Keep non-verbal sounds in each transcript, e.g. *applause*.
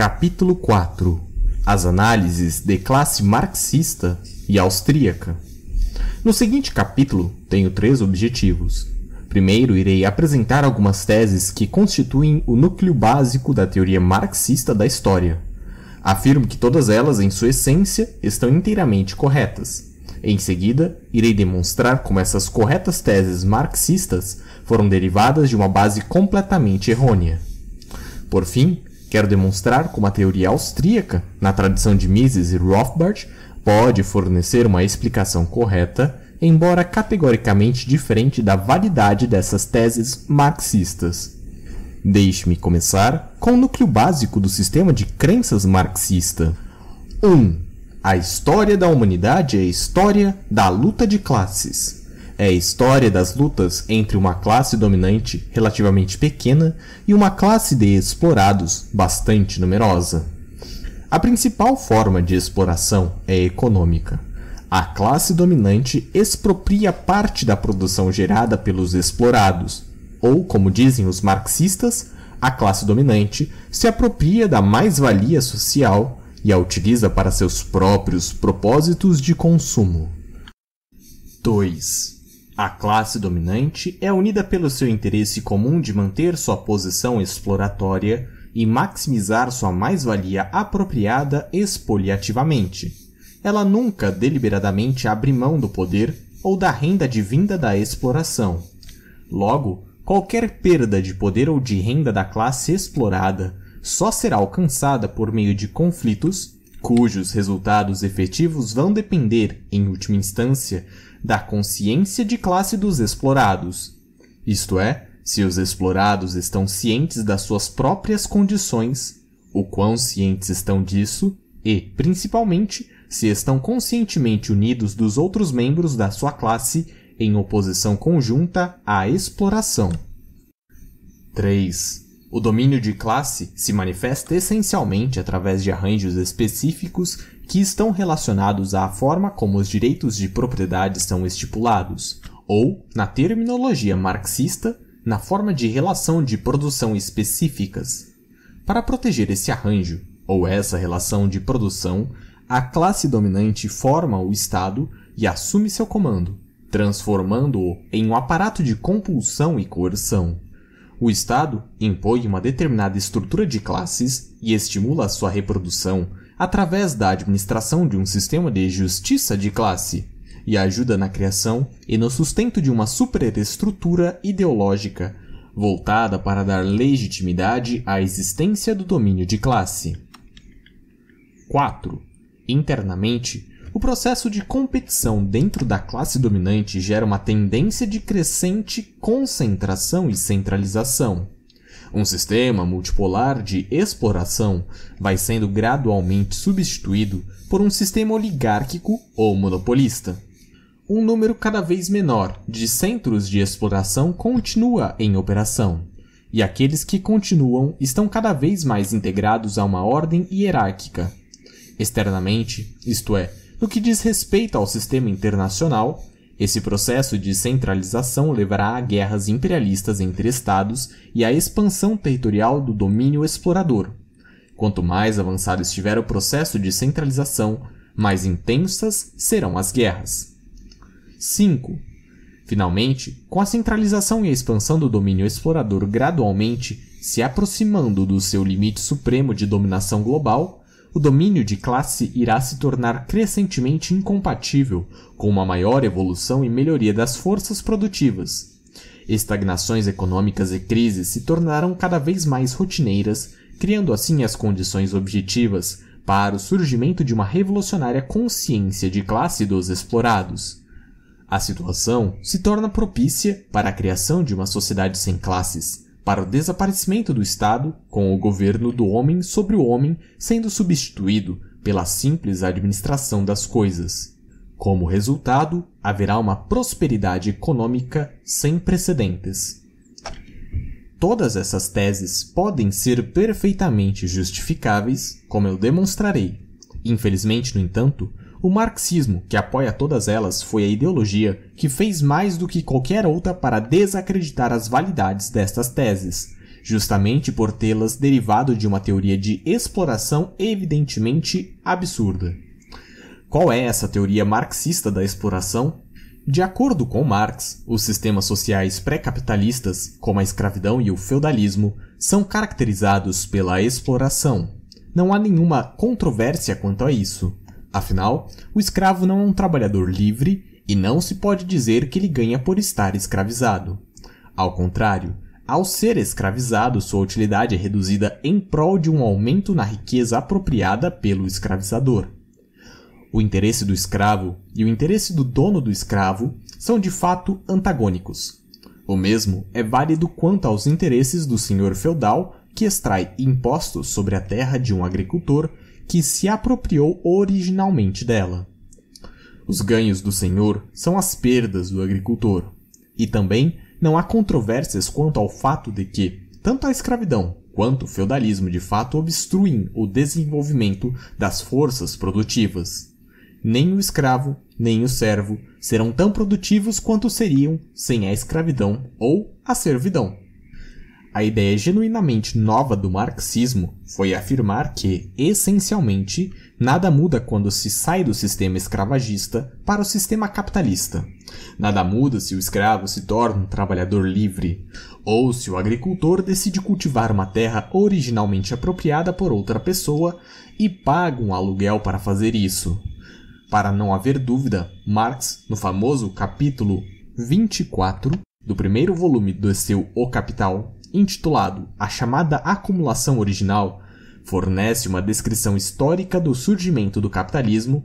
Capítulo 4 As análises de classe marxista e austríaca. No seguinte capítulo, tenho três objetivos. Primeiro, irei apresentar algumas teses que constituem o núcleo básico da teoria marxista da história. Afirmo que todas elas, em sua essência, estão inteiramente corretas. Em seguida, irei demonstrar como essas corretas teses marxistas foram derivadas de uma base completamente errônea. Por fim, Quero demonstrar como a teoria austríaca, na tradição de Mises e Rothbard, pode fornecer uma explicação correta, embora categoricamente diferente da validade dessas teses marxistas. Deixe-me começar com o núcleo básico do sistema de crenças marxista. 1. Um, a história da humanidade é a história da luta de classes é a história das lutas entre uma classe dominante relativamente pequena e uma classe de explorados bastante numerosa. A principal forma de exploração é econômica. A classe dominante expropria parte da produção gerada pelos explorados, ou, como dizem os marxistas, a classe dominante se apropria da mais-valia social e a utiliza para seus próprios propósitos de consumo. 2. A classe dominante é unida pelo seu interesse comum de manter sua posição exploratória e maximizar sua mais-valia apropriada expoliativamente. Ela nunca deliberadamente abre mão do poder ou da renda advinda da exploração. Logo, qualquer perda de poder ou de renda da classe explorada só será alcançada por meio de conflitos, cujos resultados efetivos vão depender, em última instância, da consciência de classe dos explorados, isto é, se os explorados estão cientes das suas próprias condições, o quão cientes estão disso e, principalmente, se estão conscientemente unidos dos outros membros da sua classe em oposição conjunta à exploração. 3. O domínio de classe se manifesta essencialmente através de arranjos específicos que estão relacionados à forma como os direitos de propriedade são estipulados, ou, na terminologia marxista, na forma de relação de produção específicas. Para proteger esse arranjo, ou essa relação de produção, a classe dominante forma o Estado e assume seu comando, transformando-o em um aparato de compulsão e coerção. O Estado impõe uma determinada estrutura de classes e estimula sua reprodução através da administração de um sistema de justiça de classe, e ajuda na criação e no sustento de uma superestrutura ideológica voltada para dar legitimidade à existência do domínio de classe. 4. Internamente, o processo de competição dentro da classe dominante gera uma tendência de crescente concentração e centralização. Um sistema multipolar de exploração vai sendo gradualmente substituído por um sistema oligárquico ou monopolista. Um número cada vez menor de centros de exploração continua em operação, e aqueles que continuam estão cada vez mais integrados a uma ordem hierárquica. Externamente, isto é, no que diz respeito ao sistema internacional, esse processo de centralização levará a guerras imperialistas entre estados e à expansão territorial do domínio explorador. Quanto mais avançado estiver o processo de centralização, mais intensas serão as guerras. 5. Finalmente, com a centralização e a expansão do domínio explorador gradualmente se aproximando do seu limite supremo de dominação global, o domínio de classe irá se tornar crescentemente incompatível com uma maior evolução e melhoria das forças produtivas. Estagnações econômicas e crises se tornarão cada vez mais rotineiras, criando assim as condições objetivas para o surgimento de uma revolucionária consciência de classe dos explorados. A situação se torna propícia para a criação de uma sociedade sem classes, para o desaparecimento do Estado, com o governo do homem sobre o homem sendo substituído pela simples administração das coisas. Como resultado, haverá uma prosperidade econômica sem precedentes. Todas essas teses podem ser perfeitamente justificáveis, como eu demonstrarei. Infelizmente, no entanto, o marxismo, que apoia todas elas, foi a ideologia que fez mais do que qualquer outra para desacreditar as validades destas teses, justamente por tê-las derivado de uma teoria de exploração evidentemente absurda. Qual é essa teoria marxista da exploração? De acordo com Marx, os sistemas sociais pré-capitalistas, como a escravidão e o feudalismo, são caracterizados pela exploração. Não há nenhuma controvérsia quanto a isso. Afinal, o escravo não é um trabalhador livre e não se pode dizer que ele ganha por estar escravizado. Ao contrário, ao ser escravizado, sua utilidade é reduzida em prol de um aumento na riqueza apropriada pelo escravizador. O interesse do escravo e o interesse do dono do escravo são de fato antagônicos. O mesmo é válido quanto aos interesses do senhor feudal que extrai impostos sobre a terra de um agricultor que se apropriou originalmente dela. Os ganhos do senhor são as perdas do agricultor. E também não há controvérsias quanto ao fato de que, tanto a escravidão quanto o feudalismo de fato obstruem o desenvolvimento das forças produtivas. Nem o escravo, nem o servo serão tão produtivos quanto seriam sem a escravidão ou a servidão. A ideia genuinamente nova do marxismo foi afirmar que, essencialmente, nada muda quando se sai do sistema escravagista para o sistema capitalista. Nada muda se o escravo se torna um trabalhador livre, ou se o agricultor decide cultivar uma terra originalmente apropriada por outra pessoa e paga um aluguel para fazer isso. Para não haver dúvida, Marx, no famoso capítulo 24 do primeiro volume do seu O Capital, intitulado A Chamada Acumulação Original, fornece uma descrição histórica do surgimento do capitalismo,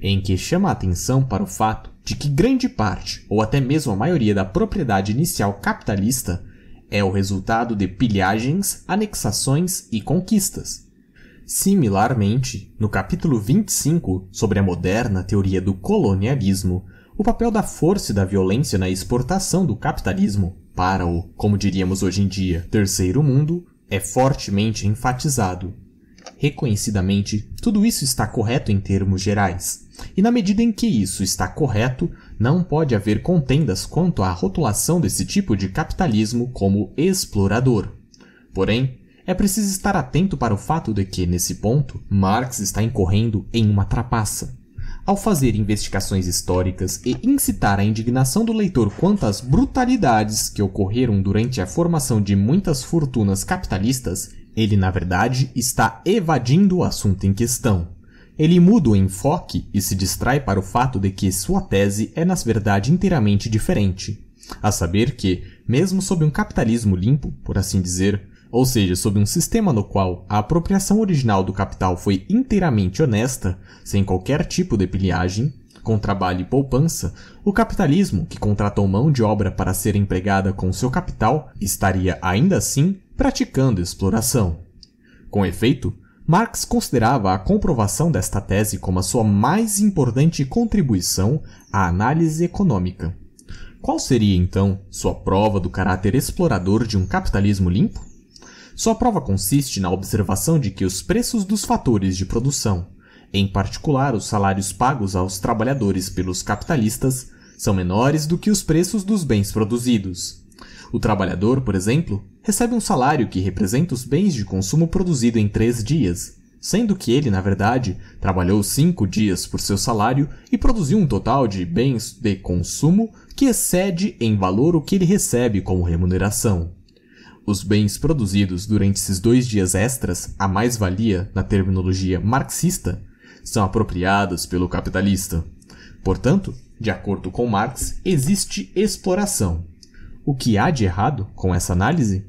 em que chama a atenção para o fato de que grande parte, ou até mesmo a maioria da propriedade inicial capitalista, é o resultado de pilhagens, anexações e conquistas. Similarmente, no capítulo 25, sobre a moderna teoria do colonialismo, o papel da força e da violência na exportação do capitalismo para o, como diríamos hoje em dia, terceiro mundo, é fortemente enfatizado. Reconhecidamente, tudo isso está correto em termos gerais, e na medida em que isso está correto, não pode haver contendas quanto à rotulação desse tipo de capitalismo como explorador. Porém, é preciso estar atento para o fato de que, nesse ponto, Marx está incorrendo em uma trapaça. Ao fazer investigações históricas e incitar a indignação do leitor quanto às brutalidades que ocorreram durante a formação de muitas fortunas capitalistas, ele, na verdade, está evadindo o assunto em questão. Ele muda o enfoque e se distrai para o fato de que sua tese é, na verdade, inteiramente diferente. A saber que, mesmo sob um capitalismo limpo, por assim dizer, ou seja, sob um sistema no qual a apropriação original do capital foi inteiramente honesta, sem qualquer tipo de pilhagem, com trabalho e poupança, o capitalismo, que contratou mão de obra para ser empregada com seu capital, estaria ainda assim praticando exploração. Com efeito, Marx considerava a comprovação desta tese como a sua mais importante contribuição à análise econômica. Qual seria então sua prova do caráter explorador de um capitalismo limpo? Sua prova consiste na observação de que os preços dos fatores de produção, em particular os salários pagos aos trabalhadores pelos capitalistas, são menores do que os preços dos bens produzidos. O trabalhador, por exemplo, recebe um salário que representa os bens de consumo produzido em três dias, sendo que ele, na verdade, trabalhou cinco dias por seu salário e produziu um total de bens de consumo que excede em valor o que ele recebe como remuneração os bens produzidos durante esses dois dias extras, a mais-valia, na terminologia marxista, são apropriados pelo capitalista. Portanto, de acordo com Marx, existe exploração. O que há de errado com essa análise?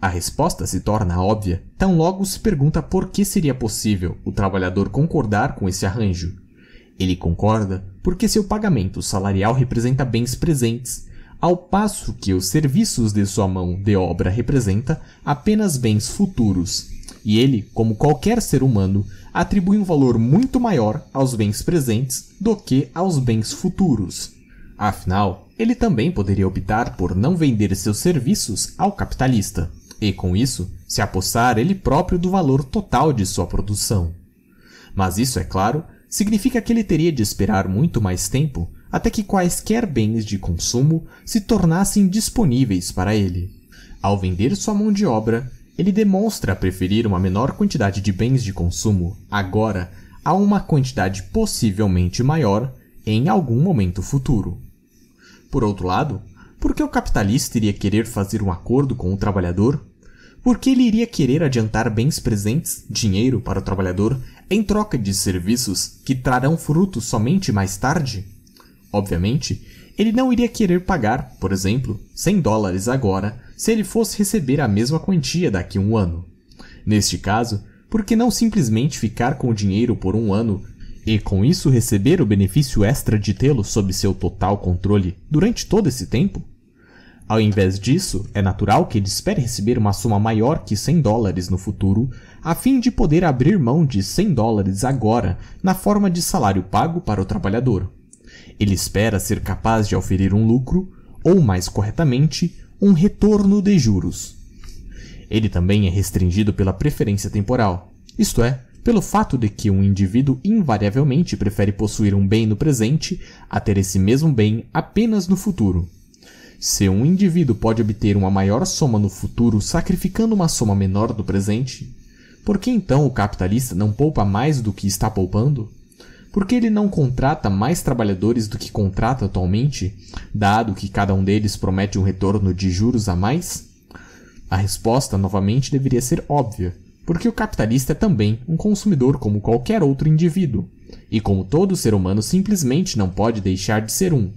A resposta se torna óbvia, tão logo se pergunta por que seria possível o trabalhador concordar com esse arranjo. Ele concorda porque seu pagamento salarial representa bens presentes, ao passo que os serviços de sua mão de obra representa apenas bens futuros, e ele, como qualquer ser humano, atribui um valor muito maior aos bens presentes do que aos bens futuros. Afinal, ele também poderia optar por não vender seus serviços ao capitalista, e com isso, se apossar ele próprio do valor total de sua produção. Mas isso, é claro, significa que ele teria de esperar muito mais tempo até que quaisquer bens de consumo se tornassem disponíveis para ele. Ao vender sua mão de obra, ele demonstra preferir uma menor quantidade de bens de consumo agora a uma quantidade possivelmente maior em algum momento futuro. Por outro lado, por que o capitalista iria querer fazer um acordo com o trabalhador? Por que ele iria querer adiantar bens presentes, dinheiro, para o trabalhador, em troca de serviços que trarão frutos somente mais tarde? Obviamente, ele não iria querer pagar, por exemplo, 100 dólares agora se ele fosse receber a mesma quantia daqui a um ano. Neste caso, por que não simplesmente ficar com o dinheiro por um ano e com isso receber o benefício extra de tê-lo sob seu total controle durante todo esse tempo? Ao invés disso, é natural que ele espere receber uma soma maior que 100 dólares no futuro, a fim de poder abrir mão de 100 dólares agora na forma de salário pago para o trabalhador. Ele espera ser capaz de oferir um lucro, ou mais corretamente, um retorno de juros. Ele também é restringido pela preferência temporal, isto é, pelo fato de que um indivíduo invariavelmente prefere possuir um bem no presente a ter esse mesmo bem apenas no futuro. Se um indivíduo pode obter uma maior soma no futuro sacrificando uma soma menor do presente, por que então o capitalista não poupa mais do que está poupando? por que ele não contrata mais trabalhadores do que contrata atualmente, dado que cada um deles promete um retorno de juros a mais? A resposta, novamente, deveria ser óbvia, porque o capitalista é também um consumidor como qualquer outro indivíduo, e como todo ser humano simplesmente não pode deixar de ser um.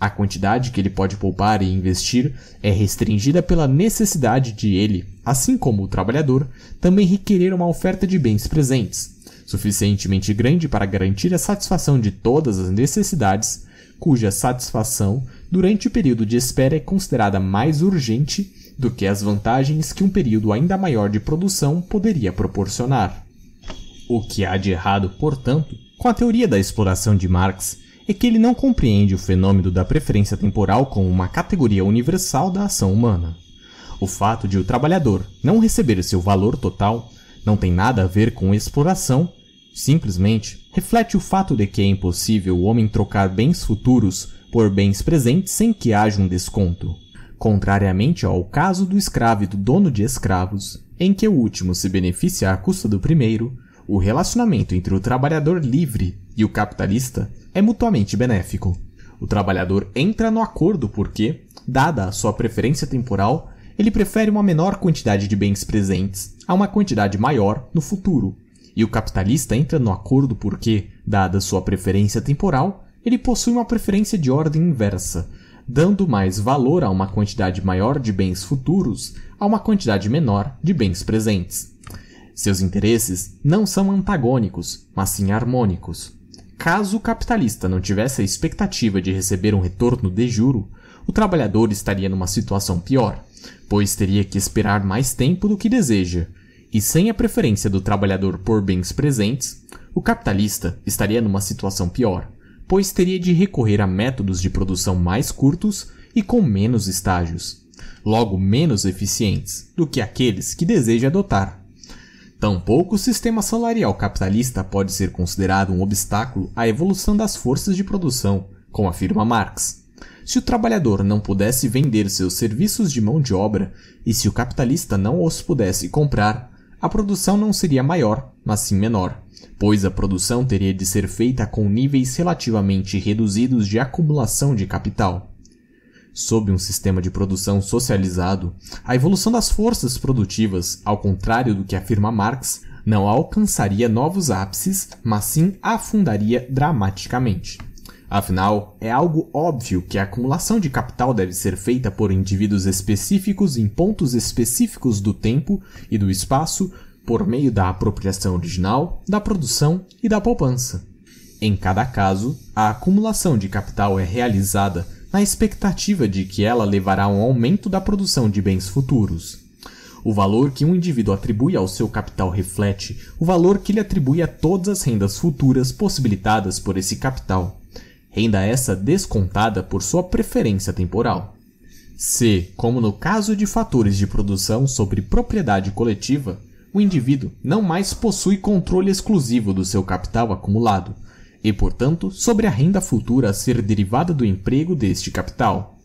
A quantidade que ele pode poupar e investir é restringida pela necessidade de ele, assim como o trabalhador, também requerer uma oferta de bens presentes, suficientemente grande para garantir a satisfação de todas as necessidades, cuja satisfação durante o período de espera é considerada mais urgente do que as vantagens que um período ainda maior de produção poderia proporcionar. O que há de errado, portanto, com a teoria da exploração de Marx é que ele não compreende o fenômeno da preferência temporal como uma categoria universal da ação humana. O fato de o trabalhador não receber seu valor total não tem nada a ver com exploração Simplesmente reflete o fato de que é impossível o homem trocar bens futuros por bens presentes sem que haja um desconto, contrariamente ao caso do escravo e do dono de escravos, em que o último se beneficia à custa do primeiro, o relacionamento entre o trabalhador livre e o capitalista é mutuamente benéfico. O trabalhador entra no acordo porque, dada a sua preferência temporal, ele prefere uma menor quantidade de bens presentes a uma quantidade maior no futuro, e o capitalista entra no acordo porque, dada sua preferência temporal, ele possui uma preferência de ordem inversa, dando mais valor a uma quantidade maior de bens futuros a uma quantidade menor de bens presentes. Seus interesses não são antagônicos, mas sim harmônicos. Caso o capitalista não tivesse a expectativa de receber um retorno de juro, o trabalhador estaria numa situação pior, pois teria que esperar mais tempo do que deseja, e sem a preferência do trabalhador por bens presentes, o capitalista estaria numa situação pior, pois teria de recorrer a métodos de produção mais curtos e com menos estágios, logo menos eficientes do que aqueles que deseja adotar. Tampouco o sistema salarial capitalista pode ser considerado um obstáculo à evolução das forças de produção, como afirma Marx. Se o trabalhador não pudesse vender seus serviços de mão de obra e se o capitalista não os pudesse comprar, a produção não seria maior, mas sim menor, pois a produção teria de ser feita com níveis relativamente reduzidos de acumulação de capital. Sob um sistema de produção socializado, a evolução das forças produtivas, ao contrário do que afirma Marx, não alcançaria novos ápices, mas sim afundaria dramaticamente. Afinal, é algo óbvio que a acumulação de capital deve ser feita por indivíduos específicos em pontos específicos do tempo e do espaço por meio da apropriação original, da produção e da poupança. Em cada caso, a acumulação de capital é realizada na expectativa de que ela levará a um aumento da produção de bens futuros. O valor que um indivíduo atribui ao seu capital reflete o valor que ele atribui a todas as rendas futuras possibilitadas por esse capital renda essa descontada por sua preferência temporal. Se, como no caso de fatores de produção sobre propriedade coletiva, o indivíduo não mais possui controle exclusivo do seu capital acumulado e, portanto, sobre a renda futura a ser derivada do emprego deste capital.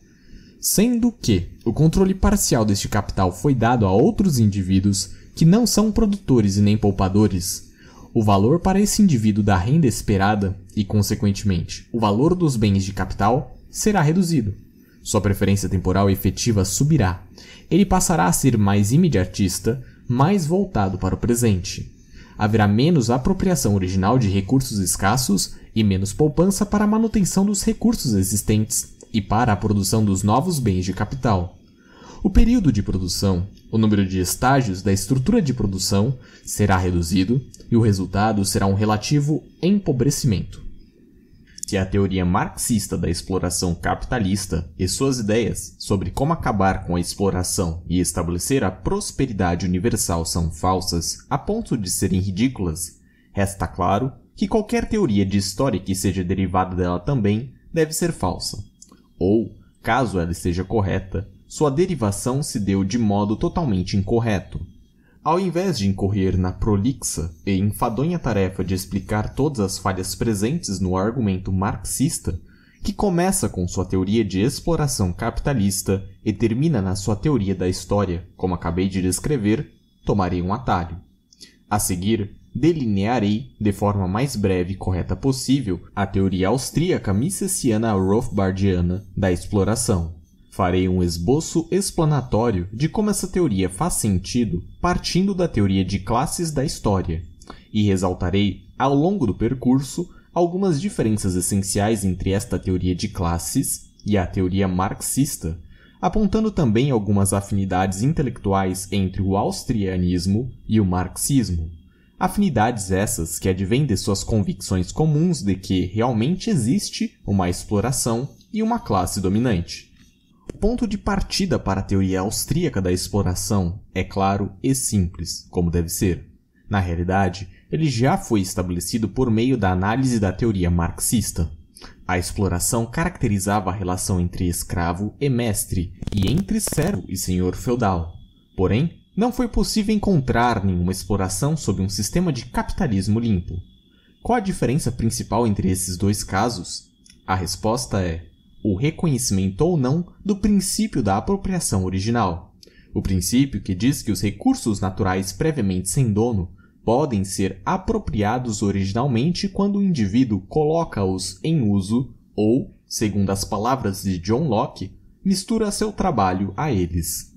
Sendo que o controle parcial deste capital foi dado a outros indivíduos que não são produtores e nem poupadores, o valor para esse indivíduo da renda esperada e, consequentemente, o valor dos bens de capital será reduzido. Sua preferência temporal efetiva subirá. Ele passará a ser mais imediatista, mais voltado para o presente. Haverá menos apropriação original de recursos escassos e menos poupança para a manutenção dos recursos existentes e para a produção dos novos bens de capital. O período de produção o número de estágios da estrutura de produção será reduzido e o resultado será um relativo empobrecimento. Se é a teoria marxista da exploração capitalista e suas ideias sobre como acabar com a exploração e estabelecer a prosperidade universal são falsas a ponto de serem ridículas, resta claro que qualquer teoria de história que seja derivada dela também deve ser falsa. Ou, caso ela esteja correta, sua derivação se deu de modo totalmente incorreto. Ao invés de incorrer na prolixa e enfadonha tarefa de explicar todas as falhas presentes no argumento marxista, que começa com sua teoria de exploração capitalista e termina na sua teoria da história, como acabei de descrever, tomarei um atalho. A seguir, delinearei, de forma mais breve e correta possível, a teoria austríaca misesiana rothbardiana da exploração. Farei um esboço explanatório de como essa teoria faz sentido partindo da teoria de classes da história, e ressaltarei, ao longo do percurso, algumas diferenças essenciais entre esta teoria de classes e a teoria marxista, apontando também algumas afinidades intelectuais entre o austrianismo e o marxismo. Afinidades essas que advêm de suas convicções comuns de que realmente existe uma exploração e uma classe dominante. O ponto de partida para a teoria austríaca da exploração é claro e simples, como deve ser. Na realidade, ele já foi estabelecido por meio da análise da teoria marxista. A exploração caracterizava a relação entre escravo e mestre, e entre servo e senhor feudal. Porém, não foi possível encontrar nenhuma exploração sob um sistema de capitalismo limpo. Qual a diferença principal entre esses dois casos? A resposta é: o reconhecimento ou não do princípio da apropriação original. O princípio que diz que os recursos naturais previamente sem dono podem ser apropriados originalmente quando o indivíduo coloca-os em uso ou, segundo as palavras de John Locke, mistura seu trabalho a eles.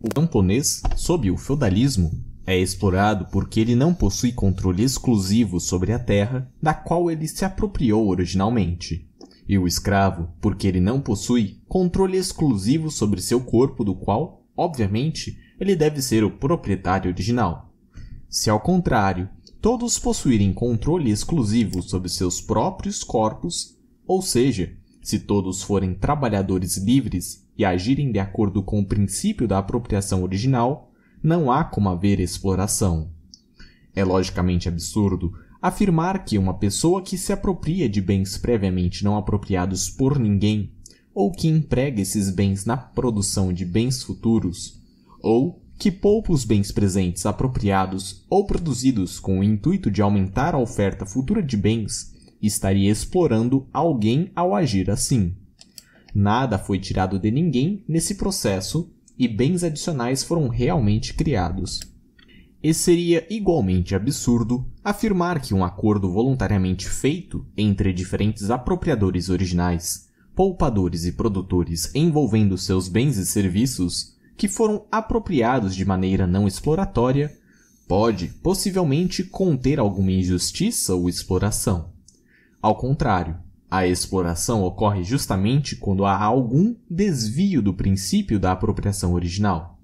O camponês, sob o feudalismo, é explorado porque ele não possui controle exclusivo sobre a terra da qual ele se apropriou originalmente. E o escravo, porque ele não possui controle exclusivo sobre seu corpo, do qual, obviamente, ele deve ser o proprietário original. Se ao contrário, todos possuírem controle exclusivo sobre seus próprios corpos, ou seja, se todos forem trabalhadores livres e agirem de acordo com o princípio da apropriação original, não há como haver exploração. É logicamente absurdo Afirmar que uma pessoa que se apropria de bens previamente não apropriados por ninguém, ou que emprega esses bens na produção de bens futuros, ou que poupa os bens presentes apropriados ou produzidos com o intuito de aumentar a oferta futura de bens, estaria explorando alguém ao agir assim. Nada foi tirado de ninguém nesse processo e bens adicionais foram realmente criados. E seria igualmente absurdo afirmar que um acordo voluntariamente feito entre diferentes apropriadores originais, poupadores e produtores envolvendo seus bens e serviços, que foram apropriados de maneira não exploratória, pode possivelmente conter alguma injustiça ou exploração. Ao contrário, a exploração ocorre justamente quando há algum desvio do princípio da apropriação original.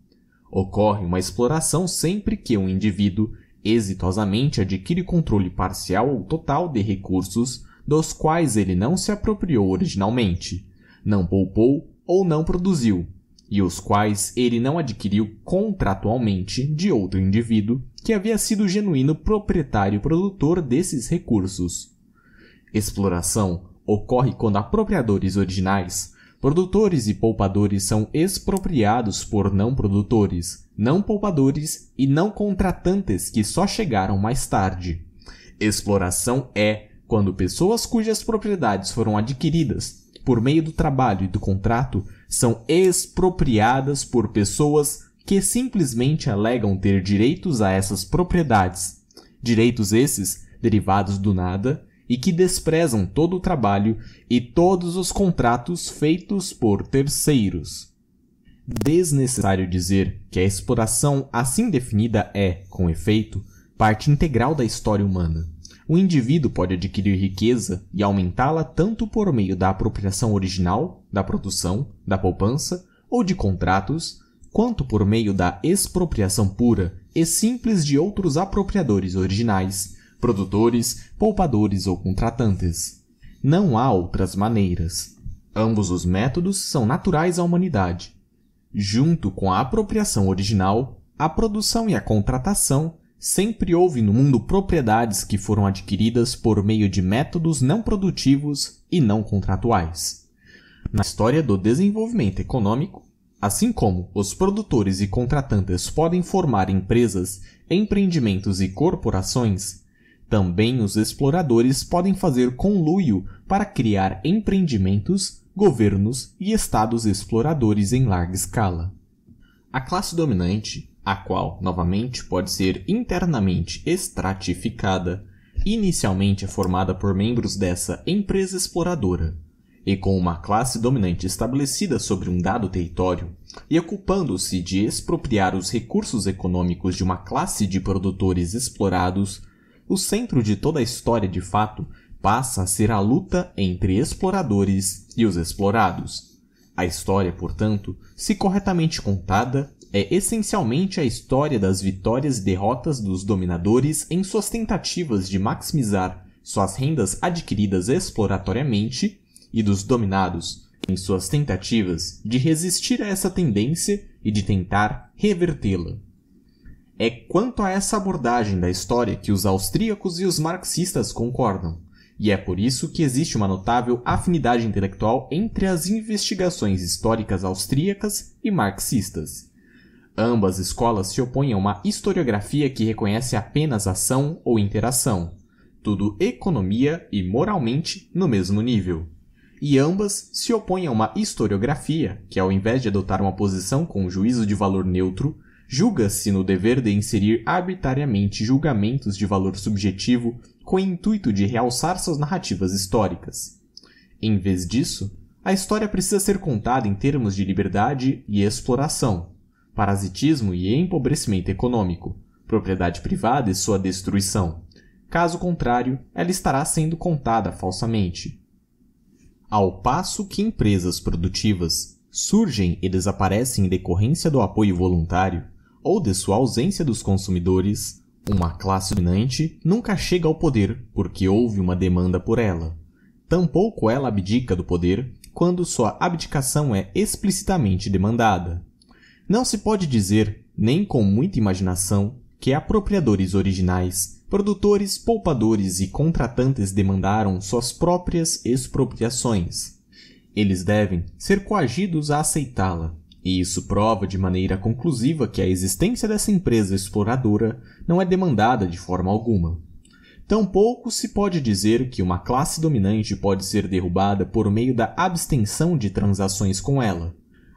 Ocorre uma exploração sempre que um indivíduo exitosamente adquire controle parcial ou total de recursos dos quais ele não se apropriou originalmente, não poupou ou não produziu, e os quais ele não adquiriu contratualmente de outro indivíduo que havia sido genuíno proprietário produtor desses recursos. Exploração ocorre quando apropriadores originais Produtores e poupadores são expropriados por não produtores, não poupadores e não contratantes que só chegaram mais tarde. Exploração é quando pessoas cujas propriedades foram adquiridas por meio do trabalho e do contrato são expropriadas por pessoas que simplesmente alegam ter direitos a essas propriedades. Direitos esses derivados do nada e que desprezam todo o trabalho e todos os contratos feitos por terceiros. Desnecessário dizer que a exploração assim definida é, com efeito, parte integral da história humana. O indivíduo pode adquirir riqueza e aumentá-la tanto por meio da apropriação original, da produção, da poupança ou de contratos, quanto por meio da expropriação pura e simples de outros apropriadores originais, produtores, poupadores ou contratantes. Não há outras maneiras. Ambos os métodos são naturais à humanidade. Junto com a apropriação original, a produção e a contratação, sempre houve no mundo propriedades que foram adquiridas por meio de métodos não produtivos e não contratuais. Na história do desenvolvimento econômico, assim como os produtores e contratantes podem formar empresas, empreendimentos e corporações, também os exploradores podem fazer conluio para criar empreendimentos, governos e estados exploradores em larga escala. A classe dominante, a qual novamente pode ser internamente estratificada, inicialmente é formada por membros dessa empresa exploradora, e com uma classe dominante estabelecida sobre um dado território, e ocupando-se de expropriar os recursos econômicos de uma classe de produtores explorados, o centro de toda a história de fato passa a ser a luta entre exploradores e os explorados. A história, portanto, se corretamente contada, é essencialmente a história das vitórias e derrotas dos dominadores em suas tentativas de maximizar suas rendas adquiridas exploratoriamente e dos dominados em suas tentativas de resistir a essa tendência e de tentar revertê-la. É quanto a essa abordagem da história que os austríacos e os marxistas concordam, e é por isso que existe uma notável afinidade intelectual entre as investigações históricas austríacas e marxistas. Ambas escolas se opõem a uma historiografia que reconhece apenas ação ou interação, tudo economia e moralmente no mesmo nível. E ambas se opõem a uma historiografia que, ao invés de adotar uma posição com um juízo de valor neutro, julga-se no dever de inserir arbitrariamente julgamentos de valor subjetivo com o intuito de realçar suas narrativas históricas. Em vez disso, a história precisa ser contada em termos de liberdade e exploração, parasitismo e empobrecimento econômico, propriedade privada e sua destruição. Caso contrário, ela estará sendo contada falsamente. Ao passo que empresas produtivas surgem e desaparecem em decorrência do apoio voluntário, ou de sua ausência dos consumidores, uma classe dominante nunca chega ao poder porque houve uma demanda por ela. Tampouco ela abdica do poder quando sua abdicação é explicitamente demandada. Não se pode dizer, nem com muita imaginação, que apropriadores originais, produtores, poupadores e contratantes demandaram suas próprias expropriações. Eles devem ser coagidos a aceitá-la, e isso prova de maneira conclusiva que a existência dessa empresa exploradora não é demandada de forma alguma. Tampouco se pode dizer que uma classe dominante pode ser derrubada por meio da abstenção de transações com ela,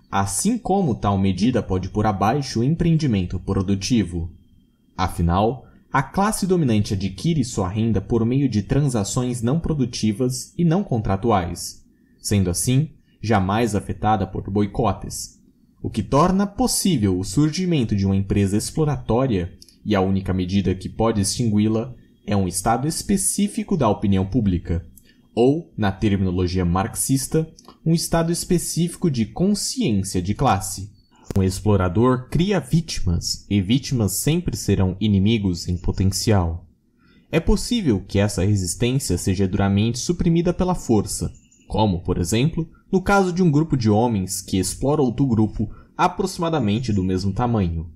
assim como tal medida pode pôr abaixo o empreendimento produtivo. Afinal, a classe dominante adquire sua renda por meio de transações não produtivas e não contratuais, sendo assim jamais afetada por boicotes, o que torna possível o surgimento de uma empresa exploratória, e a única medida que pode extingui-la é um estado específico da opinião pública, ou, na terminologia marxista, um estado específico de consciência de classe. Um explorador cria vítimas, e vítimas sempre serão inimigos em potencial. É possível que essa resistência seja duramente suprimida pela força, como, por exemplo, no caso de um grupo de homens que explora outro grupo aproximadamente do mesmo tamanho.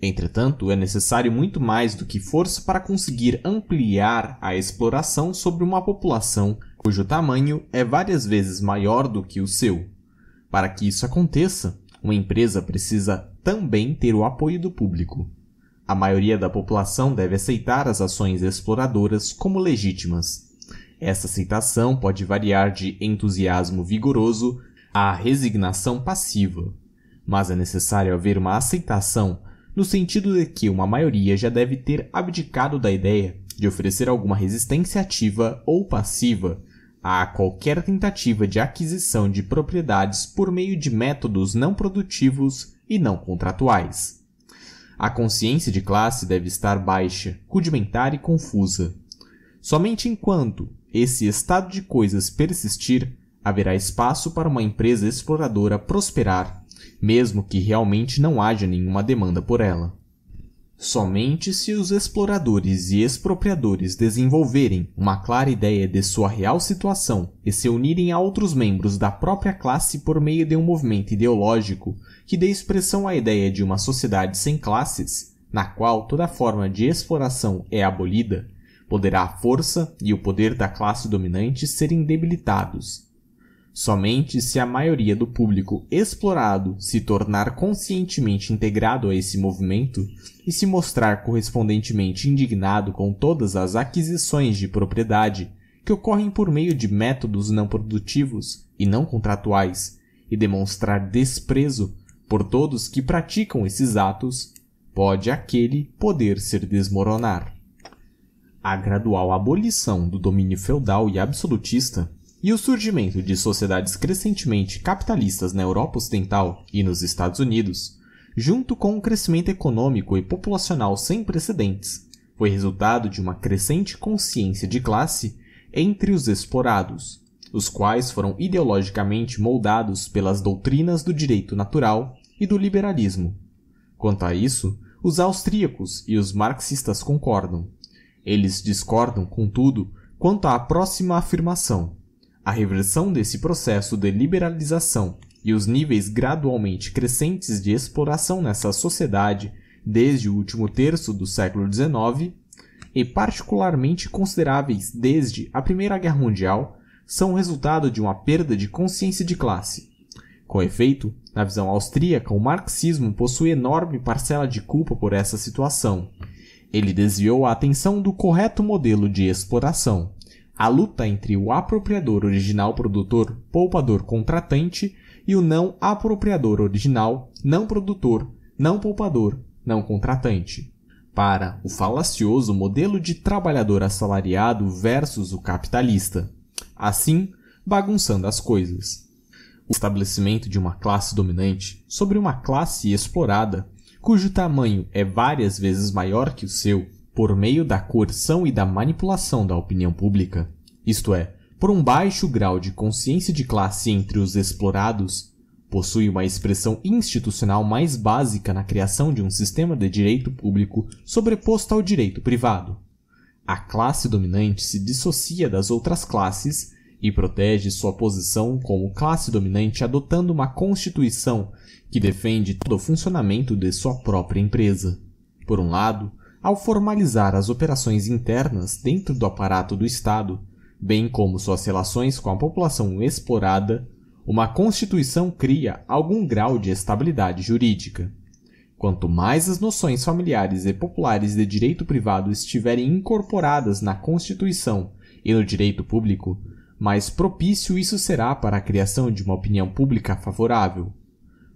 Entretanto, é necessário muito mais do que força para conseguir ampliar a exploração sobre uma população cujo tamanho é várias vezes maior do que o seu. Para que isso aconteça, uma empresa precisa também ter o apoio do público. A maioria da população deve aceitar as ações exploradoras como legítimas, essa citação pode variar de entusiasmo vigoroso à resignação passiva, mas é necessário haver uma aceitação no sentido de que uma maioria já deve ter abdicado da ideia de oferecer alguma resistência ativa ou passiva a qualquer tentativa de aquisição de propriedades por meio de métodos não produtivos e não contratuais. A consciência de classe deve estar baixa, rudimentar e confusa. Somente enquanto esse estado de coisas persistir, haverá espaço para uma empresa exploradora prosperar, mesmo que realmente não haja nenhuma demanda por ela. Somente se os exploradores e expropriadores desenvolverem uma clara ideia de sua real situação e se unirem a outros membros da própria classe por meio de um movimento ideológico que dê expressão à ideia de uma sociedade sem classes, na qual toda forma de exploração é abolida, poderá a força e o poder da classe dominante serem debilitados. Somente se a maioria do público explorado se tornar conscientemente integrado a esse movimento e se mostrar correspondentemente indignado com todas as aquisições de propriedade que ocorrem por meio de métodos não produtivos e não contratuais, e demonstrar desprezo por todos que praticam esses atos, pode aquele poder ser desmoronar a gradual abolição do domínio feudal e absolutista e o surgimento de sociedades crescentemente capitalistas na Europa Ocidental e nos Estados Unidos, junto com um crescimento econômico e populacional sem precedentes, foi resultado de uma crescente consciência de classe entre os explorados, os quais foram ideologicamente moldados pelas doutrinas do direito natural e do liberalismo. Quanto a isso, os austríacos e os marxistas concordam eles discordam, contudo, quanto à próxima afirmação. A reversão desse processo de liberalização e os níveis gradualmente crescentes de exploração nessa sociedade desde o último terço do século XIX, e particularmente consideráveis desde a Primeira Guerra Mundial, são resultado de uma perda de consciência de classe. Com efeito, na visão austríaca, o marxismo possui enorme parcela de culpa por essa situação, ele desviou a atenção do correto modelo de exploração. A luta entre o apropriador original produtor, poupador contratante e o não apropriador original, não produtor, não poupador, não contratante. Para o falacioso modelo de trabalhador assalariado versus o capitalista. Assim, bagunçando as coisas. O estabelecimento de uma classe dominante sobre uma classe explorada cujo tamanho é várias vezes maior que o seu, por meio da coerção e da manipulação da opinião pública, isto é, por um baixo grau de consciência de classe entre os explorados, possui uma expressão institucional mais básica na criação de um sistema de direito público sobreposto ao direito privado. A classe dominante se dissocia das outras classes e protege sua posição como classe dominante adotando uma constituição que defende todo o funcionamento de sua própria empresa. Por um lado, ao formalizar as operações internas dentro do aparato do Estado, bem como suas relações com a população explorada, uma Constituição cria algum grau de estabilidade jurídica. Quanto mais as noções familiares e populares de direito privado estiverem incorporadas na Constituição e no direito público, mais propício isso será para a criação de uma opinião pública favorável.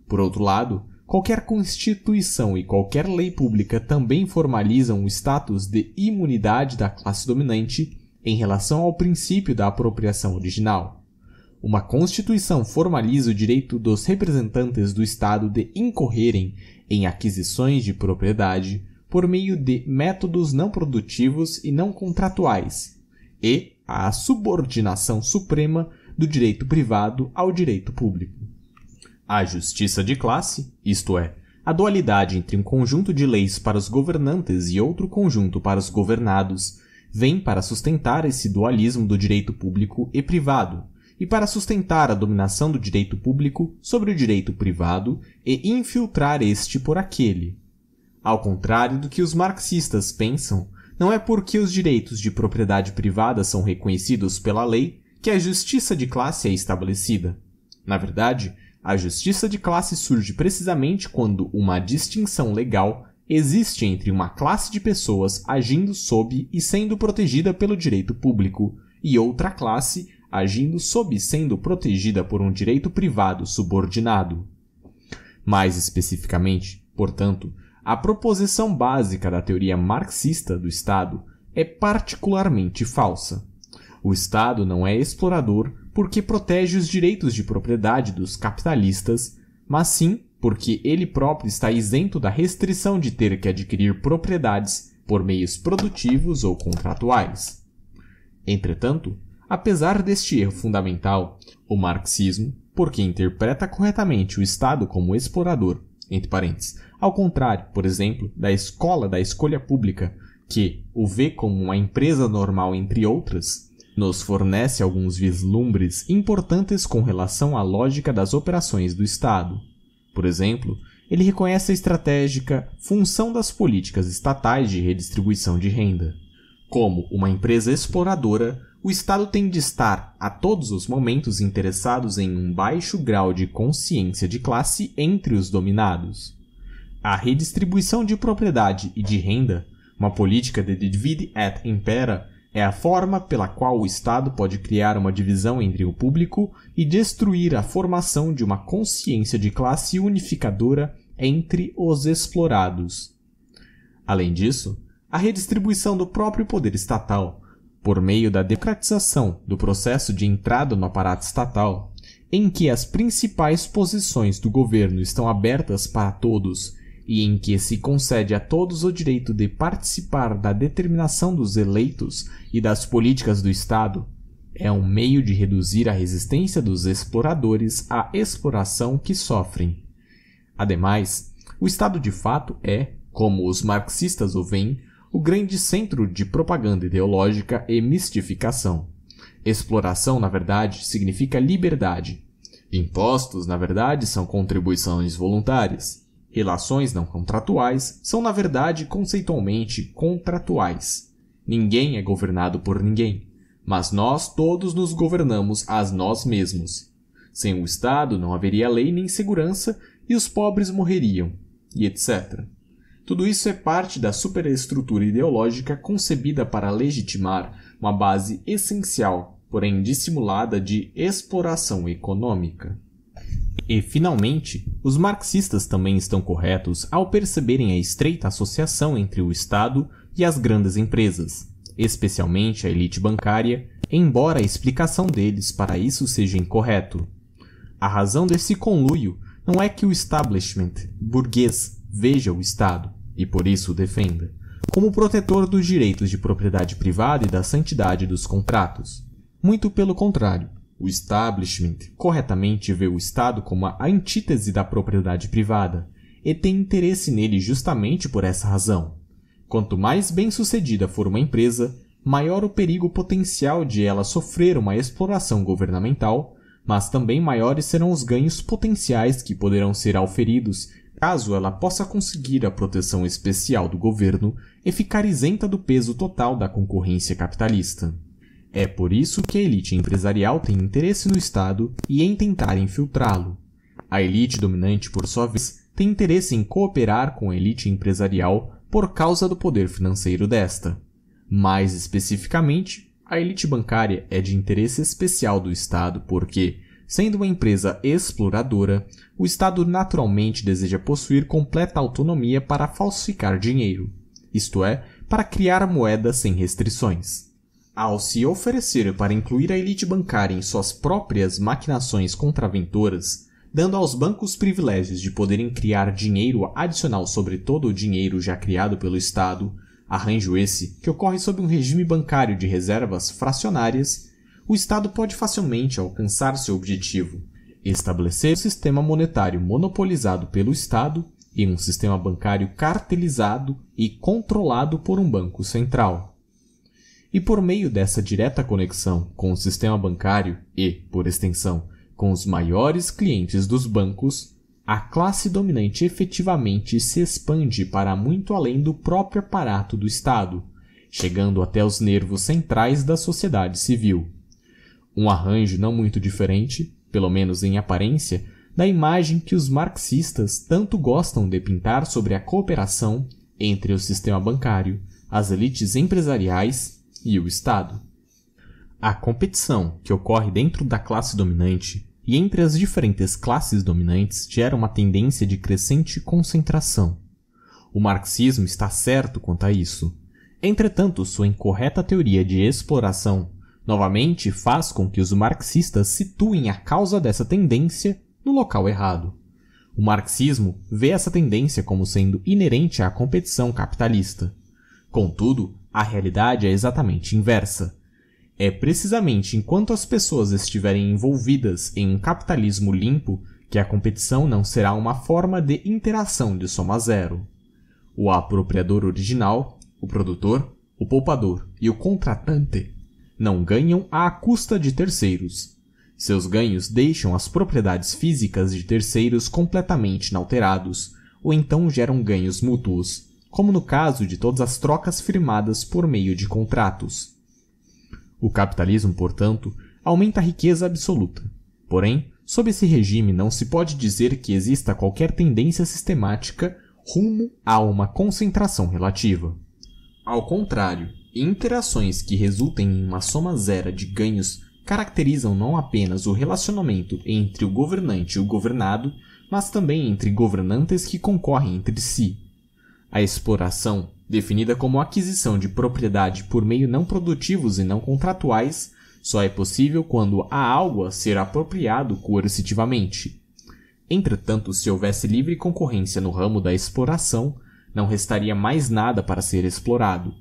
Por outro lado, qualquer constituição e qualquer lei pública também formalizam o status de imunidade da classe dominante em relação ao princípio da apropriação original. Uma Constituição formaliza o direito dos representantes do Estado de incorrerem em aquisições de propriedade por meio de métodos não produtivos e não contratuais, e, à subordinação suprema do direito privado ao direito público. A justiça de classe, isto é, a dualidade entre um conjunto de leis para os governantes e outro conjunto para os governados, vem para sustentar esse dualismo do direito público e privado, e para sustentar a dominação do direito público sobre o direito privado e infiltrar este por aquele. Ao contrário do que os marxistas pensam, não é porque os direitos de propriedade privada são reconhecidos pela lei que a justiça de classe é estabelecida. Na verdade, a justiça de classe surge precisamente quando uma distinção legal existe entre uma classe de pessoas agindo sob e sendo protegida pelo direito público e outra classe agindo sob e sendo protegida por um direito privado subordinado. Mais especificamente, portanto, a proposição básica da teoria marxista do Estado é particularmente falsa. O Estado não é explorador porque protege os direitos de propriedade dos capitalistas, mas sim porque ele próprio está isento da restrição de ter que adquirir propriedades por meios produtivos ou contratuais. Entretanto, apesar deste erro fundamental, o marxismo, porque interpreta corretamente o Estado como explorador, entre parênteses, ao contrário, por exemplo, da escola da escolha pública, que o vê como uma empresa normal entre outras, nos fornece alguns vislumbres importantes com relação à lógica das operações do Estado. Por exemplo, ele reconhece a estratégica função das políticas estatais de redistribuição de renda. Como uma empresa exploradora, o Estado tem de estar a todos os momentos interessados em um baixo grau de consciência de classe entre os dominados. A redistribuição de propriedade e de renda, uma política de divide et impera, é a forma pela qual o Estado pode criar uma divisão entre o público e destruir a formação de uma consciência de classe unificadora entre os explorados. Além disso, a redistribuição do próprio poder estatal, por meio da democratização do processo de entrada no aparato estatal, em que as principais posições do governo estão abertas para todos e em que se concede a todos o direito de participar da determinação dos eleitos e das políticas do Estado, é um meio de reduzir a resistência dos exploradores à exploração que sofrem. Ademais, o Estado de fato é, como os marxistas o veem, o grande centro de propaganda ideológica e mistificação. Exploração, na verdade, significa liberdade. Impostos, na verdade, são contribuições voluntárias. Relações não contratuais são, na verdade, conceitualmente contratuais. Ninguém é governado por ninguém, mas nós todos nos governamos a nós mesmos. Sem o Estado não haveria lei nem segurança e os pobres morreriam, e etc. Tudo isso é parte da superestrutura ideológica concebida para legitimar uma base essencial, porém dissimulada, de exploração econômica. E, finalmente, os marxistas também estão corretos ao perceberem a estreita associação entre o Estado e as grandes empresas, especialmente a elite bancária, embora a explicação deles para isso seja incorreto. A razão desse conluio não é que o establishment burguês veja o Estado, e por isso o defenda, como protetor dos direitos de propriedade privada e da santidade dos contratos. Muito pelo contrário. O establishment corretamente vê o Estado como a antítese da propriedade privada e tem interesse nele justamente por essa razão. Quanto mais bem-sucedida for uma empresa, maior o perigo potencial de ela sofrer uma exploração governamental, mas também maiores serão os ganhos potenciais que poderão ser auferidos caso ela possa conseguir a proteção especial do governo e ficar isenta do peso total da concorrência capitalista. É por isso que a elite empresarial tem interesse no Estado e em tentar infiltrá-lo. A elite dominante, por sua vez, tem interesse em cooperar com a elite empresarial por causa do poder financeiro desta. Mais especificamente, a elite bancária é de interesse especial do Estado porque, sendo uma empresa exploradora, o Estado naturalmente deseja possuir completa autonomia para falsificar dinheiro, isto é, para criar moeda sem restrições ao se oferecer para incluir a elite bancária em suas próprias maquinações contraventoras, dando aos bancos privilégios de poderem criar dinheiro adicional sobre todo o dinheiro já criado pelo Estado, arranjo esse que ocorre sob um regime bancário de reservas fracionárias, o Estado pode facilmente alcançar seu objetivo, estabelecer um sistema monetário monopolizado pelo Estado e um sistema bancário cartelizado e controlado por um banco central. E por meio dessa direta conexão com o sistema bancário e, por extensão, com os maiores clientes dos bancos, a classe dominante efetivamente se expande para muito além do próprio aparato do Estado, chegando até os nervos centrais da sociedade civil. Um arranjo não muito diferente, pelo menos em aparência, da imagem que os marxistas tanto gostam de pintar sobre a cooperação entre o sistema bancário, as elites empresariais e o Estado. A competição que ocorre dentro da classe dominante e entre as diferentes classes dominantes gera uma tendência de crescente concentração. O marxismo está certo quanto a isso. Entretanto, sua incorreta teoria de exploração novamente faz com que os marxistas situem a causa dessa tendência no local errado. O marxismo vê essa tendência como sendo inerente à competição capitalista. Contudo, a realidade é exatamente inversa. É precisamente enquanto as pessoas estiverem envolvidas em um capitalismo limpo que a competição não será uma forma de interação de soma zero. O apropriador original, o produtor, o poupador e o contratante não ganham à custa de terceiros. Seus ganhos deixam as propriedades físicas de terceiros completamente inalterados, ou então geram ganhos mútuos, como no caso de todas as trocas firmadas por meio de contratos. O capitalismo, portanto, aumenta a riqueza absoluta. Porém, sob esse regime não se pode dizer que exista qualquer tendência sistemática rumo a uma concentração relativa. Ao contrário, interações que resultem em uma soma zero de ganhos caracterizam não apenas o relacionamento entre o governante e o governado, mas também entre governantes que concorrem entre si, a exploração, definida como aquisição de propriedade por meio não produtivos e não contratuais, só é possível quando há algo a ser apropriado coercitivamente. Entretanto, se houvesse livre concorrência no ramo da exploração, não restaria mais nada para ser explorado.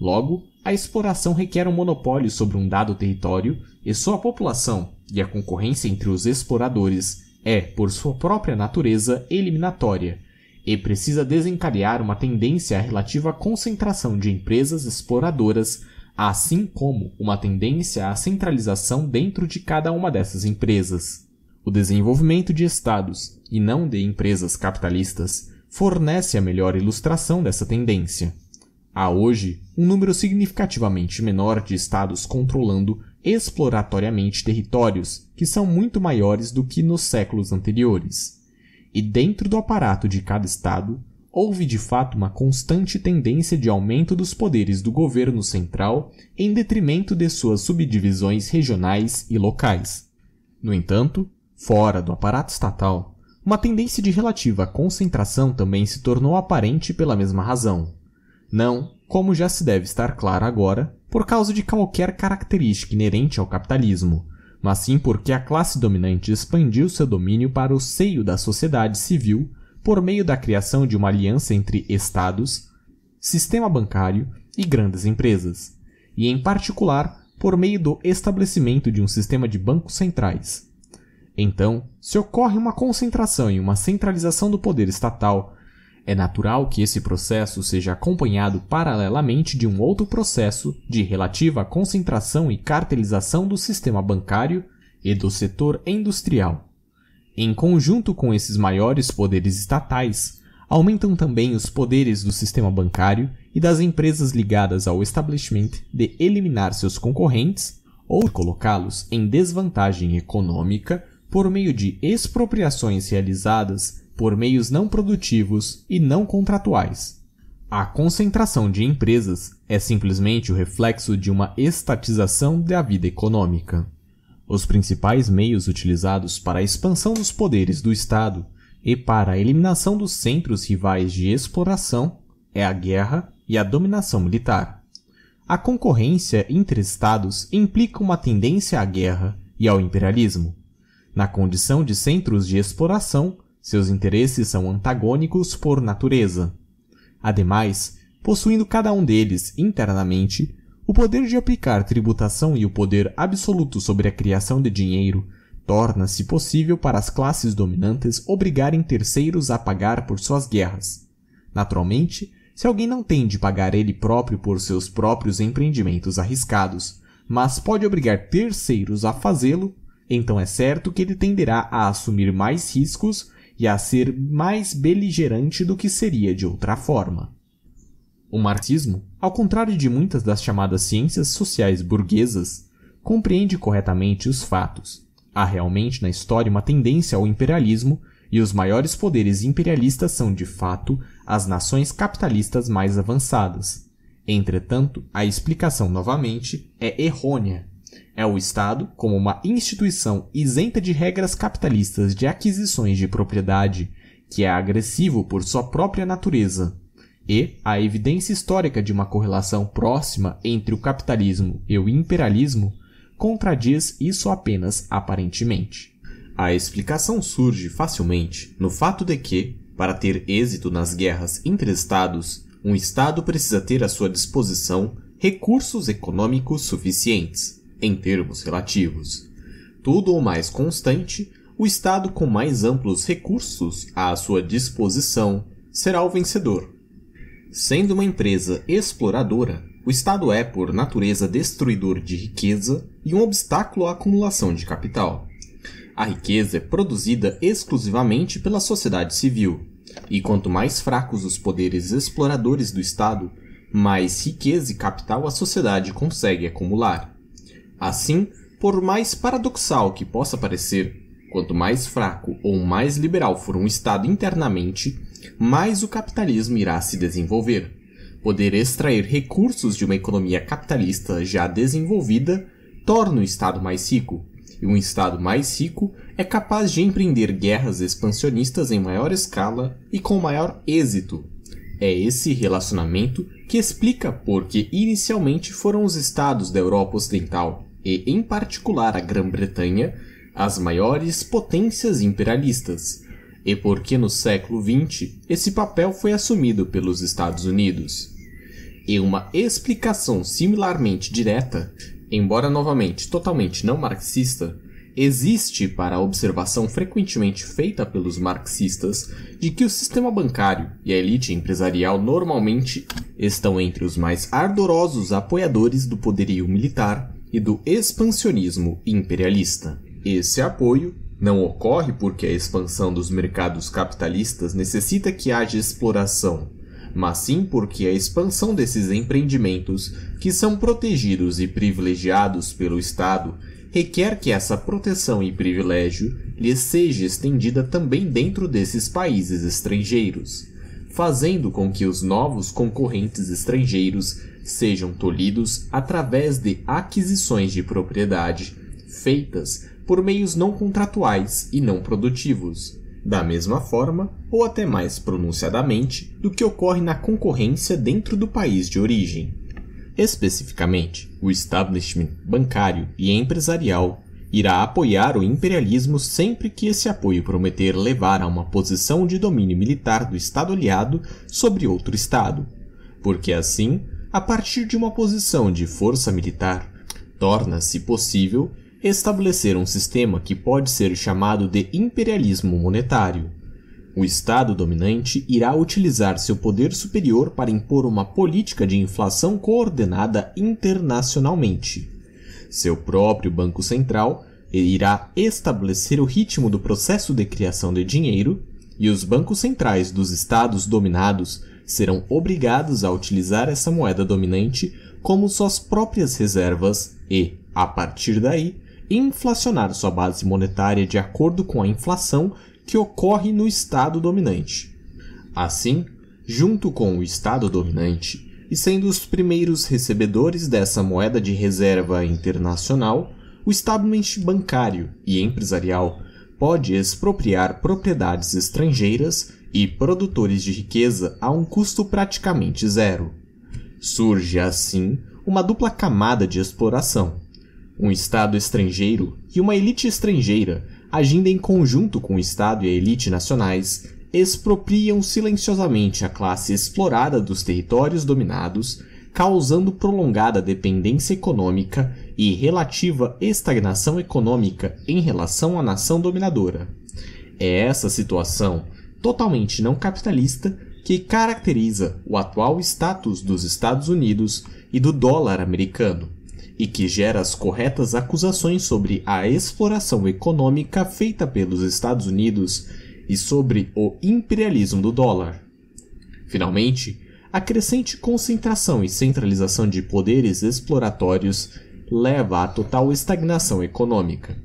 Logo, a exploração requer um monopólio sobre um dado território e sua população, e a concorrência entre os exploradores é, por sua própria natureza, eliminatória, e precisa desencadear uma tendência relativa à concentração de empresas exploradoras, assim como uma tendência à centralização dentro de cada uma dessas empresas. O desenvolvimento de estados, e não de empresas capitalistas, fornece a melhor ilustração dessa tendência. Há hoje um número significativamente menor de estados controlando exploratoriamente territórios, que são muito maiores do que nos séculos anteriores. E dentro do aparato de cada estado, houve de fato uma constante tendência de aumento dos poderes do governo central em detrimento de suas subdivisões regionais e locais. No entanto, fora do aparato estatal, uma tendência de relativa concentração também se tornou aparente pela mesma razão. Não, como já se deve estar claro agora, por causa de qualquer característica inerente ao capitalismo, mas sim porque a classe dominante expandiu seu domínio para o seio da sociedade civil por meio da criação de uma aliança entre estados, sistema bancário e grandes empresas, e em particular por meio do estabelecimento de um sistema de bancos centrais. Então, se ocorre uma concentração e uma centralização do poder estatal é natural que esse processo seja acompanhado paralelamente de um outro processo de relativa concentração e cartelização do sistema bancário e do setor industrial. Em conjunto com esses maiores poderes estatais, aumentam também os poderes do sistema bancário e das empresas ligadas ao establishment de eliminar seus concorrentes ou colocá-los em desvantagem econômica por meio de expropriações realizadas por meios não produtivos e não contratuais. A concentração de empresas é simplesmente o reflexo de uma estatização da vida econômica. Os principais meios utilizados para a expansão dos poderes do Estado e para a eliminação dos centros rivais de exploração é a guerra e a dominação militar. A concorrência entre Estados implica uma tendência à guerra e ao imperialismo. Na condição de centros de exploração, seus interesses são antagônicos por natureza. Ademais, possuindo cada um deles internamente o poder de aplicar tributação e o poder absoluto sobre a criação de dinheiro, torna-se possível para as classes dominantes obrigarem terceiros a pagar por suas guerras. Naturalmente, se alguém não tem de pagar ele próprio por seus próprios empreendimentos arriscados, mas pode obrigar terceiros a fazê-lo, então é certo que ele tenderá a assumir mais riscos e a ser mais beligerante do que seria de outra forma. O marxismo, ao contrário de muitas das chamadas ciências sociais burguesas, compreende corretamente os fatos. Há realmente na história uma tendência ao imperialismo e os maiores poderes imperialistas são, de fato, as nações capitalistas mais avançadas. Entretanto, a explicação, novamente, é errônea é o Estado, como uma instituição isenta de regras capitalistas de aquisições de propriedade, que é agressivo por sua própria natureza, e a evidência histórica de uma correlação próxima entre o capitalismo e o imperialismo contradiz isso apenas aparentemente. A explicação surge facilmente no fato de que, para ter êxito nas guerras entre Estados, um Estado precisa ter à sua disposição recursos econômicos suficientes em termos relativos. Tudo o mais constante, o Estado com mais amplos recursos à sua disposição será o vencedor. Sendo uma empresa exploradora, o Estado é, por natureza, destruidor de riqueza e um obstáculo à acumulação de capital. A riqueza é produzida exclusivamente pela sociedade civil, e quanto mais fracos os poderes exploradores do Estado, mais riqueza e capital a sociedade consegue acumular. Assim, por mais paradoxal que possa parecer, quanto mais fraco ou mais liberal for um Estado internamente, mais o capitalismo irá se desenvolver. Poder extrair recursos de uma economia capitalista já desenvolvida torna o Estado mais rico, e um Estado mais rico é capaz de empreender guerras expansionistas em maior escala e com maior êxito. É esse relacionamento que explica por que inicialmente foram os Estados da Europa Ocidental e, em particular, a Grã-Bretanha, as maiores potências imperialistas, e porque no século XX esse papel foi assumido pelos Estados Unidos. E uma explicação similarmente direta, embora novamente totalmente não marxista, existe para a observação frequentemente feita pelos marxistas de que o sistema bancário e a elite empresarial normalmente estão entre os mais ardorosos apoiadores do poderio militar e do expansionismo imperialista. Esse apoio não ocorre porque a expansão dos mercados capitalistas necessita que haja exploração, mas sim porque a expansão desses empreendimentos, que são protegidos e privilegiados pelo Estado, requer que essa proteção e privilégio lhes seja estendida também dentro desses países estrangeiros, fazendo com que os novos concorrentes estrangeiros sejam tolhidos através de aquisições de propriedade feitas por meios não contratuais e não produtivos, da mesma forma ou até mais pronunciadamente do que ocorre na concorrência dentro do país de origem. Especificamente, o establishment bancário e empresarial irá apoiar o imperialismo sempre que esse apoio prometer levar a uma posição de domínio militar do Estado aliado sobre outro Estado, porque assim a partir de uma posição de força militar, torna-se possível estabelecer um sistema que pode ser chamado de imperialismo monetário. O Estado dominante irá utilizar seu poder superior para impor uma política de inflação coordenada internacionalmente. Seu próprio Banco Central irá estabelecer o ritmo do processo de criação de dinheiro, e os bancos centrais dos estados dominados serão obrigados a utilizar essa moeda dominante como suas próprias reservas e, a partir daí, inflacionar sua base monetária de acordo com a inflação que ocorre no estado dominante. Assim, junto com o estado dominante, e sendo os primeiros recebedores dessa moeda de reserva internacional, o establishment bancário e empresarial pode expropriar propriedades estrangeiras e produtores de riqueza a um custo praticamente zero. Surge, assim, uma dupla camada de exploração: um Estado estrangeiro e uma elite estrangeira, agindo em conjunto com o Estado e a elite nacionais, expropriam silenciosamente a classe explorada dos territórios dominados, causando prolongada dependência econômica e relativa estagnação econômica em relação à nação dominadora. É essa situação totalmente não capitalista que caracteriza o atual status dos Estados Unidos e do dólar americano, e que gera as corretas acusações sobre a exploração econômica feita pelos Estados Unidos e sobre o imperialismo do dólar. Finalmente, a crescente concentração e centralização de poderes exploratórios leva à total estagnação econômica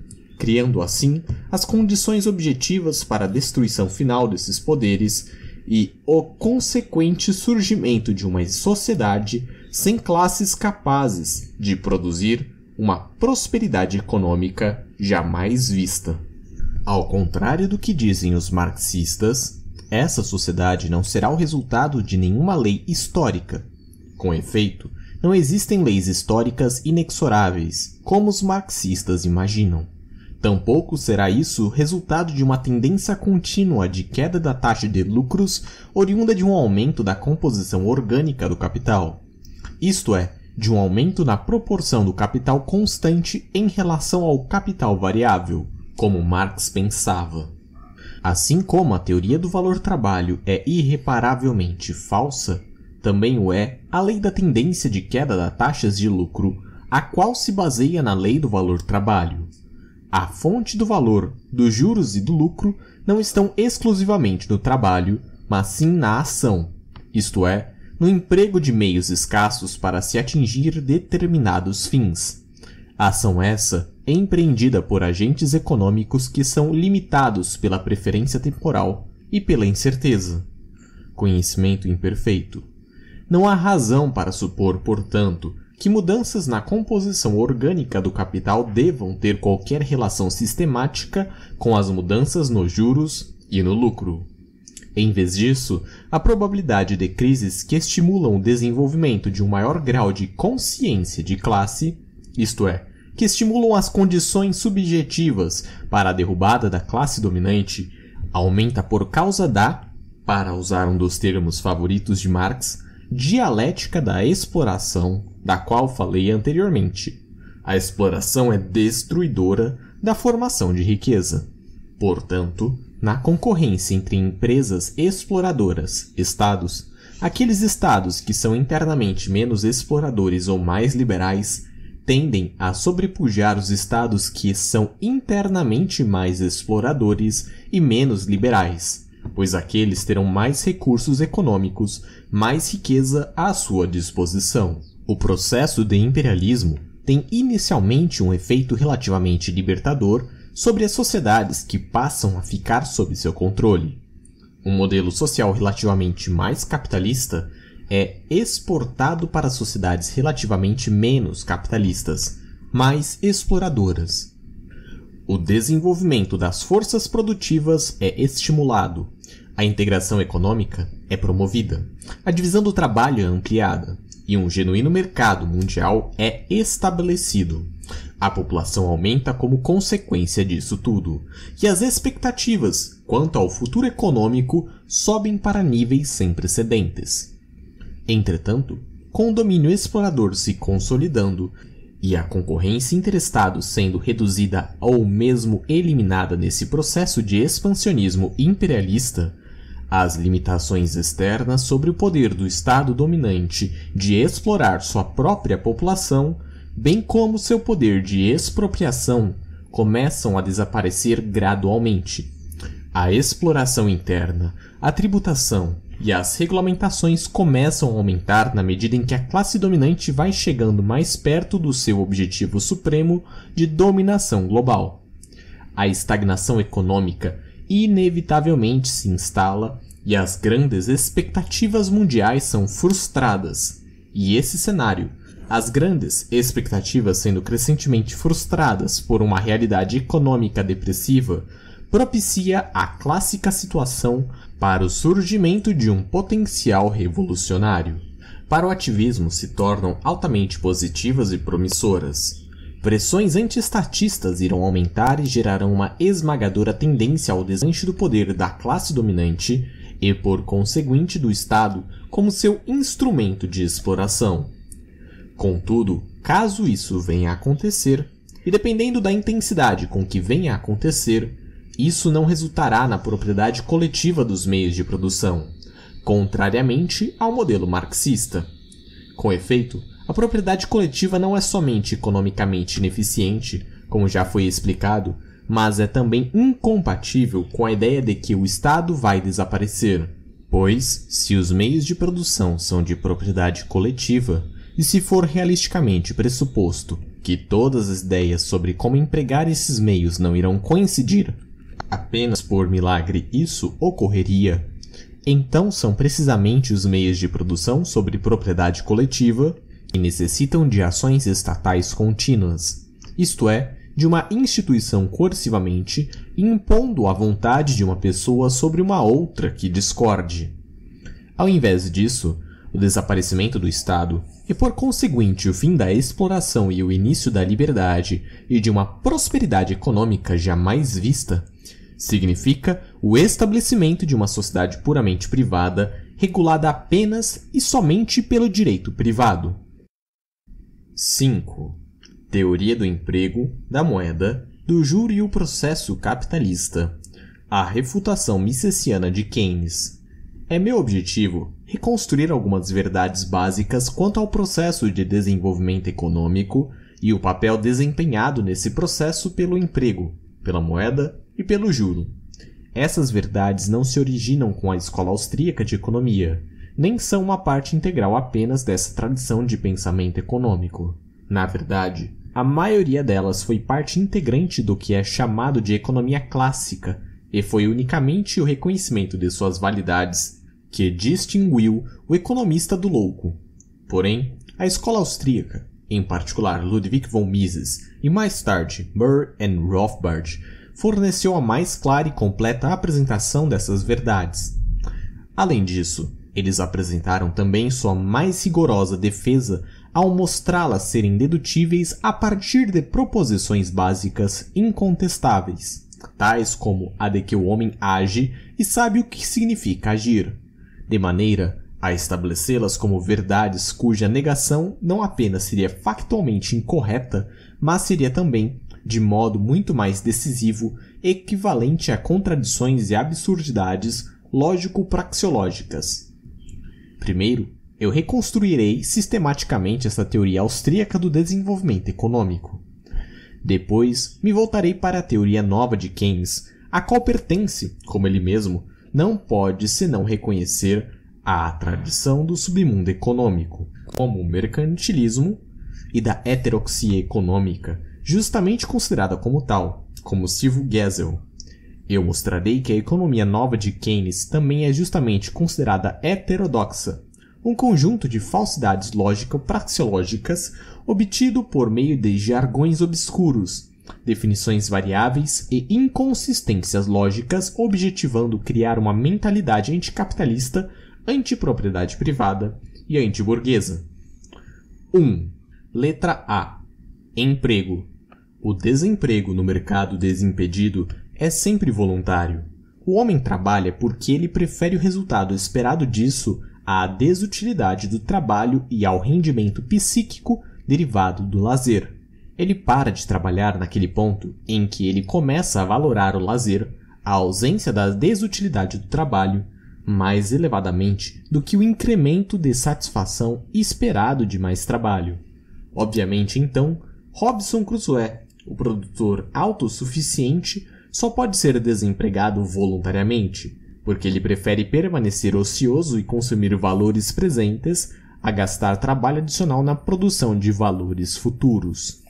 criando assim as condições objetivas para a destruição final desses poderes e o consequente surgimento de uma sociedade sem classes capazes de produzir uma prosperidade econômica jamais vista. Ao contrário do que dizem os marxistas, essa sociedade não será o resultado de nenhuma lei histórica. Com efeito, não existem leis históricas inexoráveis, como os marxistas imaginam. Tampouco será isso resultado de uma tendência contínua de queda da taxa de lucros oriunda de um aumento da composição orgânica do capital, isto é, de um aumento na proporção do capital constante em relação ao capital variável, como Marx pensava. Assim como a teoria do valor trabalho é irreparavelmente falsa, também o é a lei da tendência de queda das taxas de lucro, a qual se baseia na lei do valor trabalho. A fonte do valor, dos juros e do lucro não estão exclusivamente no trabalho, mas sim na ação, isto é, no emprego de meios escassos para se atingir determinados fins. Ação essa é empreendida por agentes econômicos que são limitados pela preferência temporal e pela incerteza. Conhecimento imperfeito. Não há razão para supor, portanto, que mudanças na composição orgânica do capital devam ter qualquer relação sistemática com as mudanças nos juros e no lucro. Em vez disso, a probabilidade de crises que estimulam o desenvolvimento de um maior grau de consciência de classe, isto é, que estimulam as condições subjetivas para a derrubada da classe dominante, aumenta por causa da, para usar um dos termos favoritos de Marx, dialética da exploração, da qual falei anteriormente. A exploração é destruidora da formação de riqueza. Portanto, na concorrência entre empresas exploradoras, estados, aqueles estados que são internamente menos exploradores ou mais liberais tendem a sobrepujar os estados que são internamente mais exploradores e menos liberais, pois aqueles terão mais recursos econômicos mais riqueza à sua disposição. O processo de imperialismo tem inicialmente um efeito relativamente libertador sobre as sociedades que passam a ficar sob seu controle. Um modelo social relativamente mais capitalista é exportado para sociedades relativamente menos capitalistas, mais exploradoras. O desenvolvimento das forças produtivas é estimulado, a integração econômica é promovida. A divisão do trabalho é ampliada e um genuíno mercado mundial é estabelecido. A população aumenta como consequência disso tudo, e as expectativas quanto ao futuro econômico sobem para níveis sem precedentes. Entretanto, com o domínio explorador se consolidando e a concorrência estados sendo reduzida ou mesmo eliminada nesse processo de expansionismo imperialista, as limitações externas sobre o poder do Estado dominante de explorar sua própria população, bem como seu poder de expropriação, começam a desaparecer gradualmente. A exploração interna, a tributação e as regulamentações começam a aumentar na medida em que a classe dominante vai chegando mais perto do seu objetivo supremo de dominação global. A estagnação econômica inevitavelmente se instala e as grandes expectativas mundiais são frustradas. E esse cenário, as grandes expectativas sendo crescentemente frustradas por uma realidade econômica depressiva, propicia a clássica situação para o surgimento de um potencial revolucionário. Para o ativismo se tornam altamente positivas e promissoras, Pressões antiestatistas irão aumentar e gerarão uma esmagadora tendência ao desmanche do poder da classe dominante e, por conseguinte, do Estado como seu instrumento de exploração. Contudo, caso isso venha a acontecer, e dependendo da intensidade com que venha a acontecer, isso não resultará na propriedade coletiva dos meios de produção, contrariamente ao modelo marxista. Com efeito, a propriedade coletiva não é somente economicamente ineficiente, como já foi explicado, mas é também incompatível com a ideia de que o Estado vai desaparecer. Pois, se os meios de produção são de propriedade coletiva, e se for realisticamente pressuposto que todas as ideias sobre como empregar esses meios não irão coincidir, apenas por milagre isso ocorreria, então são precisamente os meios de produção sobre propriedade coletiva e necessitam de ações estatais contínuas, isto é, de uma instituição coercivamente impondo a vontade de uma pessoa sobre uma outra que discorde. Ao invés disso, o desaparecimento do Estado e, por conseguinte, o fim da exploração e o início da liberdade e de uma prosperidade econômica jamais vista, significa o estabelecimento de uma sociedade puramente privada, regulada apenas e somente pelo direito privado. 5. Teoria do emprego, da moeda, do juro e o processo capitalista. A refutação misesiana de Keynes. É meu objetivo reconstruir algumas verdades básicas quanto ao processo de desenvolvimento econômico e o papel desempenhado nesse processo pelo emprego, pela moeda e pelo juro. Essas verdades não se originam com a escola austríaca de economia, nem são uma parte integral apenas dessa tradição de pensamento econômico. Na verdade, a maioria delas foi parte integrante do que é chamado de economia clássica, e foi unicamente o reconhecimento de suas validades que distinguiu o economista do louco. Porém, a escola austríaca, em particular Ludwig von Mises e mais tarde Burr e Rothbard, forneceu a mais clara e completa apresentação dessas verdades. Além disso, eles apresentaram também sua mais rigorosa defesa ao mostrá-las serem dedutíveis a partir de proposições básicas incontestáveis, tais como a de que o homem age e sabe o que significa agir, de maneira a estabelecê-las como verdades cuja negação não apenas seria factualmente incorreta, mas seria também, de modo muito mais decisivo, equivalente a contradições e absurdidades lógico-praxeológicas. Primeiro, eu reconstruirei sistematicamente essa teoria austríaca do desenvolvimento econômico. Depois, me voltarei para a teoria nova de Keynes, a qual pertence, como ele mesmo, não pode senão reconhecer a tradição do submundo econômico, como o mercantilismo e da heteroxia econômica, justamente considerada como tal, como Silvio Gesell. Eu mostrarei que a economia nova de Keynes também é justamente considerada heterodoxa, um conjunto de falsidades lógico-praxeológicas obtido por meio de jargões obscuros, definições variáveis e inconsistências lógicas objetivando criar uma mentalidade anticapitalista, antipropriedade privada e antiburguesa. 1. Letra A. Emprego. O desemprego no mercado desimpedido é sempre voluntário. O homem trabalha porque ele prefere o resultado esperado disso à desutilidade do trabalho e ao rendimento psíquico derivado do lazer. Ele para de trabalhar naquele ponto em que ele começa a valorar o lazer, a ausência da desutilidade do trabalho, mais elevadamente do que o incremento de satisfação esperado de mais trabalho. Obviamente, então, Robinson Crusoe, o produtor autossuficiente, só pode ser desempregado voluntariamente, porque ele prefere permanecer ocioso e consumir valores presentes a gastar trabalho adicional na produção de valores futuros.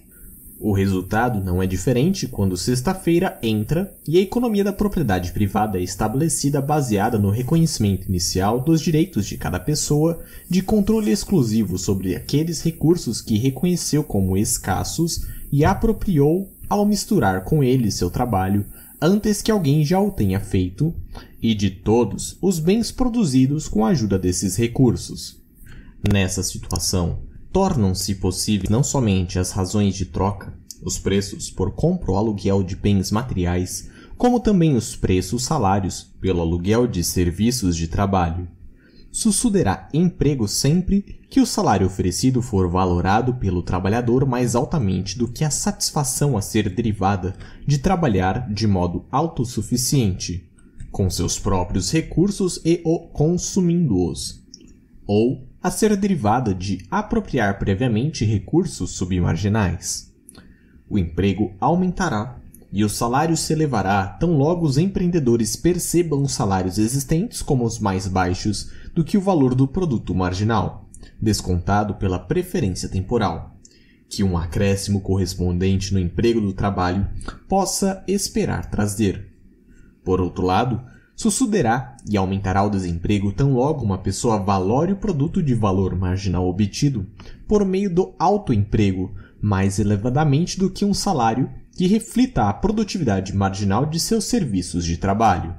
O resultado não é diferente quando sexta-feira entra e a economia da propriedade privada é estabelecida baseada no reconhecimento inicial dos direitos de cada pessoa, de controle exclusivo sobre aqueles recursos que reconheceu como escassos e apropriou ao misturar com ele seu trabalho antes que alguém já o tenha feito, e de todos os bens produzidos com a ajuda desses recursos. Nessa situação, tornam-se possíveis não somente as razões de troca, os preços por compra ou aluguel de bens materiais, como também os preços salários pelo aluguel de serviços de trabalho sussurrará emprego sempre que o salário oferecido for valorado pelo trabalhador mais altamente do que a satisfação a ser derivada de trabalhar de modo autossuficiente, com seus próprios recursos e o consumindo-os, ou a ser derivada de apropriar previamente recursos submarginais. O emprego aumentará e o salário se elevará tão logo os empreendedores percebam os salários existentes como os mais baixos do que o valor do produto marginal, descontado pela preferência temporal, que um acréscimo correspondente no emprego do trabalho possa esperar trazer. Por outro lado, sucederá e aumentará o desemprego tão logo uma pessoa valore o produto de valor marginal obtido por meio do autoemprego mais elevadamente do que um salário que reflita a produtividade marginal de seus serviços de trabalho.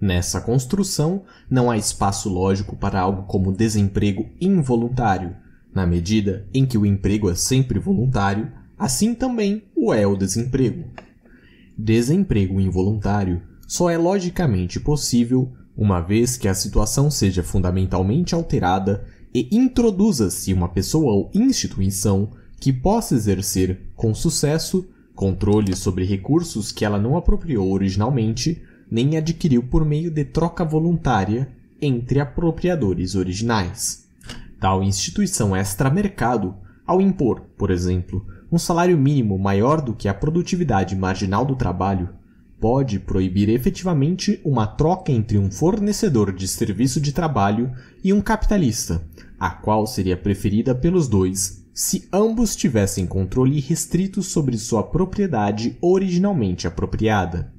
Nessa construção, não há espaço lógico para algo como desemprego involuntário. Na medida em que o emprego é sempre voluntário, assim também o é o desemprego. Desemprego involuntário só é logicamente possível uma vez que a situação seja fundamentalmente alterada e introduza-se uma pessoa ou instituição que possa exercer com sucesso controle sobre recursos que ela não apropriou originalmente nem adquiriu por meio de troca voluntária entre apropriadores originais. Tal instituição extra-mercado, ao impor, por exemplo, um salário mínimo maior do que a produtividade marginal do trabalho, pode proibir efetivamente uma troca entre um fornecedor de serviço de trabalho e um capitalista, a qual seria preferida pelos dois se ambos tivessem controle restrito sobre sua propriedade originalmente apropriada.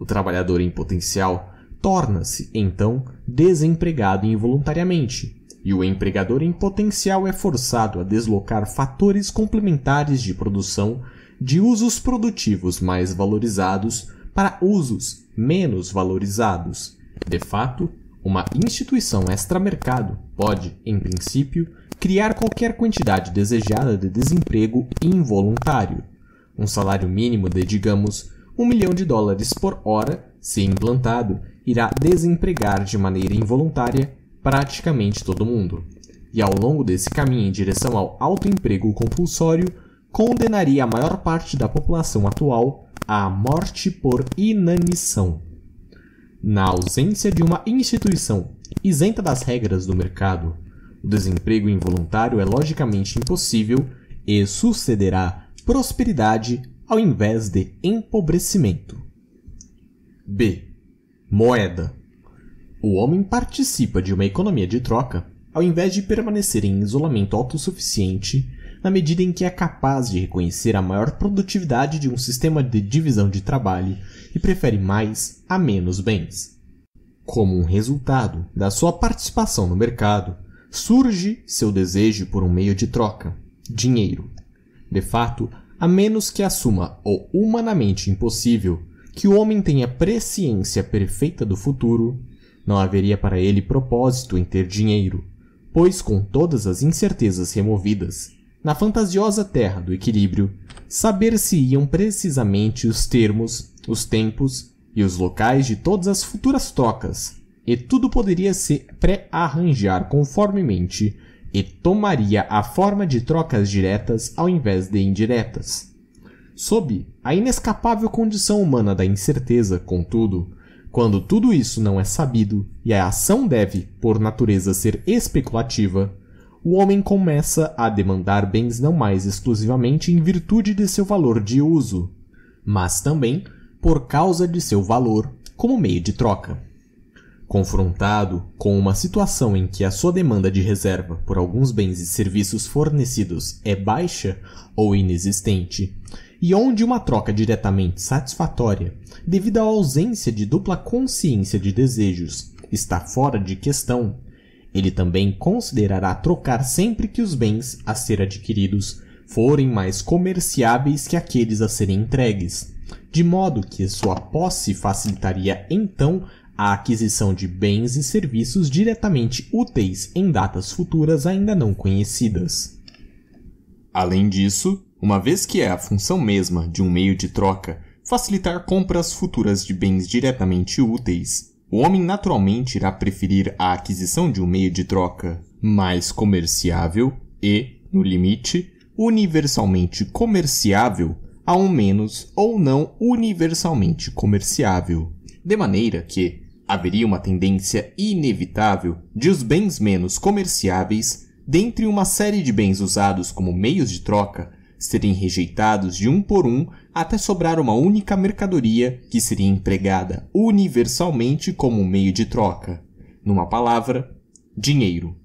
O trabalhador em potencial torna-se, então, desempregado involuntariamente, e o empregador em potencial é forçado a deslocar fatores complementares de produção de usos produtivos mais valorizados para usos menos valorizados. De fato, uma instituição extramercado pode, em princípio, criar qualquer quantidade desejada de desemprego involuntário. Um salário mínimo de, digamos, um milhão de dólares por hora, se implantado, irá desempregar de maneira involuntária praticamente todo mundo. E ao longo desse caminho em direção ao autoemprego compulsório, condenaria a maior parte da população atual à morte por inanição. Na ausência de uma instituição isenta das regras do mercado, o desemprego involuntário é logicamente impossível e sucederá prosperidade ao invés de empobrecimento. B. Moeda. O homem participa de uma economia de troca ao invés de permanecer em isolamento autossuficiente na medida em que é capaz de reconhecer a maior produtividade de um sistema de divisão de trabalho e prefere mais a menos bens. Como um resultado da sua participação no mercado, surge seu desejo por um meio de troca, dinheiro. De fato, a menos que assuma o humanamente impossível que o homem tenha presciência perfeita do futuro, não haveria para ele propósito em ter dinheiro, pois com todas as incertezas removidas, na fantasiosa terra do equilíbrio, saber-se-iam precisamente os termos, os tempos e os locais de todas as futuras trocas, e tudo poderia se pré-arranjar conformemente e tomaria a forma de trocas diretas ao invés de indiretas. Sob a inescapável condição humana da incerteza, contudo, quando tudo isso não é sabido e a ação deve, por natureza, ser especulativa, o homem começa a demandar bens não mais exclusivamente em virtude de seu valor de uso, mas também por causa de seu valor como meio de troca. Confrontado com uma situação em que a sua demanda de reserva por alguns bens e serviços fornecidos é baixa ou inexistente, e onde uma troca diretamente satisfatória, devido à ausência de dupla consciência de desejos, está fora de questão, ele também considerará trocar sempre que os bens a ser adquiridos forem mais comerciáveis que aqueles a serem entregues, de modo que sua posse facilitaria então a aquisição de bens e serviços diretamente úteis em datas futuras ainda não conhecidas. Além disso, uma vez que é a função mesma de um meio de troca facilitar compras futuras de bens diretamente úteis, o homem naturalmente irá preferir a aquisição de um meio de troca mais comerciável e, no limite, universalmente comerciável a um menos ou não universalmente comerciável. De maneira que, haveria uma tendência inevitável de os bens menos comerciáveis, dentre uma série de bens usados como meios de troca, serem rejeitados de um por um até sobrar uma única mercadoria que seria empregada universalmente como meio de troca. Numa palavra, dinheiro.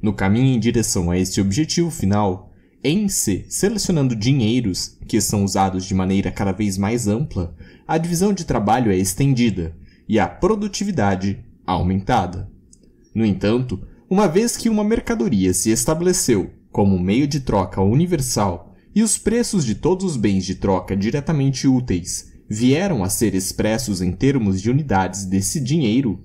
No caminho em direção a este objetivo final, em se selecionando dinheiros que são usados de maneira cada vez mais ampla, a divisão de trabalho é estendida, e a produtividade aumentada. No entanto, uma vez que uma mercadoria se estabeleceu como meio de troca universal e os preços de todos os bens de troca diretamente úteis vieram a ser expressos em termos de unidades desse dinheiro,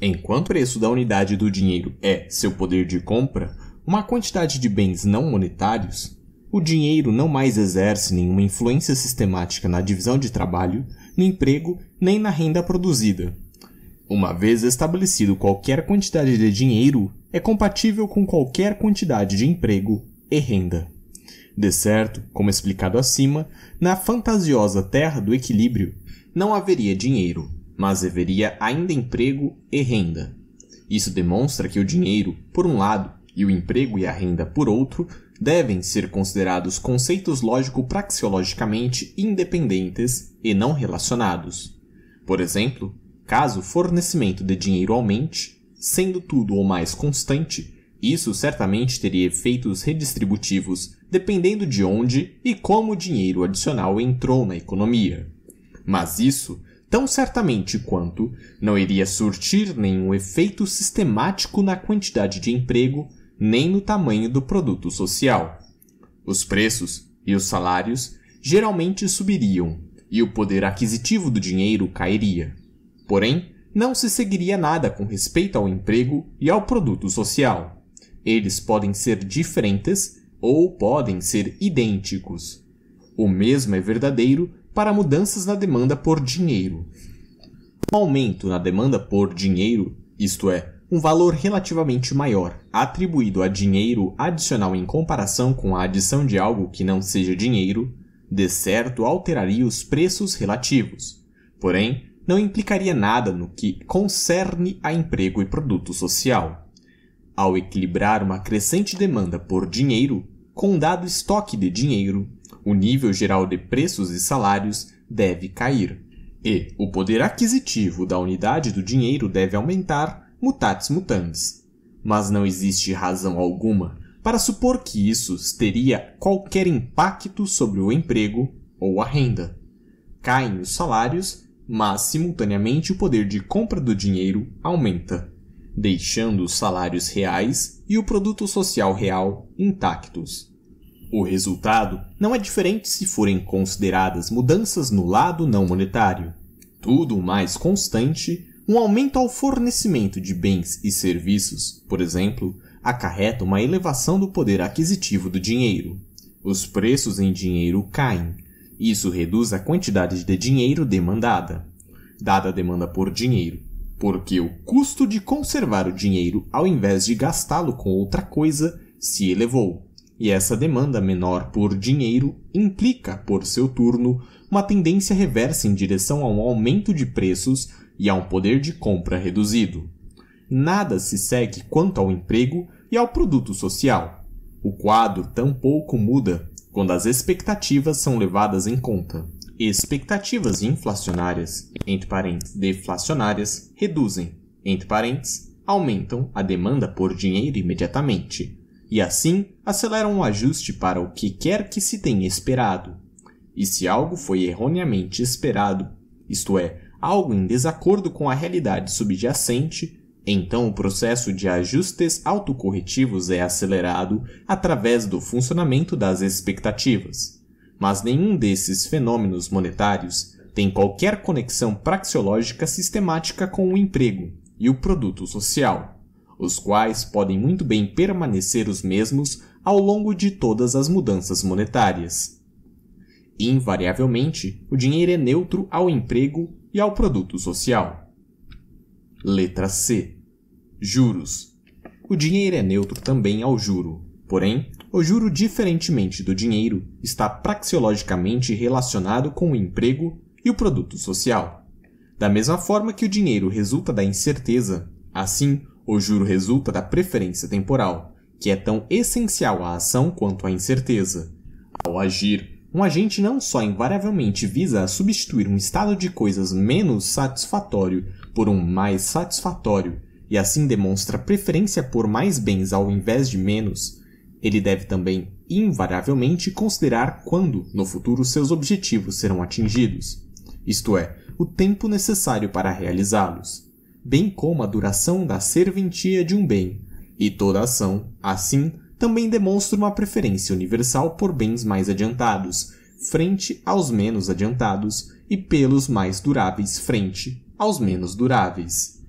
enquanto o preço da unidade do dinheiro é seu poder de compra, uma quantidade de bens não monetários, o dinheiro não mais exerce nenhuma influência sistemática na divisão de trabalho, no emprego nem na renda produzida. Uma vez estabelecido qualquer quantidade de dinheiro, é compatível com qualquer quantidade de emprego e renda. De certo, como explicado acima, na fantasiosa terra do equilíbrio não haveria dinheiro, mas haveria ainda emprego e renda. Isso demonstra que o dinheiro, por um lado, e o emprego e a renda, por outro, devem ser considerados conceitos lógico praxiologicamente independentes e não relacionados. Por exemplo, caso o fornecimento de dinheiro aumente, sendo tudo ou mais constante, isso certamente teria efeitos redistributivos dependendo de onde e como o dinheiro adicional entrou na economia. Mas isso, tão certamente quanto, não iria surtir nenhum efeito sistemático na quantidade de emprego nem no tamanho do produto social. Os preços e os salários geralmente subiriam e o poder aquisitivo do dinheiro cairia. Porém, não se seguiria nada com respeito ao emprego e ao produto social. Eles podem ser diferentes ou podem ser idênticos. O mesmo é verdadeiro para mudanças na demanda por dinheiro. O aumento na demanda por dinheiro, isto é, um valor relativamente maior, atribuído a dinheiro adicional em comparação com a adição de algo que não seja dinheiro, de certo alteraria os preços relativos, porém não implicaria nada no que concerne a emprego e produto social. Ao equilibrar uma crescente demanda por dinheiro com um dado estoque de dinheiro, o nível geral de preços e salários deve cair, e o poder aquisitivo da unidade do dinheiro deve aumentar mutatis mutandis. Mas não existe razão alguma para supor que isso teria qualquer impacto sobre o emprego ou a renda. Caem os salários, mas simultaneamente o poder de compra do dinheiro aumenta, deixando os salários reais e o produto social real intactos. O resultado não é diferente se forem consideradas mudanças no lado não monetário. Tudo mais constante um aumento ao fornecimento de bens e serviços, por exemplo, acarreta uma elevação do poder aquisitivo do dinheiro. Os preços em dinheiro caem. Isso reduz a quantidade de dinheiro demandada. Dada a demanda por dinheiro, porque o custo de conservar o dinheiro ao invés de gastá-lo com outra coisa se elevou. E essa demanda menor por dinheiro implica, por seu turno, uma tendência reversa em direção a um aumento de preços e a um poder de compra reduzido. Nada se segue quanto ao emprego e ao produto social. O quadro tampouco muda quando as expectativas são levadas em conta. Expectativas inflacionárias, entre parênteses, deflacionárias, reduzem, entre parênteses, aumentam a demanda por dinheiro imediatamente, e assim aceleram o ajuste para o que quer que se tenha esperado. E se algo foi erroneamente esperado, isto é, algo em desacordo com a realidade subjacente, então o processo de ajustes autocorretivos é acelerado através do funcionamento das expectativas. Mas nenhum desses fenômenos monetários tem qualquer conexão praxeológica sistemática com o emprego e o produto social, os quais podem muito bem permanecer os mesmos ao longo de todas as mudanças monetárias invariavelmente, o dinheiro é neutro ao emprego e ao produto social. Letra C. Juros. O dinheiro é neutro também ao juro. Porém, o juro, diferentemente do dinheiro, está praxeologicamente relacionado com o emprego e o produto social. Da mesma forma que o dinheiro resulta da incerteza, assim, o juro resulta da preferência temporal, que é tão essencial à ação quanto à incerteza. Ao agir um agente não só invariavelmente visa substituir um estado de coisas menos satisfatório por um mais satisfatório, e assim demonstra preferência por mais bens ao invés de menos, ele deve também, invariavelmente, considerar quando, no futuro, seus objetivos serão atingidos, isto é, o tempo necessário para realizá-los, bem como a duração da serventia de um bem, e toda ação, assim, também demonstra uma preferência universal por bens mais adiantados, frente aos menos adiantados, e pelos mais duráveis frente aos menos duráveis.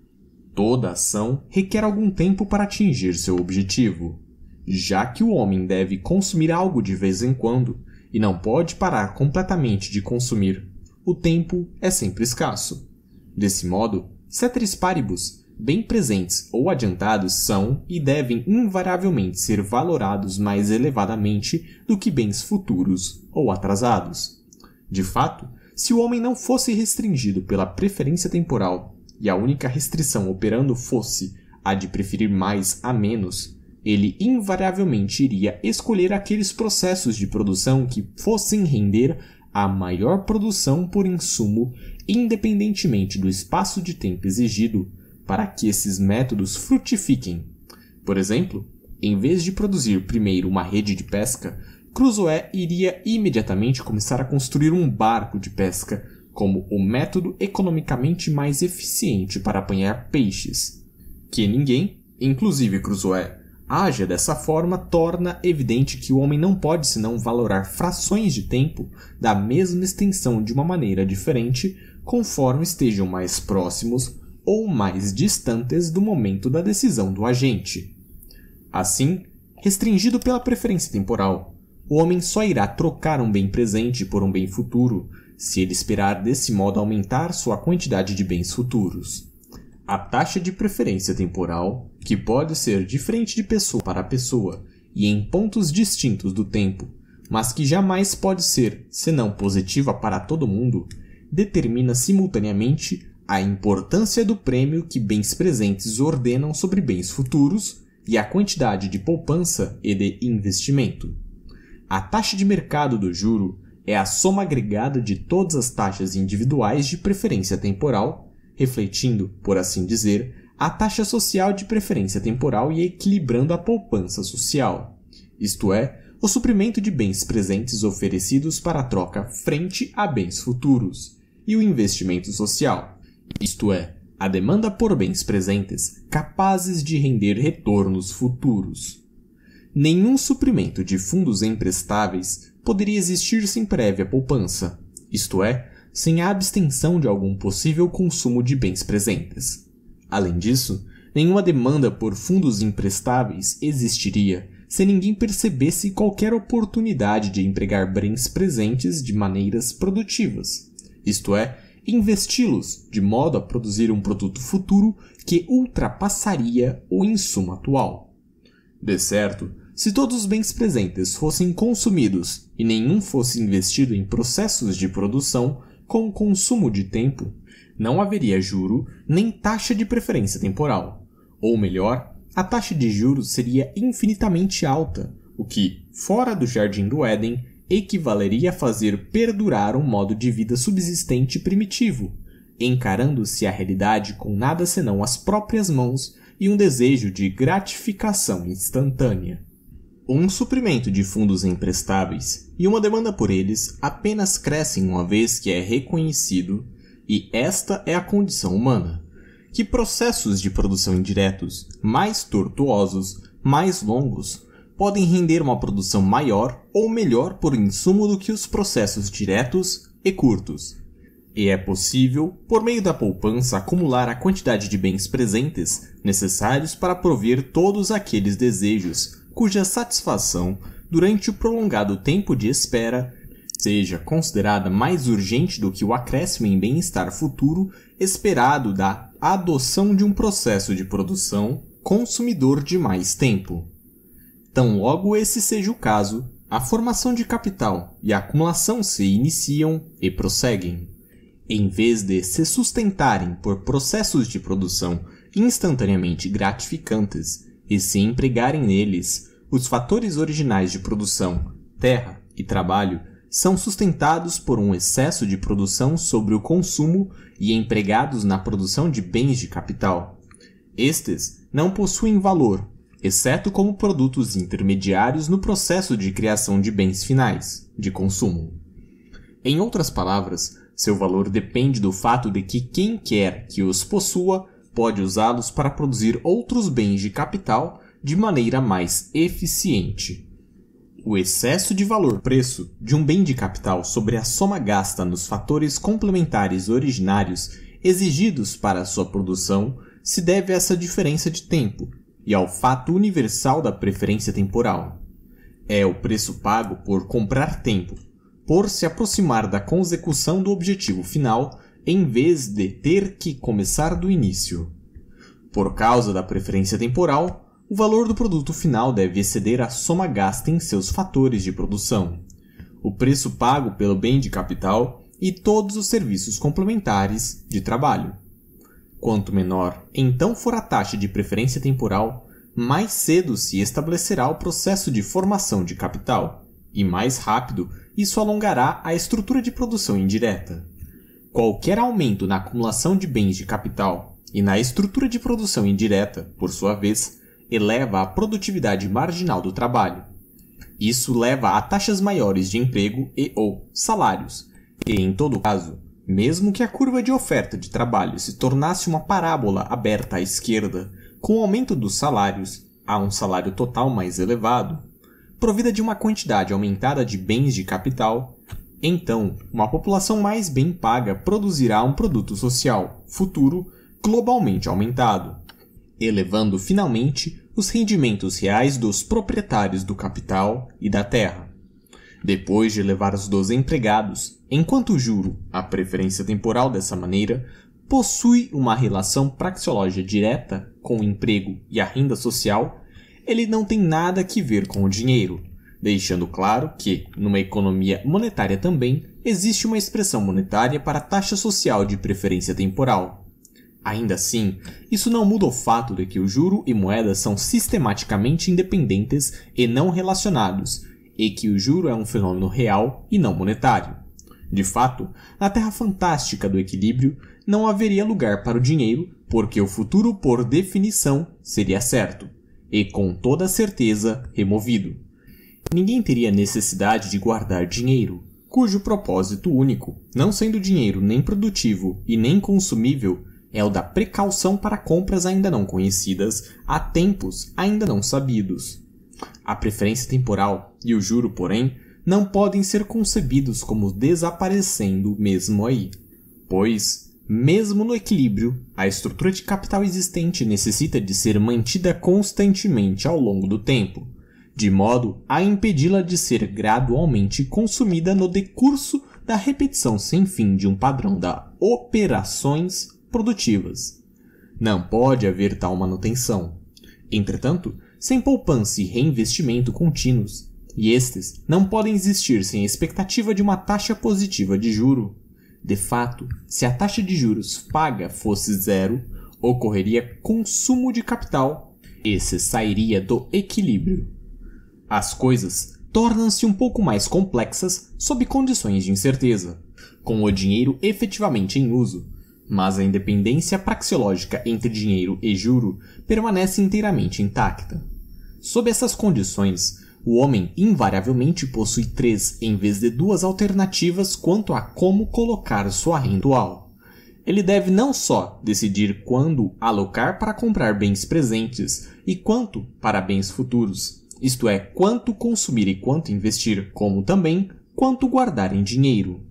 Toda ação requer algum tempo para atingir seu objetivo. Já que o homem deve consumir algo de vez em quando e não pode parar completamente de consumir, o tempo é sempre escasso. Desse modo, ceteris paribus, bem presentes ou adiantados são e devem invariavelmente ser valorados mais elevadamente do que bens futuros ou atrasados. De fato, se o homem não fosse restringido pela preferência temporal e a única restrição operando fosse a de preferir mais a menos, ele invariavelmente iria escolher aqueles processos de produção que fossem render a maior produção por insumo, independentemente do espaço de tempo exigido para que esses métodos frutifiquem. Por exemplo, em vez de produzir primeiro uma rede de pesca, Crusoe iria imediatamente começar a construir um barco de pesca como o método economicamente mais eficiente para apanhar peixes. Que ninguém, inclusive Crusoe, haja dessa forma torna evidente que o homem não pode senão valorar frações de tempo da mesma extensão de uma maneira diferente conforme estejam mais próximos ou mais distantes do momento da decisão do agente. Assim, restringido pela preferência temporal, o homem só irá trocar um bem presente por um bem futuro se ele esperar desse modo aumentar sua quantidade de bens futuros. A taxa de preferência temporal, que pode ser diferente de pessoa para pessoa e em pontos distintos do tempo, mas que jamais pode ser, senão positiva para todo mundo, determina simultaneamente a importância do prêmio que bens presentes ordenam sobre bens futuros e a quantidade de poupança e de investimento. A taxa de mercado do juro é a soma agregada de todas as taxas individuais de preferência temporal, refletindo, por assim dizer, a taxa social de preferência temporal e equilibrando a poupança social, isto é, o suprimento de bens presentes oferecidos para troca frente a bens futuros, e o investimento social, isto é, a demanda por bens presentes capazes de render retornos futuros. Nenhum suprimento de fundos emprestáveis poderia existir sem prévia poupança, isto é, sem a abstenção de algum possível consumo de bens presentes. Além disso, nenhuma demanda por fundos emprestáveis existiria se ninguém percebesse qualquer oportunidade de empregar bens presentes de maneiras produtivas, isto é, investi-los de modo a produzir um produto futuro que ultrapassaria o insumo atual. De certo, se todos os bens presentes fossem consumidos e nenhum fosse investido em processos de produção com consumo de tempo, não haveria juro nem taxa de preferência temporal. Ou melhor, a taxa de juros seria infinitamente alta, o que, fora do Jardim do Éden, equivaleria a fazer perdurar um modo de vida subsistente primitivo, encarando-se a realidade com nada senão as próprias mãos e um desejo de gratificação instantânea. Um suprimento de fundos emprestáveis e uma demanda por eles apenas crescem uma vez que é reconhecido, e esta é a condição humana, que processos de produção indiretos, mais tortuosos, mais longos, podem render uma produção maior ou melhor por insumo do que os processos diretos e curtos. E é possível, por meio da poupança, acumular a quantidade de bens presentes necessários para prover todos aqueles desejos cuja satisfação, durante o prolongado tempo de espera, seja considerada mais urgente do que o acréscimo em bem-estar futuro esperado da adoção de um processo de produção consumidor de mais tempo. Tão logo esse seja o caso, a formação de capital e a acumulação se iniciam e prosseguem. Em vez de se sustentarem por processos de produção instantaneamente gratificantes e se empregarem neles, os fatores originais de produção, terra e trabalho, são sustentados por um excesso de produção sobre o consumo e empregados na produção de bens de capital. Estes não possuem valor exceto como produtos intermediários no processo de criação de bens finais, de consumo. Em outras palavras, seu valor depende do fato de que quem quer que os possua pode usá-los para produzir outros bens de capital de maneira mais eficiente. O excesso de valor-preço de um bem de capital sobre a soma gasta nos fatores complementares originários exigidos para sua produção se deve a essa diferença de tempo e ao fato universal da preferência temporal. É o preço pago por comprar tempo, por se aproximar da consecução do objetivo final em vez de ter que começar do início. Por causa da preferência temporal, o valor do produto final deve exceder a soma gasta em seus fatores de produção, o preço pago pelo bem de capital e todos os serviços complementares de trabalho. Quanto menor então for a taxa de preferência temporal, mais cedo se estabelecerá o processo de formação de capital, e mais rápido isso alongará a estrutura de produção indireta. Qualquer aumento na acumulação de bens de capital e na estrutura de produção indireta, por sua vez, eleva a produtividade marginal do trabalho. Isso leva a taxas maiores de emprego e ou salários, que, em todo caso, mesmo que a curva de oferta de trabalho se tornasse uma parábola aberta à esquerda, com o aumento dos salários a um salário total mais elevado, provida de uma quantidade aumentada de bens de capital, então uma população mais bem paga produzirá um produto social futuro globalmente aumentado, elevando finalmente os rendimentos reais dos proprietários do capital e da terra. Depois de elevar os dos empregados, Enquanto o juro, a preferência temporal dessa maneira, possui uma relação praxeológica direta com o emprego e a renda social, ele não tem nada a ver com o dinheiro, deixando claro que, numa economia monetária também, existe uma expressão monetária para a taxa social de preferência temporal. Ainda assim, isso não muda o fato de que o juro e moeda são sistematicamente independentes e não relacionados, e que o juro é um fenômeno real e não monetário. De fato, na terra fantástica do equilíbrio, não haveria lugar para o dinheiro, porque o futuro, por definição, seria certo, e com toda certeza removido. Ninguém teria necessidade de guardar dinheiro, cujo propósito único, não sendo dinheiro nem produtivo e nem consumível, é o da precaução para compras ainda não conhecidas a tempos ainda não sabidos. A preferência temporal e o juro, porém, não podem ser concebidos como desaparecendo mesmo aí, pois, mesmo no equilíbrio, a estrutura de capital existente necessita de ser mantida constantemente ao longo do tempo, de modo a impedi-la de ser gradualmente consumida no decurso da repetição sem fim de um padrão da operações produtivas. Não pode haver tal manutenção. Entretanto, sem poupança e reinvestimento contínuos, e estes não podem existir sem a expectativa de uma taxa positiva de juro. De fato, se a taxa de juros paga fosse zero, ocorreria consumo de capital. Esse sairia do equilíbrio. As coisas tornam-se um pouco mais complexas sob condições de incerteza, com o dinheiro efetivamente em uso, mas a independência praxeológica entre dinheiro e juro permanece inteiramente intacta. Sob essas condições, o homem invariavelmente possui três em vez de duas alternativas quanto a como colocar sua renda anual. Ele deve não só decidir quando alocar para comprar bens presentes e quanto para bens futuros, isto é, quanto consumir e quanto investir, como também quanto guardar em dinheiro.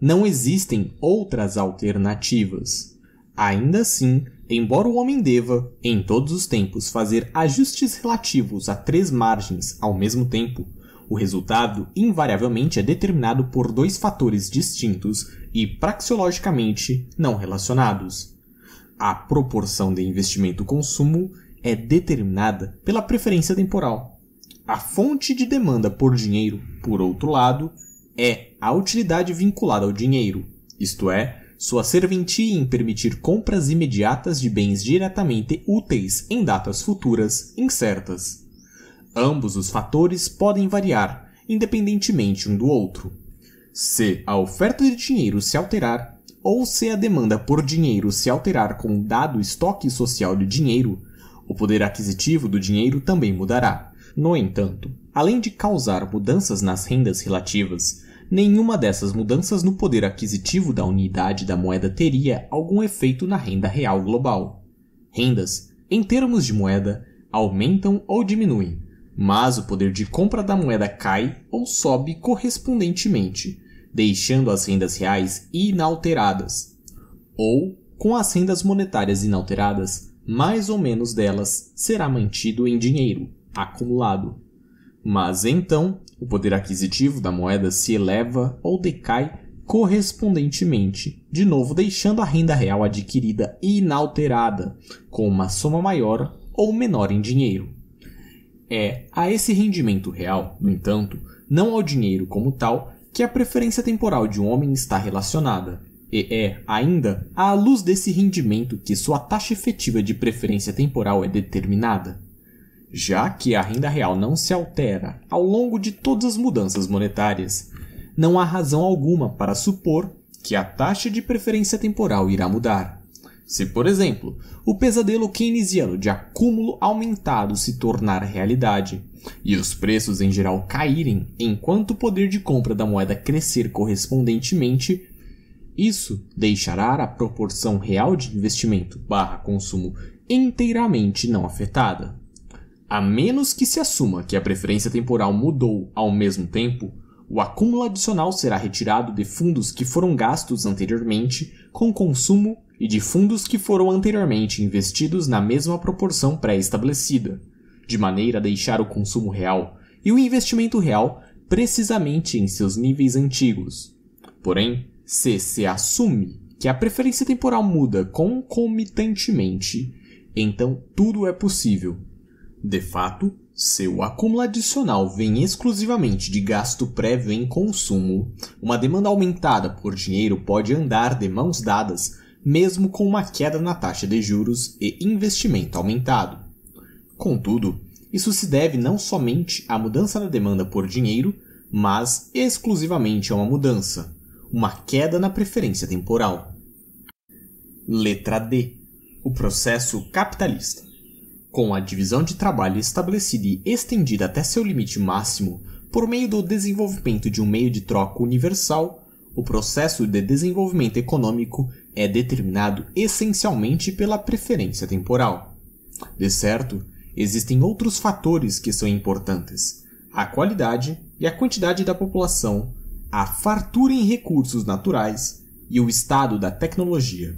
Não existem outras alternativas. Ainda assim, Embora o homem deva, em todos os tempos, fazer ajustes relativos a três margens ao mesmo tempo, o resultado invariavelmente é determinado por dois fatores distintos e praxeologicamente não relacionados. A proporção de investimento-consumo é determinada pela preferência temporal. A fonte de demanda por dinheiro, por outro lado, é a utilidade vinculada ao dinheiro, isto é, sua serventia em permitir compras imediatas de bens diretamente úteis em datas futuras incertas. Ambos os fatores podem variar, independentemente um do outro. Se a oferta de dinheiro se alterar, ou se a demanda por dinheiro se alterar com dado estoque social de dinheiro, o poder aquisitivo do dinheiro também mudará. No entanto, além de causar mudanças nas rendas relativas, nenhuma dessas mudanças no poder aquisitivo da unidade da moeda teria algum efeito na renda real global. Rendas, em termos de moeda, aumentam ou diminuem, mas o poder de compra da moeda cai ou sobe correspondentemente, deixando as rendas reais inalteradas. Ou, com as rendas monetárias inalteradas, mais ou menos delas será mantido em dinheiro acumulado. Mas então, o poder aquisitivo da moeda se eleva ou decai correspondentemente, de novo deixando a renda real adquirida inalterada, com uma soma maior ou menor em dinheiro. É a esse rendimento real, no entanto, não ao dinheiro como tal, que a preferência temporal de um homem está relacionada, e é, ainda, à luz desse rendimento que sua taxa efetiva de preferência temporal é determinada já que a renda real não se altera ao longo de todas as mudanças monetárias, não há razão alguma para supor que a taxa de preferência temporal irá mudar. Se, por exemplo, o pesadelo keynesiano de acúmulo aumentado se tornar realidade e os preços em geral caírem enquanto o poder de compra da moeda crescer correspondentemente, isso deixará a proporção real de investimento barra consumo inteiramente não afetada. A menos que se assuma que a preferência temporal mudou ao mesmo tempo, o acúmulo adicional será retirado de fundos que foram gastos anteriormente com consumo e de fundos que foram anteriormente investidos na mesma proporção pré-estabelecida, de maneira a deixar o consumo real e o investimento real precisamente em seus níveis antigos. Porém, se se assume que a preferência temporal muda concomitantemente, então tudo é possível, de fato, seu acúmulo adicional vem exclusivamente de gasto prévio em consumo. Uma demanda aumentada por dinheiro pode andar de mãos dadas, mesmo com uma queda na taxa de juros e investimento aumentado. Contudo, isso se deve não somente à mudança na demanda por dinheiro, mas exclusivamente a uma mudança, uma queda na preferência temporal. Letra D. O processo capitalista com a divisão de trabalho estabelecida e estendida até seu limite máximo por meio do desenvolvimento de um meio de troca universal, o processo de desenvolvimento econômico é determinado essencialmente pela preferência temporal. De certo, existem outros fatores que são importantes: a qualidade e a quantidade da população, a fartura em recursos naturais e o estado da tecnologia.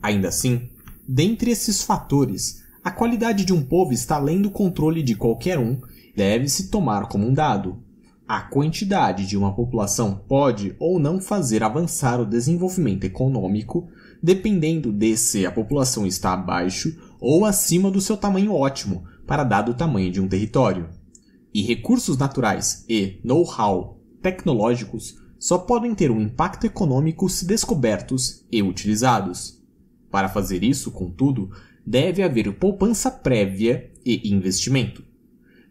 Ainda assim, dentre esses fatores, a qualidade de um povo está além do controle de qualquer um, deve-se tomar como um dado. A quantidade de uma população pode ou não fazer avançar o desenvolvimento econômico, dependendo de se a população está abaixo ou acima do seu tamanho ótimo para dado tamanho de um território. E recursos naturais e know-how tecnológicos só podem ter um impacto econômico se descobertos e utilizados. Para fazer isso, contudo, deve haver poupança prévia e investimento.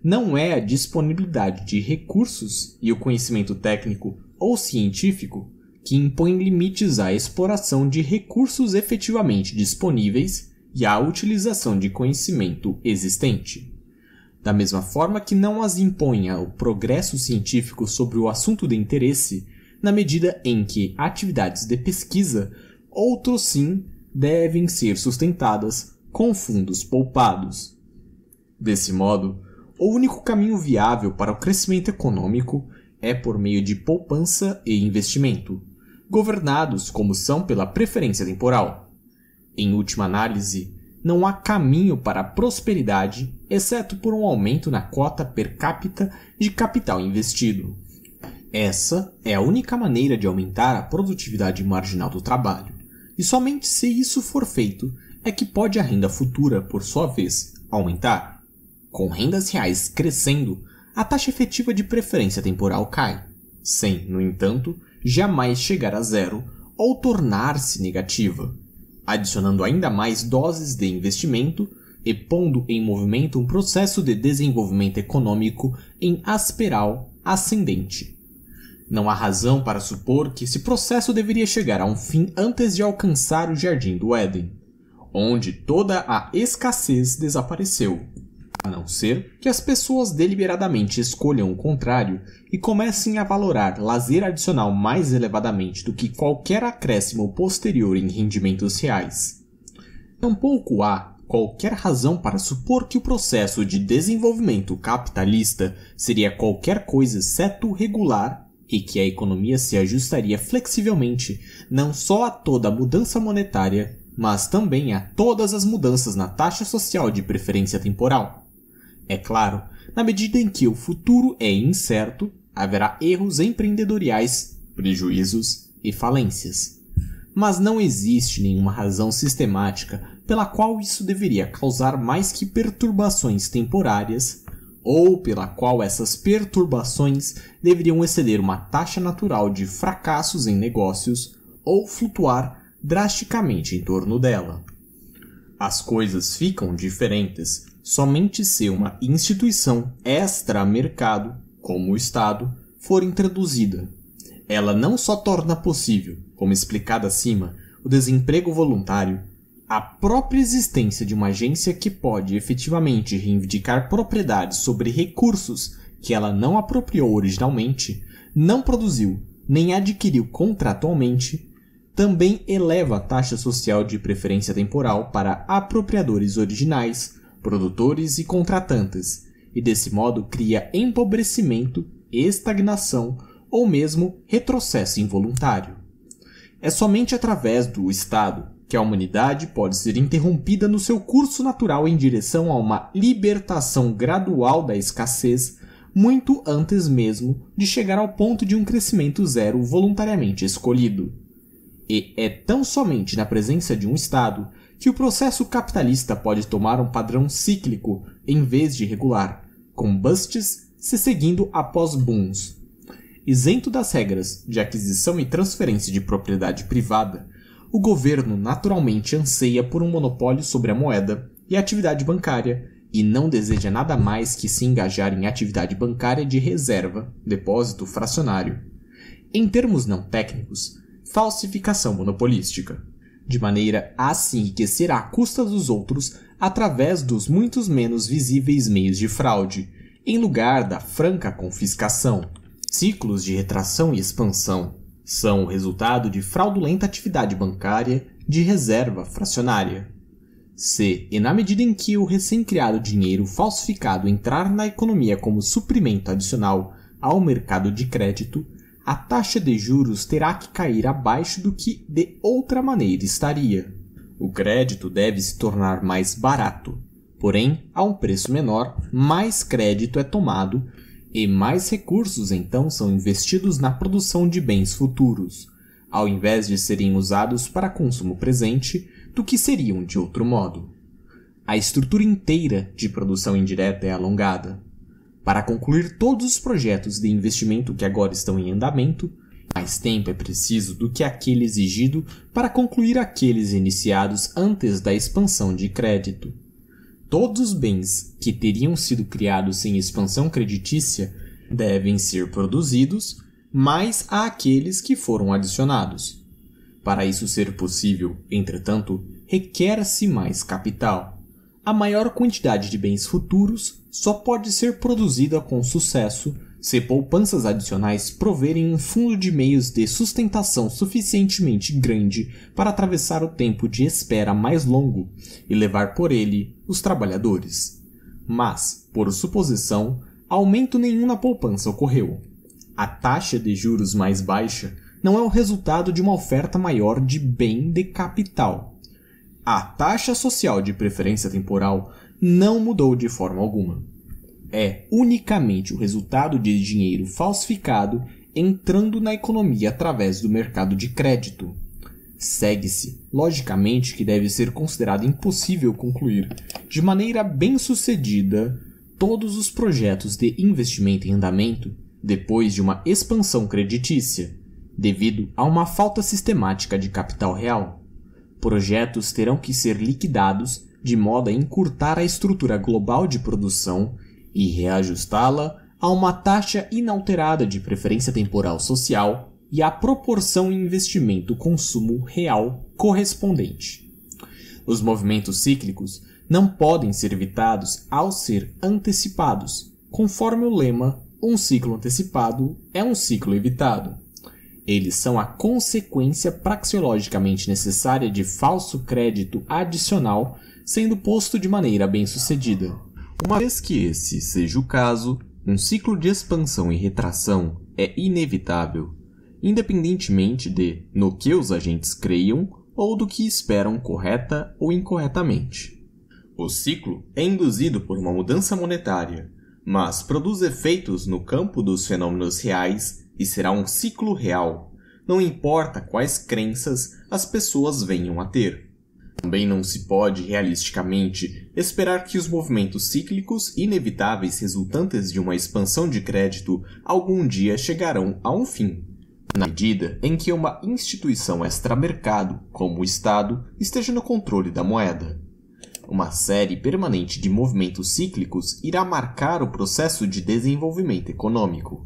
Não é a disponibilidade de recursos e o conhecimento técnico ou científico que impõem limites à exploração de recursos efetivamente disponíveis e à utilização de conhecimento existente. Da mesma forma que não as imponha o progresso científico sobre o assunto de interesse, na medida em que atividades de pesquisa, outros sim, devem ser sustentadas com fundos poupados. Desse modo, o único caminho viável para o crescimento econômico é por meio de poupança e investimento, governados como são pela preferência temporal. Em última análise, não há caminho para a prosperidade exceto por um aumento na cota per capita de capital investido. Essa é a única maneira de aumentar a produtividade marginal do trabalho, e somente se isso for feito é que pode a renda futura, por sua vez, aumentar. Com rendas reais crescendo, a taxa efetiva de preferência temporal cai, sem, no entanto, jamais chegar a zero ou tornar-se negativa, adicionando ainda mais doses de investimento e pondo em movimento um processo de desenvolvimento econômico em asperal ascendente. Não há razão para supor que esse processo deveria chegar a um fim antes de alcançar o Jardim do Éden onde toda a escassez desapareceu, a não ser que as pessoas deliberadamente escolham o contrário e comecem a valorar lazer adicional mais elevadamente do que qualquer acréscimo posterior em rendimentos reais. Tampouco há qualquer razão para supor que o processo de desenvolvimento capitalista seria qualquer coisa exceto regular e que a economia se ajustaria flexivelmente não só a toda mudança monetária, mas também a todas as mudanças na taxa social de preferência temporal. É claro, na medida em que o futuro é incerto, haverá erros empreendedoriais, prejuízos e falências. Mas não existe nenhuma razão sistemática pela qual isso deveria causar mais que perturbações temporárias, ou pela qual essas perturbações deveriam exceder uma taxa natural de fracassos em negócios ou flutuar drasticamente em torno dela. As coisas ficam diferentes somente se uma instituição extra-mercado, como o Estado, for introduzida. Ela não só torna possível, como explicado acima, o desemprego voluntário, a própria existência de uma agência que pode efetivamente reivindicar propriedades sobre recursos que ela não apropriou originalmente, não produziu nem adquiriu contratualmente, também eleva a taxa social de preferência temporal para apropriadores originais, produtores e contratantes, e desse modo cria empobrecimento, estagnação ou mesmo retrocesso involuntário. É somente através do Estado que a humanidade pode ser interrompida no seu curso natural em direção a uma libertação gradual da escassez, muito antes mesmo de chegar ao ponto de um crescimento zero voluntariamente escolhido. E é tão somente na presença de um Estado que o processo capitalista pode tomar um padrão cíclico em vez de regular, com busts se seguindo após booms. Isento das regras de aquisição e transferência de propriedade privada, o governo naturalmente anseia por um monopólio sobre a moeda e a atividade bancária e não deseja nada mais que se engajar em atividade bancária de reserva, depósito fracionário. Em termos não técnicos, falsificação monopolística, de maneira a se enriquecer à custa dos outros através dos muitos menos visíveis meios de fraude, em lugar da franca confiscação. Ciclos de retração e expansão são o resultado de fraudulenta atividade bancária de reserva fracionária. C. E na medida em que o recém-criado dinheiro falsificado entrar na economia como suprimento adicional ao mercado de crédito, a taxa de juros terá que cair abaixo do que de outra maneira estaria. O crédito deve se tornar mais barato, porém, a um preço menor, mais crédito é tomado e mais recursos então são investidos na produção de bens futuros, ao invés de serem usados para consumo presente do que seriam de outro modo. A estrutura inteira de produção indireta é alongada, para concluir todos os projetos de investimento que agora estão em andamento, mais tempo é preciso do que aquele exigido para concluir aqueles iniciados antes da expansão de crédito. Todos os bens que teriam sido criados sem expansão creditícia devem ser produzidos, mais a aqueles que foram adicionados. Para isso ser possível, entretanto, requer-se mais capital a maior quantidade de bens futuros só pode ser produzida com sucesso se poupanças adicionais proverem um fundo de meios de sustentação suficientemente grande para atravessar o tempo de espera mais longo e levar por ele os trabalhadores. Mas, por suposição, aumento nenhum na poupança ocorreu. A taxa de juros mais baixa não é o resultado de uma oferta maior de bem de capital, a taxa social de preferência temporal não mudou de forma alguma. É unicamente o resultado de dinheiro falsificado entrando na economia através do mercado de crédito. Segue-se, logicamente, que deve ser considerado impossível concluir de maneira bem-sucedida todos os projetos de investimento em andamento depois de uma expansão creditícia, devido a uma falta sistemática de capital real. Projetos terão que ser liquidados de modo a encurtar a estrutura global de produção e reajustá-la a uma taxa inalterada de preferência temporal social e à proporção investimento-consumo real correspondente. Os movimentos cíclicos não podem ser evitados ao ser antecipados, conforme o lema um ciclo antecipado é um ciclo evitado. Eles são a consequência praxeologicamente necessária de falso crédito adicional sendo posto de maneira bem-sucedida. Uma vez que esse seja o caso, um ciclo de expansão e retração é inevitável, independentemente de no que os agentes creiam ou do que esperam correta ou incorretamente. O ciclo é induzido por uma mudança monetária, mas produz efeitos no campo dos fenômenos reais e será um ciclo real, não importa quais crenças as pessoas venham a ter. Também não se pode realisticamente esperar que os movimentos cíclicos inevitáveis resultantes de uma expansão de crédito algum dia chegarão a um fim, na medida em que uma instituição extramercado, como o Estado, esteja no controle da moeda uma série permanente de movimentos cíclicos irá marcar o processo de desenvolvimento econômico.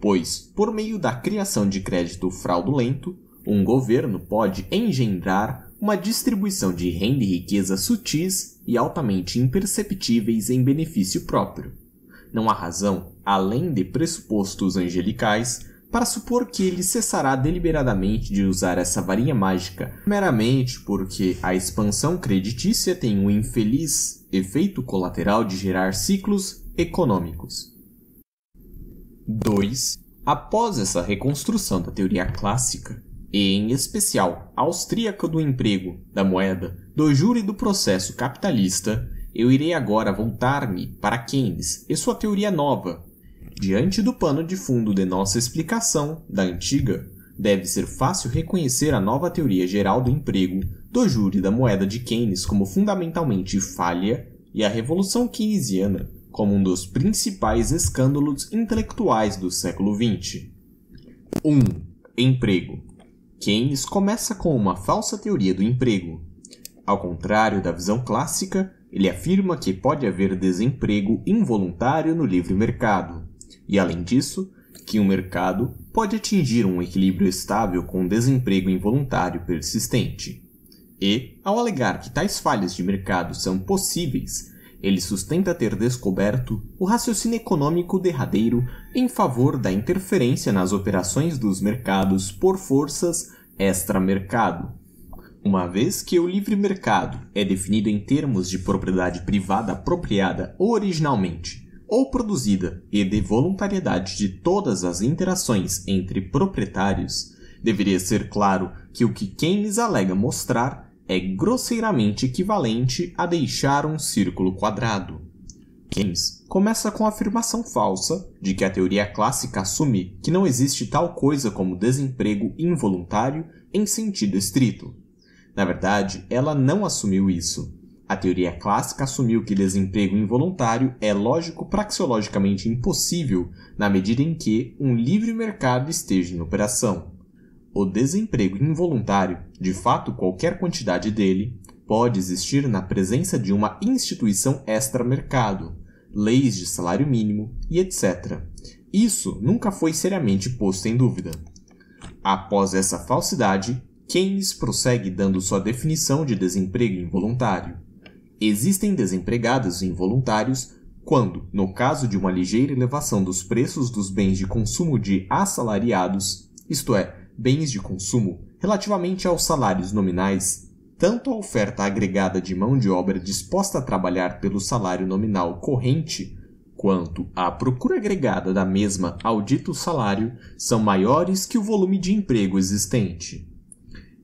Pois, por meio da criação de crédito fraudulento, um governo pode engendrar uma distribuição de renda e riqueza sutis e altamente imperceptíveis em benefício próprio. Não há razão, além de pressupostos angelicais, para supor que ele cessará deliberadamente de usar essa varinha mágica, meramente porque a expansão creditícia tem o um infeliz efeito colateral de gerar ciclos econômicos. 2. Após essa reconstrução da teoria clássica, e em especial austríaca do emprego, da moeda, do juro e do processo capitalista, eu irei agora voltar-me para Keynes e sua teoria nova, Diante do pano de fundo de nossa explicação da antiga, deve ser fácil reconhecer a nova teoria geral do emprego, do júri da moeda de Keynes como fundamentalmente falha e a Revolução Keynesiana como um dos principais escândalos intelectuais do século XX. 1. Emprego Keynes começa com uma falsa teoria do emprego. Ao contrário da visão clássica, ele afirma que pode haver desemprego involuntário no livre mercado e, além disso, que o mercado pode atingir um equilíbrio estável com desemprego involuntário persistente. E, ao alegar que tais falhas de mercado são possíveis, ele sustenta ter descoberto o raciocínio econômico derradeiro em favor da interferência nas operações dos mercados por forças extramercado. Uma vez que o livre mercado é definido em termos de propriedade privada apropriada originalmente ou produzida e de voluntariedade de todas as interações entre proprietários, deveria ser claro que o que Keynes alega mostrar é grosseiramente equivalente a deixar um círculo quadrado. Keynes começa com a afirmação falsa de que a teoria clássica assume que não existe tal coisa como desemprego involuntário em sentido estrito. Na verdade, ela não assumiu isso. A teoria clássica assumiu que desemprego involuntário é lógico-praxeologicamente impossível na medida em que um livre mercado esteja em operação. O desemprego involuntário, de fato qualquer quantidade dele, pode existir na presença de uma instituição extra-mercado, leis de salário mínimo e etc. Isso nunca foi seriamente posto em dúvida. Após essa falsidade, Keynes prossegue dando sua definição de desemprego involuntário. Existem desempregados involuntários quando, no caso de uma ligeira elevação dos preços dos bens de consumo de assalariados, isto é, bens de consumo, relativamente aos salários nominais, tanto a oferta agregada de mão de obra disposta a trabalhar pelo salário nominal corrente, quanto a procura agregada da mesma ao dito salário são maiores que o volume de emprego existente.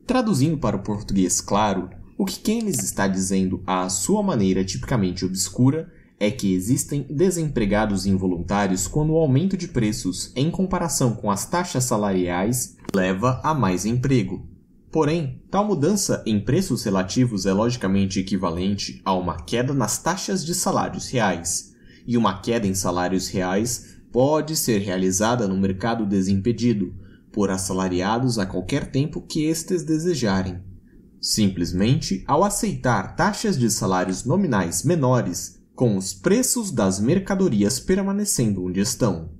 Traduzindo para o português claro, o que Keynes está dizendo à sua maneira tipicamente obscura é que existem desempregados involuntários quando o aumento de preços, em comparação com as taxas salariais, leva a mais emprego. Porém, tal mudança em preços relativos é logicamente equivalente a uma queda nas taxas de salários reais, e uma queda em salários reais pode ser realizada no mercado desimpedido, por assalariados a qualquer tempo que estes desejarem simplesmente ao aceitar taxas de salários nominais menores, com os preços das mercadorias permanecendo onde estão.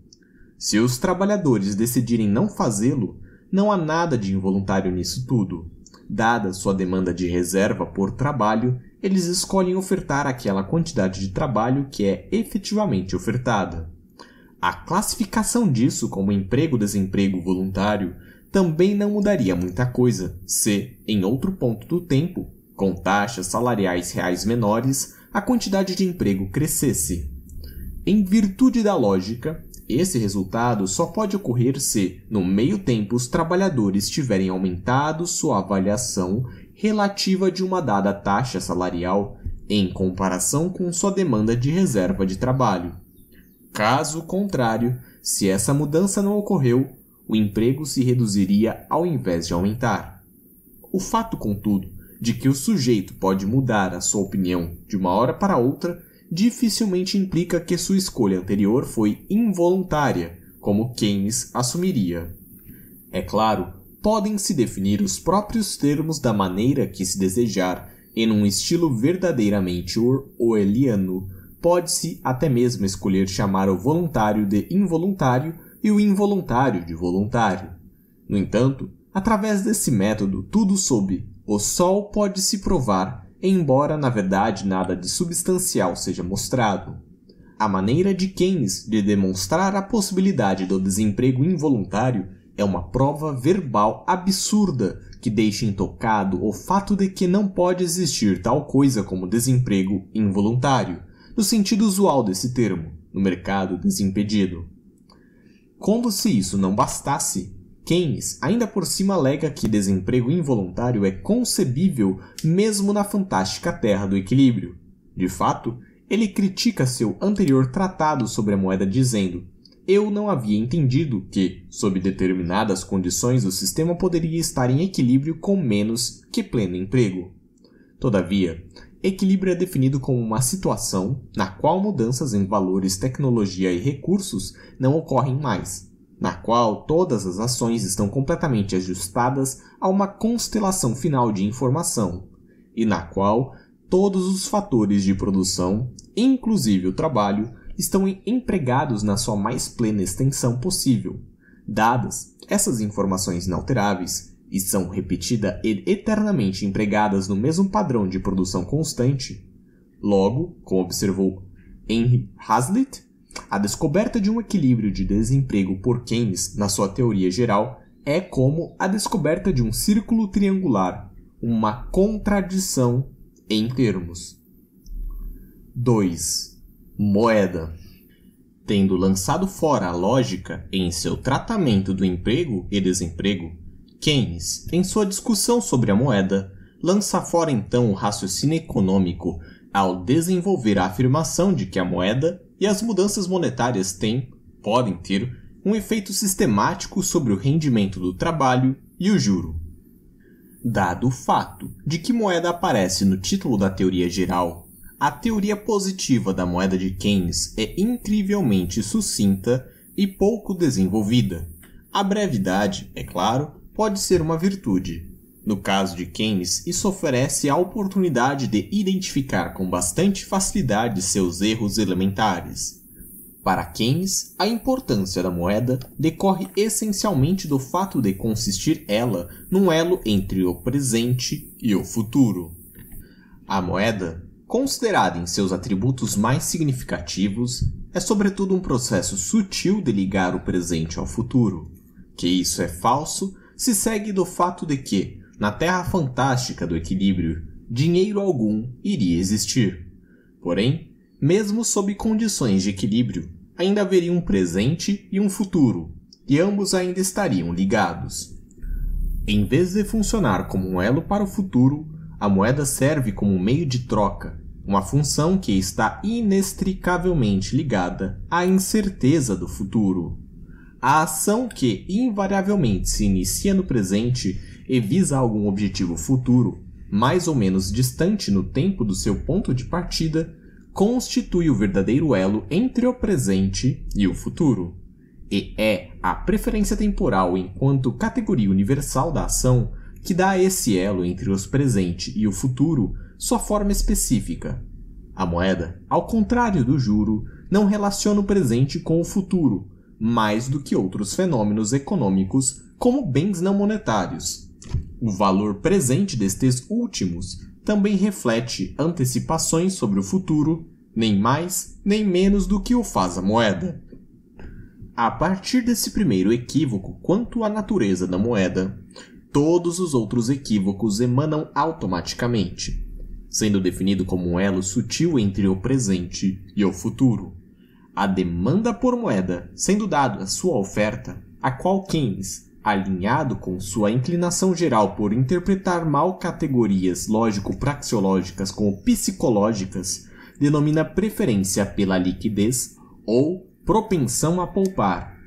Se os trabalhadores decidirem não fazê-lo, não há nada de involuntário nisso tudo. Dada sua demanda de reserva por trabalho, eles escolhem ofertar aquela quantidade de trabalho que é efetivamente ofertada. A classificação disso como emprego-desemprego voluntário também não mudaria muita coisa se, em outro ponto do tempo, com taxas salariais reais menores, a quantidade de emprego crescesse. Em virtude da lógica, esse resultado só pode ocorrer se, no meio tempo, os trabalhadores tiverem aumentado sua avaliação relativa de uma dada taxa salarial em comparação com sua demanda de reserva de trabalho. Caso contrário, se essa mudança não ocorreu, o emprego se reduziria ao invés de aumentar. O fato, contudo, de que o sujeito pode mudar a sua opinião de uma hora para outra dificilmente implica que sua escolha anterior foi involuntária, como Keynes assumiria. É claro, podem-se definir os próprios termos da maneira que se desejar, em um estilo verdadeiramente orwelliano, pode-se até mesmo escolher chamar o voluntário de involuntário e o involuntário de voluntário. No entanto, através desse método, tudo sob o sol pode se provar, embora na verdade nada de substancial seja mostrado. A maneira de Keynes de demonstrar a possibilidade do desemprego involuntário é uma prova verbal absurda que deixa intocado o fato de que não pode existir tal coisa como desemprego involuntário, no sentido usual desse termo, no mercado desimpedido. Como se isso não bastasse, Keynes ainda por cima alega que desemprego involuntário é concebível mesmo na fantástica terra do equilíbrio. De fato, ele critica seu anterior tratado sobre a moeda dizendo: Eu não havia entendido que, sob determinadas condições, o sistema poderia estar em equilíbrio com menos que pleno emprego. Todavia, equilíbrio é definido como uma situação na qual mudanças em valores, tecnologia e recursos não ocorrem mais, na qual todas as ações estão completamente ajustadas a uma constelação final de informação, e na qual todos os fatores de produção, inclusive o trabalho, estão empregados na sua mais plena extensão possível. Dadas essas informações inalteráveis, e são repetida e eternamente empregadas no mesmo padrão de produção constante, logo, como observou Henry Hazlitt, a descoberta de um equilíbrio de desemprego por Keynes na sua teoria geral é como a descoberta de um círculo triangular, uma contradição em termos. 2. Moeda. Tendo lançado fora a lógica em seu tratamento do emprego e desemprego, Keynes, em sua discussão sobre a moeda, lança fora então o raciocínio econômico ao desenvolver a afirmação de que a moeda e as mudanças monetárias têm, podem ter, um efeito sistemático sobre o rendimento do trabalho e o juro. Dado o fato de que moeda aparece no título da teoria geral, a teoria positiva da moeda de Keynes é incrivelmente sucinta e pouco desenvolvida. A brevidade, é claro, pode ser uma virtude. No caso de Keynes, isso oferece a oportunidade de identificar com bastante facilidade seus erros elementares. Para Keynes, a importância da moeda decorre essencialmente do fato de consistir ela num elo entre o presente e o futuro. A moeda, considerada em seus atributos mais significativos, é sobretudo um processo sutil de ligar o presente ao futuro. Que isso é falso se segue do fato de que, na terra fantástica do equilíbrio, dinheiro algum iria existir. Porém, mesmo sob condições de equilíbrio, ainda haveria um presente e um futuro, e ambos ainda estariam ligados. Em vez de funcionar como um elo para o futuro, a moeda serve como um meio de troca, uma função que está inextricavelmente ligada à incerteza do futuro. A ação que, invariavelmente, se inicia no presente e visa algum objetivo futuro, mais ou menos distante no tempo do seu ponto de partida, constitui o verdadeiro elo entre o presente e o futuro, e é a preferência temporal enquanto categoria universal da ação que dá a esse elo entre os presente e o futuro sua forma específica. A moeda, ao contrário do juro, não relaciona o presente com o futuro, mais do que outros fenômenos econômicos, como bens não monetários. O valor presente destes últimos também reflete antecipações sobre o futuro, nem mais nem menos do que o faz a moeda. A partir desse primeiro equívoco quanto à natureza da moeda, todos os outros equívocos emanam automaticamente, sendo definido como um elo sutil entre o presente e o futuro a demanda por moeda, sendo dado a sua oferta, a qual Keynes, alinhado com sua inclinação geral por interpretar mal categorias lógico-praxeológicas como psicológicas, denomina preferência pela liquidez ou propensão a poupar.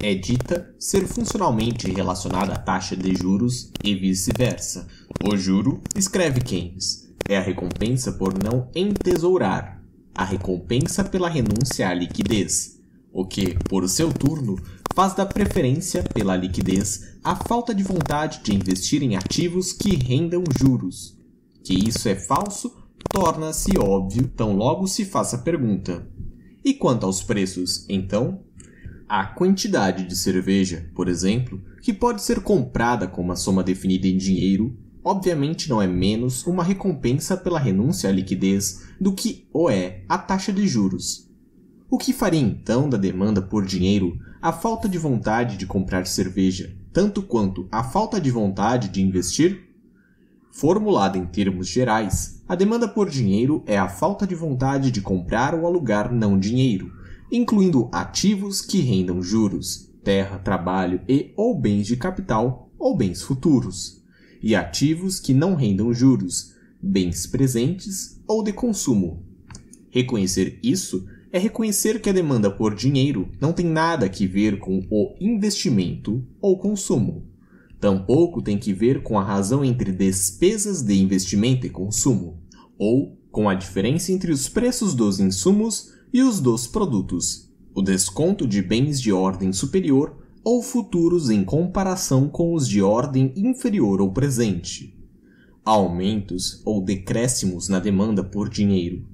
É dita ser funcionalmente relacionada à taxa de juros e vice-versa. O juro, escreve Keynes, é a recompensa por não entesourar, a recompensa pela renúncia à liquidez, o que, por seu turno, faz da preferência pela liquidez a falta de vontade de investir em ativos que rendam juros. Que isso é falso torna-se óbvio tão logo se faça a pergunta. E quanto aos preços, então? A quantidade de cerveja, por exemplo, que pode ser comprada com uma soma definida em dinheiro, obviamente não é menos uma recompensa pela renúncia à liquidez do que o é a taxa de juros. O que faria então da demanda por dinheiro a falta de vontade de comprar cerveja, tanto quanto a falta de vontade de investir? Formulada em termos gerais, a demanda por dinheiro é a falta de vontade de comprar ou alugar não dinheiro, incluindo ativos que rendam juros, terra, trabalho e ou bens de capital ou bens futuros e ativos que não rendam juros, bens presentes ou de consumo. Reconhecer isso é reconhecer que a demanda por dinheiro não tem nada a ver com o investimento ou consumo. Tampouco tem que ver com a razão entre despesas de investimento e consumo, ou com a diferença entre os preços dos insumos e os dos produtos. O desconto de bens de ordem superior ou futuros em comparação com os de ordem inferior ou presente. Aumentos ou decréscimos na demanda por dinheiro,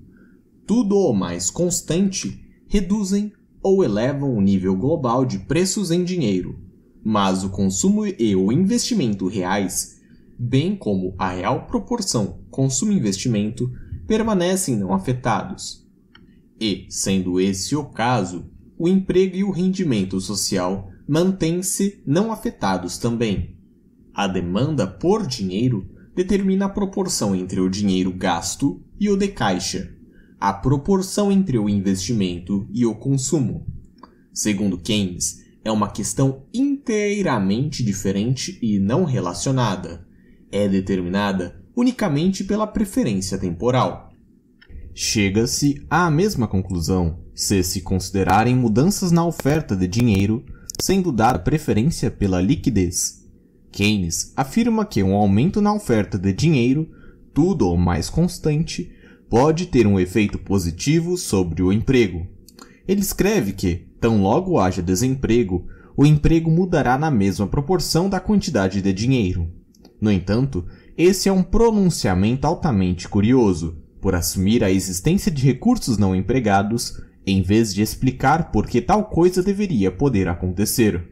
tudo ou mais constante, reduzem ou elevam o nível global de preços em dinheiro, mas o consumo e o investimento reais, bem como a real proporção consumo-investimento, permanecem não afetados. E, sendo esse o caso, o emprego e o rendimento social mantêm-se não afetados também. A demanda por dinheiro determina a proporção entre o dinheiro gasto e o de caixa, a proporção entre o investimento e o consumo. Segundo Keynes, é uma questão inteiramente diferente e não relacionada. É determinada unicamente pela preferência temporal. Chega-se à mesma conclusão se se considerarem mudanças na oferta de dinheiro sendo dar preferência pela liquidez. Keynes afirma que um aumento na oferta de dinheiro, tudo ou mais constante, pode ter um efeito positivo sobre o emprego. Ele escreve que, tão logo haja desemprego, o emprego mudará na mesma proporção da quantidade de dinheiro. No entanto, esse é um pronunciamento altamente curioso, por assumir a existência de recursos não empregados em vez de explicar por que tal coisa deveria poder acontecer.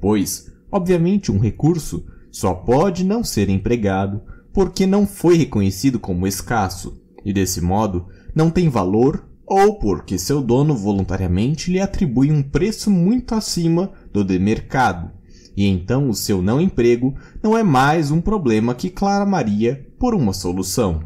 Pois, obviamente, um recurso só pode não ser empregado porque não foi reconhecido como escasso, e desse modo não tem valor ou porque seu dono voluntariamente lhe atribui um preço muito acima do de mercado, e então o seu não emprego não é mais um problema que clamaria por uma solução.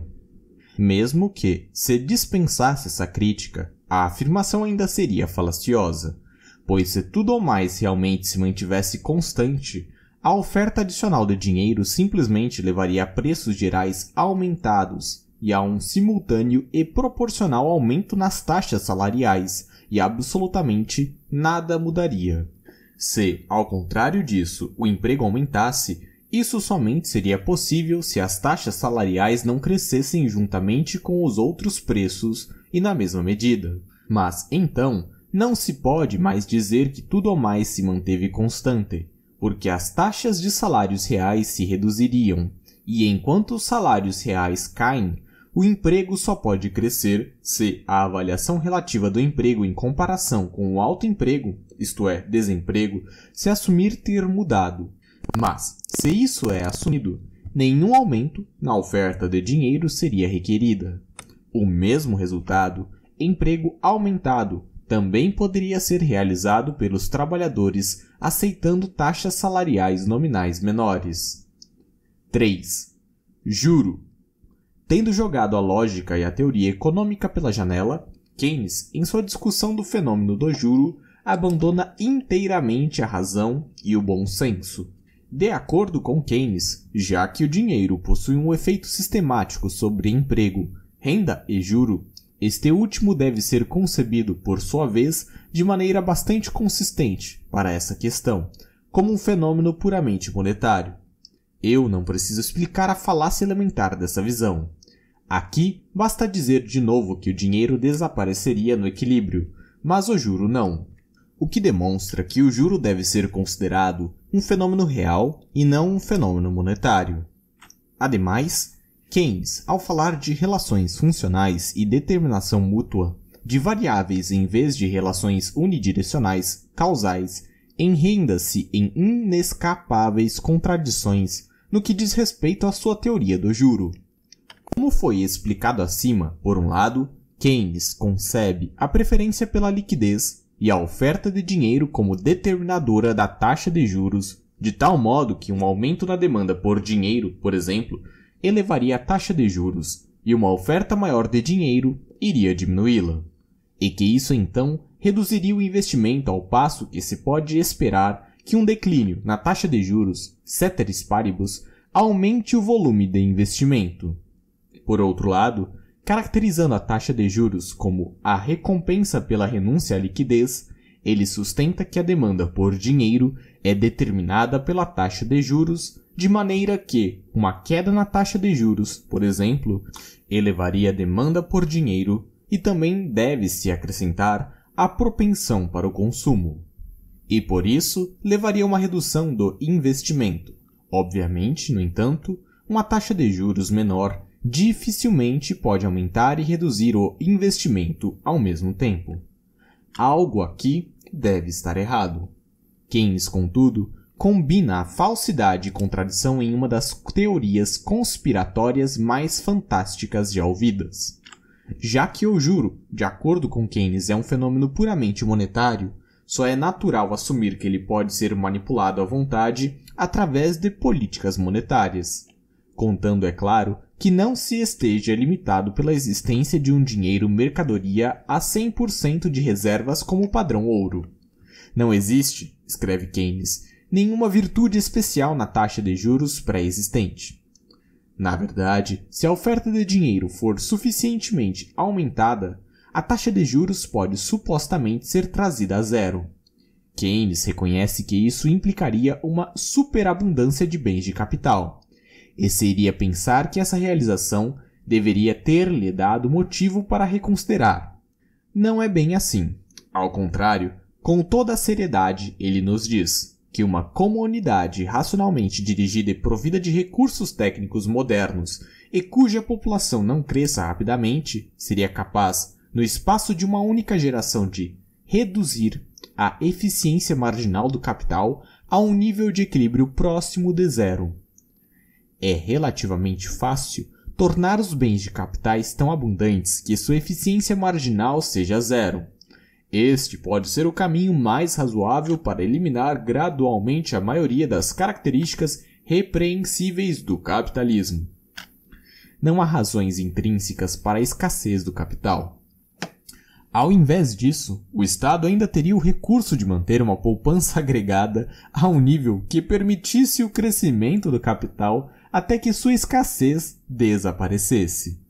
Mesmo que se dispensasse essa crítica, a afirmação ainda seria falaciosa, pois se tudo ou mais realmente se mantivesse constante, a oferta adicional de dinheiro simplesmente levaria a preços gerais aumentados e a um simultâneo e proporcional aumento nas taxas salariais, e absolutamente nada mudaria. Se, ao contrário disso, o emprego aumentasse, isso somente seria possível se as taxas salariais não crescessem juntamente com os outros preços e na mesma medida. Mas então, não se pode mais dizer que tudo ao mais se manteve constante, porque as taxas de salários reais se reduziriam, e enquanto os salários reais caem, o emprego só pode crescer se a avaliação relativa do emprego em comparação com o alto emprego, isto é, desemprego, se assumir ter mudado, mas, se isso é assumido, nenhum aumento na oferta de dinheiro seria requerida. O mesmo resultado, emprego aumentado, também poderia ser realizado pelos trabalhadores aceitando taxas salariais nominais menores. 3. Juro. Tendo jogado a lógica e a teoria econômica pela janela, Keynes, em sua discussão do fenômeno do juro, abandona inteiramente a razão e o bom senso de acordo com Keynes, já que o dinheiro possui um efeito sistemático sobre emprego, renda e juro, este último deve ser concebido, por sua vez, de maneira bastante consistente para essa questão, como um fenômeno puramente monetário. Eu não preciso explicar a falácia elementar dessa visão. Aqui basta dizer de novo que o dinheiro desapareceria no equilíbrio, mas o juro não o que demonstra que o juro deve ser considerado um fenômeno real e não um fenômeno monetário. Ademais, Keynes, ao falar de relações funcionais e determinação mútua de variáveis em vez de relações unidirecionais causais, enrenda-se em inescapáveis contradições no que diz respeito à sua teoria do juro. Como foi explicado acima, por um lado, Keynes concebe a preferência pela liquidez e a oferta de dinheiro como determinadora da taxa de juros, de tal modo que um aumento na demanda por dinheiro, por exemplo, elevaria a taxa de juros e uma oferta maior de dinheiro iria diminuí-la. E que isso então reduziria o investimento ao passo que se pode esperar que um declínio na taxa de juros, ceteris paribus, aumente o volume de investimento. Por outro lado, Caracterizando a taxa de juros como a recompensa pela renúncia à liquidez, ele sustenta que a demanda por dinheiro é determinada pela taxa de juros, de maneira que uma queda na taxa de juros, por exemplo, elevaria a demanda por dinheiro e também deve-se acrescentar a propensão para o consumo. E por isso levaria a uma redução do investimento. Obviamente, no entanto, uma taxa de juros menor dificilmente pode aumentar e reduzir o investimento ao mesmo tempo. Algo aqui deve estar errado. Keynes, contudo, combina a falsidade e contradição em uma das teorias conspiratórias mais fantásticas já ouvidas. Já que o juro, de acordo com Keynes, é um fenômeno puramente monetário, só é natural assumir que ele pode ser manipulado à vontade através de políticas monetárias. Contando, é claro, que não se esteja limitado pela existência de um dinheiro mercadoria a 100% de reservas como padrão ouro. Não existe, escreve Keynes, nenhuma virtude especial na taxa de juros pré-existente. Na verdade, se a oferta de dinheiro for suficientemente aumentada, a taxa de juros pode supostamente ser trazida a zero. Keynes reconhece que isso implicaria uma superabundância de bens de capital, e seria pensar que essa realização deveria ter lhe dado motivo para reconsiderar. Não é bem assim. Ao contrário, com toda a seriedade, ele nos diz que uma comunidade racionalmente dirigida e provida de recursos técnicos modernos e cuja população não cresça rapidamente seria capaz, no espaço de uma única geração, de reduzir a eficiência marginal do capital a um nível de equilíbrio próximo de zero é relativamente fácil tornar os bens de capitais tão abundantes que sua eficiência marginal seja zero. Este pode ser o caminho mais razoável para eliminar gradualmente a maioria das características repreensíveis do capitalismo. Não há razões intrínsecas para a escassez do capital. Ao invés disso, o Estado ainda teria o recurso de manter uma poupança *laughs* agregada a um nível que permitisse o crescimento do capital até que sua escassez desaparecesse.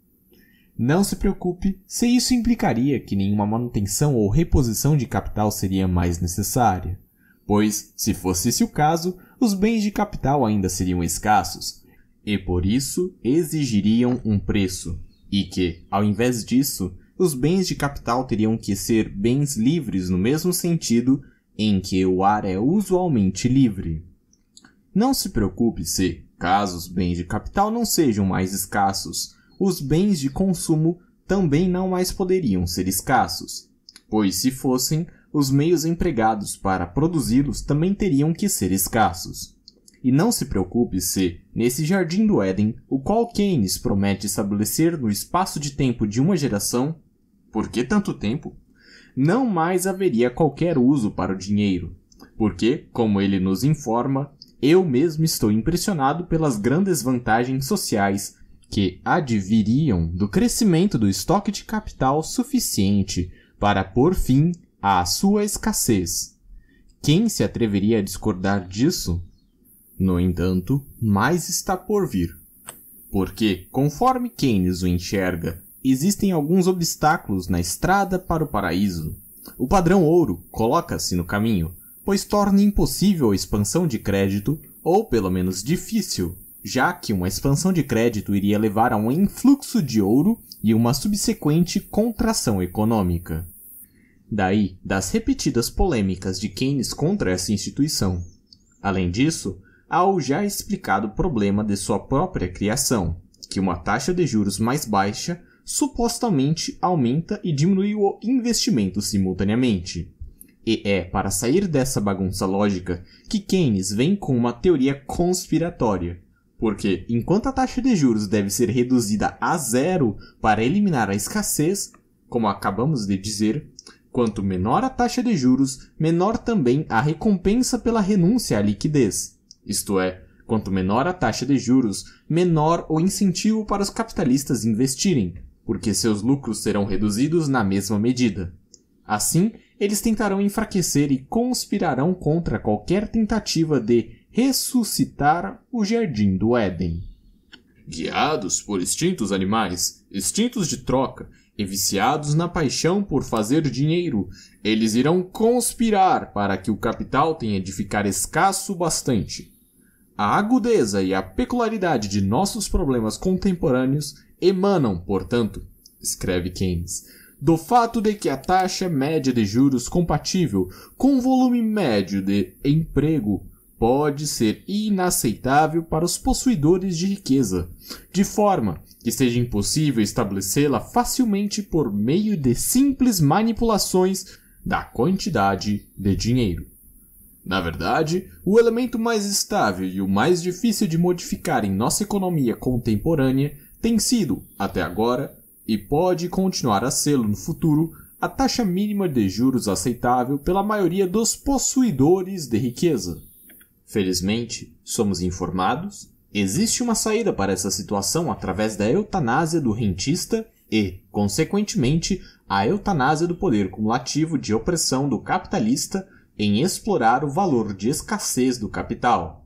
Não se preocupe se isso implicaria que nenhuma manutenção ou reposição de capital seria mais necessária, pois, se fosse esse o caso, os bens de capital ainda seriam escassos e por isso exigiriam um preço, e que, ao invés disso, os bens de capital teriam que ser bens livres no mesmo sentido em que o ar é usualmente livre. Não se preocupe se, Caso os bens de capital não sejam mais escassos, os bens de consumo também não mais poderiam ser escassos, pois se fossem, os meios empregados para produzi-los também teriam que ser escassos. E não se preocupe se, nesse jardim do Éden, o qual Keynes promete estabelecer no espaço de tempo de uma geração, por que tanto tempo? Não mais haveria qualquer uso para o dinheiro, porque, como ele nos informa, eu mesmo estou impressionado pelas grandes vantagens sociais que adviriam do crescimento do estoque de capital suficiente para pôr fim à sua escassez. Quem se atreveria a discordar disso? No entanto, mais está por vir. Porque, conforme Keynes o enxerga, existem alguns obstáculos na estrada para o paraíso. O padrão ouro coloca-se no caminho, pois torna impossível a expansão de crédito, ou pelo menos difícil, já que uma expansão de crédito iria levar a um influxo de ouro e uma subsequente contração econômica. Daí, das repetidas polêmicas de Keynes contra essa instituição. Além disso, há o já explicado problema de sua própria criação, que uma taxa de juros mais baixa supostamente aumenta e diminui o investimento simultaneamente. E é para sair dessa bagunça lógica que Keynes vem com uma teoria conspiratória. Porque, enquanto a taxa de juros deve ser reduzida a zero para eliminar a escassez, como acabamos de dizer, quanto menor a taxa de juros, menor também a recompensa pela renúncia à liquidez. Isto é, quanto menor a taxa de juros, menor o incentivo para os capitalistas investirem, porque seus lucros serão reduzidos na mesma medida. Assim, eles tentarão enfraquecer e conspirarão contra qualquer tentativa de ressuscitar o jardim do Éden. Guiados por instintos animais, instintos de troca e viciados na paixão por fazer dinheiro, eles irão conspirar para que o capital tenha de ficar escasso bastante. A agudeza e a peculiaridade de nossos problemas contemporâneos emanam, portanto, escreve Keynes, do fato de que a taxa média de juros compatível com o volume médio de emprego pode ser inaceitável para os possuidores de riqueza, de forma que seja impossível estabelecê-la facilmente por meio de simples manipulações da quantidade de dinheiro. Na verdade, o elemento mais estável e o mais difícil de modificar em nossa economia contemporânea tem sido, até agora, e pode continuar a sê-lo no futuro a taxa mínima de juros aceitável pela maioria dos possuidores de riqueza. Felizmente, somos informados, existe uma saída para essa situação através da eutanásia do rentista e, consequentemente, a eutanásia do poder cumulativo de opressão do capitalista em explorar o valor de escassez do capital.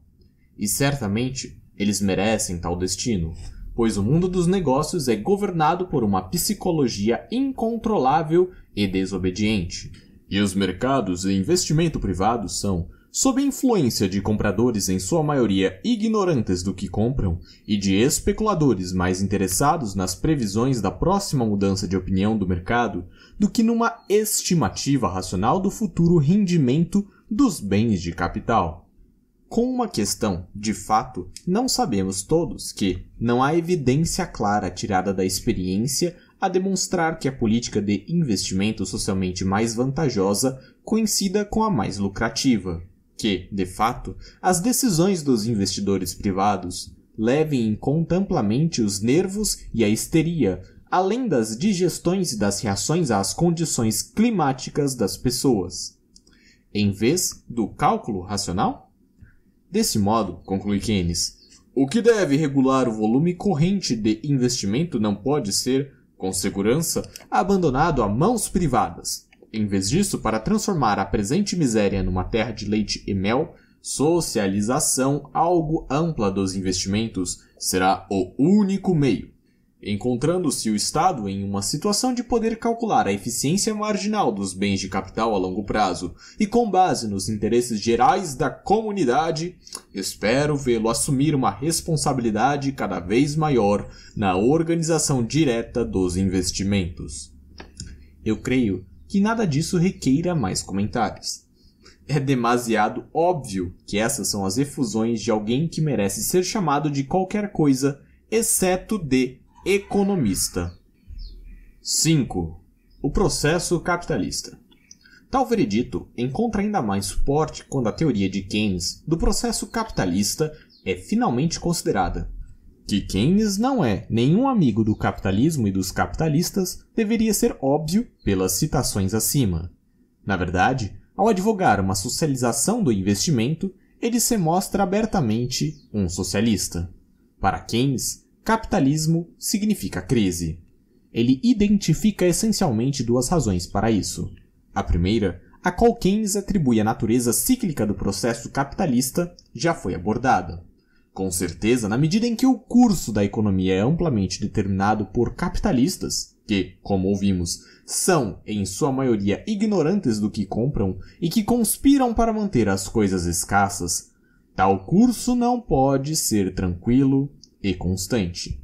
E certamente eles merecem tal destino pois o mundo dos negócios é governado por uma psicologia incontrolável e desobediente. E os mercados e investimento privado são, sob influência de compradores em sua maioria ignorantes do que compram e de especuladores mais interessados nas previsões da próxima mudança de opinião do mercado do que numa estimativa racional do futuro rendimento dos bens de capital. Com uma questão, de fato, não sabemos todos que não há evidência clara tirada da experiência a demonstrar que a política de investimento socialmente mais vantajosa coincida com a mais lucrativa. Que, de fato, as decisões dos investidores privados levem em conta amplamente os nervos e a histeria, além das digestões e das reações às condições climáticas das pessoas, em vez do cálculo racional? Desse modo, conclui Keynes, o que deve regular o volume corrente de investimento não pode ser, com segurança, abandonado a mãos privadas. Em vez disso, para transformar a presente miséria numa terra de leite e mel, socialização, algo ampla dos investimentos, será o único meio encontrando-se o Estado em uma situação de poder calcular a eficiência marginal dos bens de capital a longo prazo e, com base nos interesses gerais da comunidade, espero vê-lo assumir uma responsabilidade cada vez maior na organização direta dos investimentos. Eu creio que nada disso requeira mais comentários. É demasiado óbvio que essas são as efusões de alguém que merece ser chamado de qualquer coisa, exceto de economista. 5. O processo capitalista. Tal veredito encontra ainda mais suporte quando a teoria de Keynes do processo capitalista é finalmente considerada. Que Keynes não é nenhum amigo do capitalismo e dos capitalistas deveria ser óbvio pelas citações acima. Na verdade, ao advogar uma socialização do investimento, ele se mostra abertamente um socialista. Para Keynes, Capitalismo significa crise. Ele identifica essencialmente duas razões para isso. A primeira, a qual Keynes atribui a natureza cíclica do processo capitalista, já foi abordada. Com certeza, na medida em que o curso da economia é amplamente determinado por capitalistas, que, como ouvimos, são, em sua maioria, ignorantes do que compram e que conspiram para manter as coisas escassas, tal curso não pode ser tranquilo, e constante.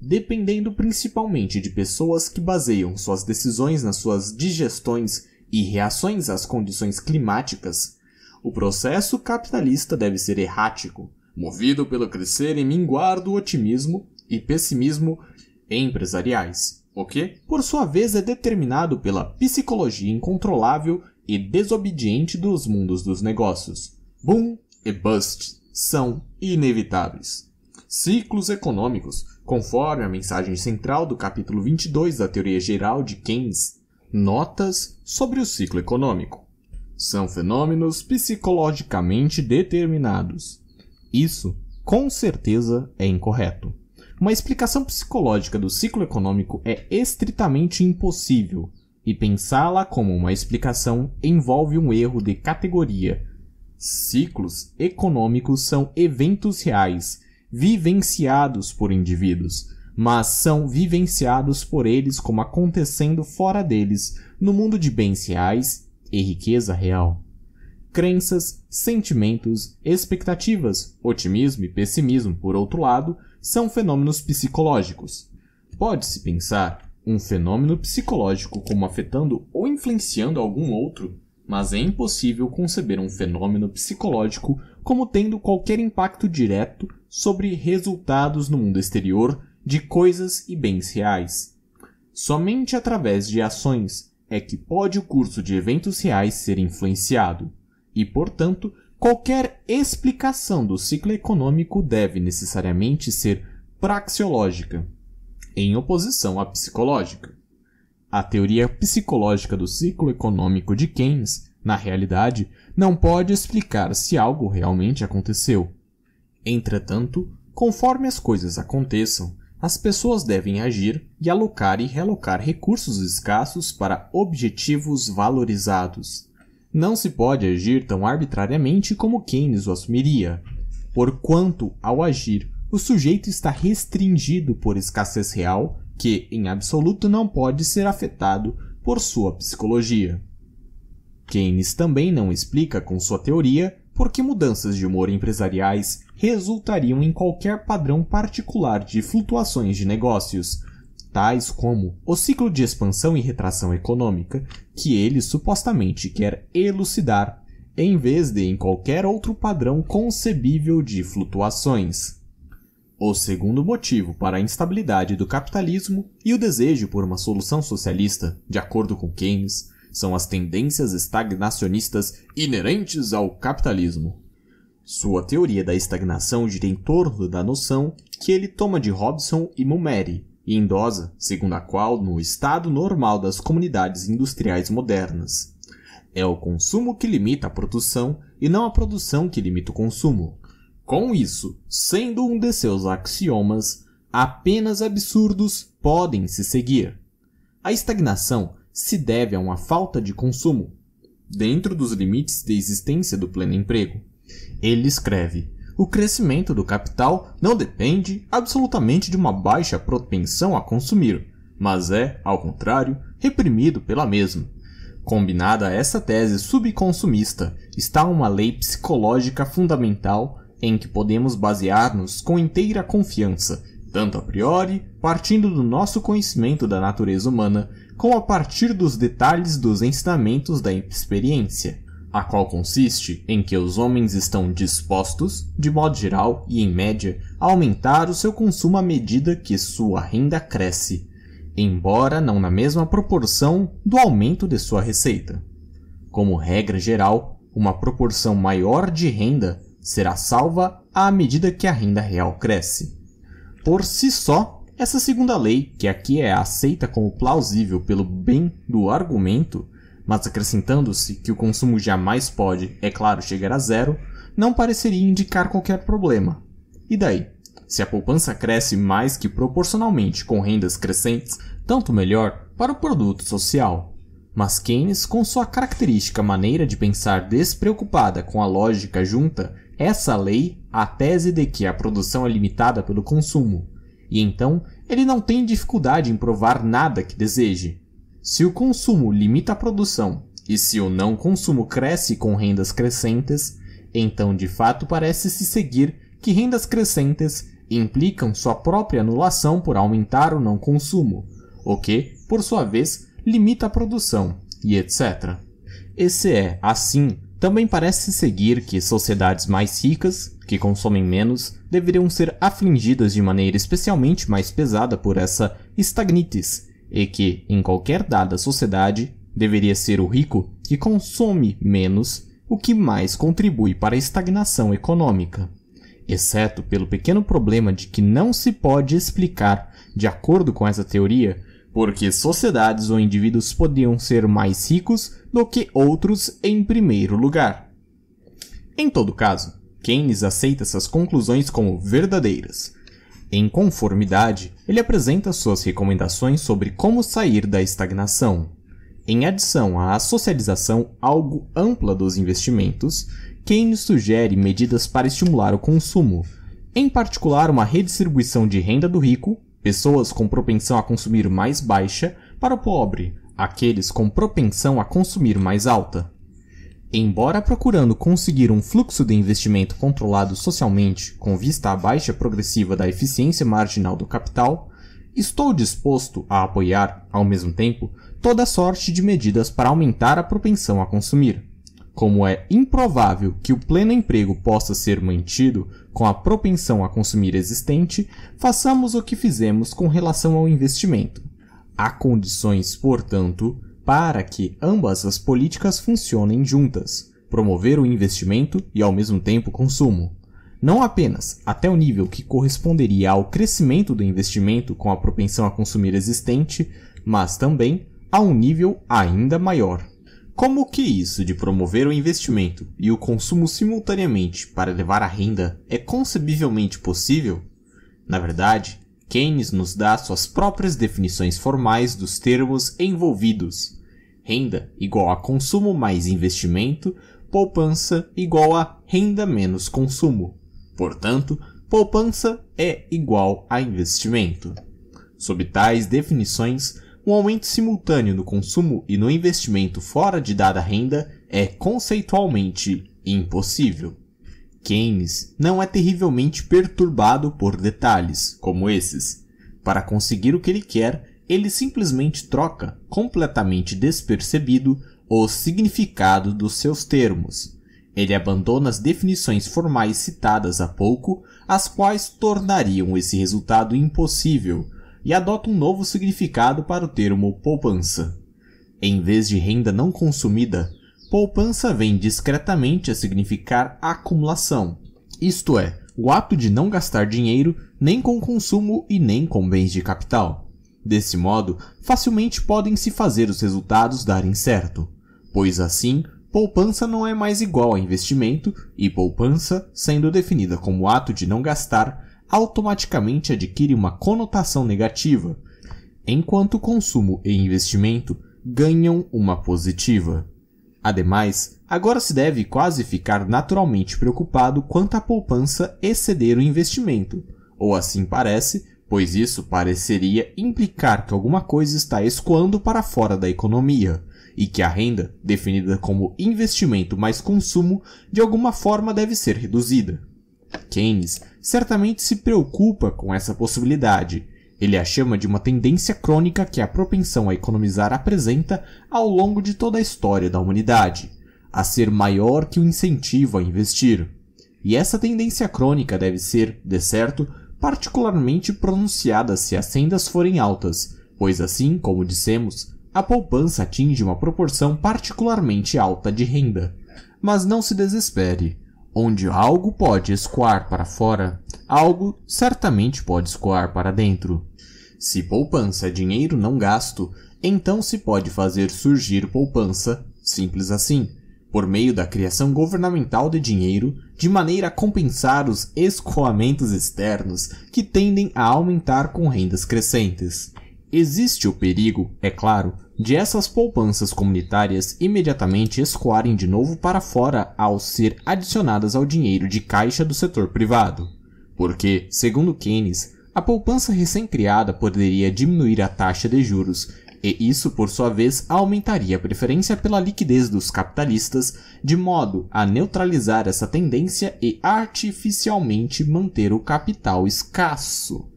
Dependendo principalmente de pessoas que baseiam suas decisões nas suas digestões e reações às condições climáticas, o processo capitalista deve ser errático, movido pelo crescer e minguar do otimismo e pessimismo empresariais, o que, por sua vez, é determinado pela psicologia incontrolável e desobediente dos mundos dos negócios. Boom e bust são inevitáveis ciclos econômicos, conforme a mensagem central do capítulo 22 da Teoria Geral de Keynes, Notas sobre o ciclo econômico. São fenômenos psicologicamente determinados. Isso, com certeza, é incorreto. Uma explicação psicológica do ciclo econômico é estritamente impossível, e pensá-la como uma explicação envolve um erro de categoria. Ciclos econômicos são eventos reais vivenciados por indivíduos, mas são vivenciados por eles como acontecendo fora deles, no mundo de bens reais e riqueza real. Crenças, sentimentos, expectativas, otimismo e pessimismo, por outro lado, são fenômenos psicológicos. Pode-se pensar um fenômeno psicológico como afetando ou influenciando algum outro, mas é impossível conceber um fenômeno psicológico como tendo qualquer impacto direto sobre resultados no mundo exterior de coisas e bens reais. Somente através de ações é que pode o curso de eventos reais ser influenciado, e, portanto, qualquer explicação do ciclo econômico deve necessariamente ser praxeológica, em oposição à psicológica. A teoria psicológica do ciclo econômico de Keynes, na realidade, não pode explicar se algo realmente aconteceu, Entretanto, conforme as coisas aconteçam, as pessoas devem agir e alocar e relocar recursos escassos para objetivos valorizados. Não se pode agir tão arbitrariamente como Keynes o assumiria, porquanto, ao agir, o sujeito está restringido por escassez real que, em absoluto, não pode ser afetado por sua psicologia. Keynes também não explica com sua teoria por que mudanças de humor empresariais resultariam em qualquer padrão particular de flutuações de negócios, tais como o ciclo de expansão e retração econômica, que ele supostamente quer elucidar, em vez de em qualquer outro padrão concebível de flutuações. O segundo motivo para a instabilidade do capitalismo e o desejo por uma solução socialista, de acordo com Keynes, são as tendências estagnacionistas inerentes ao capitalismo. Sua teoria da estagnação gira em torno da noção que ele toma de Hobson e Mumeri, e endosa, segundo a qual, no estado normal das comunidades industriais modernas. É o consumo que limita a produção e não a produção que limita o consumo. Com isso, sendo um de seus axiomas, apenas absurdos podem se seguir. A estagnação se deve a uma falta de consumo, dentro dos limites de existência do pleno emprego. Ele escreve: o crescimento do capital não depende absolutamente de uma baixa propensão a consumir, mas é, ao contrário, reprimido pela mesma. Combinada a essa tese subconsumista está uma lei psicológica fundamental em que podemos basear-nos com inteira confiança, tanto a priori, partindo do nosso conhecimento da natureza humana, como a partir dos detalhes dos ensinamentos da experiência a qual consiste em que os homens estão dispostos, de modo geral e em média, a aumentar o seu consumo à medida que sua renda cresce, embora não na mesma proporção do aumento de sua receita. Como regra geral, uma proporção maior de renda será salva à medida que a renda real cresce. Por si só, essa segunda lei, que aqui é aceita como plausível pelo bem do argumento, mas acrescentando-se que o consumo jamais pode, é claro, chegar a zero, não pareceria indicar qualquer problema. E daí? Se a poupança cresce mais que proporcionalmente com rendas crescentes, tanto melhor para o produto social. Mas Keynes, com sua característica maneira de pensar despreocupada com a lógica junta essa lei à tese de que a produção é limitada pelo consumo, e então ele não tem dificuldade em provar nada que deseje, se o consumo limita a produção e se o não consumo cresce com rendas crescentes, então de fato parece-se seguir que rendas crescentes implicam sua própria anulação por aumentar o não consumo, o que, por sua vez, limita a produção, e etc. Esse é, assim, também parece seguir que sociedades mais ricas, que consomem menos, deveriam ser afligidas de maneira especialmente mais pesada por essa estagnitis, e que, em qualquer dada sociedade, deveria ser o rico que consome menos, o que mais contribui para a estagnação econômica, exceto pelo pequeno problema de que não se pode explicar, de acordo com essa teoria, porque sociedades ou indivíduos podiam ser mais ricos do que outros em primeiro lugar. Em todo caso, Keynes aceita essas conclusões como verdadeiras, em conformidade, ele apresenta suas recomendações sobre como sair da estagnação. Em adição à socialização algo ampla dos investimentos, Keynes sugere medidas para estimular o consumo, em particular uma redistribuição de renda do rico, pessoas com propensão a consumir mais baixa, para o pobre, aqueles com propensão a consumir mais alta. Embora procurando conseguir um fluxo de investimento controlado socialmente com vista à baixa progressiva da eficiência marginal do capital, estou disposto a apoiar, ao mesmo tempo, toda sorte de medidas para aumentar a propensão a consumir. Como é improvável que o pleno emprego possa ser mantido com a propensão a consumir existente, façamos o que fizemos com relação ao investimento. Há condições, portanto, para que ambas as políticas funcionem juntas, promover o investimento e ao mesmo tempo consumo. Não apenas até o nível que corresponderia ao crescimento do investimento com a propensão a consumir existente, mas também a um nível ainda maior. Como que isso de promover o investimento e o consumo simultaneamente para elevar a renda é concebivelmente possível? Na verdade, Keynes nos dá suas próprias definições formais dos termos envolvidos. Renda igual a consumo mais investimento, poupança igual a renda menos consumo. Portanto, poupança é igual a investimento. Sob tais definições, um aumento simultâneo no consumo e no investimento fora de dada renda é conceitualmente impossível. Keynes não é terrivelmente perturbado por detalhes como esses. Para conseguir o que ele quer, ele simplesmente troca, completamente despercebido, o significado dos seus termos. Ele abandona as definições formais citadas há pouco, as quais tornariam esse resultado impossível, e adota um novo significado para o termo poupança. Em vez de renda não consumida, Poupança vem discretamente a significar acumulação, isto é, o ato de não gastar dinheiro nem com consumo e nem com bens de capital. Desse modo, facilmente podem se fazer os resultados darem certo, pois assim, poupança não é mais igual a investimento e poupança, sendo definida como ato de não gastar, automaticamente adquire uma conotação negativa, enquanto consumo e investimento ganham uma positiva. Ademais, agora se deve quase ficar naturalmente preocupado quanto a poupança exceder o investimento, ou assim parece, pois isso pareceria implicar que alguma coisa está escoando para fora da economia, e que a renda, definida como investimento mais consumo, de alguma forma deve ser reduzida. Keynes certamente se preocupa com essa possibilidade, ele a chama de uma tendência crônica que a propensão a economizar apresenta ao longo de toda a história da humanidade, a ser maior que o incentivo a investir. E essa tendência crônica deve ser, de certo, particularmente pronunciada se as rendas forem altas, pois assim, como dissemos, a poupança atinge uma proporção particularmente alta de renda. Mas não se desespere, Onde algo pode escoar para fora, algo certamente pode escoar para dentro. Se poupança é dinheiro não gasto, então se pode fazer surgir poupança, simples assim, por meio da criação governamental de dinheiro, de maneira a compensar os escoamentos externos que tendem a aumentar com rendas crescentes. Existe o perigo, é claro, de essas poupanças comunitárias imediatamente escoarem de novo para fora ao ser adicionadas ao dinheiro de caixa do setor privado. Porque, segundo Keynes, a poupança recém-criada poderia diminuir a taxa de juros, e isso, por sua vez, aumentaria a preferência pela liquidez dos capitalistas, de modo a neutralizar essa tendência e artificialmente manter o capital escasso.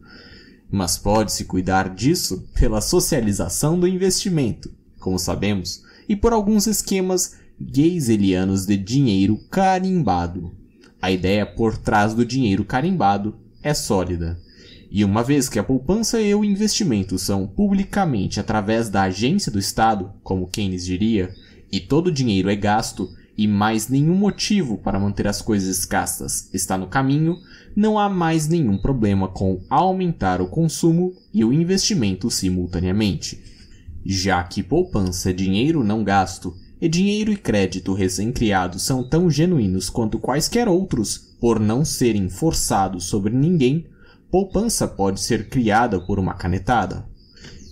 Mas pode-se cuidar disso pela socialização do investimento, como sabemos, e por alguns esquemas geiselianos de dinheiro carimbado. A ideia por trás do dinheiro carimbado é sólida. E uma vez que a poupança e o investimento são publicamente através da agência do Estado, como Keynes diria, e todo o dinheiro é gasto, e mais nenhum motivo para manter as coisas castas está no caminho, não há mais nenhum problema com aumentar o consumo e o investimento simultaneamente. Já que poupança é dinheiro não gasto, e dinheiro e crédito recém-criados são tão genuínos quanto quaisquer outros, por não serem forçados sobre ninguém, poupança pode ser criada por uma canetada.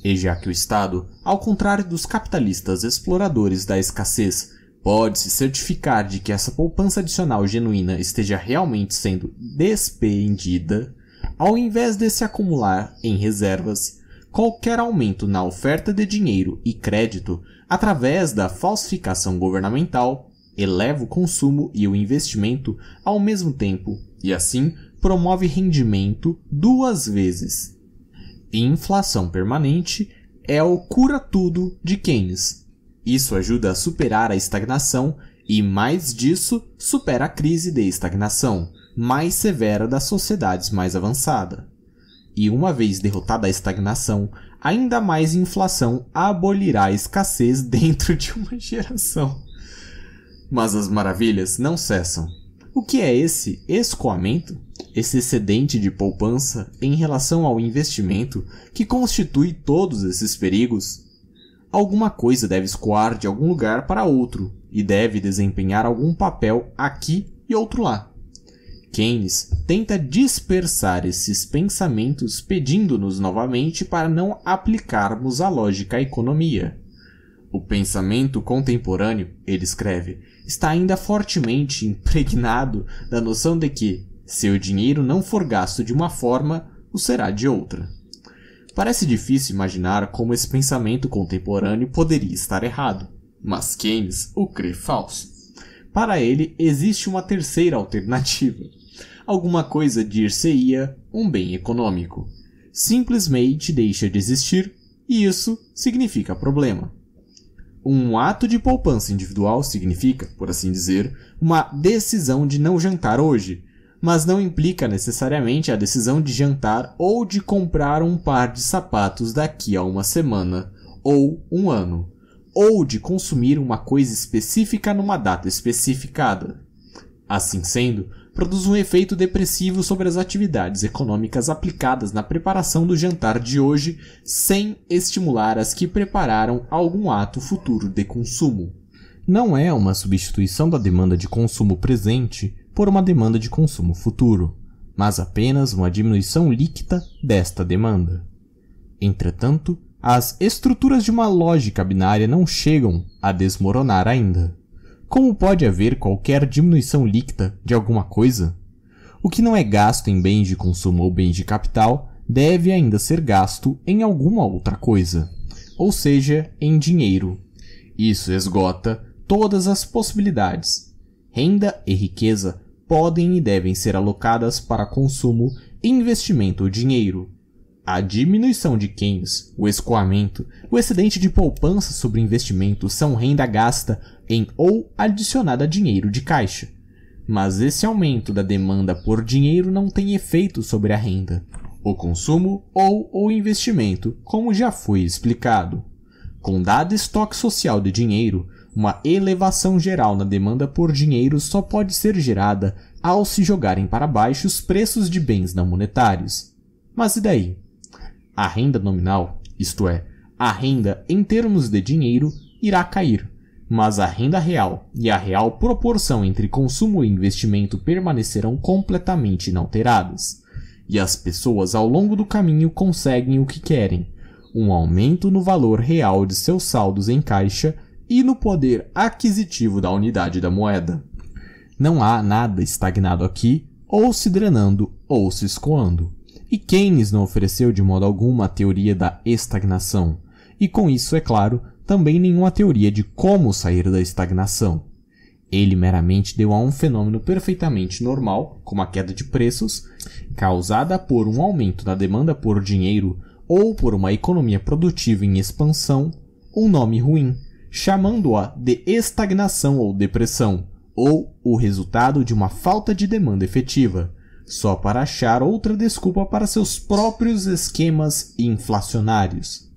E já que o Estado, ao contrário dos capitalistas exploradores da escassez, Pode-se certificar de que essa poupança adicional genuína esteja realmente sendo despendida, ao invés de se acumular em reservas, qualquer aumento na oferta de dinheiro e crédito através da falsificação governamental eleva o consumo e o investimento ao mesmo tempo e assim promove rendimento duas vezes. Inflação permanente é o cura tudo de Keynes, isso ajuda a superar a estagnação e, mais disso, supera a crise de estagnação, mais severa das sociedades mais avançadas. E uma vez derrotada a estagnação, ainda mais inflação abolirá a escassez *laughs* dentro de uma geração. Mas as maravilhas não cessam. O que é esse escoamento? Esse excedente de poupança em relação ao investimento que constitui todos esses perigos alguma coisa deve escoar de algum lugar para outro e deve desempenhar algum papel aqui e outro lá. Keynes tenta dispersar esses pensamentos pedindo-nos novamente para não aplicarmos a lógica à economia. O pensamento contemporâneo, ele escreve, está ainda fortemente *laughs* impregnado da noção de que, se o dinheiro não for gasto de uma forma, o será de outra. Parece difícil imaginar como esse pensamento contemporâneo poderia estar errado, mas Keynes o crê falso. Para ele, existe uma terceira alternativa. Alguma coisa dir-se-ia um bem econômico. Simplesmente deixa de existir, e isso significa problema. Um ato de poupança individual significa, por assim dizer, uma decisão de não jantar hoje, mas não implica necessariamente a decisão de jantar ou de comprar um par de sapatos daqui a uma semana ou um ano, ou de consumir uma coisa específica numa data especificada. Assim sendo, produz um efeito depressivo sobre as atividades econômicas aplicadas na preparação do jantar de hoje, sem estimular as que prepararam algum ato futuro de consumo. Não é uma substituição da demanda de consumo presente por uma demanda de consumo futuro, mas apenas uma diminuição líquida desta demanda. Entretanto, as estruturas de uma lógica binária não chegam a desmoronar ainda. Como pode haver qualquer diminuição líquida de alguma coisa? O que não é gasto em bens de consumo ou bens de capital deve ainda ser gasto em alguma outra coisa, ou seja, em dinheiro. Isso esgota todas as possibilidades. Renda e riqueza podem e devem ser alocadas para consumo, investimento ou dinheiro. A diminuição de gains, o escoamento, o excedente de poupança sobre investimento são renda gasta em ou adicionada a dinheiro de caixa. Mas esse aumento da demanda por dinheiro não tem efeito sobre a renda, o consumo ou o investimento, como já foi explicado. Com dado estoque social de dinheiro, uma elevação geral na demanda por dinheiro só pode ser gerada ao se jogarem para baixo os preços de bens não monetários. Mas e daí? A renda nominal, isto é, a renda em termos de dinheiro, irá cair, mas a renda real e a real proporção entre consumo e investimento permanecerão completamente inalteradas. E as pessoas ao longo do caminho conseguem o que querem: um aumento no valor real de seus saldos em caixa e no poder aquisitivo da unidade da moeda. Não há nada estagnado aqui, ou se drenando ou se escoando. E Keynes não ofereceu de modo alguma a teoria da estagnação, e com isso, é claro, também nenhuma teoria de como sair da estagnação. Ele meramente deu a um fenômeno perfeitamente normal, como a queda de preços, causada por um aumento da demanda por dinheiro ou por uma economia produtiva em expansão, um nome ruim, chamando-a de estagnação ou depressão, ou o resultado de uma falta de demanda efetiva, só para achar outra desculpa para seus próprios esquemas inflacionários.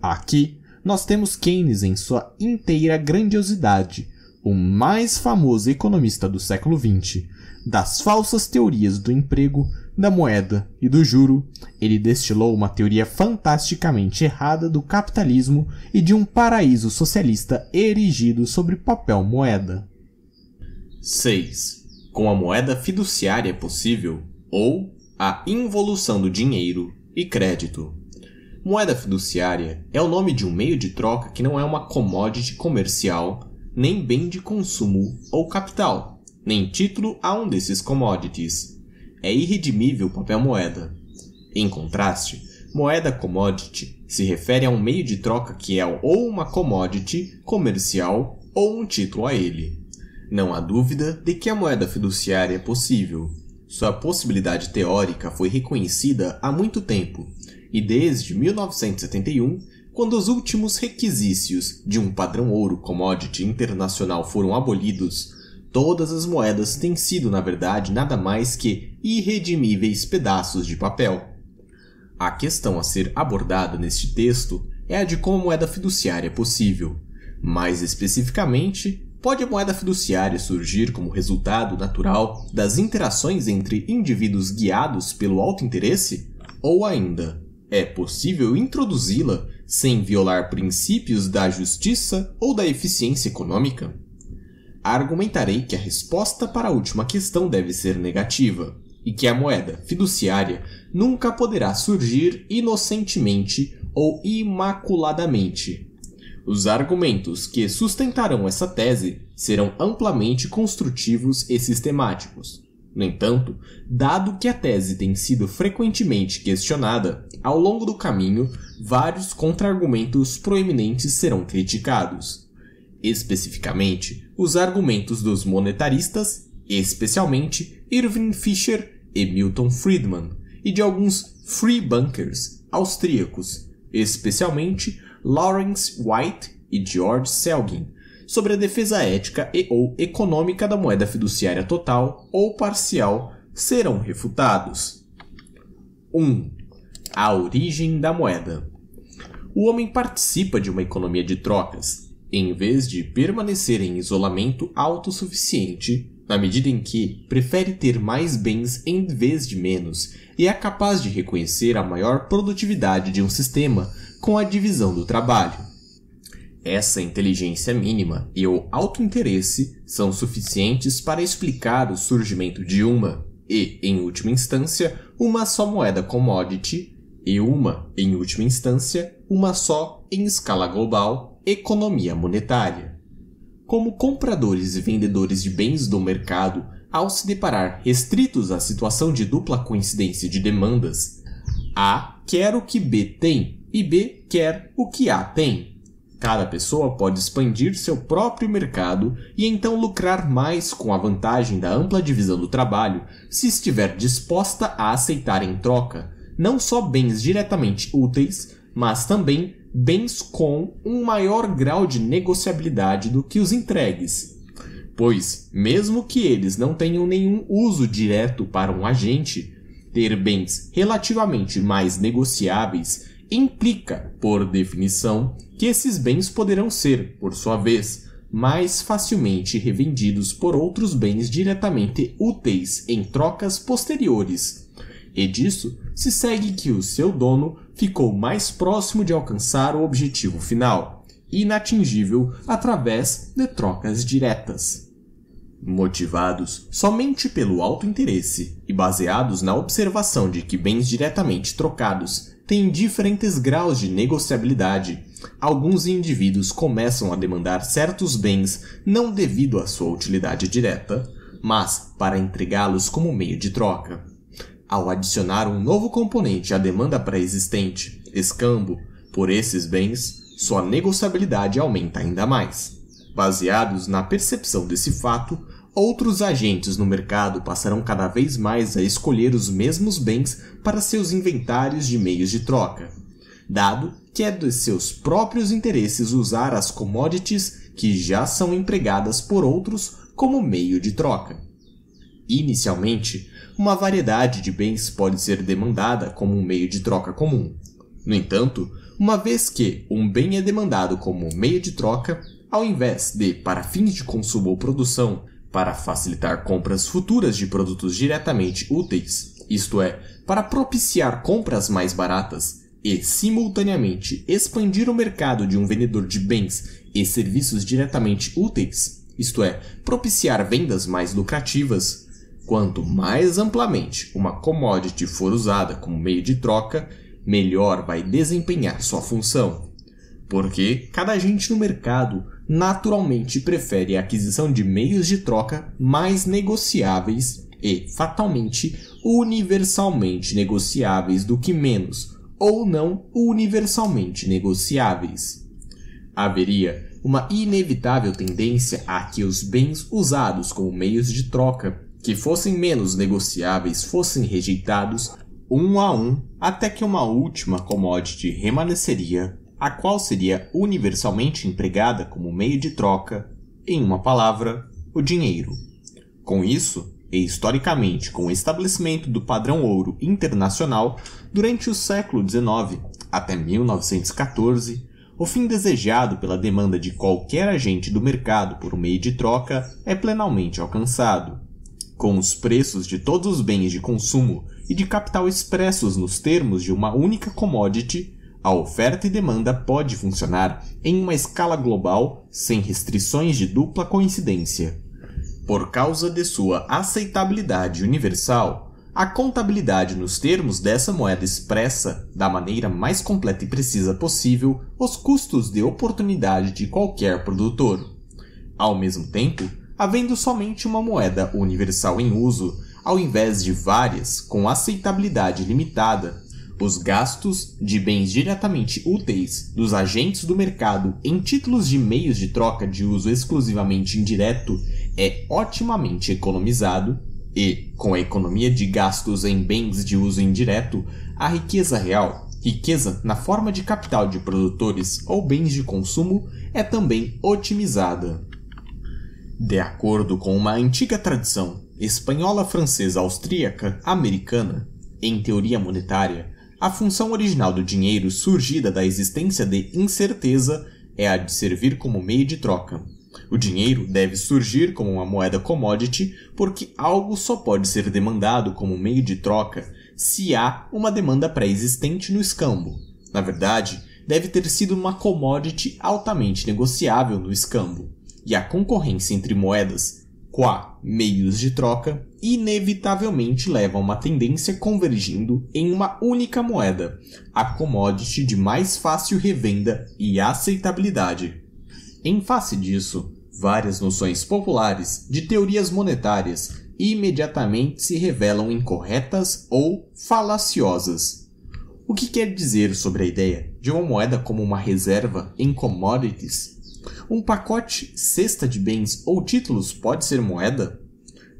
Aqui, nós temos Keynes em sua inteira grandiosidade, o mais famoso economista do século XX, das falsas teorias do emprego da moeda e do juro, ele destilou uma teoria fantasticamente errada do capitalismo e de um paraíso socialista erigido sobre papel moeda. 6. Com a moeda fiduciária possível, ou a involução do dinheiro e crédito. Moeda fiduciária é o nome de um meio de troca que não é uma commodity comercial, nem bem de consumo ou capital, nem título a um desses commodities é irredimível papel-moeda. Em contraste, moeda commodity se refere a um meio de troca que é ou uma commodity comercial ou um título a ele. Não há dúvida de que a moeda fiduciária é possível. Sua possibilidade teórica foi reconhecida há muito tempo, e desde 1971, quando os últimos requisícios de um padrão ouro commodity internacional foram abolidos Todas as moedas têm sido, na verdade, nada mais que irredimíveis pedaços de papel. A questão a ser abordada neste texto é a de como a moeda fiduciária é possível. Mais especificamente, pode a moeda fiduciária surgir como resultado natural das interações entre indivíduos guiados pelo alto interesse? Ou ainda, é possível introduzi-la sem violar princípios da justiça ou da eficiência econômica? argumentarei que a resposta para a última questão deve ser negativa, e que a moeda fiduciária nunca poderá surgir inocentemente ou imaculadamente. Os argumentos que sustentarão essa tese serão amplamente construtivos e sistemáticos. No entanto, dado que a tese tem sido frequentemente questionada, ao longo do caminho, vários contra-argumentos proeminentes serão criticados especificamente os argumentos dos monetaristas, especialmente Irving Fischer e Milton Friedman, e de alguns free bankers austríacos, especialmente Lawrence White e George Selgin, sobre a defesa ética e ou econômica da moeda fiduciária total ou parcial serão refutados. 1. A origem da moeda. O homem participa de uma economia de trocas, em vez de permanecer em isolamento autossuficiente, na medida em que prefere ter mais bens em vez de menos e é capaz de reconhecer a maior produtividade de um sistema com a divisão do trabalho. Essa inteligência mínima e o autointeresse são suficientes para explicar o surgimento de uma e, em última instância, uma só moeda commodity e uma, em última instância, uma só em escala global economia monetária. Como compradores e vendedores de bens do mercado, ao se deparar restritos à situação de dupla coincidência de demandas, A quer o que B tem e B quer o que A tem. Cada pessoa pode expandir seu próprio mercado e então lucrar mais com a vantagem da ampla divisão do trabalho se estiver disposta a aceitar em troca não só bens diretamente úteis, mas também bens com um maior grau de negociabilidade do que os entregues, pois, mesmo que eles não tenham nenhum uso direto para um agente, ter bens relativamente mais negociáveis implica, por definição, que esses bens poderão ser, por sua vez, mais facilmente revendidos por outros bens diretamente úteis em trocas posteriores. E disso se segue que o seu dono ficou mais próximo de alcançar o objetivo final, inatingível através de trocas diretas. Motivados somente pelo alto interesse e baseados na observação de que bens diretamente trocados têm diferentes graus de negociabilidade, alguns indivíduos começam a demandar certos bens não devido à sua utilidade direta, mas para entregá-los como meio de troca. Ao adicionar um novo componente à demanda pré-existente, escambo, por esses bens, sua negociabilidade aumenta ainda mais. Baseados na percepção desse fato, outros agentes no mercado passarão cada vez mais a escolher os mesmos bens para seus inventários de meios de troca, dado que é dos seus próprios interesses usar as commodities que já são empregadas por outros como meio de troca. Inicialmente, uma variedade de bens pode ser demandada como um meio de troca comum. No entanto, uma vez que um bem é demandado como meio de troca, ao invés de para fins de consumo ou produção, para facilitar compras futuras de produtos diretamente úteis, isto é, para propiciar compras mais baratas, e, simultaneamente, expandir o mercado de um vendedor de bens e serviços diretamente úteis, isto é, propiciar vendas mais lucrativas, Quanto mais amplamente uma commodity for usada como meio de troca, melhor vai desempenhar sua função. Porque cada agente no mercado naturalmente prefere a aquisição de meios de troca mais negociáveis e, fatalmente, universalmente negociáveis do que menos ou não universalmente negociáveis. Haveria uma inevitável tendência a que os bens usados como meios de troca que fossem menos negociáveis fossem rejeitados um a um, até que uma última commodity remaneceria, a qual seria universalmente empregada como meio de troca, em uma palavra, o dinheiro. Com isso, e historicamente com o estabelecimento do padrão ouro internacional durante o século XIX até 1914, o fim desejado pela demanda de qualquer agente do mercado por um meio de troca é plenamente alcançado com os preços de todos os bens de consumo e de capital expressos nos termos de uma única commodity, a oferta e demanda pode funcionar em uma escala global sem restrições de dupla coincidência. Por causa de sua aceitabilidade universal, a contabilidade nos termos dessa moeda expressa, da maneira mais completa e precisa possível, os custos de oportunidade de qualquer produtor. Ao mesmo tempo, havendo somente uma moeda universal em uso, ao invés de várias com aceitabilidade limitada. Os gastos de bens diretamente úteis dos agentes do mercado em títulos de meios de troca de uso exclusivamente indireto é otimamente economizado e, com a economia de gastos em bens de uso indireto, a riqueza real, riqueza na forma de capital de produtores ou bens de consumo, é também otimizada. De acordo com uma antiga tradição espanhola, francesa, austríaca, americana, em teoria monetária, a função original do dinheiro surgida da existência de incerteza é a de servir como meio de troca. O dinheiro deve surgir como uma moeda commodity porque algo só pode ser demandado como meio de troca se há uma demanda pré-existente no escambo. Na verdade, deve ter sido uma commodity altamente negociável no escambo e a concorrência entre moedas qua meios de troca inevitavelmente leva a uma tendência convergindo em uma única moeda, a commodity de mais fácil revenda e aceitabilidade. Em face disso, várias noções populares de teorias monetárias imediatamente se revelam incorretas ou falaciosas. O que quer dizer sobre a ideia de uma moeda como uma reserva em commodities um pacote cesta de bens ou títulos pode ser moeda?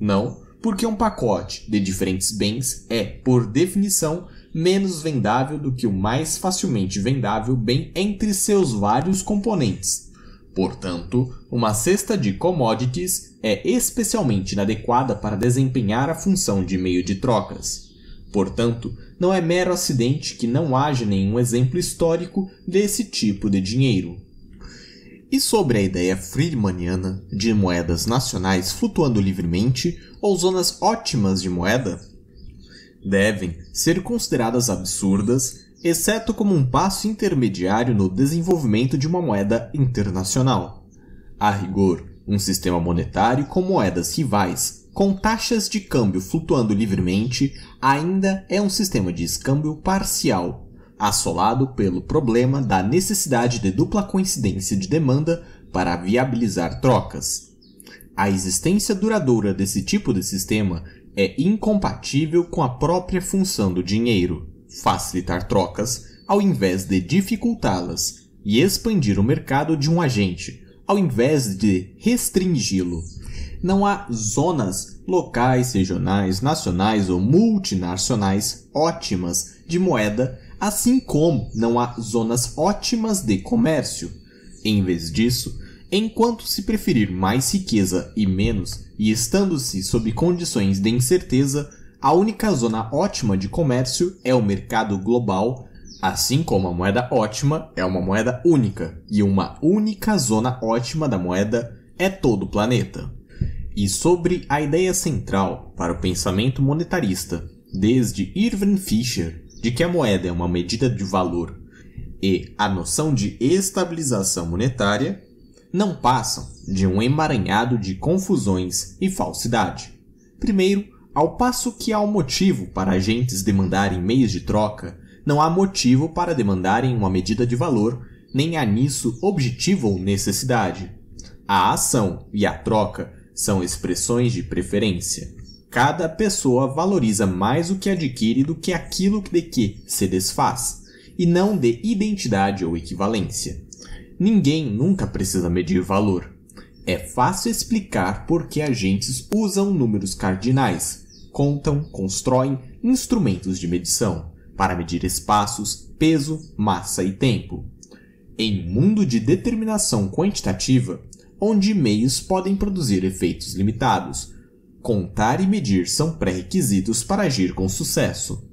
Não, porque um pacote de diferentes bens é, por definição, menos vendável do que o mais facilmente vendável bem entre seus vários componentes. Portanto, uma cesta de commodities é especialmente inadequada para desempenhar a função de meio de trocas. Portanto, não é mero acidente que não haja nenhum exemplo histórico desse tipo de dinheiro e sobre a ideia Friedmaniana de moedas nacionais flutuando livremente ou zonas ótimas de moeda, devem ser consideradas absurdas, exceto como um passo intermediário no desenvolvimento de uma moeda internacional. A rigor, um sistema monetário com moedas rivais, com taxas de câmbio flutuando livremente, ainda é um sistema de escâmbio parcial assolado pelo problema da necessidade de dupla coincidência de demanda para viabilizar trocas. A existência duradoura desse tipo de sistema é incompatível com a própria função do dinheiro, facilitar trocas ao invés de dificultá-las e expandir o mercado de um agente, ao invés de restringi-lo. Não há zonas locais, regionais, nacionais ou multinacionais ótimas de moeda assim como não há zonas ótimas de comércio. Em vez disso, enquanto se preferir mais riqueza e menos, e estando-se sob condições de incerteza, a única zona ótima de comércio é o mercado global, assim como a moeda ótima é uma moeda única, e uma única zona ótima da moeda é todo o planeta. E sobre a ideia central para o pensamento monetarista, desde Irving Fisher, de que a moeda é uma medida de valor e a noção de estabilização monetária não passam de um emaranhado de confusões e falsidade. Primeiro, ao passo que há um motivo para agentes demandarem meios de troca, não há motivo para demandarem uma medida de valor, nem há nisso objetivo ou necessidade. A ação e a troca são expressões de preferência. Cada pessoa valoriza mais o que adquire do que aquilo de que se desfaz, e não de identidade ou equivalência. Ninguém nunca precisa medir valor. É fácil explicar por que agentes usam números cardinais, contam, constroem instrumentos de medição para medir espaços, peso, massa e tempo. Em mundo de determinação quantitativa, onde meios podem produzir efeitos limitados, Contar e medir são pré-requisitos para agir com sucesso.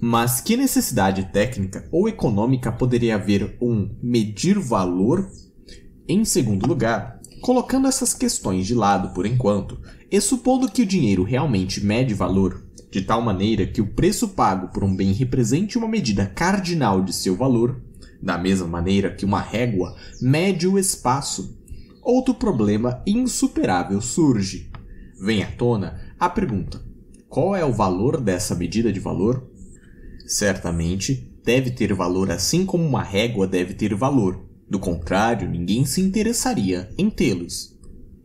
Mas que necessidade técnica ou econômica poderia haver um medir valor? Em segundo lugar, colocando essas questões de lado por enquanto, e supondo que o dinheiro realmente mede valor, de tal maneira que o preço pago por um bem represente uma medida cardinal de seu valor, da mesma maneira que uma régua mede o espaço, outro problema insuperável surge vem à tona a pergunta: qual é o valor dessa medida de valor? Certamente deve ter valor assim como uma régua deve ter valor, do contrário, ninguém se interessaria em tê-los.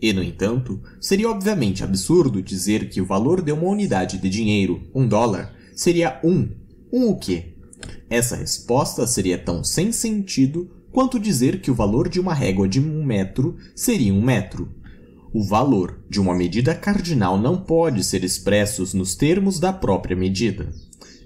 E, no entanto, seria obviamente absurdo dizer que o valor de uma unidade de dinheiro, um dólar, seria um. Um o quê? Essa resposta seria tão sem sentido quanto dizer que o valor de uma régua de um metro seria um metro. O valor de uma medida cardinal não pode ser expresso nos termos da própria medida.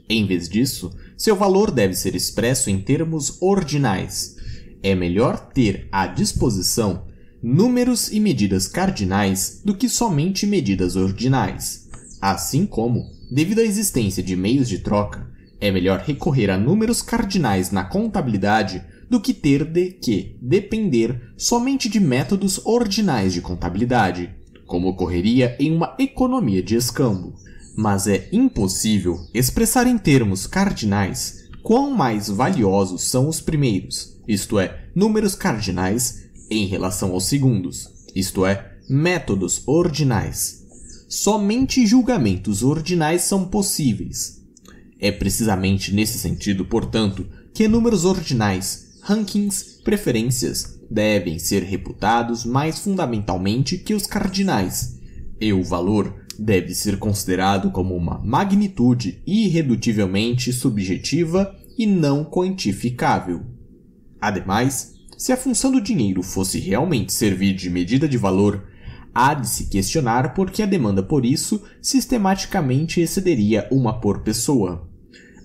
Em vez disso, seu valor deve ser expresso em termos ordinais. É melhor ter à disposição números e medidas cardinais do que somente medidas ordinais. Assim como, devido à existência de meios de troca, é melhor recorrer a números cardinais na contabilidade do que ter de que depender somente de métodos ordinais de contabilidade, como ocorreria em uma economia de escambo. Mas é impossível expressar em termos cardinais quão mais valiosos são os primeiros, isto é, números cardinais, em relação aos segundos, isto é, métodos ordinais. Somente julgamentos ordinais são possíveis. É precisamente nesse sentido, portanto, que números ordinais rankings, preferências devem ser reputados mais fundamentalmente que os cardinais, e o valor deve ser considerado como uma magnitude irredutivelmente subjetiva e não quantificável. Ademais, se a função do dinheiro fosse realmente servir de medida de valor, há de se questionar por que a demanda por isso sistematicamente excederia uma por pessoa.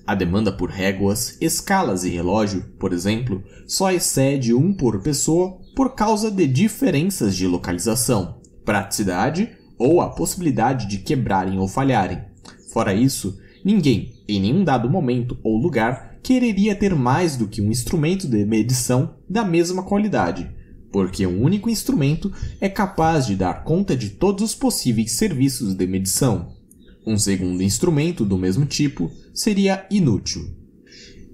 A demanda por réguas, escalas e relógio, por exemplo, só excede um por pessoa por causa de diferenças de localização, praticidade ou a possibilidade de quebrarem ou falharem. Fora isso, ninguém, em nenhum dado momento ou lugar, quereria ter mais do que um instrumento de medição da mesma qualidade, porque um único instrumento é capaz de dar conta de todos os possíveis serviços de medição. Um segundo instrumento do mesmo tipo seria inútil.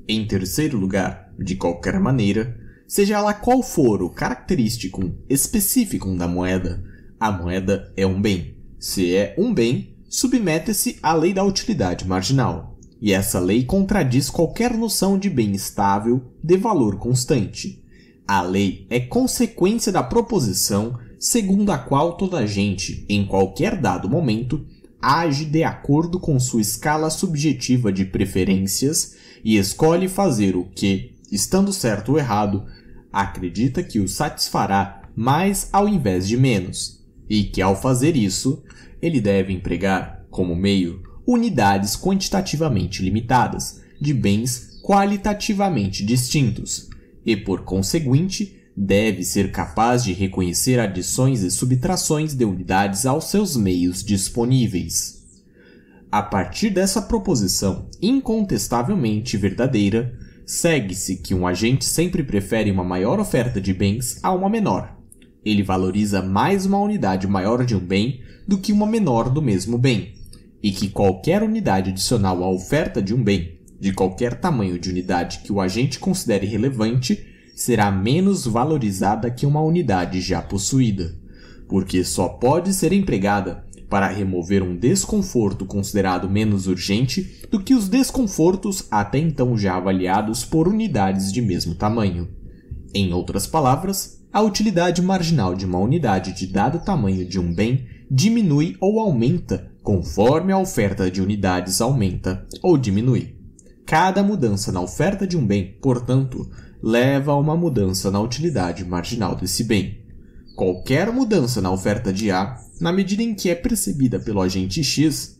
Em terceiro lugar, de qualquer maneira, seja lá qual for o característico específico da moeda, a moeda é um bem. Se é um bem, submete-se à lei da utilidade marginal, e essa lei contradiz qualquer noção de bem estável de valor constante. A lei é consequência da proposição segundo a qual toda gente, em qualquer dado momento, age de acordo com sua escala subjetiva de preferências e escolhe fazer o que, estando certo ou errado, acredita que o satisfará mais ao invés de menos, e que ao fazer isso, ele deve empregar, como meio, unidades quantitativamente limitadas de bens qualitativamente distintos, e por conseguinte, deve ser capaz de reconhecer adições e subtrações de unidades aos seus meios disponíveis. A partir dessa proposição incontestavelmente verdadeira, segue-se que um agente sempre prefere uma maior oferta de bens a uma menor. Ele valoriza mais uma unidade maior de um bem do que uma menor do mesmo bem, e que qualquer unidade adicional à oferta de um bem, de qualquer tamanho de unidade que o agente considere relevante, será menos valorizada que uma unidade já possuída, porque só pode ser empregada para remover um desconforto considerado menos urgente do que os desconfortos até então já avaliados por unidades de mesmo tamanho. Em outras palavras, a utilidade marginal de uma unidade de dado tamanho de um bem diminui ou aumenta conforme a oferta de unidades aumenta ou diminui. Cada mudança na oferta de um bem, portanto, leva a uma mudança na utilidade marginal desse bem. Qualquer mudança na oferta de A, na medida em que é percebida pelo agente X,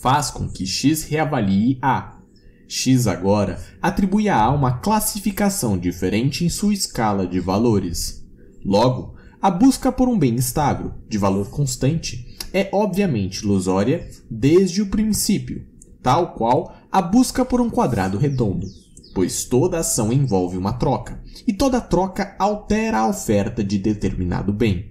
faz com que X reavalie A. X agora atribui a A uma classificação diferente em sua escala de valores. Logo, a busca por um bem estável, de valor constante, é obviamente ilusória desde o princípio, tal qual a busca por um quadrado redondo pois toda ação envolve uma troca, e toda troca altera a oferta de determinado bem,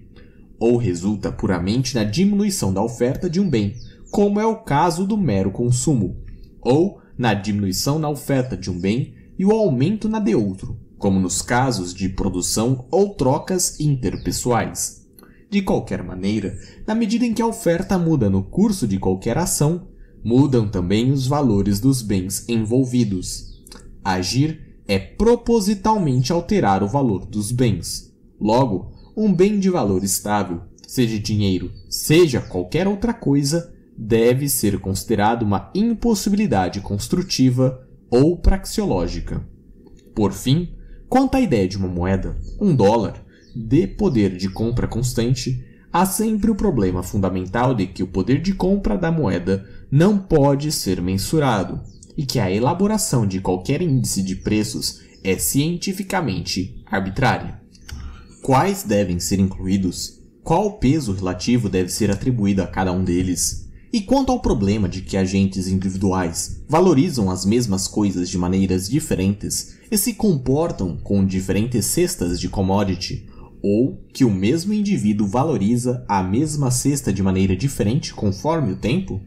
ou resulta puramente na diminuição da oferta de um bem, como é o caso do mero consumo, ou na diminuição na oferta de um bem e o aumento na de outro, como nos casos de produção ou trocas interpessoais. De qualquer maneira, na medida em que a oferta muda no curso de qualquer ação, mudam também os valores dos bens envolvidos. Agir é propositalmente alterar o valor dos bens. Logo, um bem de valor estável, seja dinheiro, seja qualquer outra coisa, deve ser considerado uma impossibilidade construtiva ou praxeológica. Por fim, quanto à ideia de uma moeda, um dólar, de poder de compra constante, há sempre o problema fundamental de que o poder de compra da moeda não pode ser mensurado, e que a elaboração de qualquer índice de preços é cientificamente arbitrária. Quais devem ser incluídos? Qual peso relativo deve ser atribuído a cada um deles? E quanto ao problema de que agentes individuais valorizam as mesmas coisas de maneiras diferentes e se comportam com diferentes cestas de commodity, ou que o mesmo indivíduo valoriza a mesma cesta de maneira diferente conforme o tempo?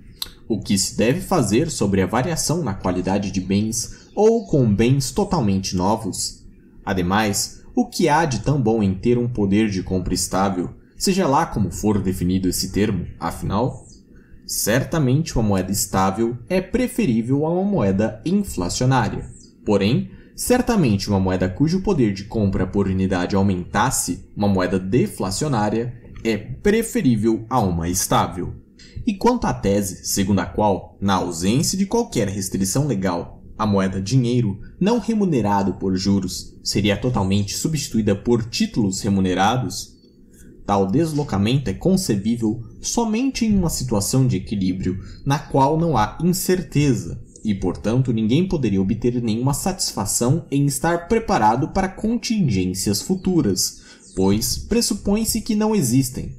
o que se deve fazer sobre a variação na qualidade de bens ou com bens totalmente novos. Ademais, o que há de tão bom em ter um poder de compra estável, seja lá como for definido esse termo, afinal? Certamente uma moeda estável é preferível a uma moeda inflacionária. Porém, certamente uma moeda cujo poder de compra por unidade aumentasse, uma moeda deflacionária, é preferível a uma estável. E quanto à tese segundo a qual, na ausência de qualquer restrição legal, a moeda dinheiro, não remunerado por juros, seria totalmente substituída por títulos remunerados? Tal deslocamento é concebível somente em uma situação de equilíbrio, na qual não há incerteza, e portanto ninguém poderia obter nenhuma satisfação em estar preparado para contingências futuras, pois pressupõe-se que não existem.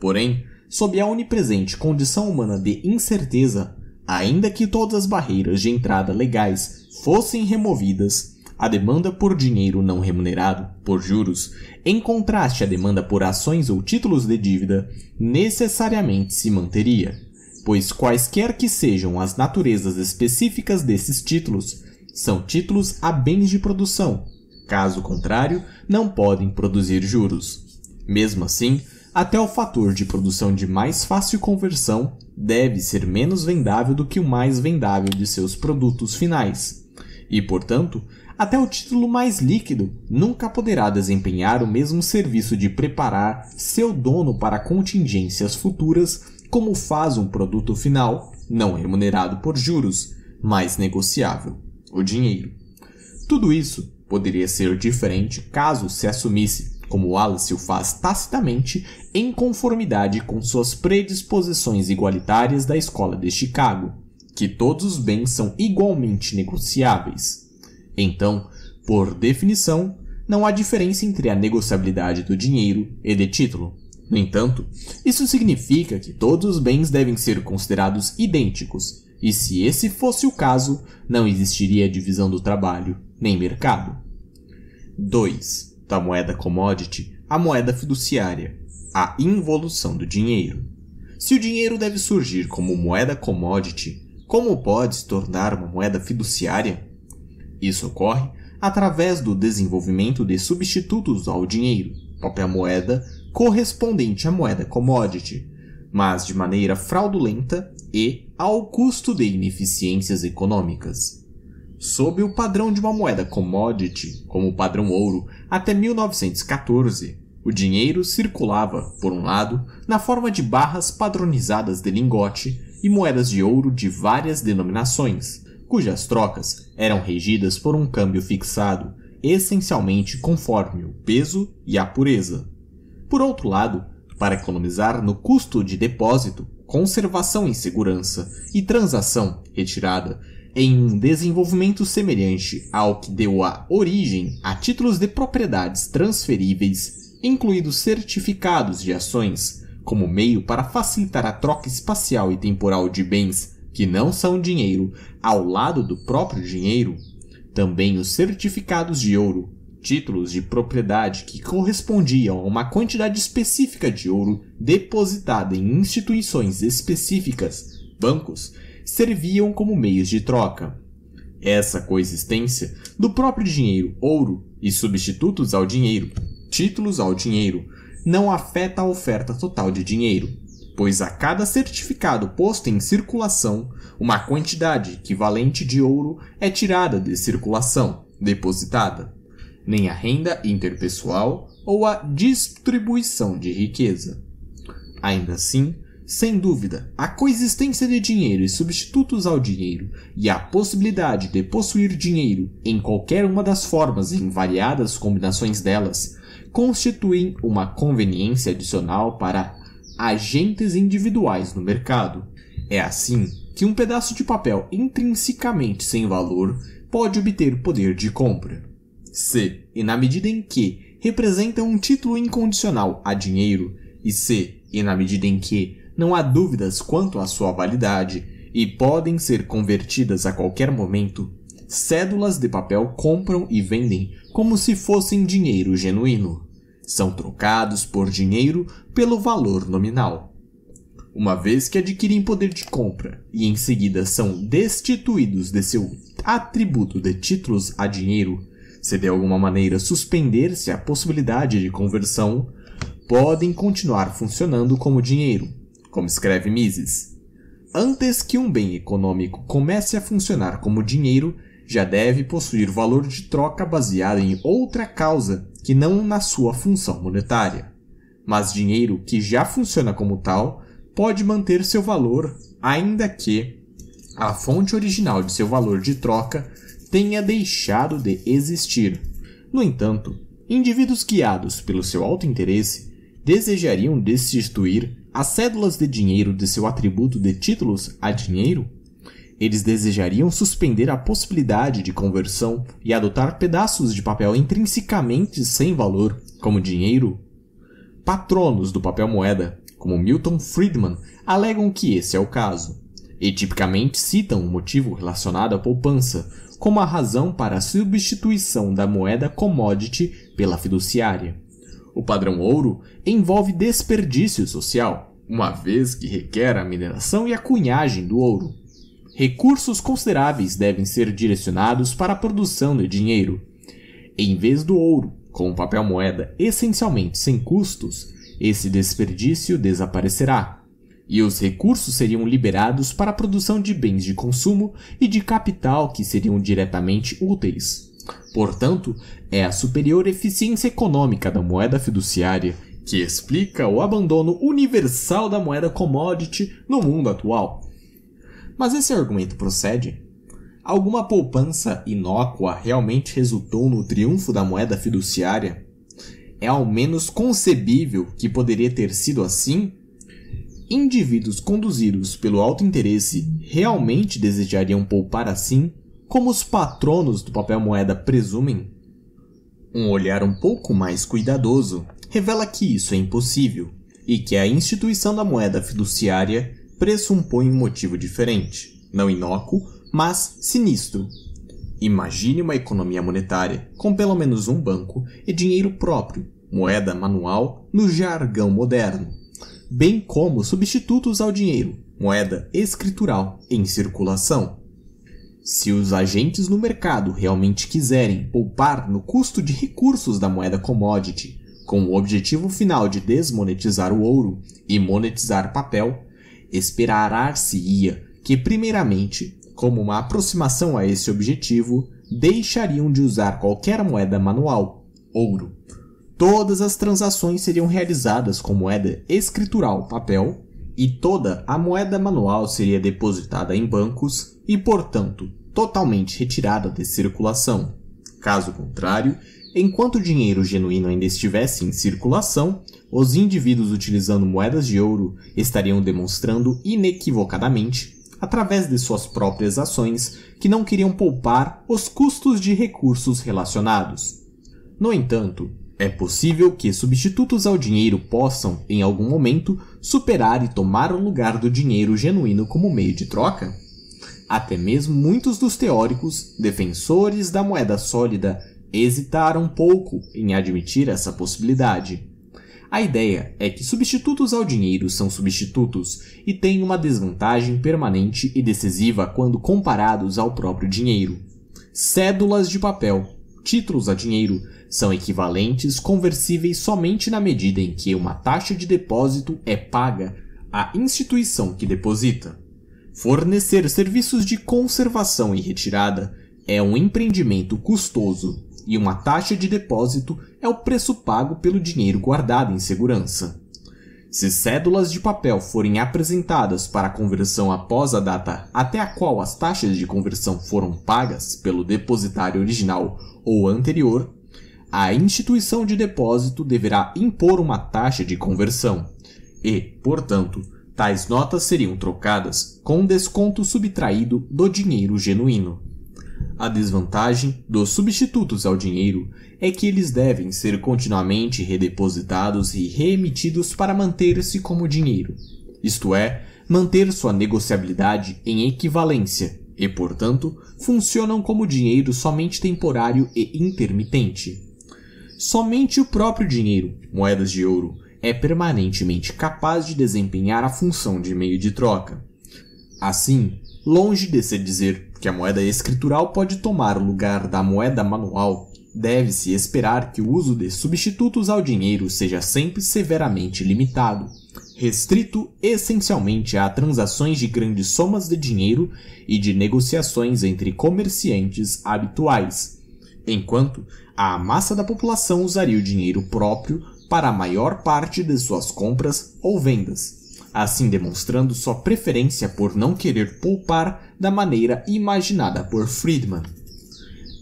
Porém, Sob a onipresente condição humana de incerteza, ainda que todas as barreiras de entrada legais fossem removidas, a demanda por dinheiro não remunerado, por juros, em contraste à demanda por ações ou títulos de dívida, necessariamente se manteria, pois quaisquer que sejam as naturezas específicas desses títulos, são títulos a bens de produção, caso contrário, não podem produzir juros. Mesmo assim, até o fator de produção de mais fácil conversão deve ser menos vendável do que o mais vendável de seus produtos finais. E, portanto, até o título mais líquido nunca poderá desempenhar o mesmo serviço de preparar seu dono para contingências futuras como faz um produto final, não remunerado por juros, mas negociável, o dinheiro. Tudo isso poderia ser diferente caso se assumisse como Wallace o faz tacitamente em conformidade com suas predisposições igualitárias da escola de Chicago, que todos os bens são igualmente negociáveis. Então, por definição, não há diferença entre a negociabilidade do dinheiro e de título. No entanto, isso significa que todos os bens devem ser considerados idênticos, e se esse fosse o caso, não existiria divisão do trabalho nem mercado. 2 da moeda commodity à moeda fiduciária, a involução do dinheiro. Se o dinheiro deve surgir como moeda commodity, como pode se tornar uma moeda fiduciária? Isso ocorre através do desenvolvimento de substitutos ao dinheiro, própria moeda correspondente à moeda commodity, mas de maneira fraudulenta e ao custo de ineficiências econômicas sob o padrão de uma moeda commodity, como o padrão ouro, até 1914. O dinheiro circulava, por um lado, na forma de barras padronizadas de lingote e moedas de ouro de várias denominações, cujas trocas eram regidas por um câmbio fixado, essencialmente conforme o peso e a pureza. Por outro lado, para economizar no custo de depósito, conservação em segurança e transação retirada, em um desenvolvimento semelhante ao que deu a origem a títulos de propriedades transferíveis, incluídos certificados de ações, como meio para facilitar a troca espacial e temporal de bens que não são dinheiro ao lado do próprio dinheiro, também os certificados de ouro, títulos de propriedade que correspondiam a uma quantidade específica de ouro depositada em instituições específicas, bancos serviam como meios de troca. Essa coexistência do próprio dinheiro ouro e substitutos ao dinheiro, títulos ao dinheiro, não afeta a oferta total de dinheiro, pois a cada certificado posto em circulação, uma quantidade equivalente de ouro é tirada de circulação, depositada. Nem a renda interpessoal ou a distribuição de riqueza. Ainda assim, sem dúvida, a coexistência de dinheiro e substitutos ao dinheiro e a possibilidade de possuir dinheiro em qualquer uma das formas e em variadas combinações delas constituem uma conveniência adicional para agentes individuais no mercado. É assim que um pedaço de papel intrinsecamente sem valor pode obter poder de compra. Se, e na medida em que representa um título incondicional a dinheiro, e se, e na medida em que não há dúvidas quanto à sua validade e podem ser convertidas a qualquer momento, cédulas de papel compram e vendem como se fossem dinheiro genuíno. São trocados por dinheiro pelo valor nominal. Uma vez que adquirem poder de compra e em seguida são destituídos de seu atributo de títulos a dinheiro, se de alguma maneira suspender-se a possibilidade de conversão, podem continuar funcionando como dinheiro, como escreve Mises. Antes que um bem econômico comece a funcionar como dinheiro, já deve possuir valor de troca baseado em outra causa que não na sua função monetária. Mas dinheiro que já funciona como tal pode manter seu valor, ainda que a fonte original de seu valor de troca tenha deixado de existir. No entanto, indivíduos guiados pelo seu alto interesse desejariam destituir as cédulas de dinheiro de seu atributo de títulos a dinheiro, eles desejariam suspender a possibilidade de conversão e adotar pedaços de papel intrinsecamente sem valor, como dinheiro. Patronos do papel moeda, como Milton Friedman, alegam que esse é o caso, e tipicamente citam um motivo relacionado à poupança como a razão para a substituição da moeda commodity pela fiduciária. O padrão ouro envolve desperdício social, uma vez que requer a mineração e a cunhagem do ouro. Recursos consideráveis devem ser direcionados para a produção de dinheiro. Em vez do ouro, com papel moeda essencialmente sem custos, esse desperdício desaparecerá, e os recursos seriam liberados para a produção de bens de consumo e de capital que seriam diretamente úteis. Portanto, é a superior eficiência econômica da moeda fiduciária que explica o abandono universal da moeda commodity no mundo atual. Mas esse argumento procede? Alguma poupança inócua realmente resultou no triunfo da moeda fiduciária? É ao menos concebível que poderia ter sido assim? Indivíduos conduzidos pelo alto interesse realmente desejariam poupar assim, como os patronos do papel moeda presumem? Um olhar um pouco mais cuidadoso revela que isso é impossível e que a instituição da moeda fiduciária pressupõe um motivo diferente, não inócuo, mas sinistro. Imagine uma economia monetária com pelo menos um banco e dinheiro próprio, moeda manual no jargão moderno, bem como substitutos ao dinheiro, moeda escritural em circulação. Se os agentes no mercado realmente quiserem poupar no custo de recursos da moeda commodity, com o objetivo final de desmonetizar o ouro e monetizar papel, esperar-se-ia que, primeiramente, como uma aproximação a esse objetivo, deixariam de usar qualquer moeda manual, ouro. Todas as transações seriam realizadas com moeda escritural, papel, e toda a moeda manual seria depositada em bancos e, portanto, totalmente retirada de circulação. Caso contrário, Enquanto o dinheiro genuíno ainda estivesse em circulação, os indivíduos utilizando moedas de ouro estariam demonstrando inequivocadamente, através de suas próprias ações, que não queriam poupar os custos de recursos relacionados. No entanto, é possível que substitutos ao dinheiro possam, em algum momento, superar e tomar o lugar do dinheiro genuíno como meio de troca? Até mesmo muitos dos teóricos, defensores da moeda sólida hesitaram um pouco em admitir essa possibilidade. A ideia é que substitutos ao dinheiro são substitutos e têm uma desvantagem permanente e decisiva quando comparados ao próprio dinheiro. Cédulas de papel, títulos a dinheiro, são equivalentes conversíveis somente na medida em que uma taxa de depósito é paga à instituição que deposita. Fornecer serviços de conservação e retirada é um empreendimento custoso e uma taxa de depósito é o preço pago pelo dinheiro guardado em segurança. Se cédulas de papel forem apresentadas para conversão após a data até a qual as taxas de conversão foram pagas pelo depositário original ou anterior, a instituição de depósito deverá impor uma taxa de conversão e, portanto, tais notas seriam trocadas com desconto subtraído do dinheiro genuíno. A desvantagem dos substitutos ao dinheiro é que eles devem ser continuamente redepositados e reemitidos para manter-se como dinheiro, isto é, manter sua negociabilidade em equivalência e, portanto, funcionam como dinheiro somente temporário e intermitente. Somente o próprio dinheiro, moedas de ouro, é permanentemente capaz de desempenhar a função de meio de troca. Assim, longe de se dizer porque a moeda escritural pode tomar o lugar da moeda manual, deve-se esperar que o uso de substitutos ao dinheiro seja sempre severamente limitado, restrito essencialmente a transações de grandes somas de dinheiro e de negociações entre comerciantes habituais, enquanto a massa da população usaria o dinheiro próprio para a maior parte de suas compras ou vendas assim demonstrando sua preferência por não querer poupar da maneira imaginada por Friedman.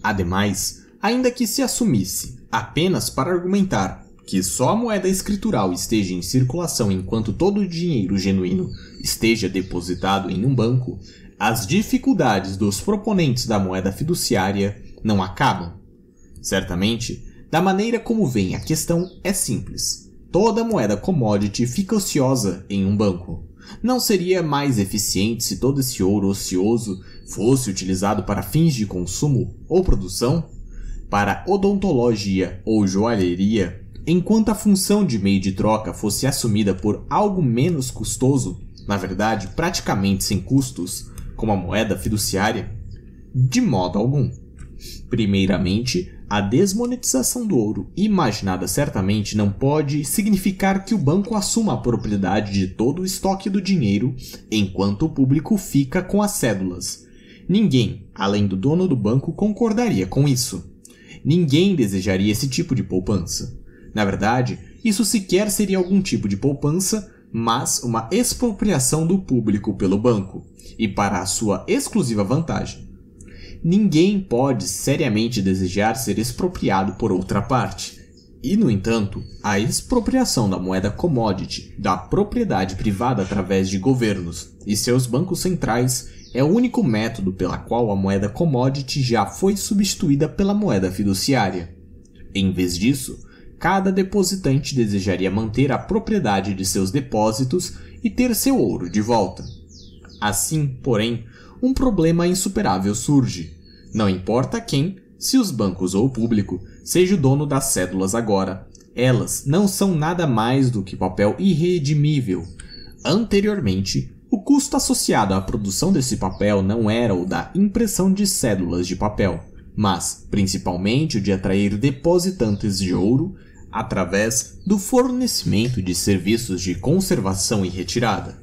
Ademais, ainda que se assumisse apenas para argumentar que só a moeda escritural esteja em circulação enquanto todo o dinheiro genuíno esteja depositado em um banco, as dificuldades dos proponentes da moeda fiduciária não acabam. Certamente, da maneira como vem a questão é simples toda moeda commodity fica ociosa em um banco. Não seria mais eficiente se todo esse ouro ocioso fosse utilizado para fins de consumo ou produção? Para odontologia ou joalheria, enquanto a função de meio de troca fosse assumida por algo menos custoso, na verdade praticamente sem custos, como a moeda fiduciária? De modo algum. Primeiramente, a desmonetização do ouro, imaginada certamente, não pode significar que o banco assuma a propriedade de todo o estoque do dinheiro, enquanto o público fica com as cédulas. Ninguém, além do dono do banco, concordaria com isso. Ninguém desejaria esse tipo de poupança. Na verdade, isso sequer seria algum tipo de poupança, mas uma expropriação do público pelo banco, e para a sua exclusiva vantagem ninguém pode seriamente desejar ser expropriado por outra parte. E, no entanto, a expropriação da moeda commodity da propriedade privada através de governos e seus bancos centrais é o único método pela qual a moeda commodity já foi substituída pela moeda fiduciária. Em vez disso, cada depositante desejaria manter a propriedade de seus depósitos e ter seu ouro de volta. Assim, porém, um problema insuperável surge não importa quem, se os bancos ou o público, seja o dono das cédulas agora. Elas não são nada mais do que papel irredimível. Anteriormente, o custo associado à produção desse papel não era o da impressão de cédulas de papel, mas principalmente o de atrair depositantes de ouro através do fornecimento de serviços de conservação e retirada.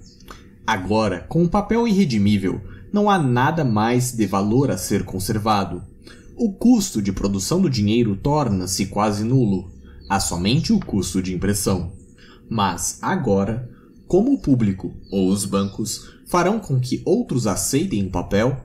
Agora, com o papel irredimível, não há nada mais de valor a ser conservado. O custo de produção do dinheiro torna-se quase nulo, há somente o custo de impressão. Mas, agora, como o público ou os bancos farão com que outros aceitem o papel,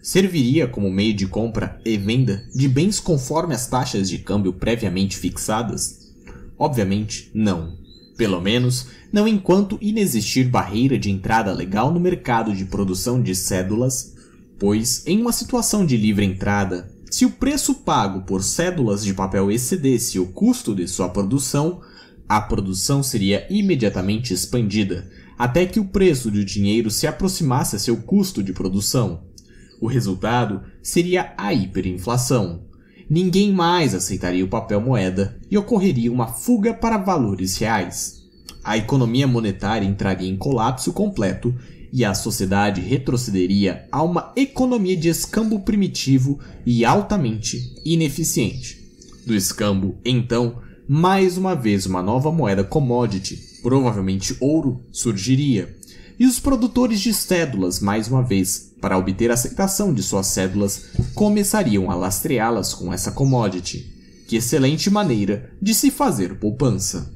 serviria como meio de compra e venda de bens conforme as taxas de câmbio previamente fixadas? Obviamente, não pelo menos não enquanto inexistir barreira de entrada legal no mercado de produção de cédulas, pois, em uma situação de livre entrada, se o preço pago por cédulas de papel excedesse o custo de sua produção, a produção seria imediatamente expandida, até que o preço do dinheiro se aproximasse a seu custo de produção. O resultado seria a hiperinflação, ninguém mais aceitaria o papel moeda e ocorreria uma fuga para valores reais. A economia monetária entraria em colapso completo e a sociedade retrocederia a uma economia de escambo primitivo e altamente ineficiente. Do escambo, então, mais uma vez uma nova moeda commodity, provavelmente ouro, surgiria, e os produtores de cédulas, mais uma vez, para obter aceitação de suas cédulas, começariam a lastreá-las com essa commodity. Que excelente maneira de se fazer poupança!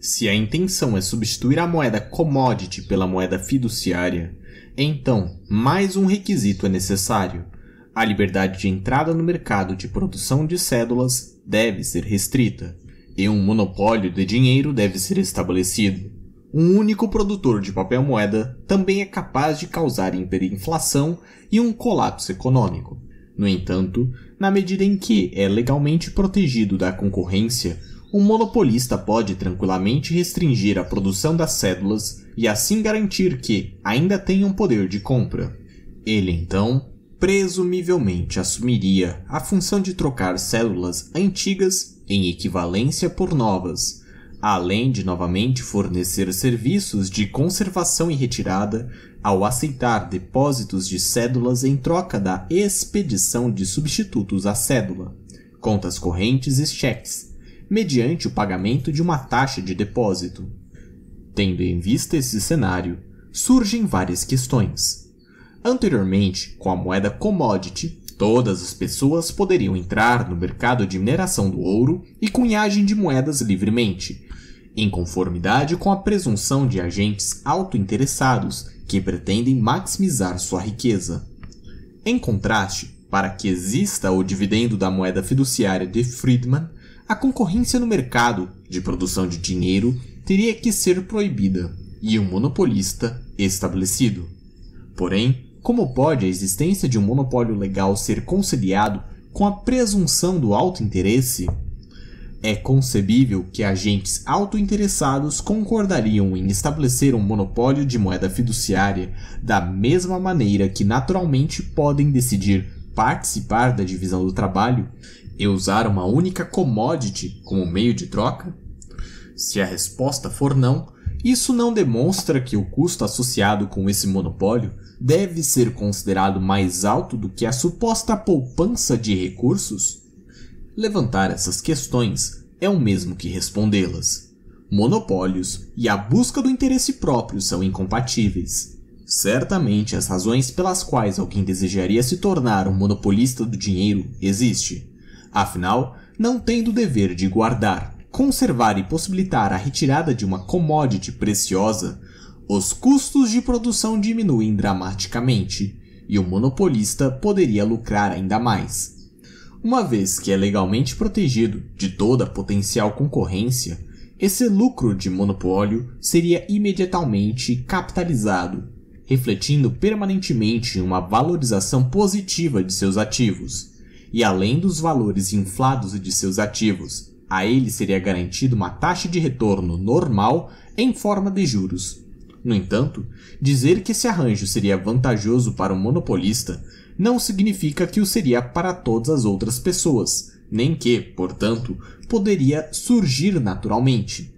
Se a intenção é substituir a moeda commodity pela moeda fiduciária, então mais um requisito é necessário. A liberdade de entrada no mercado de produção de cédulas deve ser restrita, e um monopólio de dinheiro deve ser estabelecido um único produtor de papel moeda também é capaz de causar hiperinflação e um colapso econômico. No entanto, na medida em que é legalmente protegido da concorrência, um monopolista pode tranquilamente restringir a produção das cédulas e assim garantir que ainda tenha um poder de compra. Ele então, presumivelmente, assumiria a função de trocar células antigas em equivalência por novas, além de novamente fornecer serviços de conservação e retirada, ao aceitar depósitos de cédulas em troca da expedição de substitutos à cédula, contas correntes e cheques, mediante o pagamento de uma taxa de depósito. Tendo em vista esse cenário, surgem várias questões. Anteriormente, com a moeda commodity, todas as pessoas poderiam entrar no mercado de mineração do ouro e cunhagem de moedas livremente, em conformidade com a presunção de agentes autointeressados que pretendem maximizar sua riqueza. Em contraste, para que exista o dividendo da moeda fiduciária de Friedman, a concorrência no mercado de produção de dinheiro teria que ser proibida e um monopolista estabelecido. Porém, como pode a existência de um monopólio legal ser conciliado com a presunção do alto interesse é concebível que agentes autointeressados concordariam em estabelecer um monopólio de moeda fiduciária da mesma maneira que naturalmente podem decidir participar da divisão do trabalho e usar uma única commodity como meio de troca? Se a resposta for não, isso não demonstra que o custo associado com esse monopólio deve ser considerado mais alto do que a suposta poupança de recursos? Levantar essas questões é o mesmo que respondê-las. Monopólios e a busca do interesse próprio são incompatíveis. Certamente as razões pelas quais alguém desejaria se tornar um monopolista do dinheiro existe. Afinal, não tendo o dever de guardar, conservar e possibilitar a retirada de uma commodity preciosa, os custos de produção diminuem dramaticamente e o monopolista poderia lucrar ainda mais uma vez que é legalmente protegido de toda potencial concorrência, esse lucro de monopólio seria imediatamente capitalizado, refletindo permanentemente uma valorização positiva de seus ativos. E além dos valores inflados de seus ativos, a ele seria garantido uma taxa de retorno normal em forma de juros. No entanto, dizer que esse arranjo seria vantajoso para o monopolista não significa que o seria para todas as outras pessoas, nem que, portanto, poderia surgir naturalmente.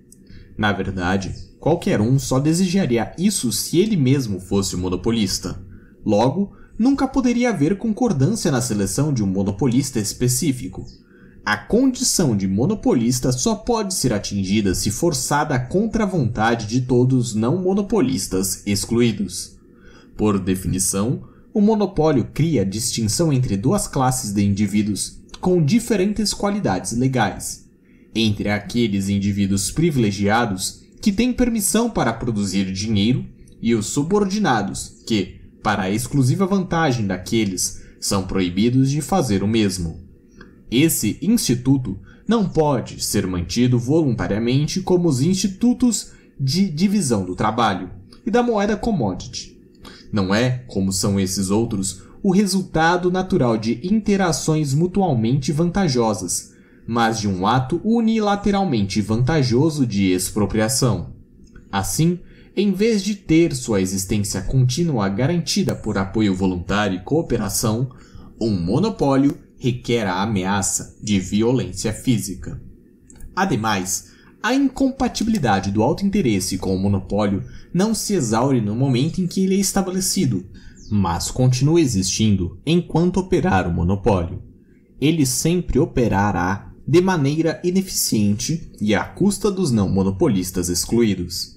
Na verdade, qualquer um só desejaria isso se ele mesmo fosse o monopolista. Logo, nunca poderia haver concordância na seleção de um monopolista específico. A condição de monopolista só pode ser atingida se forçada contra a vontade de todos não monopolistas excluídos. Por definição, o monopólio cria distinção entre duas classes de indivíduos com diferentes qualidades legais. Entre aqueles indivíduos privilegiados que têm permissão para produzir dinheiro e os subordinados que, para a exclusiva vantagem daqueles, são proibidos de fazer o mesmo. Esse instituto não pode ser mantido voluntariamente como os institutos de divisão do trabalho e da moeda commodity não é, como são esses outros, o resultado natural de interações mutualmente vantajosas, mas de um ato unilateralmente vantajoso de expropriação. Assim, em vez de ter sua existência contínua garantida por apoio voluntário e cooperação, um monopólio requer a ameaça de violência física. Ademais, a incompatibilidade do alto interesse com o monopólio não se exaure no momento em que ele é estabelecido, mas continua existindo enquanto operar o monopólio. Ele sempre operará de maneira ineficiente e à custa dos não monopolistas excluídos.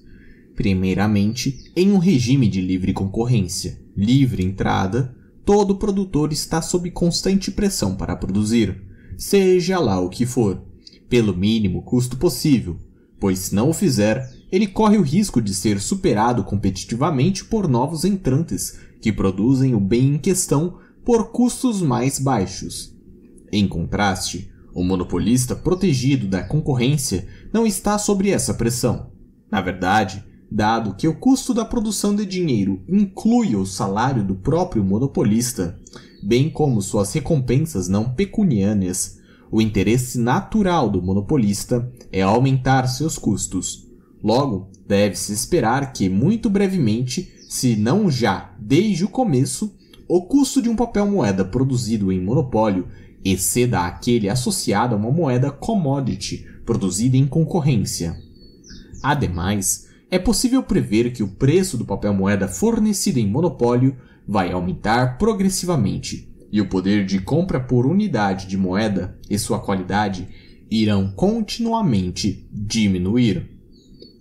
Primeiramente, em um regime de livre concorrência, livre entrada, todo produtor está sob constante pressão para produzir, seja lá o que for, pelo mínimo custo possível, pois se não o fizer, ele corre o risco de ser superado competitivamente por novos entrantes que produzem o bem em questão por custos mais baixos. Em contraste, o monopolista protegido da concorrência não está sobre essa pressão. Na verdade, dado que o custo da produção de dinheiro inclui o salário do próprio monopolista, bem como suas recompensas não pecuniárias, o interesse natural do monopolista é aumentar seus custos. Logo, deve-se esperar que, muito brevemente, se não já desde o começo, o custo de um papel moeda produzido em monopólio exceda aquele associado a uma moeda commodity produzida em concorrência. Ademais, é possível prever que o preço do papel moeda fornecido em monopólio vai aumentar progressivamente, e o poder de compra por unidade de moeda e sua qualidade irão continuamente diminuir.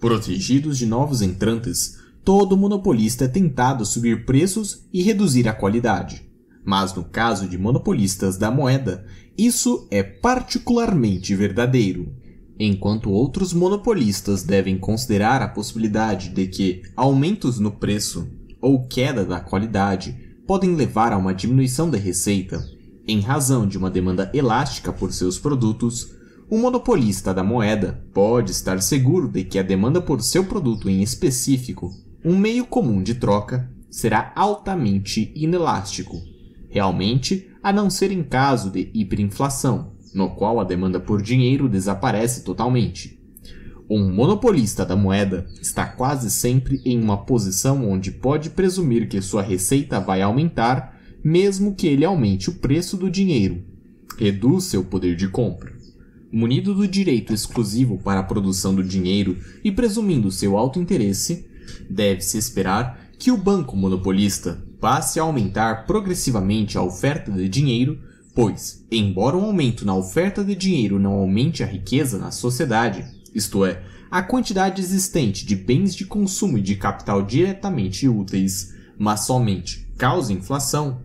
Protegidos de novos entrantes, todo monopolista é tentado subir preços e reduzir a qualidade. Mas no caso de monopolistas da moeda, isso é particularmente verdadeiro. Enquanto outros monopolistas devem considerar a possibilidade de que aumentos no preço ou queda da qualidade podem levar a uma diminuição da receita. Em razão de uma demanda elástica por seus produtos, o monopolista da moeda pode estar seguro de que a demanda por seu produto em específico, um meio comum de troca, será altamente inelástico, realmente a não ser em caso de hiperinflação, no qual a demanda por dinheiro desaparece totalmente. Um monopolista da moeda está quase sempre em uma posição onde pode presumir que sua receita vai aumentar, mesmo que ele aumente o preço do dinheiro. Reduz seu poder de compra. Munido do direito exclusivo para a produção do dinheiro e presumindo seu alto interesse, deve-se esperar que o banco monopolista passe a aumentar progressivamente a oferta de dinheiro, pois, embora o um aumento na oferta de dinheiro não aumente a riqueza na sociedade, isto é, a quantidade existente de bens de consumo e de capital diretamente úteis, mas somente causa inflação,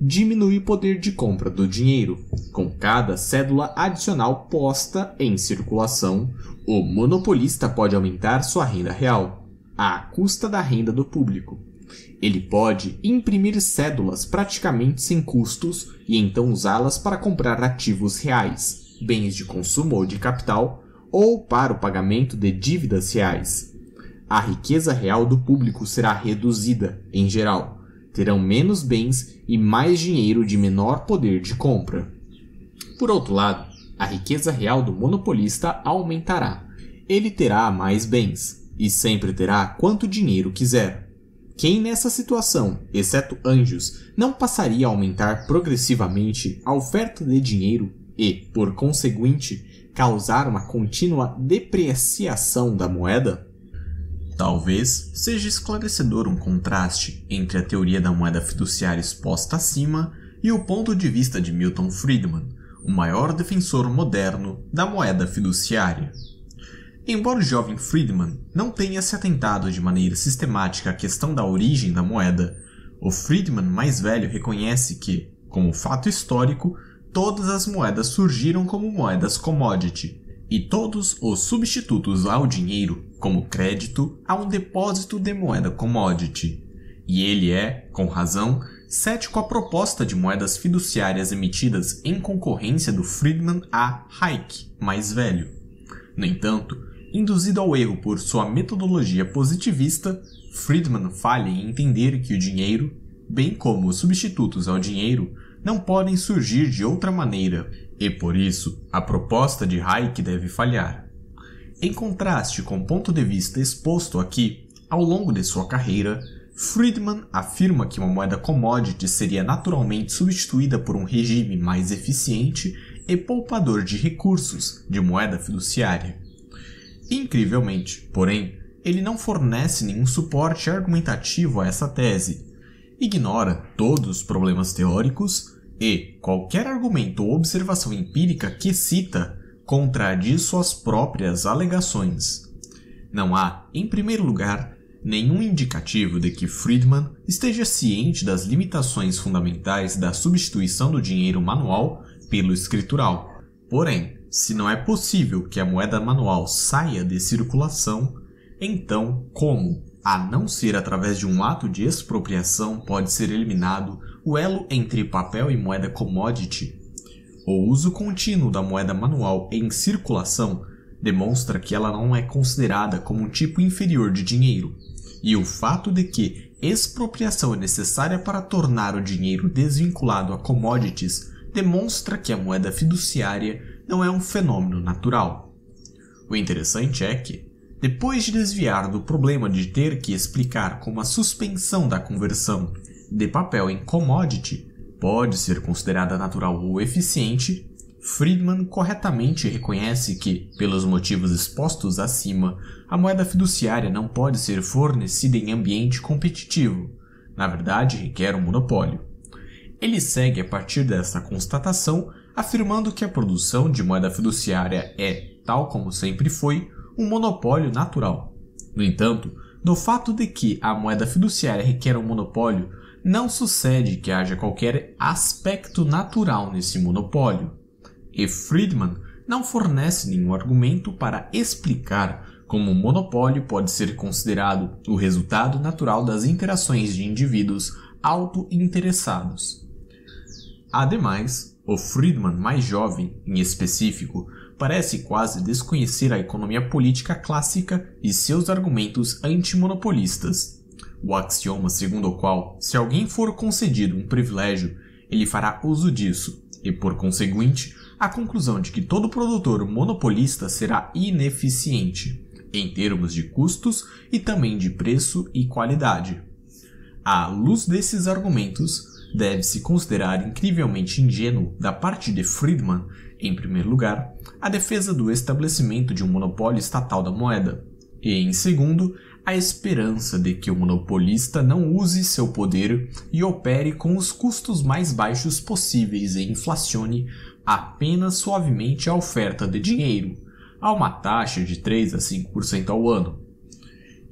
diminui o poder de compra do dinheiro, com cada cédula adicional posta em circulação. O monopolista pode aumentar sua renda real, à custa da renda do público. Ele pode imprimir cédulas praticamente sem custos e então usá-las para comprar ativos reais, bens de consumo ou de capital, ou para o pagamento de dívidas reais. A riqueza real do público será reduzida, em geral. Terão menos bens e mais dinheiro de menor poder de compra. Por outro lado, a riqueza real do monopolista aumentará. Ele terá mais bens e sempre terá quanto dinheiro quiser. Quem nessa situação, exceto anjos, não passaria a aumentar progressivamente a oferta de dinheiro e, por conseguinte, causar uma contínua depreciação da moeda? Talvez seja esclarecedor um contraste entre a teoria da moeda fiduciária exposta acima e o ponto de vista de Milton Friedman, o maior defensor moderno da moeda fiduciária. Embora o jovem Friedman não tenha se atentado de maneira sistemática à questão da origem da moeda, o Friedman mais velho reconhece que, como fato histórico, todas as moedas surgiram como moedas commodity, e todos os substitutos ao dinheiro, como crédito, a um depósito de moeda commodity. E ele é, com razão, cético à proposta de moedas fiduciárias emitidas em concorrência do Friedman A. Hayek, mais velho. No entanto, induzido ao erro por sua metodologia positivista, Friedman falha em entender que o dinheiro, bem como os substitutos ao dinheiro, não podem surgir de outra maneira, e por isso a proposta de Hayek deve falhar. Em contraste com o ponto de vista exposto aqui, ao longo de sua carreira, Friedman afirma que uma moeda commodity seria naturalmente substituída por um regime mais eficiente e poupador de recursos de moeda fiduciária. Incrivelmente, porém, ele não fornece nenhum suporte argumentativo a essa tese. Ignora todos os problemas teóricos e qualquer argumento ou observação empírica que cita contradiz suas próprias alegações. Não há, em primeiro lugar, nenhum indicativo de que Friedman esteja ciente das limitações fundamentais da substituição do dinheiro manual pelo escritural. Porém, se não é possível que a moeda manual saia de circulação, então como, a não ser através de um ato de expropriação, pode ser eliminado o elo entre papel e moeda commodity, ou uso contínuo da moeda manual em circulação, demonstra que ela não é considerada como um tipo inferior de dinheiro, e o fato de que expropriação é necessária para tornar o dinheiro desvinculado a commodities demonstra que a moeda fiduciária não é um fenômeno natural. O interessante é que, depois de desviar do problema de ter que explicar como a suspensão da conversão de papel em commodity pode ser considerada natural ou eficiente, Friedman corretamente reconhece que, pelos motivos expostos acima, a moeda fiduciária não pode ser fornecida em ambiente competitivo, na verdade, requer um monopólio. Ele segue a partir dessa constatação, afirmando que a produção de moeda fiduciária é, tal como sempre foi, um monopólio natural. No entanto, do fato de que a moeda fiduciária requer um monopólio, não sucede que haja qualquer aspecto natural nesse monopólio, e Friedman não fornece nenhum argumento para explicar como o monopólio pode ser considerado o resultado natural das interações de indivíduos auto-interessados. Ademais, o Friedman mais jovem, em específico, parece quase desconhecer a economia política clássica e seus argumentos antimonopolistas o axioma segundo o qual, se alguém for concedido um privilégio, ele fará uso disso, e por conseguinte, a conclusão de que todo produtor monopolista será ineficiente, em termos de custos e também de preço e qualidade. À luz desses argumentos, deve-se considerar incrivelmente ingênuo da parte de Friedman, em primeiro lugar, a defesa do estabelecimento de um monopólio estatal da moeda, e, em segundo, a esperança de que o monopolista não use seu poder e opere com os custos mais baixos possíveis e inflacione apenas suavemente a oferta de dinheiro, a uma taxa de 3 a 5% ao ano.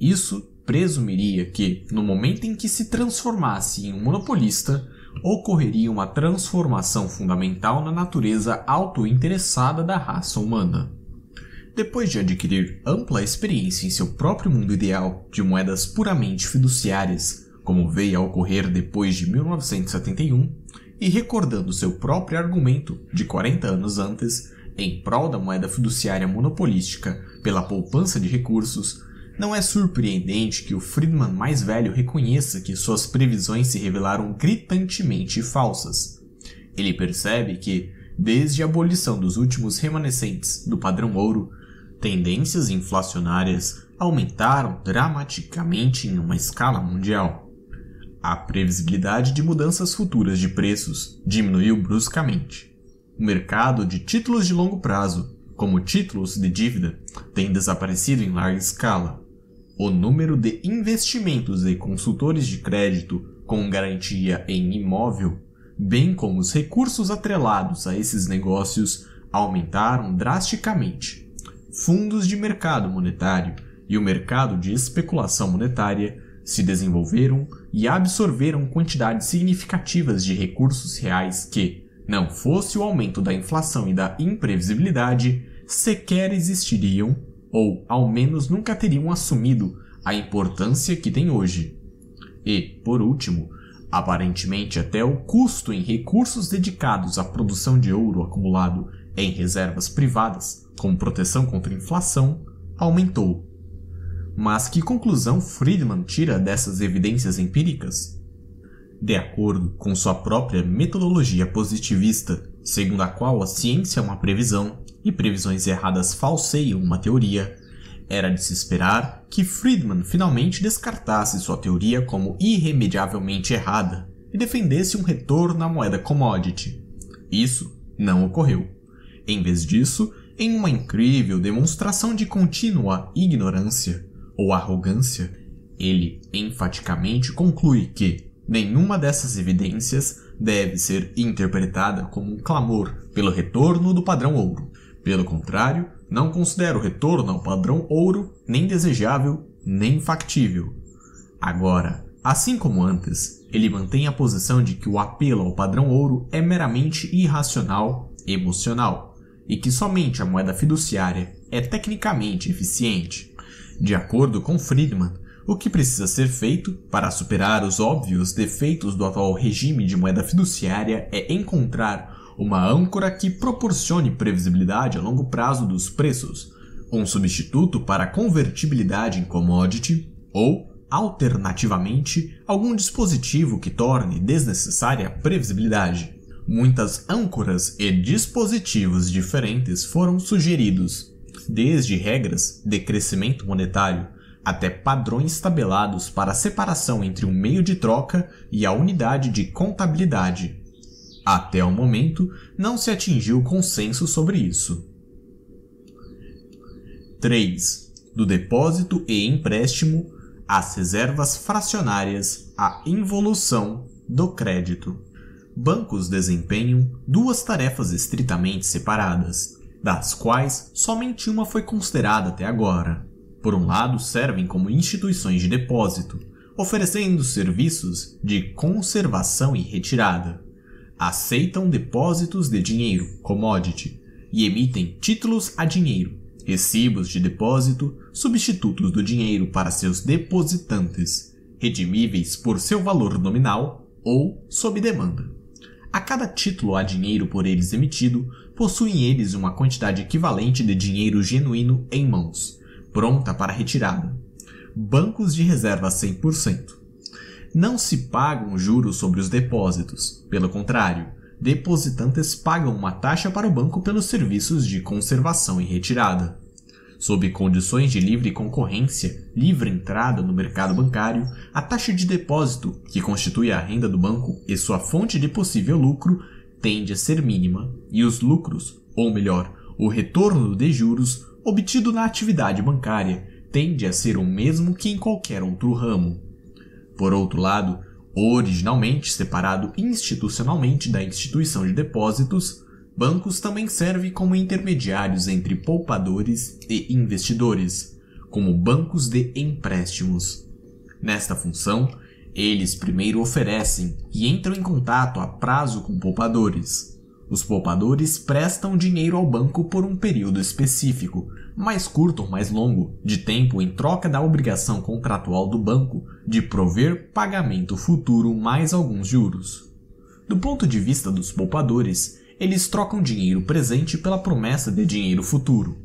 Isso presumiria que, no momento em que se transformasse em um monopolista, ocorreria uma transformação fundamental na natureza autointeressada da raça humana. Depois de adquirir ampla experiência em seu próprio mundo ideal de moedas puramente fiduciárias, como veio a ocorrer depois de 1971, e recordando seu próprio argumento de 40 anos antes, em prol da moeda fiduciária monopolística pela poupança de recursos, não é surpreendente que o Friedman mais velho reconheça que suas previsões se revelaram gritantemente falsas. Ele percebe que, desde a abolição dos últimos remanescentes do padrão ouro, tendências inflacionárias aumentaram dramaticamente em uma escala mundial. A previsibilidade de mudanças futuras de preços diminuiu bruscamente. O mercado de títulos de longo prazo, como títulos de dívida, tem desaparecido em larga escala. O número de investimentos de consultores de crédito com garantia em imóvel, bem como os recursos atrelados a esses negócios, aumentaram drasticamente fundos de mercado monetário e o mercado de especulação monetária se desenvolveram e absorveram quantidades significativas de recursos reais que, não fosse o aumento da inflação e da imprevisibilidade, sequer existiriam ou, ao menos, nunca teriam assumido a importância que tem hoje. E, por último, aparentemente até o custo em recursos dedicados à produção de ouro acumulado em reservas privadas como proteção contra inflação, aumentou. Mas que conclusão Friedman tira dessas evidências empíricas? De acordo com sua própria metodologia positivista, segundo a qual a ciência é uma previsão e previsões erradas falseiam uma teoria, era de se esperar que Friedman finalmente descartasse sua teoria como irremediavelmente errada e defendesse um retorno à moeda commodity. Isso não ocorreu. Em vez disso, em uma incrível demonstração de contínua ignorância ou arrogância, ele enfaticamente conclui que nenhuma dessas evidências deve ser interpretada como um clamor pelo retorno do padrão ouro. Pelo contrário, não considera o retorno ao padrão ouro nem desejável nem factível. Agora, assim como antes, ele mantém a posição de que o apelo ao padrão ouro é meramente irracional, emocional, e que somente a moeda fiduciária é tecnicamente eficiente. De acordo com Friedman, o que precisa ser feito para superar os óbvios defeitos do atual regime de moeda fiduciária é encontrar uma âncora que proporcione previsibilidade a longo prazo dos preços, um substituto para a convertibilidade em commodity ou, alternativamente, algum dispositivo que torne desnecessária a previsibilidade muitas âncoras e dispositivos diferentes foram sugeridos, desde regras de crescimento monetário até padrões tabelados para a separação entre o meio de troca e a unidade de contabilidade. Até o momento, não se atingiu consenso sobre isso. 3. Do depósito e empréstimo às reservas fracionárias à involução do crédito bancos desempenham duas tarefas estritamente separadas, das quais somente uma foi considerada até agora. Por um lado, servem como instituições de depósito, oferecendo serviços de conservação e retirada. Aceitam depósitos de dinheiro, commodity, e emitem títulos a dinheiro, recibos de depósito, substitutos do dinheiro para seus depositantes, redimíveis por seu valor nominal ou sob demanda. A cada título a dinheiro por eles emitido, possuem eles uma quantidade equivalente de dinheiro genuíno em mãos, pronta para retirada. Bancos de reserva 100%. Não se pagam juros sobre os depósitos, pelo contrário, depositantes pagam uma taxa para o banco pelos serviços de conservação e retirada. Sob condições de livre concorrência, livre entrada no mercado bancário, a taxa de depósito, que constitui a renda do banco e sua fonte de possível lucro, tende a ser mínima e os lucros, ou melhor, o retorno de juros obtido na atividade bancária, tende a ser o mesmo que em qualquer outro ramo. Por outro lado, originalmente separado institucionalmente da instituição de depósitos, Bancos também servem como intermediários entre poupadores e investidores, como bancos de empréstimos. Nesta função, eles primeiro oferecem e entram em contato a prazo com poupadores. Os poupadores prestam dinheiro ao banco por um período específico, mais curto ou mais longo, de tempo em troca da obrigação contratual do banco de prover pagamento futuro mais alguns juros. Do ponto de vista dos poupadores, eles trocam dinheiro presente pela promessa de dinheiro futuro,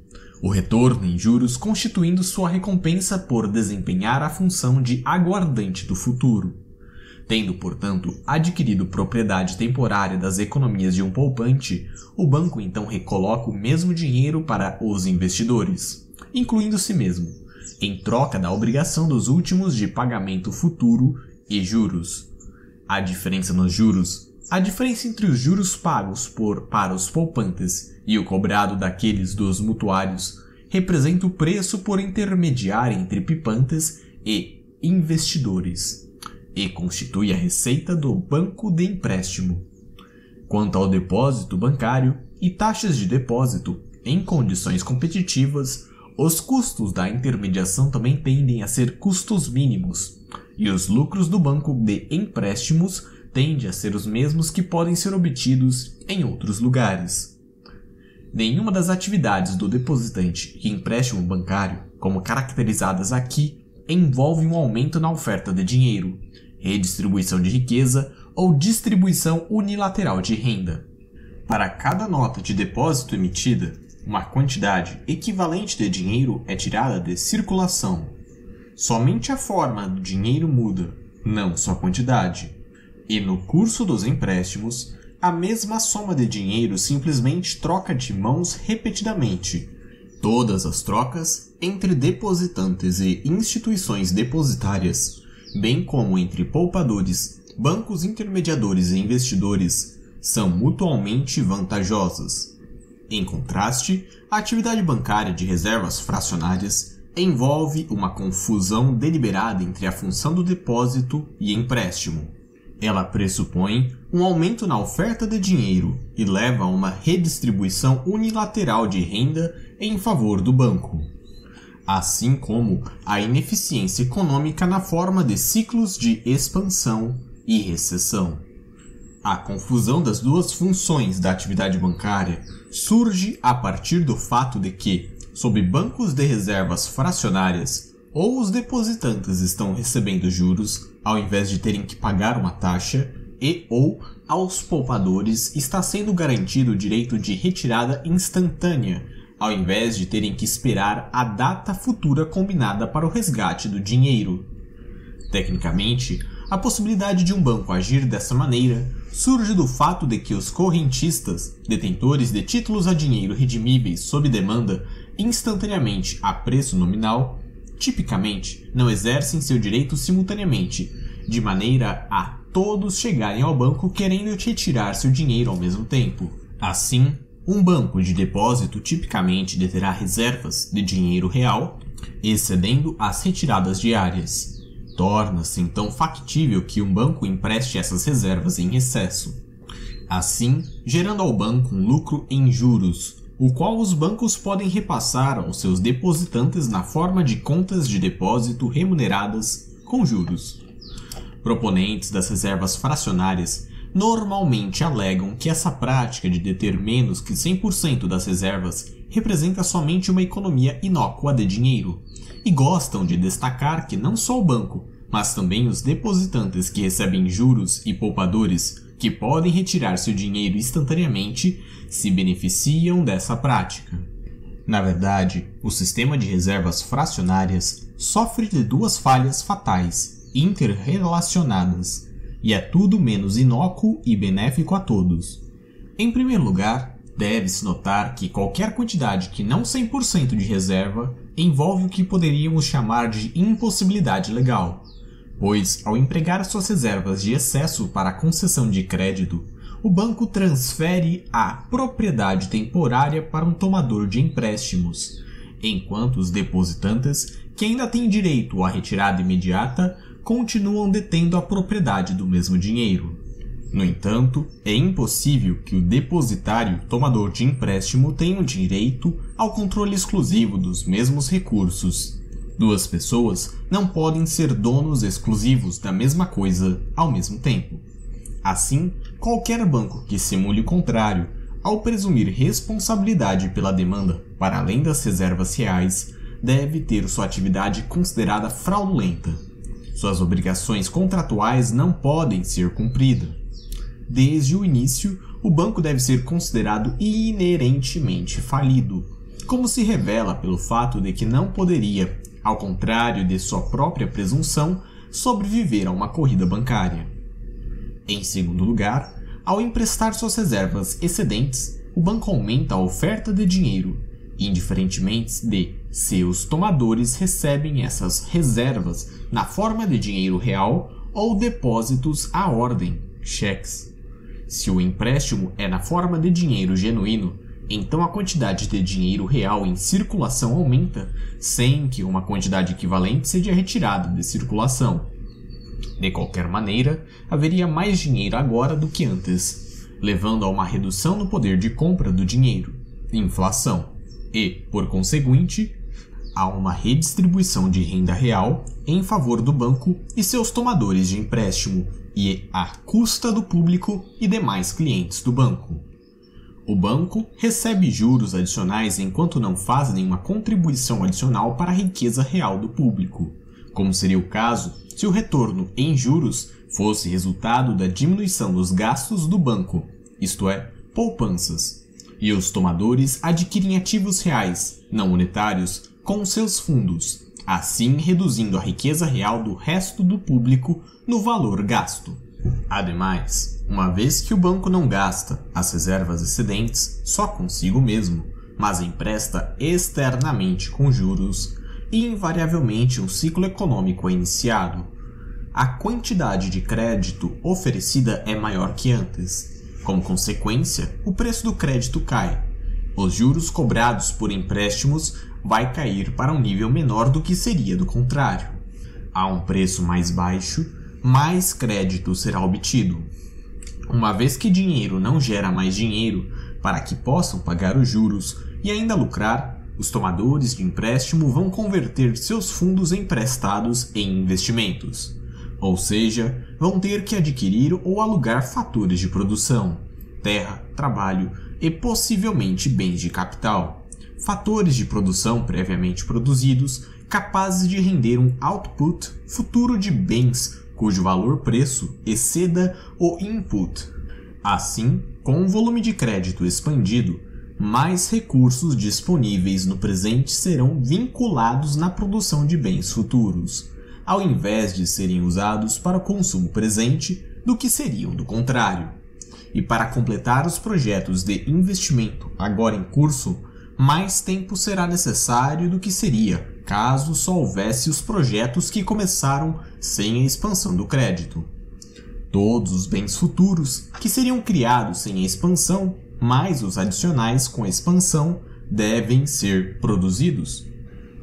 o retorno em juros constituindo sua recompensa por desempenhar a função de aguardante do futuro. Tendo, portanto, adquirido propriedade temporária das economias de um poupante, o banco então recoloca o mesmo dinheiro para os investidores, incluindo si mesmo, em troca da obrigação dos últimos de pagamento futuro e juros. A diferença nos juros a diferença entre os juros pagos por para os poupantes e o cobrado daqueles dos mutuários representa o preço por intermediar entre pipantes e investidores e constitui a receita do banco de empréstimo. Quanto ao depósito bancário e taxas de depósito, em condições competitivas, os custos da intermediação também tendem a ser custos mínimos, e os lucros do banco de empréstimos tende a ser os mesmos que podem ser obtidos em outros lugares. Nenhuma das atividades do depositante e empréstimo bancário, como caracterizadas aqui, envolve um aumento na oferta de dinheiro, redistribuição de riqueza ou distribuição unilateral de renda. Para cada nota de depósito emitida, uma quantidade equivalente de dinheiro é tirada de circulação. Somente a forma do dinheiro muda, não sua quantidade. E no curso dos empréstimos, a mesma soma de dinheiro simplesmente troca de mãos repetidamente. Todas as trocas entre depositantes e instituições depositárias, bem como entre poupadores, bancos intermediadores e investidores, são mutualmente vantajosas. Em contraste, a atividade bancária de reservas fracionárias envolve uma confusão deliberada entre a função do depósito e empréstimo. Ela pressupõe um aumento na oferta de dinheiro e leva a uma redistribuição unilateral de renda em favor do banco, assim como a ineficiência econômica na forma de ciclos de expansão e recessão. A confusão das duas funções da atividade bancária surge a partir do fato de que, sob bancos de reservas fracionárias ou os depositantes estão recebendo juros ao invés de terem que pagar uma taxa, e ou aos poupadores está sendo garantido o direito de retirada instantânea, ao invés de terem que esperar a data futura combinada para o resgate do dinheiro. Tecnicamente, a possibilidade de um banco agir dessa maneira surge do fato de que os correntistas, detentores de títulos a dinheiro redimíveis sob demanda, instantaneamente a preço nominal, tipicamente, não exercem seu direito simultaneamente, de maneira a todos chegarem ao banco querendo retirar seu dinheiro ao mesmo tempo. Assim, um banco de depósito tipicamente deterá reservas de dinheiro real, excedendo as retiradas diárias. Torna-se então factível que um banco empreste essas reservas em excesso, assim gerando ao banco um lucro em juros, o qual os bancos podem repassar aos seus depositantes na forma de contas de depósito remuneradas com juros. Proponentes das reservas fracionárias normalmente alegam que essa prática de deter menos que 100% das reservas representa somente uma economia inócua de dinheiro, e gostam de destacar que não só o banco, mas também os depositantes que recebem juros e poupadores que podem retirar seu dinheiro instantaneamente, se beneficiam dessa prática. Na verdade, o sistema de reservas fracionárias sofre de duas falhas fatais, interrelacionadas, e é tudo menos inócuo e benéfico a todos. Em primeiro lugar, deve-se notar que qualquer quantidade que não 100% de reserva envolve o que poderíamos chamar de impossibilidade legal, pois, ao empregar suas reservas de excesso para a concessão de crédito, o banco transfere a propriedade temporária para um tomador de empréstimos, enquanto os depositantes, que ainda têm direito à retirada imediata, continuam detendo a propriedade do mesmo dinheiro. No entanto, é impossível que o depositário tomador de empréstimo tenha o direito ao controle exclusivo dos mesmos recursos, Duas pessoas não podem ser donos exclusivos da mesma coisa ao mesmo tempo. Assim, qualquer banco que simule o contrário, ao presumir responsabilidade pela demanda para além das reservas reais, deve ter sua atividade considerada fraudulenta. Suas obrigações contratuais não podem ser cumpridas. Desde o início, o banco deve ser considerado inerentemente falido, como se revela pelo fato de que não poderia, ao contrário de sua própria presunção, sobreviver a uma corrida bancária. Em segundo lugar, ao emprestar suas reservas excedentes, o banco aumenta a oferta de dinheiro, indiferentemente de se os tomadores recebem essas reservas na forma de dinheiro real ou depósitos à ordem, cheques. Se o empréstimo é na forma de dinheiro genuíno, então a quantidade de dinheiro real em circulação aumenta sem que uma quantidade equivalente seja retirada de circulação. De qualquer maneira, haveria mais dinheiro agora do que antes, levando a uma redução no poder de compra do dinheiro, inflação, e, por conseguinte, a uma redistribuição de renda real em favor do banco e seus tomadores de empréstimo, e à custa do público e demais clientes do banco. O banco recebe juros adicionais enquanto não faz nenhuma contribuição adicional para a riqueza real do público, como seria o caso se o retorno em juros fosse resultado da diminuição dos gastos do banco, isto é, poupanças, e os tomadores adquirem ativos reais, não monetários, com seus fundos, assim reduzindo a riqueza real do resto do público no valor gasto. Ademais, uma vez que o banco não gasta as reservas excedentes só consigo mesmo, mas empresta externamente com juros, e invariavelmente um ciclo econômico é iniciado. A quantidade de crédito oferecida é maior que antes. Como consequência, o preço do crédito cai. Os juros cobrados por empréstimos vai cair para um nível menor do que seria do contrário. A um preço mais baixo, mais crédito será obtido. Uma vez que dinheiro não gera mais dinheiro, para que possam pagar os juros e ainda lucrar, os tomadores de empréstimo vão converter seus fundos emprestados em investimentos, ou seja, vão ter que adquirir ou alugar fatores de produção, terra, trabalho e possivelmente bens de capital, fatores de produção previamente produzidos capazes de render um output futuro de bens cujo valor preço exceda o input. Assim, com o volume de crédito expandido, mais recursos disponíveis no presente serão vinculados na produção de bens futuros, ao invés de serem usados para o consumo presente do que seriam do contrário. E para completar os projetos de investimento agora em curso, mais tempo será necessário do que seria caso só houvesse os projetos que começaram sem a expansão do crédito. Todos os bens futuros que seriam criados sem a expansão, mais os adicionais com a expansão, devem ser produzidos.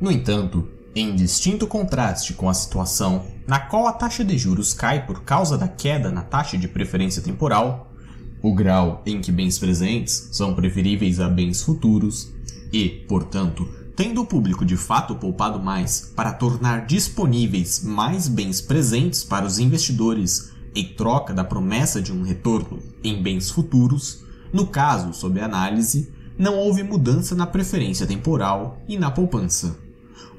No entanto, em distinto contraste com a situação na qual a taxa de juros cai por causa da queda na taxa de preferência temporal, o grau em que bens presentes são preferíveis a bens futuros e, portanto, Tendo o público de fato poupado mais para tornar disponíveis mais bens presentes para os investidores em troca da promessa de um retorno em bens futuros, no caso sob análise, não houve mudança na preferência temporal e na poupança.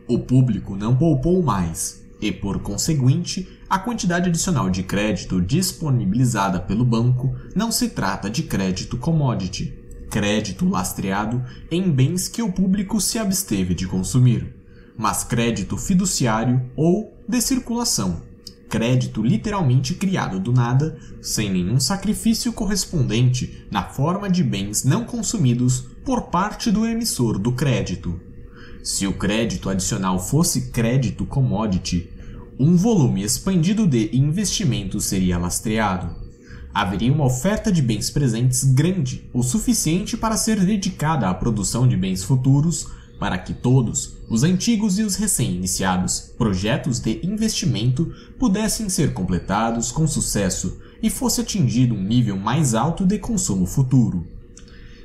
O público não poupou mais e, por conseguinte, a quantidade adicional de crédito disponibilizada pelo banco não se trata de crédito commodity, crédito lastreado em bens que o público se absteve de consumir, mas crédito fiduciário ou de circulação, crédito literalmente criado do nada, sem nenhum sacrifício correspondente na forma de bens não consumidos por parte do emissor do crédito. Se o crédito adicional fosse crédito commodity, um volume expandido de investimento seria lastreado haveria uma oferta de bens presentes grande o suficiente para ser dedicada à produção de bens futuros para que todos, os antigos e os recém-iniciados, projetos de investimento pudessem ser completados com sucesso e fosse atingido um nível mais alto de consumo futuro.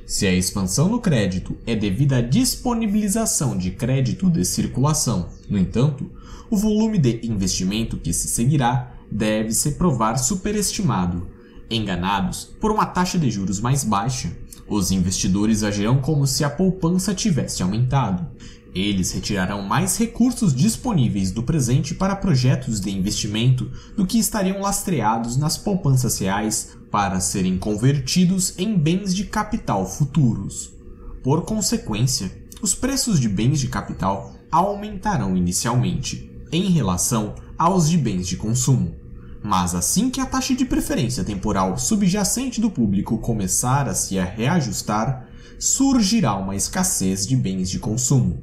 Se a expansão no crédito é devida à disponibilização de crédito de circulação, no entanto, o volume de investimento que se seguirá deve se provar superestimado, enganados por uma taxa de juros mais baixa. Os investidores agirão como se a poupança tivesse aumentado. Eles retirarão mais recursos disponíveis do presente para projetos de investimento do que estariam lastreados nas poupanças reais para serem convertidos em bens de capital futuros. Por consequência, os preços de bens de capital aumentarão inicialmente, em relação aos de bens de consumo. Mas assim que a taxa de preferência temporal subjacente do público começar a se reajustar, surgirá uma escassez de bens de consumo.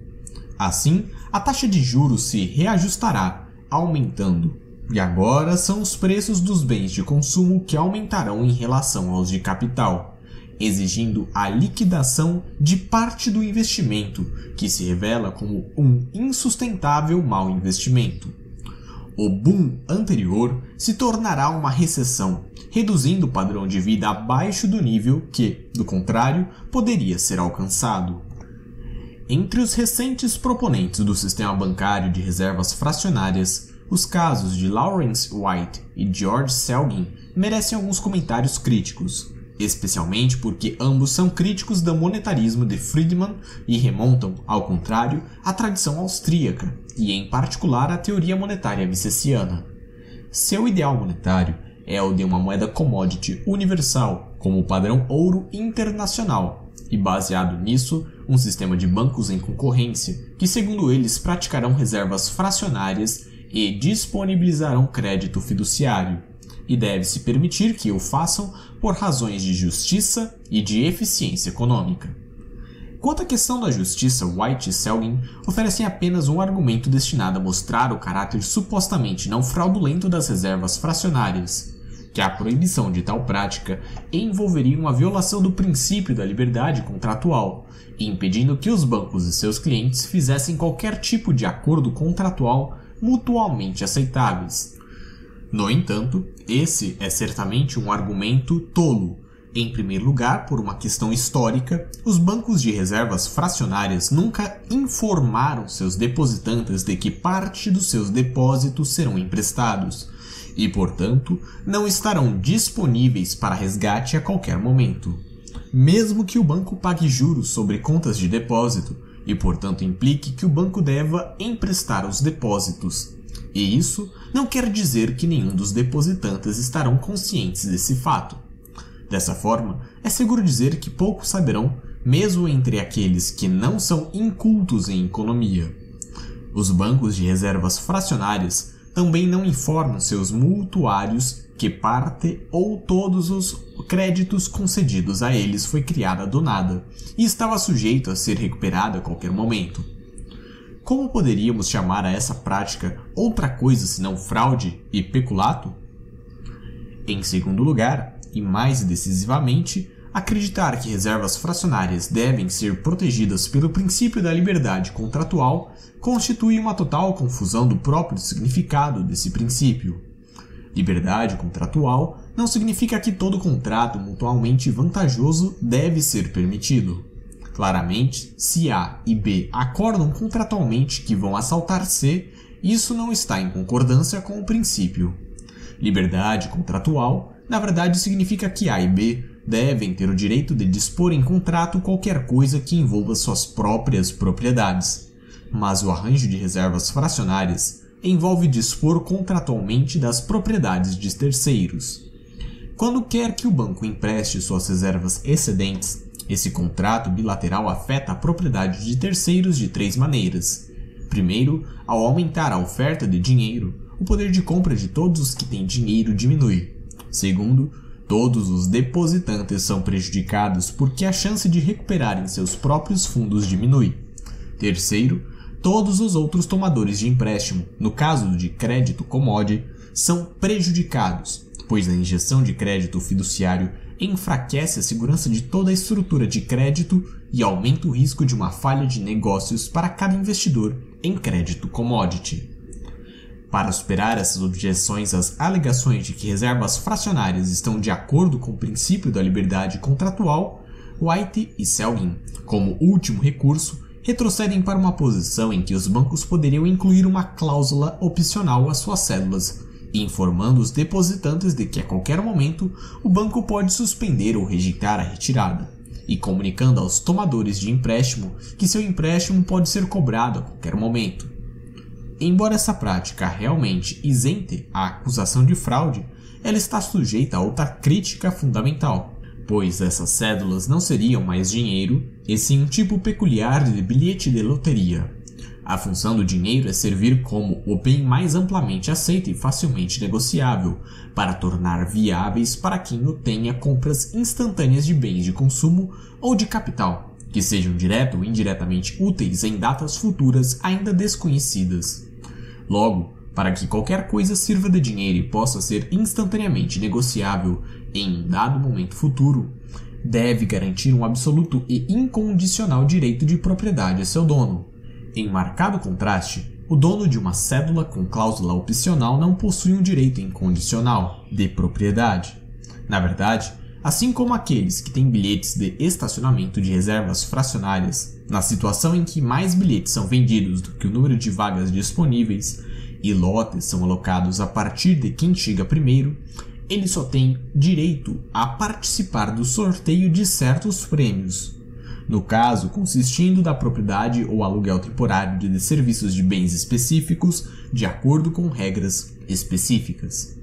Assim, a taxa de juros se reajustará, aumentando. E agora são os preços dos bens de consumo que aumentarão em relação aos de capital, exigindo a liquidação de parte do investimento, que se revela como um insustentável mau investimento. O boom anterior se tornará uma recessão, reduzindo o padrão de vida abaixo do nível que, do contrário, poderia ser alcançado. Entre os recentes proponentes do sistema bancário de reservas fracionárias, os casos de Lawrence White e George Selgin merecem alguns comentários críticos, especialmente porque ambos são críticos do monetarismo de Friedman e remontam, ao contrário, à tradição austríaca, e em particular a teoria monetária vicesiana. Seu ideal monetário é o de uma moeda commodity universal, como o padrão ouro internacional, e baseado nisso, um sistema de bancos em concorrência, que segundo eles praticarão reservas fracionárias e disponibilizarão crédito fiduciário, e deve-se permitir que o façam por razões de justiça e de eficiência econômica. Quanto à questão da justiça, White e Selgin oferecem apenas um argumento destinado a mostrar o caráter supostamente não fraudulento das reservas fracionárias, que a proibição de tal prática envolveria uma violação do princípio da liberdade contratual, impedindo que os bancos e seus clientes fizessem qualquer tipo de acordo contratual mutualmente aceitáveis. No entanto, esse é certamente um argumento tolo em primeiro lugar, por uma questão histórica, os bancos de reservas fracionárias nunca informaram seus depositantes de que parte dos seus depósitos serão emprestados e, portanto, não estarão disponíveis para resgate a qualquer momento. Mesmo que o banco pague juros sobre contas de depósito e, portanto, implique que o banco deva emprestar os depósitos. E isso não quer dizer que nenhum dos depositantes estarão conscientes desse fato. Dessa forma, é seguro dizer que poucos saberão, mesmo entre aqueles que não são incultos em economia. Os bancos de reservas fracionárias também não informam seus multuários que parte ou todos os créditos concedidos a eles foi criada do nada e estava sujeito a ser recuperada a qualquer momento. Como poderíamos chamar a essa prática outra coisa senão fraude e peculato? Em segundo lugar, e mais decisivamente, acreditar que reservas fracionárias devem ser protegidas pelo princípio da liberdade contratual constitui uma total confusão do próprio significado desse princípio. Liberdade contratual não significa que todo contrato mutualmente vantajoso deve ser permitido. Claramente, se A e B acordam contratualmente que vão assaltar C, isso não está em concordância com o princípio. Liberdade contratual na verdade significa que A e B devem ter o direito de dispor em contrato qualquer coisa que envolva suas próprias propriedades. Mas o arranjo de reservas fracionárias envolve dispor contratualmente das propriedades de terceiros. Quando quer que o banco empreste suas reservas excedentes, esse contrato bilateral afeta a propriedade de terceiros de três maneiras. Primeiro, ao aumentar a oferta de dinheiro, o poder de compra de todos os que têm dinheiro diminui. Segundo, todos os depositantes são prejudicados porque a chance de recuperarem seus próprios fundos diminui. Terceiro, todos os outros tomadores de empréstimo, no caso de crédito commodity, são prejudicados, pois a injeção de crédito fiduciário enfraquece a segurança de toda a estrutura de crédito e aumenta o risco de uma falha de negócios para cada investidor em crédito commodity. Para superar essas objeções às alegações de que reservas fracionárias estão de acordo com o princípio da liberdade contratual, White e Selgin, como último recurso, retrocedem para uma posição em que os bancos poderiam incluir uma cláusula opcional às suas cédulas, informando os depositantes de que a qualquer momento o banco pode suspender ou rejeitar a retirada, e comunicando aos tomadores de empréstimo que seu empréstimo pode ser cobrado a qualquer momento. Embora essa prática realmente isente a acusação de fraude, ela está sujeita a outra crítica fundamental, pois essas cédulas não seriam mais dinheiro, e sim um tipo peculiar de bilhete de loteria. A função do dinheiro é servir como o bem mais amplamente aceito e facilmente negociável, para tornar viáveis para quem o tenha compras instantâneas de bens de consumo ou de capital, que sejam direto ou indiretamente úteis em datas futuras ainda desconhecidas. Logo, para que qualquer coisa sirva de dinheiro e possa ser instantaneamente negociável em um dado momento futuro, deve garantir um absoluto e incondicional direito de propriedade a seu dono. Em marcado contraste, o dono de uma cédula com cláusula opcional não possui um direito incondicional de propriedade. Na verdade, Assim como aqueles que têm bilhetes de estacionamento de reservas fracionárias, na situação em que mais bilhetes são vendidos do que o número de vagas disponíveis e lotes são alocados a partir de quem chega primeiro, ele só tem direito a participar do sorteio de certos prêmios, no caso consistindo da propriedade ou aluguel temporário de serviços de bens específicos, de acordo com regras específicas.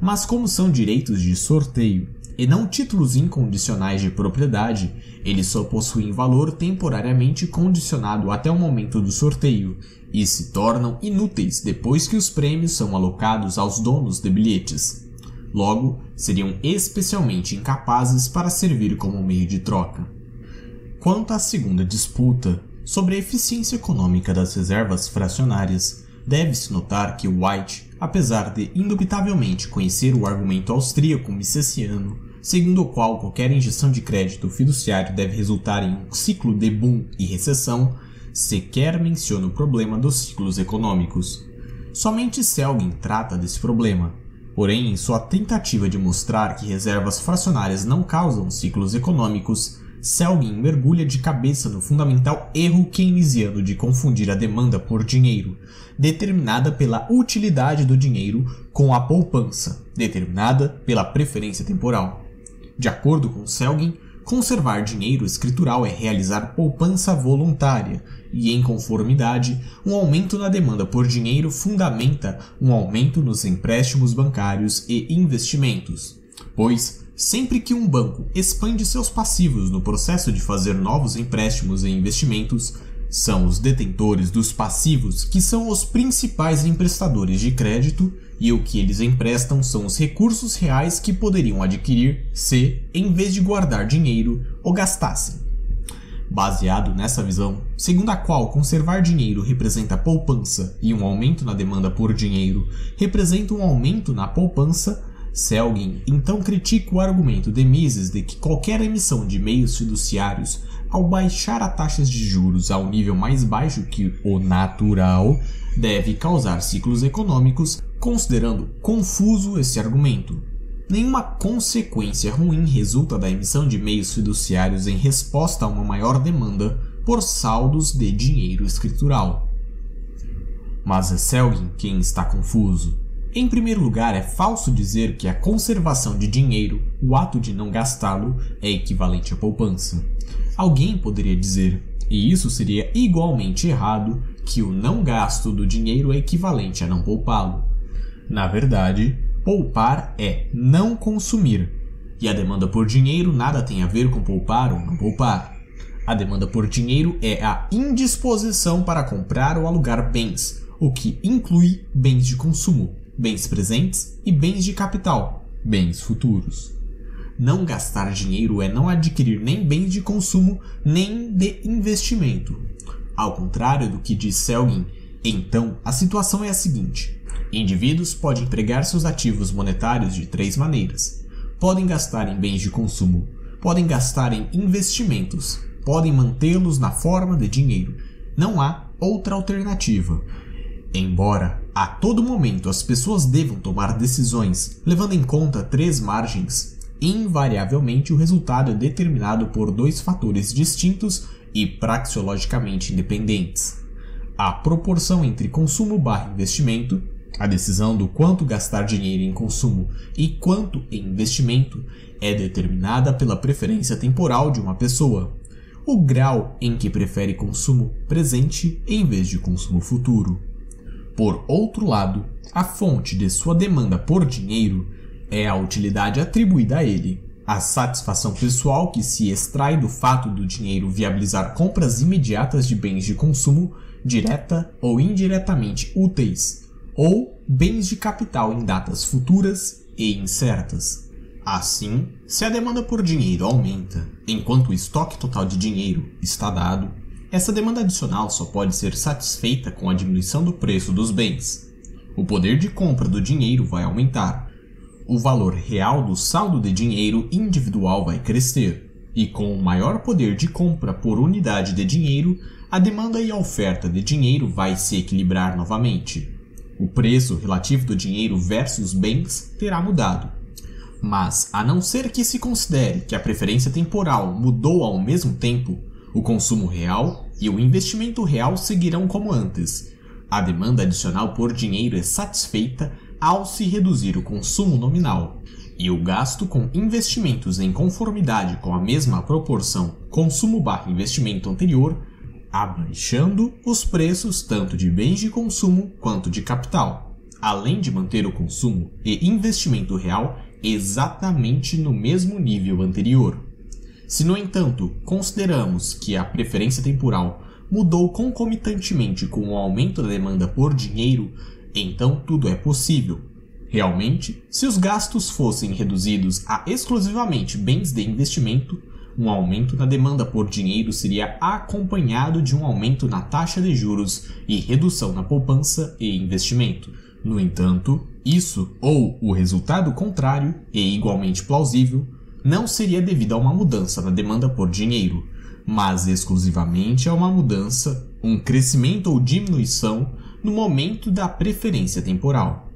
Mas como são direitos de sorteio, e não títulos incondicionais de propriedade, eles só possuem valor temporariamente condicionado até o momento do sorteio e se tornam inúteis depois que os prêmios são alocados aos donos de bilhetes. Logo, seriam especialmente incapazes para servir como meio de troca. Quanto à segunda disputa, sobre a eficiência econômica das reservas fracionárias, Deve-se notar que White, apesar de indubitavelmente conhecer o argumento austríaco misesiano, segundo o qual qualquer injeção de crédito fiduciário deve resultar em um ciclo de boom e recessão, sequer menciona o problema dos ciclos econômicos. Somente Selgin trata desse problema. Porém, em sua tentativa de mostrar que reservas fracionárias não causam ciclos econômicos, Selgin mergulha de cabeça no fundamental erro keynesiano de confundir a demanda por dinheiro, determinada pela utilidade do dinheiro, com a poupança, determinada pela preferência temporal. De acordo com Selgin, conservar dinheiro escritural é realizar poupança voluntária, e, em conformidade, um aumento na demanda por dinheiro fundamenta um aumento nos empréstimos bancários e investimentos, pois Sempre que um banco expande seus passivos no processo de fazer novos empréstimos e investimentos, são os detentores dos passivos que são os principais emprestadores de crédito e o que eles emprestam são os recursos reais que poderiam adquirir se, em vez de guardar dinheiro, o gastassem. Baseado nessa visão, segundo a qual conservar dinheiro representa poupança e um aumento na demanda por dinheiro representa um aumento na poupança, Selgin é então critica o argumento de Mises de que qualquer emissão de meios fiduciários, ao baixar as taxas de juros ao nível mais baixo que o natural, deve causar ciclos econômicos, considerando confuso esse argumento. Nenhuma consequência ruim resulta da emissão de meios fiduciários em resposta a uma maior demanda por saldos de dinheiro escritural. Mas é Selgin é quem está confuso. Em primeiro lugar, é falso dizer que a conservação de dinheiro, o ato de não gastá-lo, é equivalente à poupança. Alguém poderia dizer, e isso seria igualmente errado, que o não gasto do dinheiro é equivalente a não poupá-lo. Na verdade, poupar é não consumir, e a demanda por dinheiro nada tem a ver com poupar ou não poupar. A demanda por dinheiro é a indisposição para comprar ou alugar bens, o que inclui bens de consumo bens presentes e bens de capital, bens futuros. Não gastar dinheiro é não adquirir nem bens de consumo nem de investimento. Ao contrário do que diz Selgin, então a situação é a seguinte: indivíduos podem empregar seus ativos monetários de três maneiras: podem gastar em bens de consumo, podem gastar em investimentos, podem mantê-los na forma de dinheiro. Não há outra alternativa. Embora a todo momento as pessoas devam tomar decisões levando em conta três margens, invariavelmente o resultado é determinado por dois fatores distintos e praxeologicamente independentes: a proporção entre consumo barra investimento, a decisão do quanto gastar dinheiro em consumo e quanto em investimento é determinada pela preferência temporal de uma pessoa, o grau em que prefere consumo presente em vez de consumo futuro. Por outro lado, a fonte de sua demanda por dinheiro é a utilidade atribuída a ele, a satisfação pessoal que se extrai do fato do dinheiro viabilizar compras imediatas de bens de consumo, direta ou indiretamente úteis, ou bens de capital em datas futuras e incertas. Assim, se a demanda por dinheiro aumenta, enquanto o estoque total de dinheiro está dado, essa demanda adicional só pode ser satisfeita com a diminuição do preço dos bens. O poder de compra do dinheiro vai aumentar. O valor real do saldo de dinheiro individual vai crescer. E com o maior poder de compra por unidade de dinheiro, a demanda e a oferta de dinheiro vai se equilibrar novamente. O preço relativo do dinheiro versus bens terá mudado. Mas, a não ser que se considere que a preferência temporal mudou ao mesmo tempo, o consumo real e o investimento real seguirão como antes. A demanda adicional por dinheiro é satisfeita ao se reduzir o consumo nominal, e o gasto com investimentos em conformidade com a mesma proporção consumo barra investimento anterior, abaixando os preços tanto de bens de consumo quanto de capital, além de manter o consumo e investimento real exatamente no mesmo nível anterior. Se, no entanto, consideramos que a preferência temporal mudou concomitantemente com o aumento da demanda por dinheiro, então tudo é possível. Realmente, se os gastos fossem reduzidos a exclusivamente bens de investimento, um aumento na demanda por dinheiro seria acompanhado de um aumento na taxa de juros e redução na poupança e investimento. No entanto, isso ou o resultado contrário, e igualmente plausível, não seria devido a uma mudança na demanda por dinheiro, mas exclusivamente a uma mudança, um crescimento ou diminuição no momento da preferência temporal.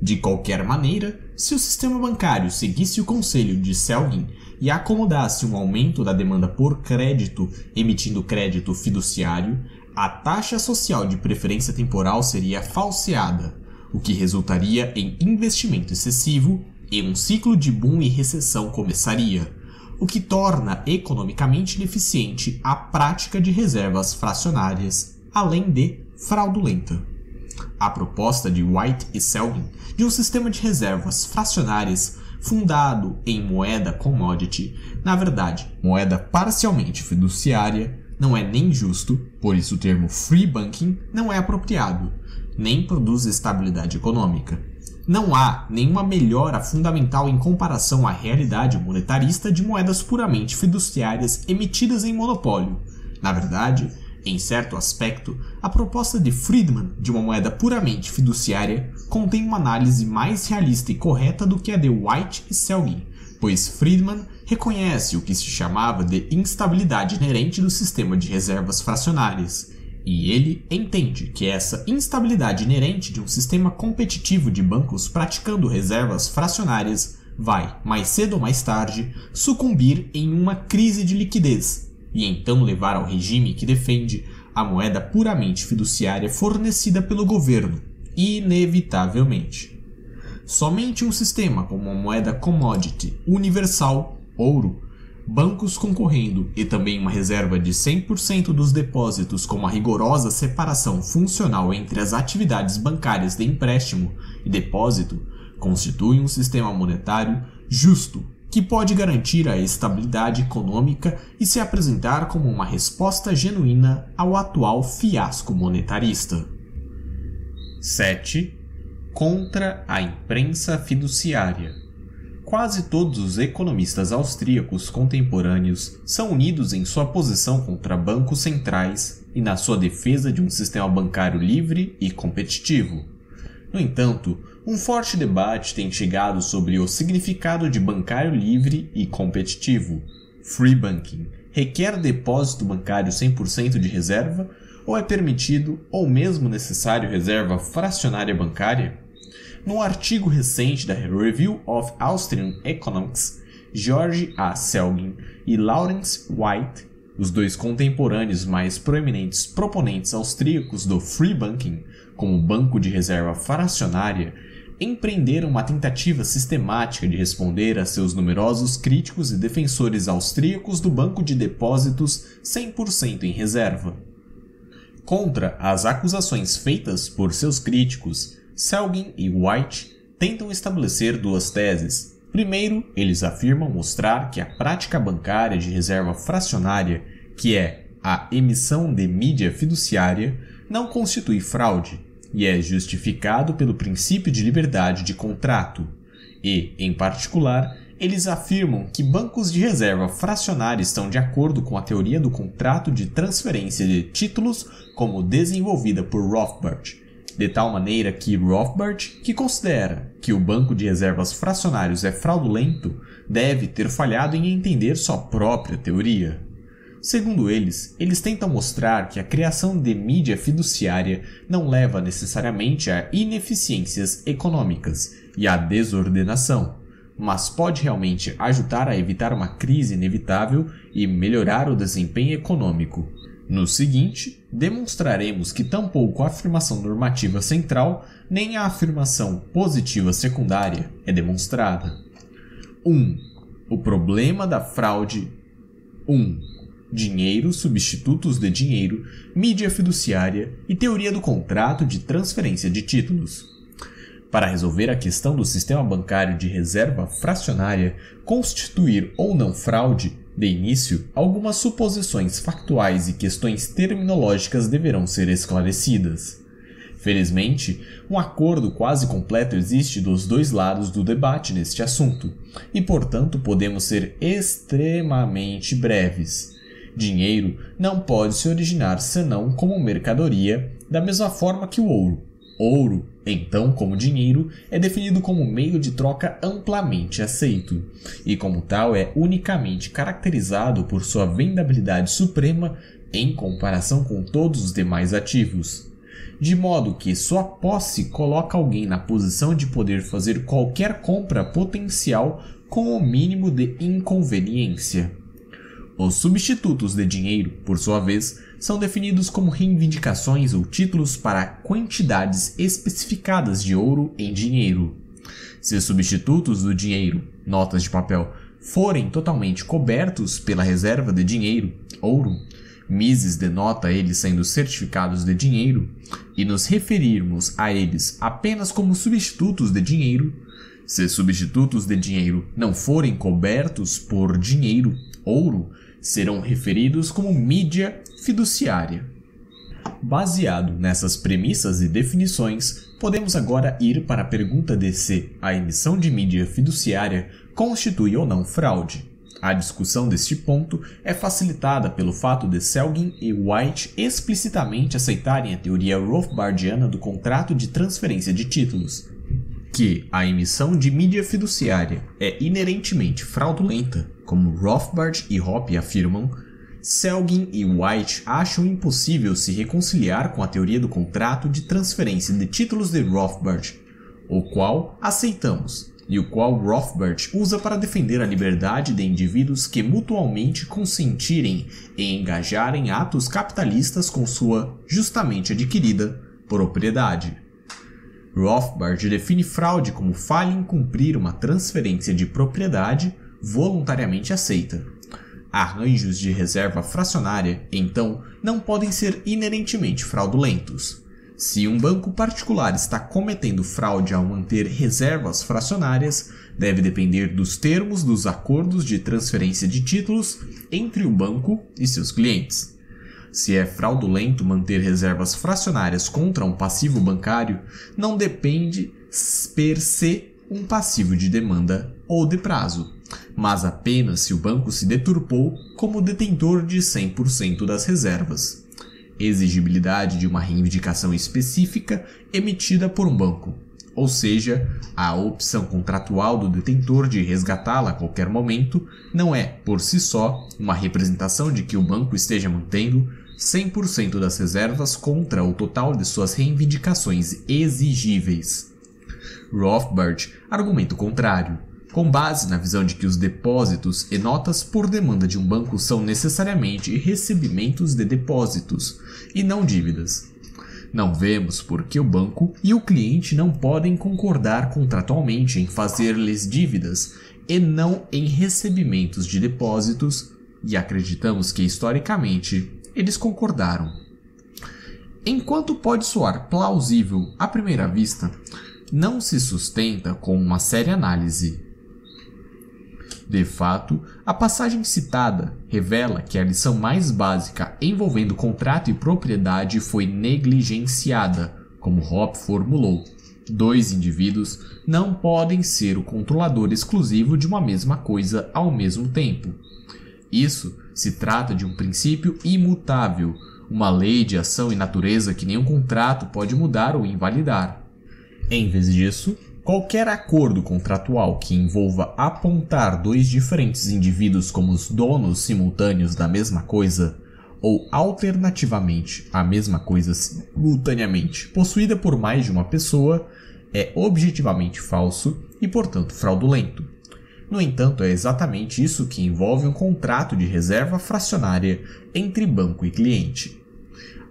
De qualquer maneira, se o sistema bancário seguisse o conselho de Selgin e acomodasse um aumento da demanda por crédito emitindo crédito fiduciário, a taxa social de preferência temporal seria falseada, o que resultaria em investimento excessivo e um ciclo de boom e recessão começaria, o que torna economicamente deficiente a prática de reservas fracionárias, além de fraudulenta. A proposta de White e Selwyn de um sistema de reservas fracionárias fundado em moeda commodity, na verdade, moeda parcialmente fiduciária, não é nem justo, por isso o termo free banking não é apropriado, nem produz estabilidade econômica. Não há nenhuma melhora fundamental em comparação à realidade monetarista de moedas puramente fiduciárias emitidas em monopólio. Na verdade, em certo aspecto, a proposta de Friedman de uma moeda puramente fiduciária contém uma análise mais realista e correta do que a de White e Selgin, pois Friedman reconhece o que se chamava de instabilidade inerente do sistema de reservas fracionárias e ele entende que essa instabilidade inerente de um sistema competitivo de bancos praticando reservas fracionárias vai, mais cedo ou mais tarde, sucumbir em uma crise de liquidez e então levar ao regime que defende a moeda puramente fiduciária fornecida pelo governo, inevitavelmente. Somente um sistema como a moeda commodity universal, ouro, bancos concorrendo e também uma reserva de 100% dos depósitos com uma rigorosa separação funcional entre as atividades bancárias de empréstimo e depósito, constituem um sistema monetário justo que pode garantir a estabilidade econômica e se apresentar como uma resposta genuína ao atual fiasco monetarista. 7. Contra a imprensa fiduciária quase todos os economistas austríacos contemporâneos são unidos em sua posição contra bancos centrais e na sua defesa de um sistema bancário livre e competitivo. No entanto, um forte debate tem chegado sobre o significado de bancário livre e competitivo. Free banking requer depósito bancário 100% de reserva ou é permitido ou mesmo necessário reserva fracionária bancária? Num artigo recente da Review of Austrian Economics, George A. Selgin e Lawrence White, os dois contemporâneos mais proeminentes proponentes austríacos do free banking como banco de reserva fracionária, empreenderam uma tentativa sistemática de responder a seus numerosos críticos e defensores austríacos do banco de depósitos 100% em reserva. Contra as acusações feitas por seus críticos, Selgin e White tentam estabelecer duas teses. Primeiro, eles afirmam mostrar que a prática bancária de reserva fracionária, que é a emissão de mídia fiduciária, não constitui fraude e é justificado pelo princípio de liberdade de contrato. E, em particular, eles afirmam que bancos de reserva fracionária estão de acordo com a teoria do contrato de transferência de títulos como desenvolvida por Rothbard, de tal maneira que Rothbard, que considera que o banco de reservas fracionários é fraudulento, deve ter falhado em entender sua própria teoria. Segundo eles, eles tentam mostrar que a criação de mídia fiduciária não leva necessariamente a ineficiências econômicas e à desordenação, mas pode realmente ajudar a evitar uma crise inevitável e melhorar o desempenho econômico, no seguinte, demonstraremos que tampouco a afirmação normativa central nem a afirmação positiva secundária é demonstrada. 1. Um, o problema da fraude 1. Um, dinheiro, substitutos de dinheiro, mídia fiduciária e teoria do contrato de transferência de títulos. Para resolver a questão do sistema bancário de reserva fracionária constituir ou não fraude, de início, algumas suposições factuais e questões terminológicas deverão ser esclarecidas. Felizmente, um acordo quase completo existe dos dois lados do debate neste assunto, e portanto podemos ser extremamente breves. Dinheiro não pode se originar senão como mercadoria, da mesma forma que o ouro. Ouro, então como dinheiro, é definido como meio de troca amplamente aceito, e como tal é unicamente caracterizado por sua vendabilidade suprema em comparação com todos os demais ativos. De modo que sua posse coloca alguém na posição de poder fazer qualquer compra potencial com o mínimo de inconveniência. Os substitutos de dinheiro, por sua vez, são definidos como reivindicações ou títulos para quantidades especificadas de ouro em dinheiro. Se os substitutos do dinheiro, notas de papel, forem totalmente cobertos pela reserva de dinheiro, ouro, Mises denota eles sendo certificados de dinheiro, e nos referirmos a eles apenas como substitutos de dinheiro, se substitutos de dinheiro não forem cobertos por dinheiro, ouro, serão referidos como mídia fiduciária. Baseado nessas premissas e definições, podemos agora ir para a pergunta de se a emissão de mídia fiduciária constitui ou não fraude. A discussão deste ponto é facilitada pelo fato de Selgin e White explicitamente aceitarem a teoria Rothbardiana do contrato de transferência de títulos, que a emissão de mídia fiduciária é inerentemente fraudulenta como Rothbard e Hoppe afirmam, Selgin e White acham impossível se reconciliar com a teoria do contrato de transferência de títulos de Rothbard, o qual aceitamos e o qual Rothbard usa para defender a liberdade de indivíduos que mutualmente consentirem em engajarem atos capitalistas com sua justamente adquirida propriedade. Rothbard define fraude como falha em cumprir uma transferência de propriedade voluntariamente aceita. Arranjos de reserva fracionária, então, não podem ser inerentemente fraudulentos. Se um banco particular está cometendo fraude ao manter reservas fracionárias, deve depender dos termos dos acordos de transferência de títulos entre o banco e seus clientes. Se é fraudulento manter reservas fracionárias contra um passivo bancário, não depende per se um passivo de demanda ou de prazo mas apenas se o banco se deturpou como detentor de 100% das reservas. Exigibilidade de uma reivindicação específica emitida por um banco, ou seja, a opção contratual do detentor de resgatá-la a qualquer momento não é, por si só, uma representação de que o banco esteja mantendo 100% das reservas contra o total de suas reivindicações exigíveis. Rothbard argumenta o contrário com base na visão de que os depósitos e notas por demanda de um banco são necessariamente recebimentos de depósitos e não dívidas. Não vemos por que o banco e o cliente não podem concordar contratualmente em fazer-lhes dívidas e não em recebimentos de depósitos, e acreditamos que historicamente eles concordaram. Enquanto pode soar plausível à primeira vista, não se sustenta com uma séria análise de fato, a passagem citada revela que a lição mais básica envolvendo contrato e propriedade foi negligenciada, como Hop formulou. Dois indivíduos não podem ser o controlador exclusivo de uma mesma coisa ao mesmo tempo. Isso se trata de um princípio imutável, uma lei de ação e natureza que nenhum contrato pode mudar ou invalidar. Em vez disso, Qualquer acordo contratual que envolva apontar dois diferentes indivíduos como os donos simultâneos da mesma coisa, ou alternativamente a mesma coisa simultaneamente, possuída por mais de uma pessoa, é objetivamente falso e, portanto, fraudulento. No entanto, é exatamente isso que envolve um contrato de reserva fracionária entre banco e cliente.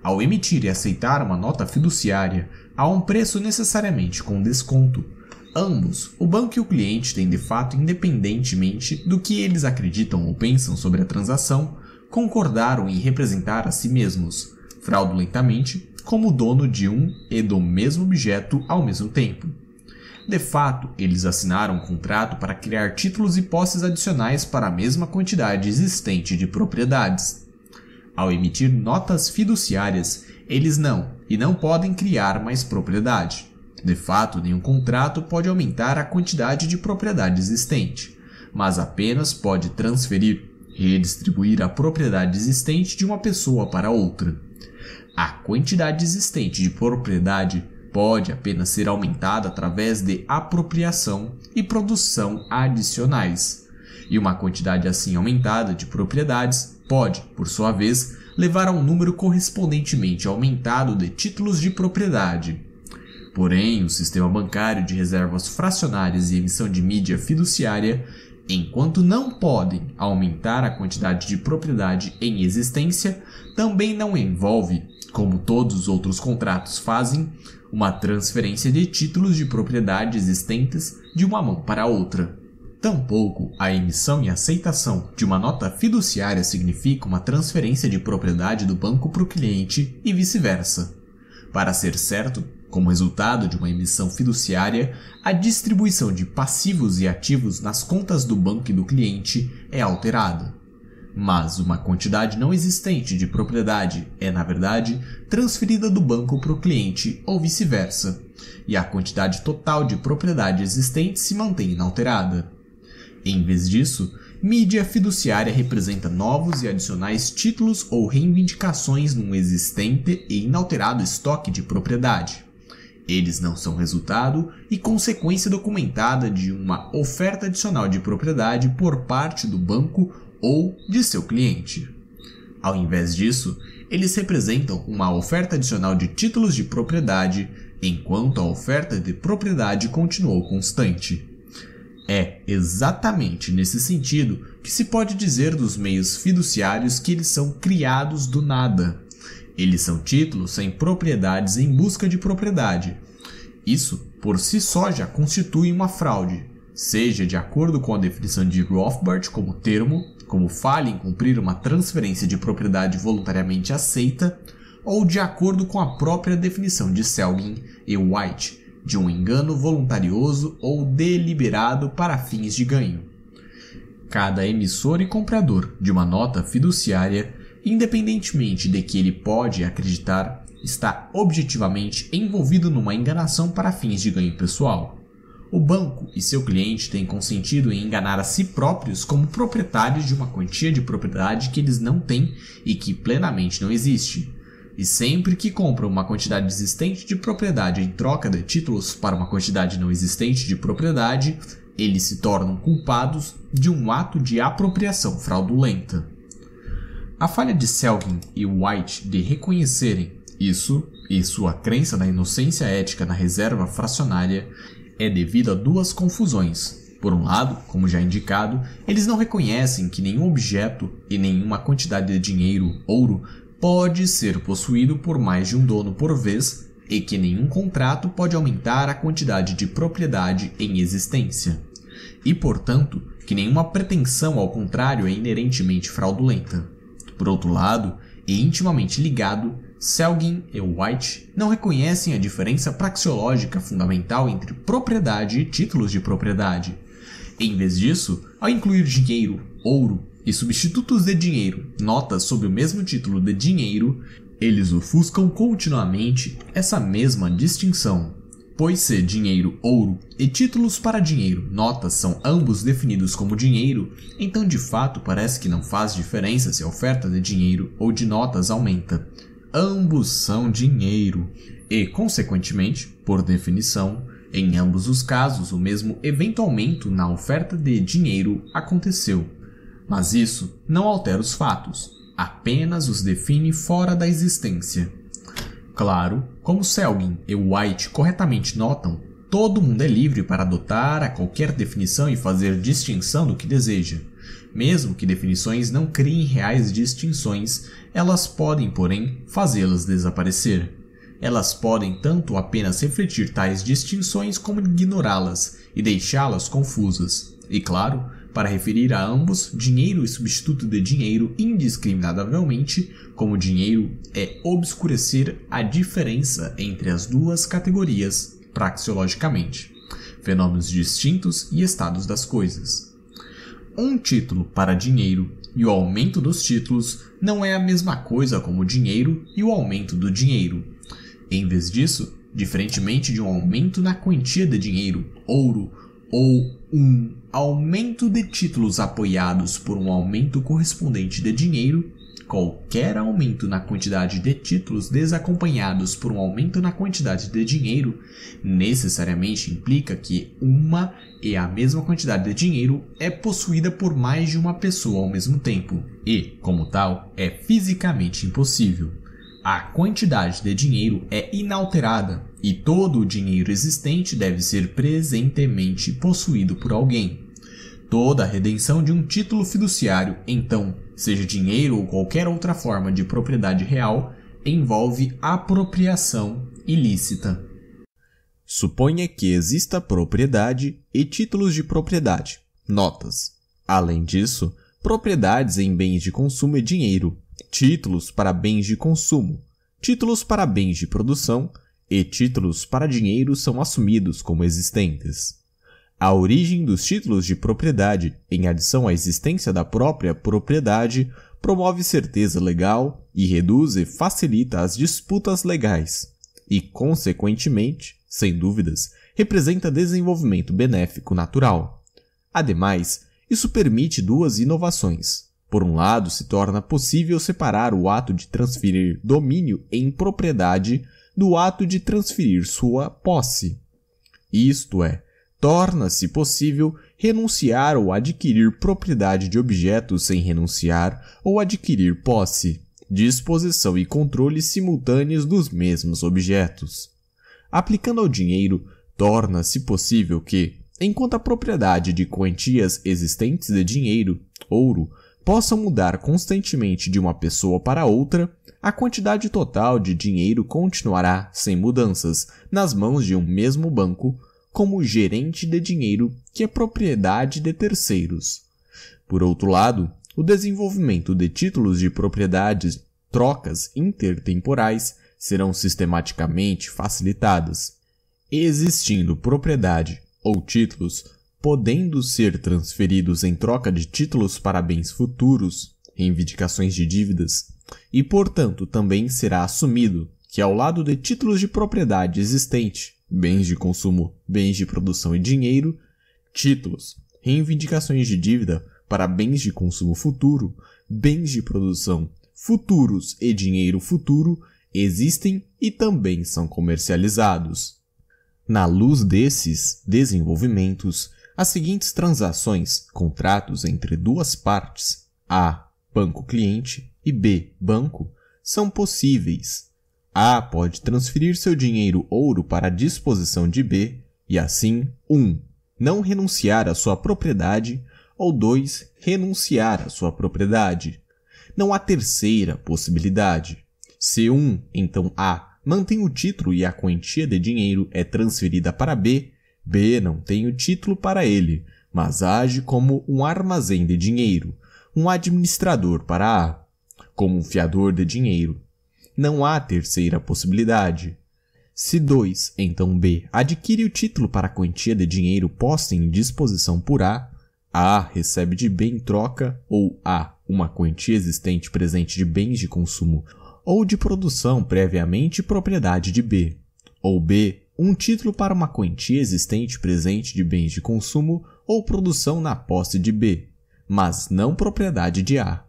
Ao emitir e aceitar uma nota fiduciária, há um preço necessariamente com desconto, Ambos, o banco e o cliente têm de fato, independentemente do que eles acreditam ou pensam sobre a transação, concordaram em representar a si mesmos, fraudulentamente, como dono de um e do mesmo objeto ao mesmo tempo. De fato, eles assinaram um contrato para criar títulos e posses adicionais para a mesma quantidade existente de propriedades. Ao emitir notas fiduciárias, eles não e não podem criar mais propriedade. De fato, nenhum contrato pode aumentar a quantidade de propriedade existente, mas apenas pode transferir redistribuir a propriedade existente de uma pessoa para outra. A quantidade existente de propriedade pode apenas ser aumentada através de apropriação e produção adicionais. E uma quantidade assim aumentada de propriedades pode, por sua vez, levar a um número correspondentemente aumentado de títulos de propriedade. Porém, o sistema bancário de reservas fracionárias e emissão de mídia fiduciária, enquanto não podem aumentar a quantidade de propriedade em existência, também não envolve, como todos os outros contratos fazem, uma transferência de títulos de propriedade existentes de uma mão para outra. Tampouco a emissão e aceitação de uma nota fiduciária significa uma transferência de propriedade do banco para o cliente e vice-versa. Para ser certo, como resultado de uma emissão fiduciária, a distribuição de passivos e ativos nas contas do banco e do cliente é alterada. Mas uma quantidade não existente de propriedade é, na verdade, transferida do banco para o cliente ou vice-versa, e a quantidade total de propriedade existente se mantém inalterada. Em vez disso, mídia fiduciária representa novos e adicionais títulos ou reivindicações num existente e inalterado estoque de propriedade. Eles não são resultado e consequência documentada de uma oferta adicional de propriedade por parte do banco ou de seu cliente. Ao invés disso, eles representam uma oferta adicional de títulos de propriedade, enquanto a oferta de propriedade continuou constante. É exatamente nesse sentido que se pode dizer dos meios fiduciários que eles são criados do nada. Eles são títulos sem propriedades em busca de propriedade. Isso, por si só, já constitui uma fraude, seja de acordo com a definição de Rothbard como termo, como falha em cumprir uma transferência de propriedade voluntariamente aceita, ou de acordo com a própria definição de Selgin e White, de um engano voluntarioso ou deliberado para fins de ganho. Cada emissor e comprador de uma nota fiduciária independentemente de que ele pode acreditar está objetivamente envolvido numa enganação para fins de ganho pessoal. O banco e seu cliente têm consentido em enganar a si próprios como proprietários de uma quantia de propriedade que eles não têm e que plenamente não existe. E sempre que compram uma quantidade existente de propriedade em troca de títulos para uma quantidade não existente de propriedade, eles se tornam culpados de um ato de apropriação fraudulenta. A falha de Selvin e White de reconhecerem isso e sua crença na inocência ética na reserva fracionária é devido a duas confusões. Por um lado, como já indicado, eles não reconhecem que nenhum objeto e nenhuma quantidade de dinheiro, ouro, pode ser possuído por mais de um dono por vez e que nenhum contrato pode aumentar a quantidade de propriedade em existência. E, portanto, que nenhuma pretensão ao contrário é inerentemente fraudulenta. Por outro lado, e intimamente ligado, Selgin e White não reconhecem a diferença praxeológica fundamental entre propriedade e títulos de propriedade. Em vez disso, ao incluir dinheiro, ouro e substitutos de dinheiro, notas sob o mesmo título de dinheiro, eles ofuscam continuamente essa mesma distinção. Pois se dinheiro, ouro e títulos para dinheiro, notas são ambos definidos como dinheiro, então de fato parece que não faz diferença se a oferta de dinheiro ou de notas aumenta. Ambos são dinheiro e, consequentemente, por definição, em ambos os casos o mesmo eventualmente aumento na oferta de dinheiro aconteceu. Mas isso não altera os fatos, apenas os define fora da existência. Claro, como Selgin e White corretamente notam, todo mundo é livre para adotar a qualquer definição e fazer distinção do que deseja. Mesmo que definições não criem reais distinções, elas podem, porém, fazê-las desaparecer. Elas podem tanto apenas refletir tais distinções como ignorá-las e deixá-las confusas. E claro, para referir a ambos dinheiro e substituto de dinheiro indiscriminadamente, como dinheiro é obscurecer a diferença entre as duas categorias praxeologicamente, fenômenos distintos e estados das coisas. Um título para dinheiro e o aumento dos títulos não é a mesma coisa como o dinheiro e o aumento do dinheiro. Em vez disso, diferentemente de um aumento na quantia de dinheiro, ouro ou um aumento de títulos apoiados por um aumento correspondente de dinheiro, qualquer aumento na quantidade de títulos desacompanhados por um aumento na quantidade de dinheiro necessariamente implica que uma e a mesma quantidade de dinheiro é possuída por mais de uma pessoa ao mesmo tempo e, como tal, é fisicamente impossível. A quantidade de dinheiro é inalterada e todo o dinheiro existente deve ser presentemente possuído por alguém. Toda a redenção de um título fiduciário, então, seja dinheiro ou qualquer outra forma de propriedade real, envolve apropriação ilícita. Suponha que exista propriedade e títulos de propriedade, notas. Além disso, propriedades em bens de consumo e dinheiro, títulos para bens de consumo, títulos para bens de produção e títulos para dinheiro são assumidos como existentes a origem dos títulos de propriedade, em adição à existência da própria propriedade, promove certeza legal e reduz e facilita as disputas legais, e, consequentemente, sem dúvidas, representa desenvolvimento benéfico natural. Ademais, isso permite duas inovações. Por um lado, se torna possível separar o ato de transferir domínio em propriedade do ato de transferir sua posse. Isto é, torna-se possível renunciar ou adquirir propriedade de objetos sem renunciar ou adquirir posse, disposição e controle simultâneos dos mesmos objetos. Aplicando ao dinheiro, torna-se possível que, enquanto a propriedade de quantias existentes de dinheiro, ouro, possa mudar constantemente de uma pessoa para outra, a quantidade total de dinheiro continuará, sem mudanças, nas mãos de um mesmo banco como gerente de dinheiro que é propriedade de terceiros. Por outro lado, o desenvolvimento de títulos de propriedades, trocas intertemporais serão sistematicamente facilitadas, existindo propriedade ou títulos podendo ser transferidos em troca de títulos para bens futuros, reivindicações de dívidas, e portanto também será assumido que ao lado de títulos de propriedade existente bens de consumo, bens de produção e dinheiro, títulos, reivindicações de dívida para bens de consumo futuro, bens de produção futuros e dinheiro futuro existem e também são comercializados. Na luz desses desenvolvimentos, as seguintes transações, contratos entre duas partes, A, banco cliente, e B, banco, são possíveis. A pode transferir seu dinheiro ouro para a disposição de B e assim 1. Um, não renunciar à sua propriedade ou 2. Renunciar à sua propriedade. Não há terceira possibilidade. Se 1, um, então A mantém o título e a quantia de dinheiro é transferida para B, B não tem o título para ele, mas age como um armazém de dinheiro, um administrador para A, como um fiador de dinheiro não há terceira possibilidade. Se 2, então B, adquire o título para a quantia de dinheiro posta em disposição por A, A recebe de B em troca, ou A, uma quantia existente presente de bens de consumo ou de produção previamente propriedade de B, ou B, um título para uma quantia existente presente de bens de consumo ou produção na posse de B, mas não propriedade de A.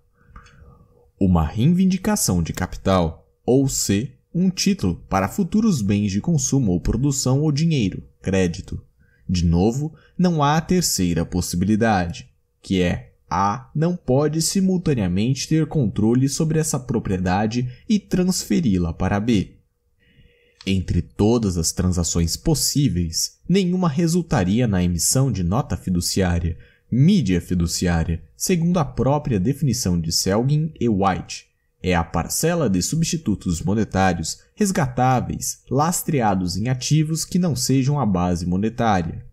Uma reivindicação de capital ou C. Um título para futuros bens de consumo ou produção ou dinheiro, crédito. De novo, não há a terceira possibilidade, que é A não pode simultaneamente ter controle sobre essa propriedade e transferi-la para B. Entre todas as transações possíveis, nenhuma resultaria na emissão de nota fiduciária, mídia fiduciária, segundo a própria definição de Selgin e White, é a parcela de substitutos monetários resgatáveis lastreados em ativos que não sejam a base monetária.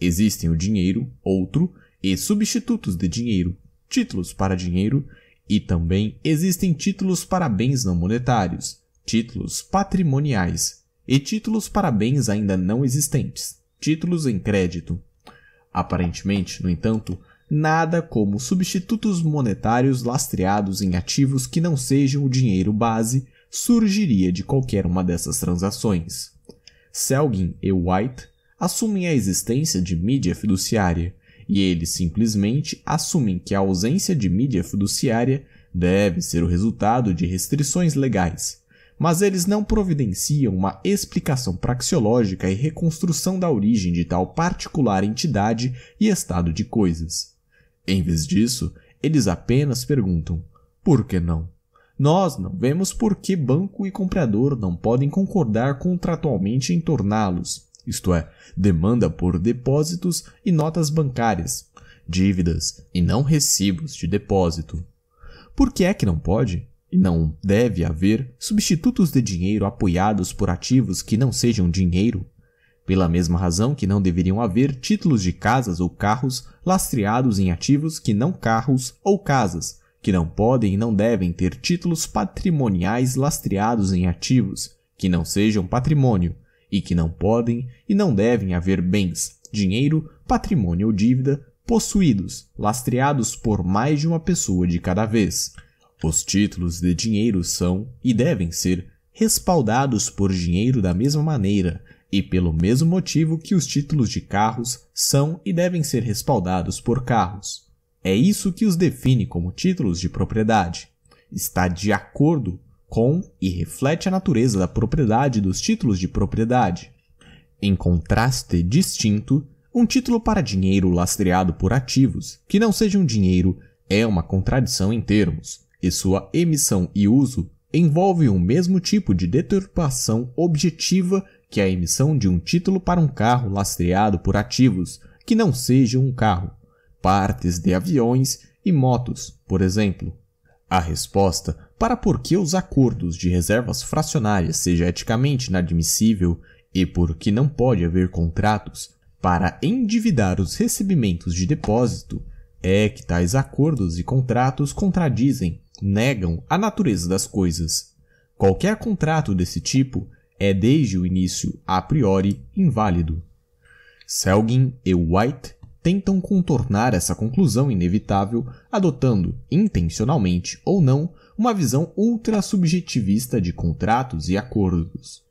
Existem o dinheiro, outro, e substitutos de dinheiro, títulos para dinheiro, e também existem títulos para bens não monetários, títulos patrimoniais e títulos para bens ainda não existentes, títulos em crédito. Aparentemente, no entanto, nada como substitutos monetários lastreados em ativos que não sejam o dinheiro base surgiria de qualquer uma dessas transações. Selgin e White assumem a existência de mídia fiduciária, e eles simplesmente assumem que a ausência de mídia fiduciária deve ser o resultado de restrições legais, mas eles não providenciam uma explicação praxeológica e reconstrução da origem de tal particular entidade e estado de coisas. Em vez disso, eles apenas perguntam: por que não? Nós não vemos por que banco e comprador não podem concordar contratualmente em torná-los, isto é, demanda por depósitos e notas bancárias, dívidas e não recibos de depósito. Por que é que não pode? E não deve haver substitutos de dinheiro apoiados por ativos que não sejam dinheiro? pela mesma razão que não deveriam haver títulos de casas ou carros lastreados em ativos que não carros ou casas, que não podem e não devem ter títulos patrimoniais lastreados em ativos que não sejam patrimônio, e que não podem e não devem haver bens, dinheiro, patrimônio ou dívida possuídos, lastreados por mais de uma pessoa de cada vez. Os títulos de dinheiro são e devem ser respaldados por dinheiro da mesma maneira e pelo mesmo motivo que os títulos de carros são e devem ser respaldados por carros. É isso que os define como títulos de propriedade. Está de acordo com e reflete a natureza da propriedade dos títulos de propriedade. Em contraste distinto, um título para dinheiro lastreado por ativos que não sejam dinheiro é uma contradição em termos, e sua emissão e uso envolve o mesmo tipo de deturpação objetiva que é a emissão de um título para um carro lastreado por ativos que não sejam um carro, partes de aviões e motos, por exemplo. A resposta para por que os acordos de reservas fracionárias seja eticamente inadmissível e por que não pode haver contratos para endividar os recebimentos de depósito é que tais acordos e contratos contradizem, negam a natureza das coisas. Qualquer contrato desse tipo é desde o início a priori inválido. Selgin e White tentam contornar essa conclusão inevitável adotando, intencionalmente ou não, uma visão ultra-subjetivista de contratos e acordos.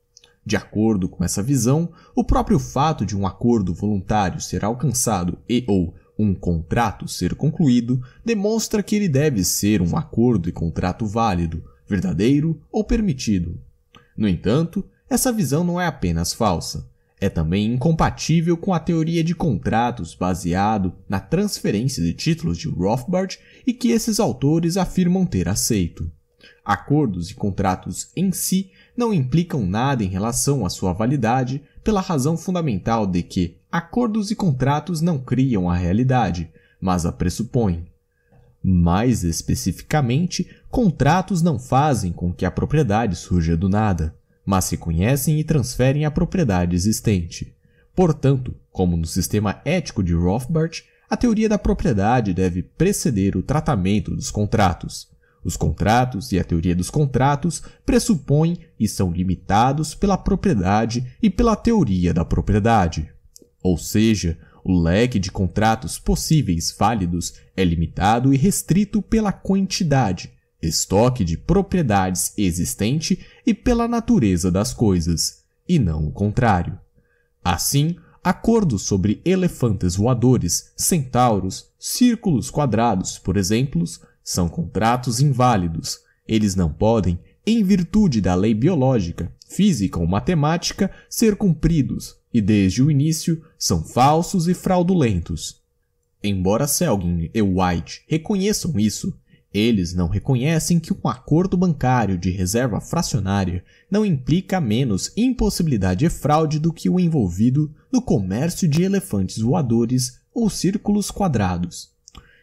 De acordo com essa visão, o próprio fato de um acordo voluntário ser alcançado e ou um contrato ser concluído demonstra que ele deve ser um acordo e contrato válido, verdadeiro ou permitido. No entanto, essa visão não é apenas falsa, é também incompatível com a teoria de contratos baseado na transferência de títulos de Rothbard e que esses autores afirmam ter aceito. Acordos e contratos em si não implicam nada em relação à sua validade, pela razão fundamental de que acordos e contratos não criam a realidade, mas a pressupõem. Mais especificamente, contratos não fazem com que a propriedade surja do nada mas se conhecem e transferem a propriedade existente. Portanto, como no sistema ético de Rothbard, a teoria da propriedade deve preceder o tratamento dos contratos. Os contratos e a teoria dos contratos pressupõem e são limitados pela propriedade e pela teoria da propriedade. Ou seja, o leque de contratos possíveis válidos é limitado e restrito pela quantidade, estoque de propriedades existente e pela natureza das coisas, e não o contrário. Assim, acordos sobre elefantes voadores, centauros, círculos quadrados, por exemplo, são contratos inválidos. Eles não podem, em virtude da lei biológica, física ou matemática, ser cumpridos e, desde o início, são falsos e fraudulentos. Embora Selgin e White reconheçam isso, eles não reconhecem que um acordo bancário de reserva fracionária não implica menos impossibilidade de fraude do que o envolvido no comércio de elefantes voadores ou círculos quadrados.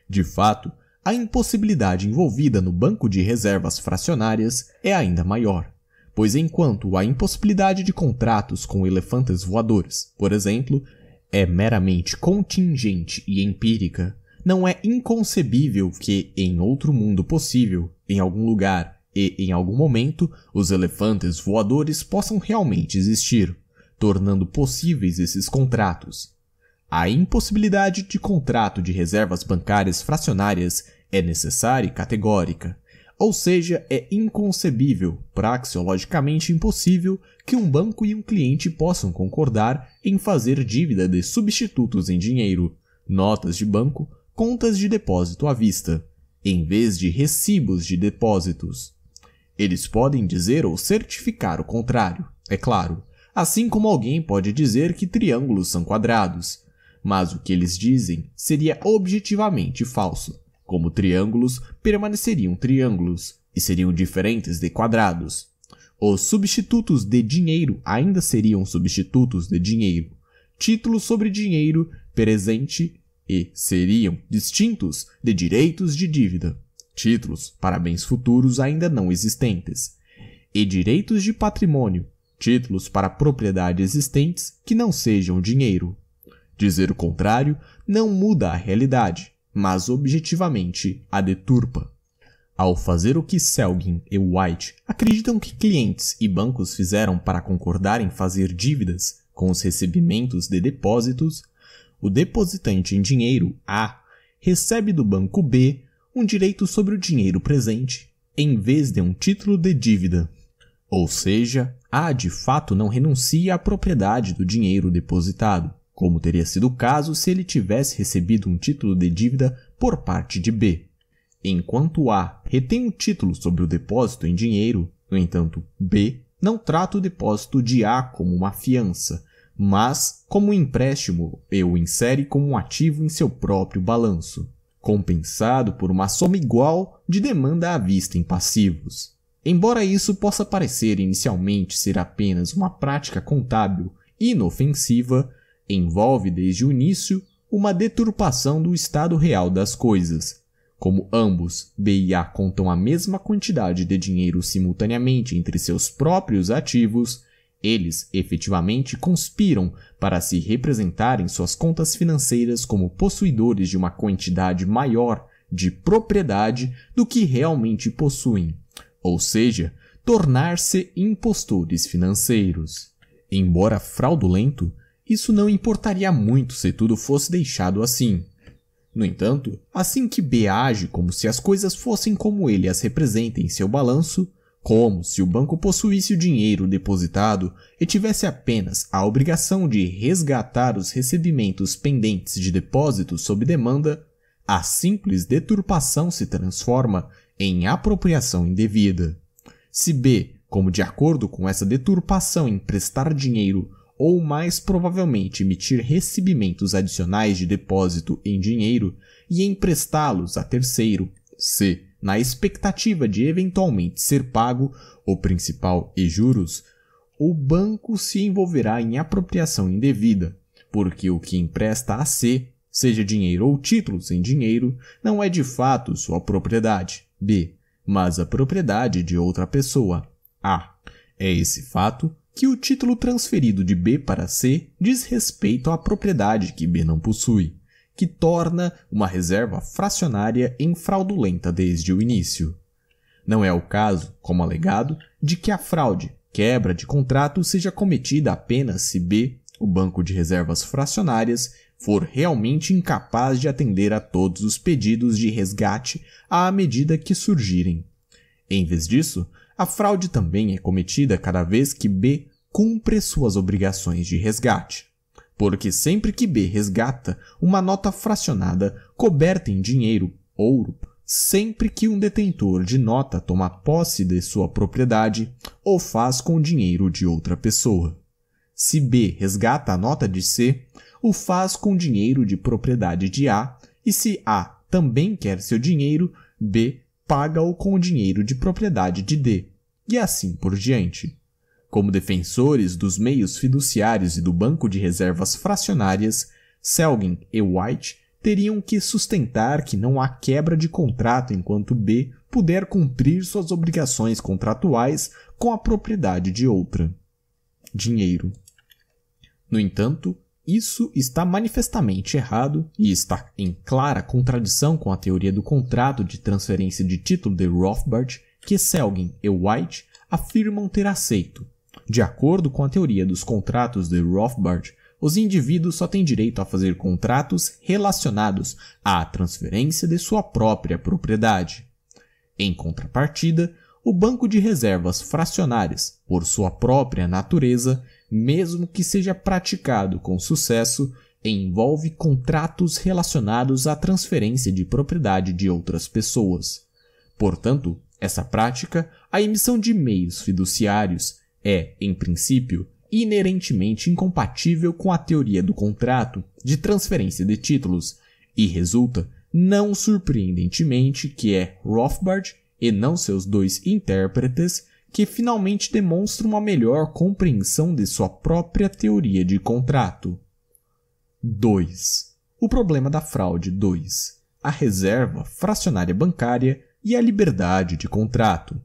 De fato, a impossibilidade envolvida no banco de reservas fracionárias é ainda maior, pois enquanto a impossibilidade de contratos com elefantes voadores, por exemplo, é meramente contingente e empírica, não é inconcebível que, em outro mundo possível, em algum lugar e em algum momento, os elefantes voadores possam realmente existir, tornando possíveis esses contratos. A impossibilidade de contrato de reservas bancárias fracionárias é necessária e categórica, ou seja, é inconcebível, praxeologicamente impossível, que um banco e um cliente possam concordar em fazer dívida de substitutos em dinheiro, notas de banco contas de depósito à vista, em vez de recibos de depósitos. Eles podem dizer ou certificar o contrário, é claro, assim como alguém pode dizer que triângulos são quadrados, mas o que eles dizem seria objetivamente falso, como triângulos permaneceriam triângulos e seriam diferentes de quadrados. Os substitutos de dinheiro ainda seriam substitutos de dinheiro. Títulos sobre dinheiro, presente, e seriam distintos de direitos de dívida, títulos para bens futuros ainda não existentes, e direitos de patrimônio, títulos para propriedade existentes que não sejam dinheiro. Dizer o contrário não muda a realidade, mas objetivamente a deturpa. Ao fazer o que Selgin e White acreditam que clientes e bancos fizeram para concordarem fazer dívidas com os recebimentos de depósitos, o depositante em dinheiro A recebe do banco B um direito sobre o dinheiro presente, em vez de um título de dívida. Ou seja, A de fato não renuncia à propriedade do dinheiro depositado, como teria sido o caso se ele tivesse recebido um título de dívida por parte de B. Enquanto A retém o um título sobre o depósito em dinheiro, no entanto, B não trata o depósito de A como uma fiança, mas, como empréstimo, eu insere como um ativo em seu próprio balanço, compensado por uma soma igual de demanda à vista em passivos. Embora isso possa parecer inicialmente ser apenas uma prática contábil inofensiva, envolve desde o início uma deturpação do estado real das coisas. Como ambos, B e A contam a mesma quantidade de dinheiro simultaneamente entre seus próprios ativos, eles efetivamente conspiram para se representarem suas contas financeiras como possuidores de uma quantidade maior de propriedade do que realmente possuem, ou seja, tornar-se impostores financeiros. Embora fraudulento, isso não importaria muito se tudo fosse deixado assim. No entanto, assim que B age como se as coisas fossem como ele as representa em seu balanço, como se o banco possuísse o dinheiro depositado e tivesse apenas a obrigação de resgatar os recebimentos pendentes de depósito sob demanda, a simples deturpação se transforma em apropriação indevida. Se B, como de acordo com essa deturpação emprestar dinheiro ou mais provavelmente emitir recebimentos adicionais de depósito em dinheiro e emprestá-los a terceiro, C, na expectativa de eventualmente ser pago o principal e juros, o banco se envolverá em apropriação indevida, porque o que empresta a C, seja dinheiro ou títulos em dinheiro, não é de fato sua propriedade, B, mas a propriedade de outra pessoa, A. É esse fato que o título transferido de B para C diz respeito à propriedade que B não possui que torna uma reserva fracionária em fraudulenta desde o início. Não é o caso, como alegado, de que a fraude, quebra de contrato, seja cometida apenas se B, o banco de reservas fracionárias, for realmente incapaz de atender a todos os pedidos de resgate à medida que surgirem. Em vez disso, a fraude também é cometida cada vez que B cumpre suas obrigações de resgate porque sempre que B resgata uma nota fracionada coberta em dinheiro, ouro, sempre que um detentor de nota toma posse de sua propriedade ou faz com o dinheiro de outra pessoa. Se B resgata a nota de C, o faz com dinheiro de propriedade de A, e se A também quer seu dinheiro, B paga-o com o dinheiro de propriedade de D, e assim por diante. Como defensores dos meios fiduciários e do banco de reservas fracionárias, Selgin e White teriam que sustentar que não há quebra de contrato enquanto B puder cumprir suas obrigações contratuais com a propriedade de outra. Dinheiro. No entanto, isso está manifestamente errado e está em clara contradição com a teoria do contrato de transferência de título de Rothbard que Selgin e White afirmam ter aceito, de acordo com a teoria dos contratos de Rothbard, os indivíduos só têm direito a fazer contratos relacionados à transferência de sua própria propriedade. Em contrapartida, o banco de reservas fracionárias, por sua própria natureza, mesmo que seja praticado com sucesso, envolve contratos relacionados à transferência de propriedade de outras pessoas. Portanto, essa prática, a emissão de meios fiduciários é, em princípio, inerentemente incompatível com a teoria do contrato de transferência de títulos e resulta, não surpreendentemente, que é Rothbard e não seus dois intérpretes que finalmente demonstram uma melhor compreensão de sua própria teoria de contrato. 2. O problema da fraude 2. A reserva fracionária bancária e a liberdade de contrato.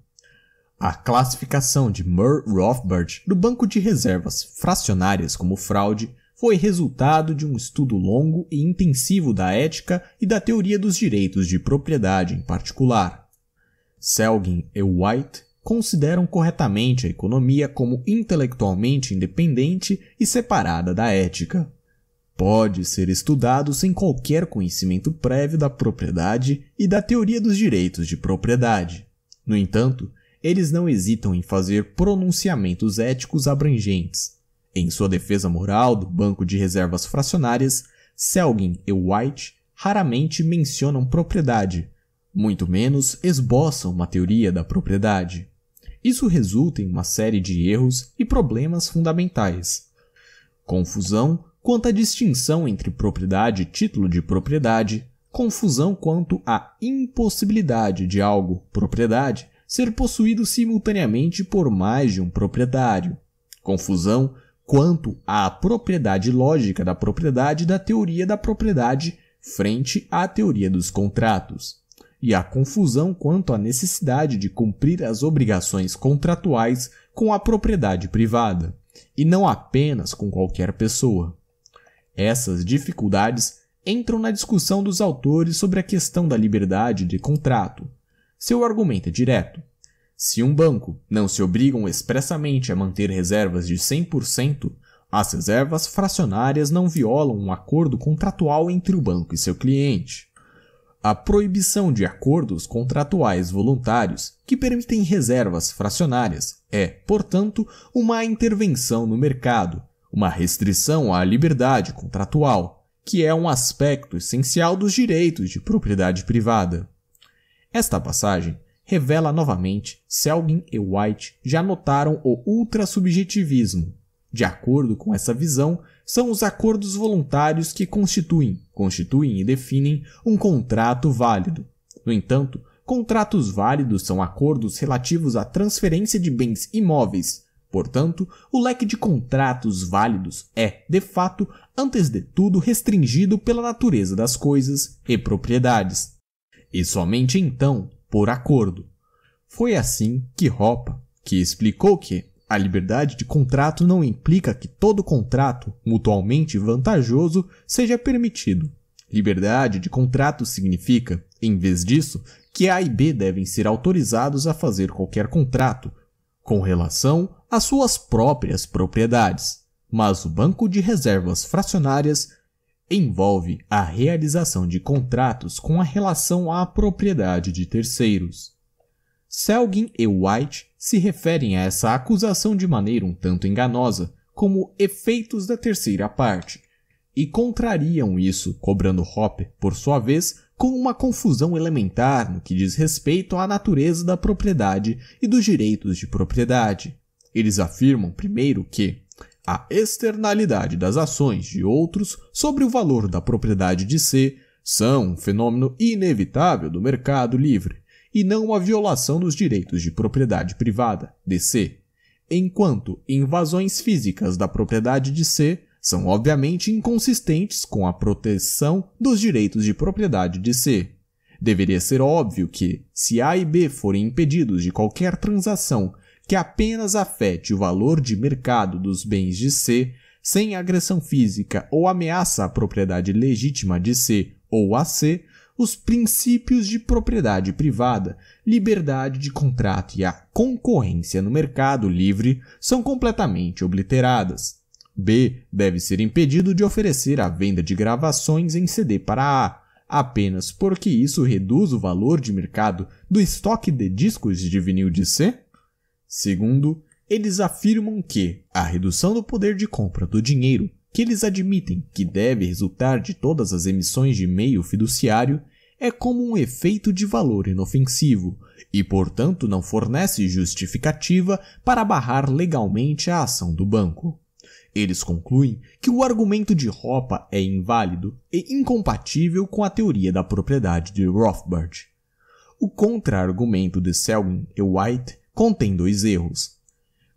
A classificação de Murr Rothbard do banco de reservas fracionárias como fraude foi resultado de um estudo longo e intensivo da ética e da teoria dos direitos de propriedade em particular. Selgin e White consideram corretamente a economia como intelectualmente independente e separada da ética. Pode ser estudado sem qualquer conhecimento prévio da propriedade e da teoria dos direitos de propriedade. No entanto, eles não hesitam em fazer pronunciamentos éticos abrangentes. Em sua defesa moral do banco de reservas fracionárias, Selgin e White raramente mencionam propriedade, muito menos esboçam uma teoria da propriedade. Isso resulta em uma série de erros e problemas fundamentais. Confusão quanto à distinção entre propriedade e título de propriedade, confusão quanto à impossibilidade de algo, propriedade, ser possuído simultaneamente por mais de um proprietário. Confusão quanto à propriedade lógica da propriedade da teoria da propriedade frente à teoria dos contratos. E a confusão quanto à necessidade de cumprir as obrigações contratuais com a propriedade privada, e não apenas com qualquer pessoa. Essas dificuldades entram na discussão dos autores sobre a questão da liberdade de contrato, seu argumento é direto. Se um banco não se obrigam expressamente a manter reservas de 100%, as reservas fracionárias não violam um acordo contratual entre o banco e seu cliente. A proibição de acordos contratuais voluntários que permitem reservas fracionárias é, portanto, uma intervenção no mercado, uma restrição à liberdade contratual, que é um aspecto essencial dos direitos de propriedade privada. Esta passagem revela novamente Selgin e White já notaram o ultrasubjetivismo. De acordo com essa visão, são os acordos voluntários que constituem, constituem e definem um contrato válido. No entanto, contratos válidos são acordos relativos à transferência de bens imóveis. Portanto, o leque de contratos válidos é, de fato, antes de tudo restringido pela natureza das coisas e propriedades e somente então por acordo. Foi assim que Hoppe, que explicou que a liberdade de contrato não implica que todo contrato mutualmente vantajoso seja permitido. Liberdade de contrato significa, em vez disso, que A e B devem ser autorizados a fazer qualquer contrato com relação às suas próprias propriedades. Mas o banco de reservas fracionárias envolve a realização de contratos com a relação à propriedade de terceiros. Selgin e White se referem a essa acusação de maneira um tanto enganosa como efeitos da terceira parte, e contrariam isso, cobrando Hopper, por sua vez, com uma confusão elementar no que diz respeito à natureza da propriedade e dos direitos de propriedade. Eles afirmam, primeiro, que a externalidade das ações de outros sobre o valor da propriedade de C são um fenômeno inevitável do mercado livre e não uma violação dos direitos de propriedade privada, de C. enquanto invasões físicas da propriedade de C são obviamente inconsistentes com a proteção dos direitos de propriedade de C. Deveria ser óbvio que, se A e B forem impedidos de qualquer transação que apenas afete o valor de mercado dos bens de C, sem agressão física ou ameaça à propriedade legítima de C ou a C, os princípios de propriedade privada, liberdade de contrato e a concorrência no mercado livre são completamente obliteradas. B. Deve ser impedido de oferecer a venda de gravações em CD para A, apenas porque isso reduz o valor de mercado do estoque de discos de vinil de C? Segundo, eles afirmam que a redução do poder de compra do dinheiro que eles admitem que deve resultar de todas as emissões de meio fiduciário é como um efeito de valor inofensivo e, portanto, não fornece justificativa para barrar legalmente a ação do banco. Eles concluem que o argumento de Ropa é inválido e incompatível com a teoria da propriedade de Rothbard. O contra-argumento de Selwyn e White contém dois erros.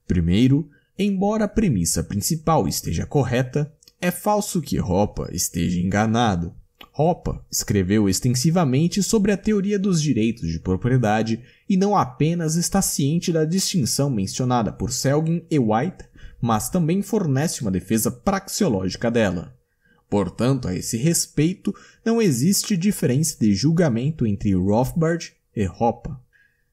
Primeiro, embora a premissa principal esteja correta, é falso que Hoppe esteja enganado. Hoppe escreveu extensivamente sobre a teoria dos direitos de propriedade e não apenas está ciente da distinção mencionada por Selgin e White, mas também fornece uma defesa praxeológica dela. Portanto, a esse respeito, não existe diferença de julgamento entre Rothbard e Hoppe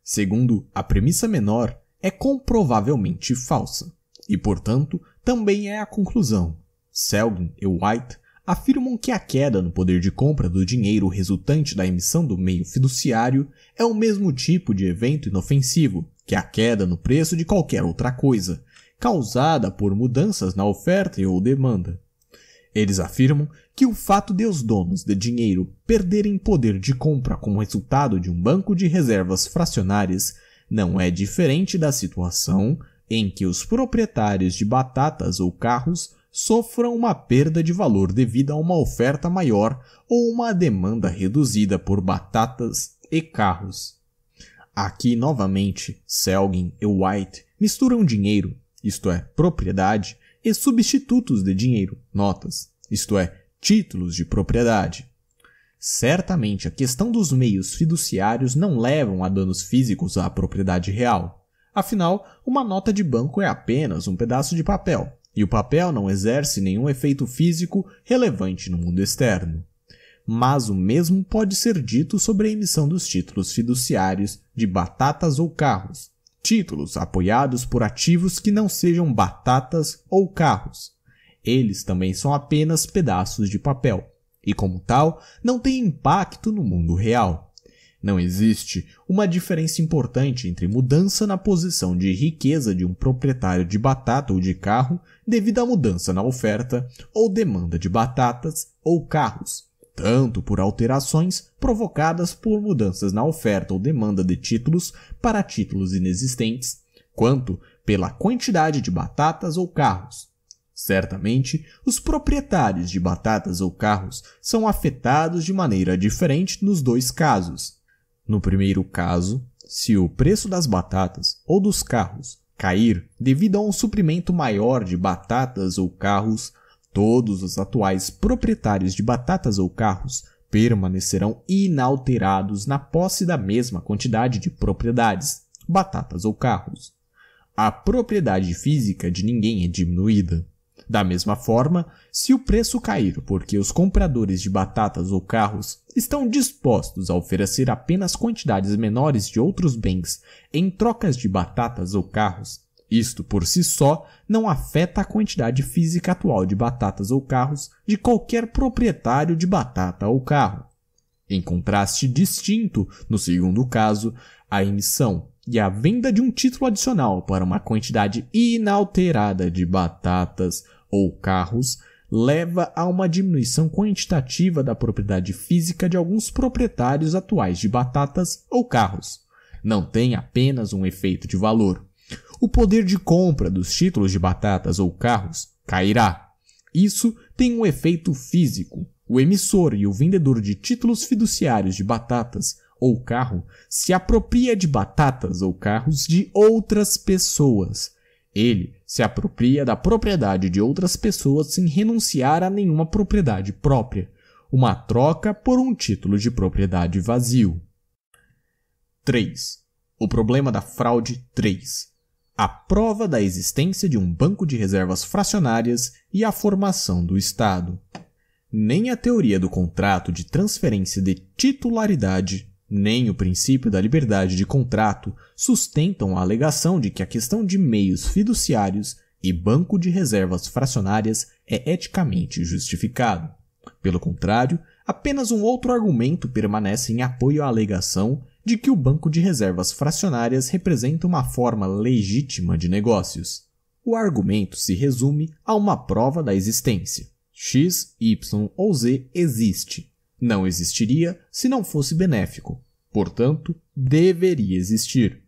segundo a premissa menor, é comprovavelmente falsa, e portanto também é a conclusão. Selgin e White afirmam que a queda no poder de compra do dinheiro resultante da emissão do meio fiduciário é o mesmo tipo de evento inofensivo que a queda no preço de qualquer outra coisa, causada por mudanças na oferta ou demanda. Eles afirmam que o fato de os donos de dinheiro perderem poder de compra como resultado de um banco de reservas fracionárias não é diferente da situação em que os proprietários de batatas ou carros sofram uma perda de valor devido a uma oferta maior ou uma demanda reduzida por batatas e carros. Aqui novamente, Selgin e White misturam dinheiro, isto é, propriedade, e substitutos de dinheiro, notas, isto é, títulos de propriedade. Certamente, a questão dos meios fiduciários não levam a danos físicos à propriedade real. Afinal, uma nota de banco é apenas um pedaço de papel, e o papel não exerce nenhum efeito físico relevante no mundo externo. Mas o mesmo pode ser dito sobre a emissão dos títulos fiduciários de batatas ou carros, títulos apoiados por ativos que não sejam batatas ou carros. Eles também são apenas pedaços de papel e, como tal, não têm impacto no mundo real. Não existe uma diferença importante entre mudança na posição de riqueza de um proprietário de batata ou de carro devido à mudança na oferta ou demanda de batatas ou carros, tanto por alterações provocadas por mudanças na oferta ou demanda de títulos para títulos inexistentes, quanto pela quantidade de batatas ou carros, Certamente, os proprietários de batatas ou carros são afetados de maneira diferente nos dois casos. No primeiro caso, se o preço das batatas ou dos carros cair devido a um suprimento maior de batatas ou carros, todos os atuais proprietários de batatas ou carros permanecerão inalterados na posse da mesma quantidade de propriedades, batatas ou carros. A propriedade física de ninguém é diminuída. Da mesma forma, se o preço cair porque os compradores de batatas ou carros estão dispostos a oferecer apenas quantidades menores de outros bens em trocas de batatas ou carros, isto por si só não afeta a quantidade física atual de batatas ou carros de qualquer proprietário de batata ou carro. Em contraste distinto, no segundo caso, a emissão e a venda de um título adicional para uma quantidade inalterada de batatas ou carros leva a uma diminuição quantitativa da propriedade física de alguns proprietários atuais de batatas ou carros. Não tem apenas um efeito de valor. O poder de compra dos títulos de batatas ou carros cairá. Isso tem um efeito físico. O emissor e o vendedor de títulos fiduciários de batatas ou carro se apropria de batatas ou carros de outras pessoas ele se apropria da propriedade de outras pessoas sem renunciar a nenhuma propriedade própria, uma troca por um título de propriedade vazio. 3. O problema da fraude 3. A prova da existência de um banco de reservas fracionárias e a formação do Estado. Nem a teoria do contrato de transferência de titularidade nem o princípio da liberdade de contrato sustentam a alegação de que a questão de meios fiduciários e banco de reservas fracionárias é eticamente justificado. Pelo contrário, apenas um outro argumento permanece em apoio à alegação de que o banco de reservas fracionárias representa uma forma legítima de negócios. O argumento se resume a uma prova da existência. X, Y ou Z existe, não existiria se não fosse benéfico, portanto, deveria existir.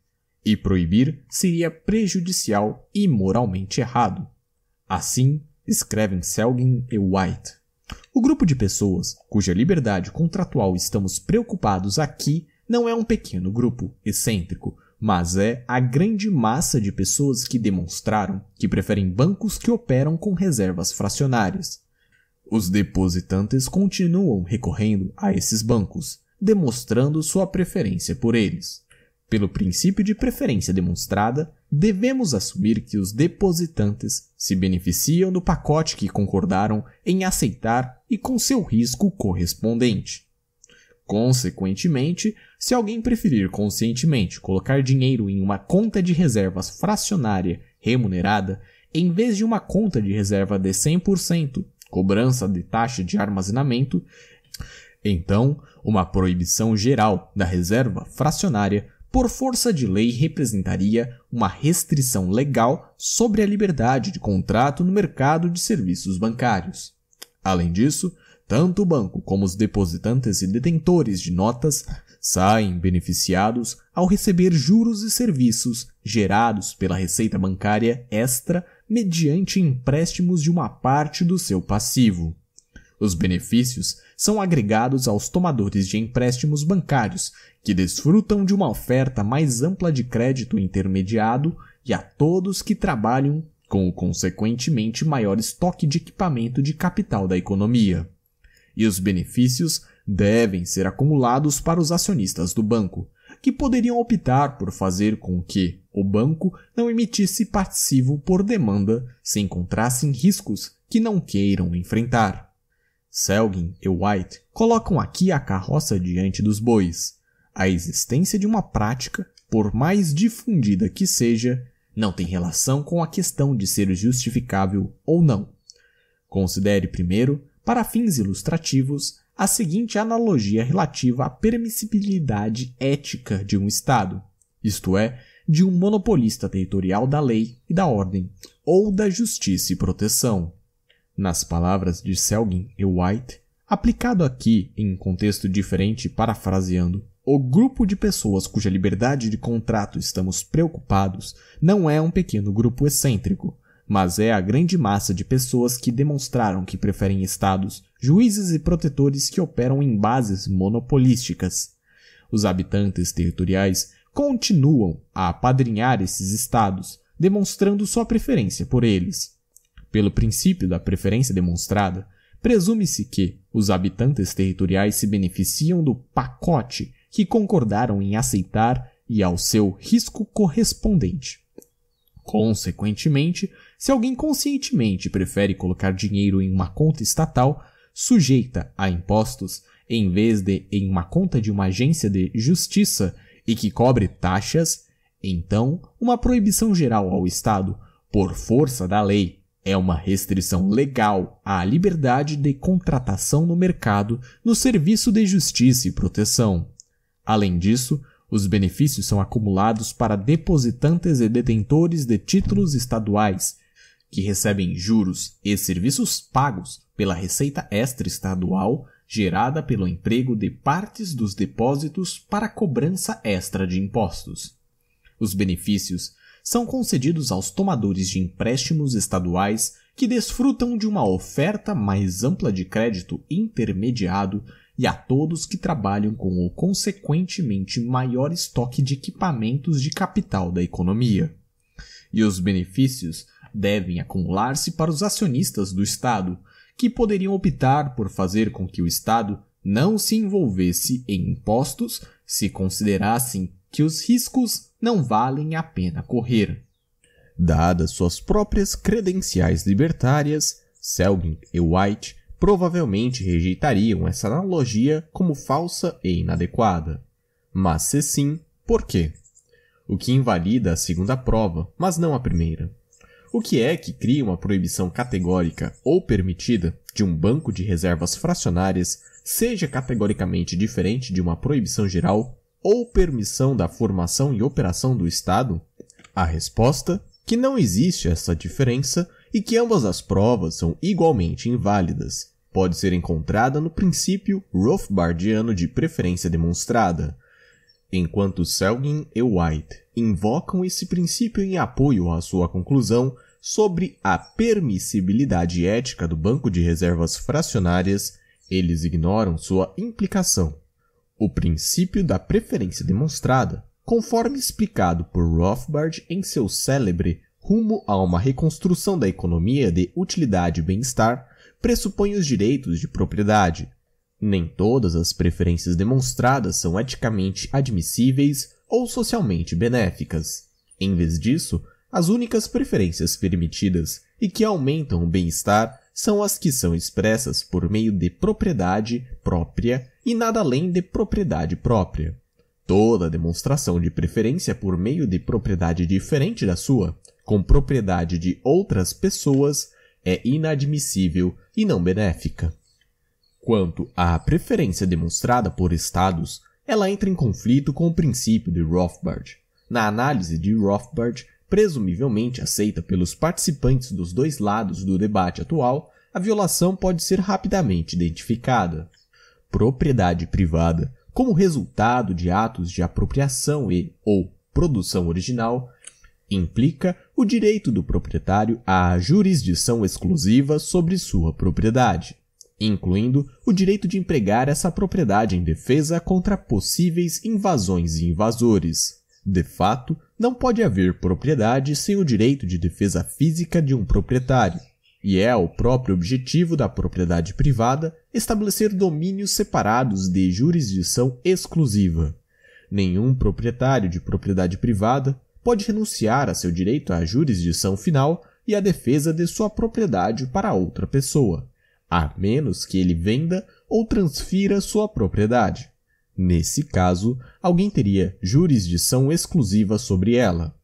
E proibir seria prejudicial e moralmente errado. Assim, escrevem Selgin e White. O grupo de pessoas cuja liberdade contratual estamos preocupados aqui não é um pequeno grupo excêntrico, mas é a grande massa de pessoas que demonstraram que preferem bancos que operam com reservas fracionárias, os depositantes continuam recorrendo a esses bancos, demonstrando sua preferência por eles. Pelo princípio de preferência demonstrada, devemos assumir que os depositantes se beneficiam do pacote que concordaram em aceitar e com seu risco correspondente. Consequentemente, se alguém preferir conscientemente colocar dinheiro em uma conta de reservas fracionária remunerada, em vez de uma conta de reserva de 100%, cobrança de taxa de armazenamento, então uma proibição geral da reserva fracionária por força de lei representaria uma restrição legal sobre a liberdade de contrato no mercado de serviços bancários. Além disso, tanto o banco como os depositantes e detentores de notas saem beneficiados ao receber juros e serviços gerados pela receita bancária extra mediante empréstimos de uma parte do seu passivo. Os benefícios são agregados aos tomadores de empréstimos bancários, que desfrutam de uma oferta mais ampla de crédito intermediado, e a todos que trabalham com o consequentemente maior estoque de equipamento de capital da economia. E os benefícios devem ser acumulados para os acionistas do banco, que poderiam optar por fazer com que o banco não emitisse passivo por demanda se encontrassem riscos que não queiram enfrentar. Selgin e White colocam aqui a carroça diante dos bois. A existência de uma prática, por mais difundida que seja, não tem relação com a questão de ser justificável ou não. Considere primeiro, para fins ilustrativos, a seguinte analogia relativa à permissibilidade ética de um Estado, isto é, de um monopolista territorial da lei e da ordem, ou da justiça e proteção. Nas palavras de Selgin e White, aplicado aqui em um contexto diferente, parafraseando, o grupo de pessoas cuja liberdade de contrato estamos preocupados não é um pequeno grupo excêntrico, mas é a grande massa de pessoas que demonstraram que preferem estados, juízes e protetores que operam em bases monopolísticas. Os habitantes territoriais continuam a apadrinhar esses estados, demonstrando sua preferência por eles. Pelo princípio da preferência demonstrada, presume-se que os habitantes territoriais se beneficiam do pacote que concordaram em aceitar e ao seu risco correspondente. Consequentemente, se alguém conscientemente prefere colocar dinheiro em uma conta estatal, sujeita a impostos, em vez de em uma conta de uma agência de justiça e que cobre taxas, então uma proibição geral ao Estado, por força da lei, é uma restrição legal à liberdade de contratação no mercado no serviço de justiça e proteção. Além disso, os benefícios são acumulados para depositantes e detentores de títulos estaduais, que recebem juros e serviços pagos pela receita extra-estadual gerada pelo emprego de partes dos depósitos para cobrança extra de impostos. Os benefícios são concedidos aos tomadores de empréstimos estaduais que desfrutam de uma oferta mais ampla de crédito intermediado e a todos que trabalham com o consequentemente maior estoque de equipamentos de capital da economia. E os benefícios devem acumular-se para os acionistas do Estado, que poderiam optar por fazer com que o Estado não se envolvesse em impostos se considerassem que os riscos não valem a pena correr. Dadas suas próprias credenciais libertárias, Selgin e White provavelmente rejeitariam essa analogia como falsa e inadequada. Mas se sim, por quê? O que invalida a segunda prova, mas não a primeira. O que é que cria uma proibição categórica ou permitida de um banco de reservas fracionárias seja categoricamente diferente de uma proibição geral ou permissão da formação e operação do Estado? A resposta que não existe essa diferença e que ambas as provas são igualmente inválidas. Pode ser encontrada no princípio Rothbardiano de preferência demonstrada, Enquanto Selgin e White invocam esse princípio em apoio à sua conclusão sobre a permissibilidade ética do banco de reservas fracionárias, eles ignoram sua implicação. O princípio da preferência demonstrada, conforme explicado por Rothbard em seu célebre Rumo a uma reconstrução da economia de utilidade e bem-estar, pressupõe os direitos de propriedade, nem todas as preferências demonstradas são eticamente admissíveis ou socialmente benéficas. Em vez disso, as únicas preferências permitidas e que aumentam o bem-estar são as que são expressas por meio de propriedade própria e nada além de propriedade própria. Toda demonstração de preferência por meio de propriedade diferente da sua, com propriedade de outras pessoas, é inadmissível e não benéfica. Quanto à preferência demonstrada por estados, ela entra em conflito com o princípio de Rothbard. Na análise de Rothbard, presumivelmente aceita pelos participantes dos dois lados do debate atual, a violação pode ser rapidamente identificada. Propriedade privada, como resultado de atos de apropriação e ou produção original, implica o direito do proprietário à jurisdição exclusiva sobre sua propriedade incluindo o direito de empregar essa propriedade em defesa contra possíveis invasões e invasores. De fato, não pode haver propriedade sem o direito de defesa física de um proprietário, e é o próprio objetivo da propriedade privada estabelecer domínios separados de jurisdição exclusiva. Nenhum proprietário de propriedade privada pode renunciar a seu direito à jurisdição final e à defesa de sua propriedade para outra pessoa a menos que ele venda ou transfira sua propriedade. Nesse caso, alguém teria jurisdição exclusiva sobre ela.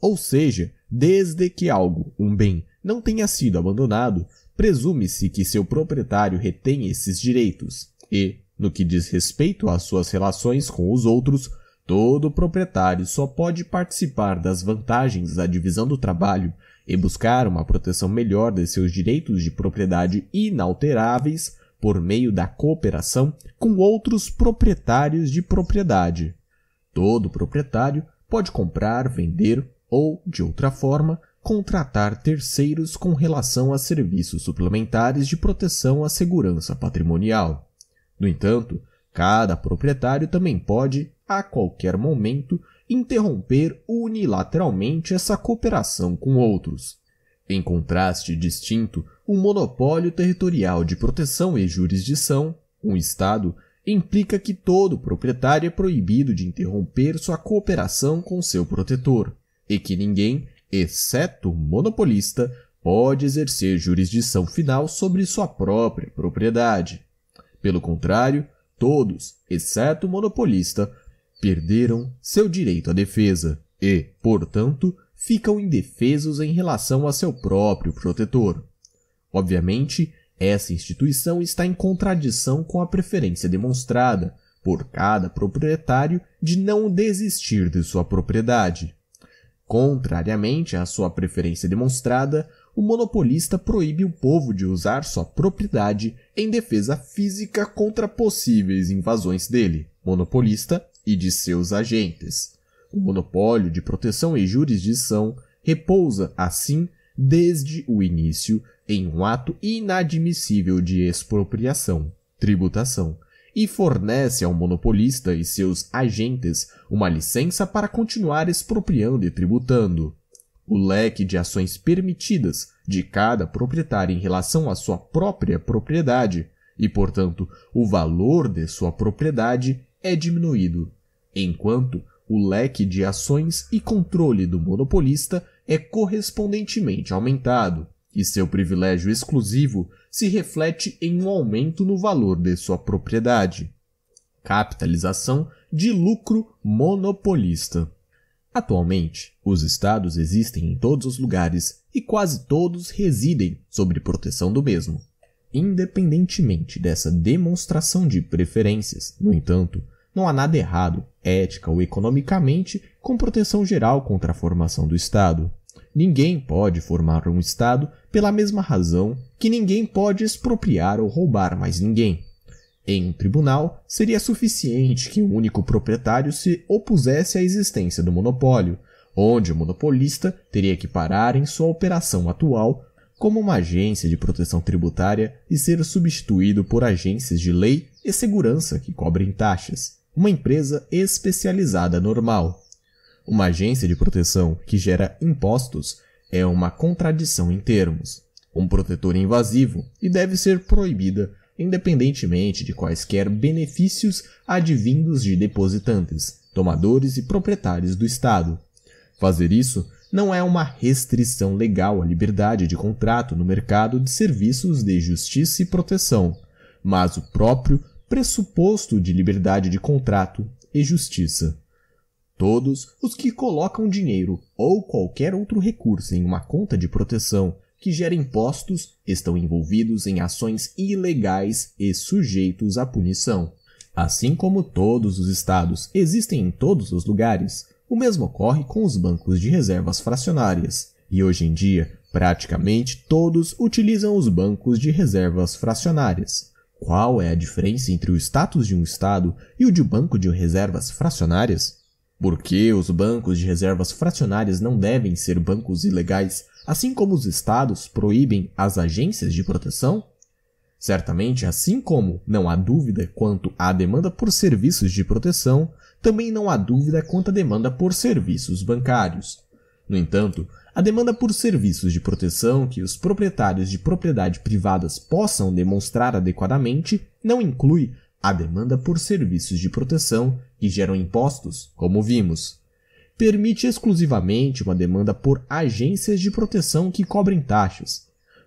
Ou seja, desde que algo, um bem, não tenha sido abandonado, presume-se que seu proprietário retém esses direitos e, no que diz respeito às suas relações com os outros, todo proprietário só pode participar das vantagens da divisão do trabalho e buscar uma proteção melhor de seus direitos de propriedade inalteráveis por meio da cooperação com outros proprietários de propriedade. Todo proprietário pode comprar, vender ou, de outra forma, contratar terceiros com relação a serviços suplementares de proteção à segurança patrimonial. No entanto, cada proprietário também pode, a qualquer momento, interromper unilateralmente essa cooperação com outros. Em contraste distinto, um monopólio territorial de proteção e jurisdição, um Estado, implica que todo proprietário é proibido de interromper sua cooperação com seu protetor, e que ninguém, exceto o monopolista, pode exercer jurisdição final sobre sua própria propriedade. Pelo contrário, todos, exceto o monopolista, perderam seu direito à defesa e, portanto, ficam indefesos em relação a seu próprio protetor. Obviamente, essa instituição está em contradição com a preferência demonstrada por cada proprietário de não desistir de sua propriedade. Contrariamente à sua preferência demonstrada, o monopolista proíbe o povo de usar sua propriedade em defesa física contra possíveis invasões dele. Monopolista e de seus agentes. O monopólio de proteção e jurisdição repousa, assim, desde o início, em um ato inadmissível de expropriação, tributação, e fornece ao monopolista e seus agentes uma licença para continuar expropriando e tributando. O leque de ações permitidas de cada proprietário em relação à sua própria propriedade e, portanto, o valor de sua propriedade é diminuído, enquanto o leque de ações e controle do monopolista é correspondentemente aumentado, e seu privilégio exclusivo se reflete em um aumento no valor de sua propriedade. Capitalização de lucro monopolista. Atualmente, os estados existem em todos os lugares e quase todos residem sobre proteção do mesmo. Independentemente dessa demonstração de preferências, no entanto, não há nada errado, ética ou economicamente, com proteção geral contra a formação do Estado. Ninguém pode formar um Estado pela mesma razão que ninguém pode expropriar ou roubar mais ninguém. Em um tribunal, seria suficiente que um único proprietário se opusesse à existência do monopólio, onde o monopolista teria que parar em sua operação atual como uma agência de proteção tributária e ser substituído por agências de lei e segurança que cobrem taxas uma empresa especializada normal. Uma agência de proteção que gera impostos é uma contradição em termos, um protetor invasivo e deve ser proibida independentemente de quaisquer benefícios advindos de depositantes, tomadores e proprietários do Estado. Fazer isso não é uma restrição legal à liberdade de contrato no mercado de serviços de justiça e proteção, mas o próprio pressuposto de liberdade de contrato e justiça. Todos os que colocam dinheiro ou qualquer outro recurso em uma conta de proteção que gera impostos estão envolvidos em ações ilegais e sujeitos à punição. Assim como todos os estados existem em todos os lugares, o mesmo ocorre com os bancos de reservas fracionárias, e hoje em dia praticamente todos utilizam os bancos de reservas fracionárias. Qual é a diferença entre o status de um Estado e o de um banco de reservas fracionárias? Por que os bancos de reservas fracionárias não devem ser bancos ilegais, assim como os Estados proíbem as agências de proteção? Certamente, assim como não há dúvida quanto à demanda por serviços de proteção, também não há dúvida quanto à demanda por serviços bancários. No entanto, a demanda por serviços de proteção que os proprietários de propriedade privadas possam demonstrar adequadamente não inclui a demanda por serviços de proteção que geram impostos, como vimos. Permite exclusivamente uma demanda por agências de proteção que cobrem taxas.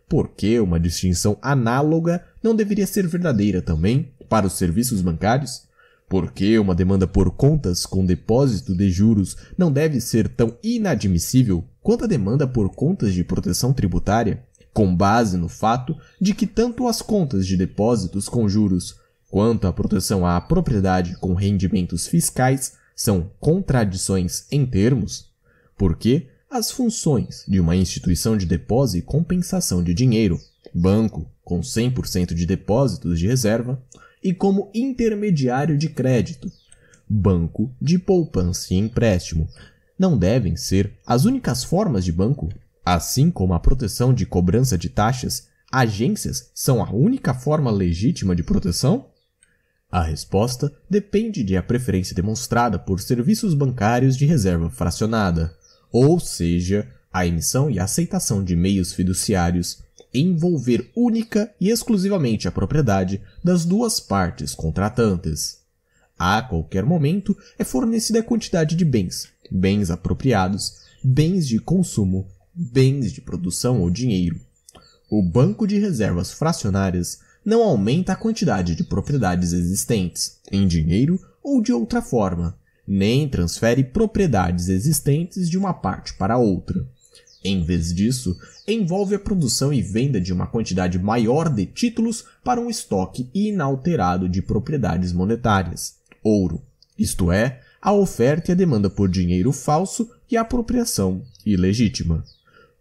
Por que uma distinção análoga não deveria ser verdadeira também para os serviços bancários? Por que uma demanda por contas com depósito de juros não deve ser tão inadmissível quanto à demanda por contas de proteção tributária, com base no fato de que tanto as contas de depósitos com juros quanto a proteção à propriedade com rendimentos fiscais são contradições em termos, porque as funções de uma instituição de depósito e compensação de dinheiro, banco com 100% de depósitos de reserva, e como intermediário de crédito, banco de poupança e empréstimo, não devem ser as únicas formas de banco. Assim como a proteção de cobrança de taxas, agências são a única forma legítima de proteção? A resposta depende de a preferência demonstrada por serviços bancários de reserva fracionada, ou seja, a emissão e aceitação de meios fiduciários envolver única e exclusivamente a propriedade das duas partes contratantes. A qualquer momento é fornecida a quantidade de bens, bens apropriados, bens de consumo, bens de produção ou dinheiro. O banco de reservas fracionárias não aumenta a quantidade de propriedades existentes em dinheiro ou de outra forma, nem transfere propriedades existentes de uma parte para outra. Em vez disso, envolve a produção e venda de uma quantidade maior de títulos para um estoque inalterado de propriedades monetárias, ouro, isto é, a oferta e a demanda por dinheiro falso e a apropriação ilegítima.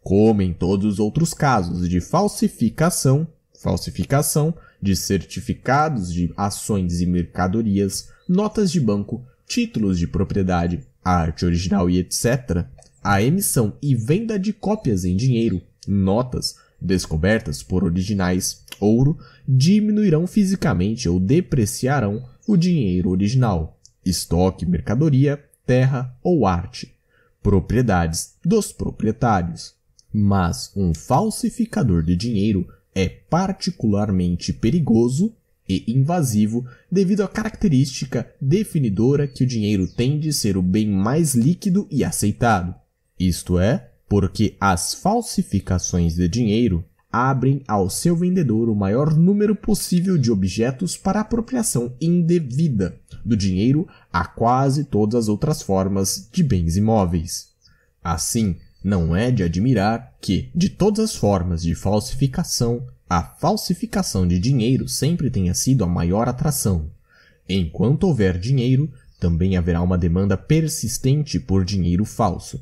Como em todos os outros casos de falsificação, falsificação de certificados de ações e mercadorias, notas de banco, títulos de propriedade, arte original e etc., a emissão e venda de cópias em dinheiro, notas, descobertas por originais, ouro, diminuirão fisicamente ou depreciarão o dinheiro original, estoque, mercadoria, terra ou arte, propriedades dos proprietários. Mas um falsificador de dinheiro é particularmente perigoso e invasivo devido à característica definidora que o dinheiro tem de ser o bem mais líquido e aceitado. Isto é, porque as falsificações de dinheiro abrem ao seu vendedor o maior número possível de objetos para apropriação indevida, do dinheiro a quase todas as outras formas de bens imóveis. Assim, não é de admirar que, de todas as formas de falsificação, a falsificação de dinheiro sempre tenha sido a maior atração. Enquanto houver dinheiro, também haverá uma demanda persistente por dinheiro falso.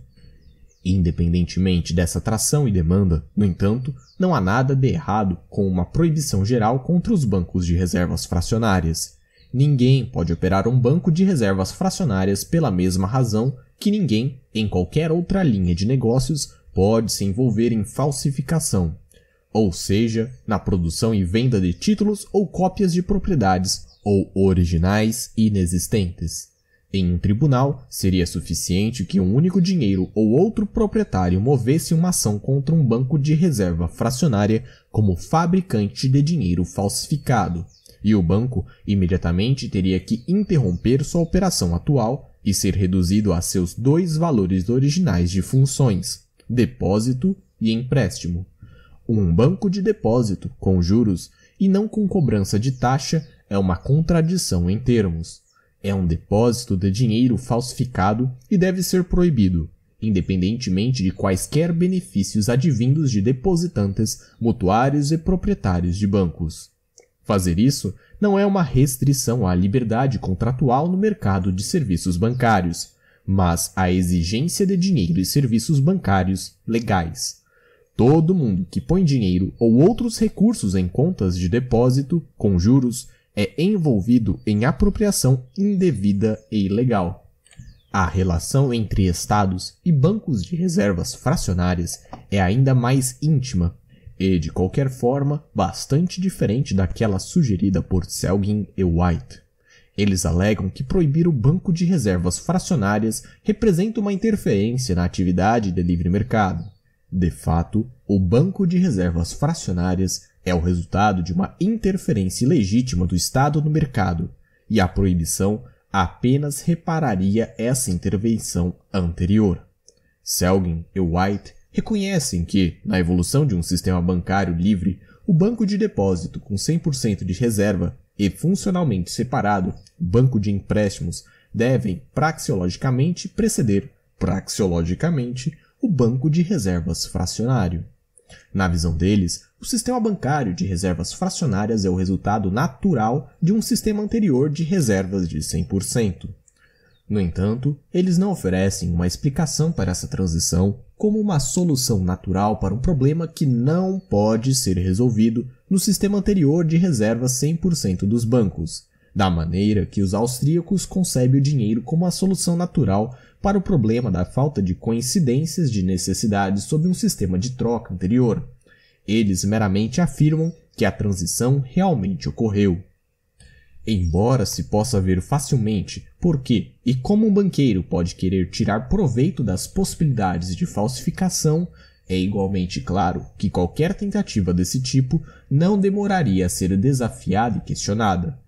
Independentemente dessa atração e demanda, no entanto, não há nada de errado com uma proibição geral contra os bancos de reservas fracionárias. Ninguém pode operar um banco de reservas fracionárias pela mesma razão que ninguém, em qualquer outra linha de negócios, pode se envolver em falsificação, ou seja, na produção e venda de títulos ou cópias de propriedades ou originais inexistentes. Em um tribunal, seria suficiente que um único dinheiro ou outro proprietário movesse uma ação contra um banco de reserva fracionária como fabricante de dinheiro falsificado, e o banco imediatamente teria que interromper sua operação atual e ser reduzido a seus dois valores originais de funções, depósito e empréstimo. Um banco de depósito com juros e não com cobrança de taxa é uma contradição em termos. É um depósito de dinheiro falsificado e deve ser proibido, independentemente de quaisquer benefícios advindos de depositantes, mutuários e proprietários de bancos. Fazer isso não é uma restrição à liberdade contratual no mercado de serviços bancários, mas à exigência de dinheiro e serviços bancários legais. Todo mundo que põe dinheiro ou outros recursos em contas de depósito com juros é envolvido em apropriação indevida e ilegal. A relação entre estados e bancos de reservas fracionárias é ainda mais íntima e, de qualquer forma, bastante diferente daquela sugerida por Selgin e White. Eles alegam que proibir o banco de reservas fracionárias representa uma interferência na atividade de livre mercado. De fato, o banco de reservas fracionárias é o resultado de uma interferência legítima do Estado no mercado, e a proibição apenas repararia essa intervenção anterior. Selgin e White reconhecem que, na evolução de um sistema bancário livre, o banco de depósito com 100% de reserva e funcionalmente separado, banco de empréstimos, devem praxeologicamente preceder, praxeologicamente, o banco de reservas fracionário. Na visão deles, o sistema bancário de reservas fracionárias é o resultado natural de um sistema anterior de reservas de 100%. No entanto, eles não oferecem uma explicação para essa transição como uma solução natural para um problema que não pode ser resolvido no sistema anterior de reserva 100% dos bancos, da maneira que os austríacos concebem o dinheiro como a solução natural para o problema da falta de coincidências de necessidades sob um sistema de troca anterior. Eles meramente afirmam que a transição realmente ocorreu. Embora se possa ver facilmente por que e como um banqueiro pode querer tirar proveito das possibilidades de falsificação, é igualmente claro que qualquer tentativa desse tipo não demoraria a ser desafiada e questionada.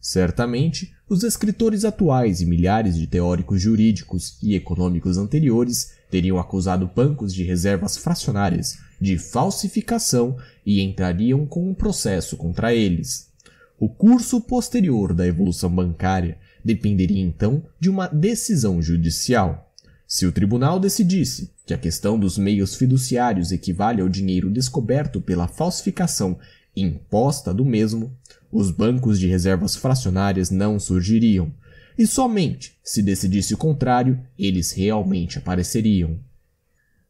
Certamente, os escritores atuais e milhares de teóricos jurídicos e econômicos anteriores teriam acusado bancos de reservas fracionárias de falsificação e entrariam com um processo contra eles. O curso posterior da evolução bancária dependeria então de uma decisão judicial. Se o tribunal decidisse que a questão dos meios fiduciários equivale ao dinheiro descoberto pela falsificação imposta do mesmo, os bancos de reservas fracionárias não surgiriam, e somente se decidisse o contrário, eles realmente apareceriam.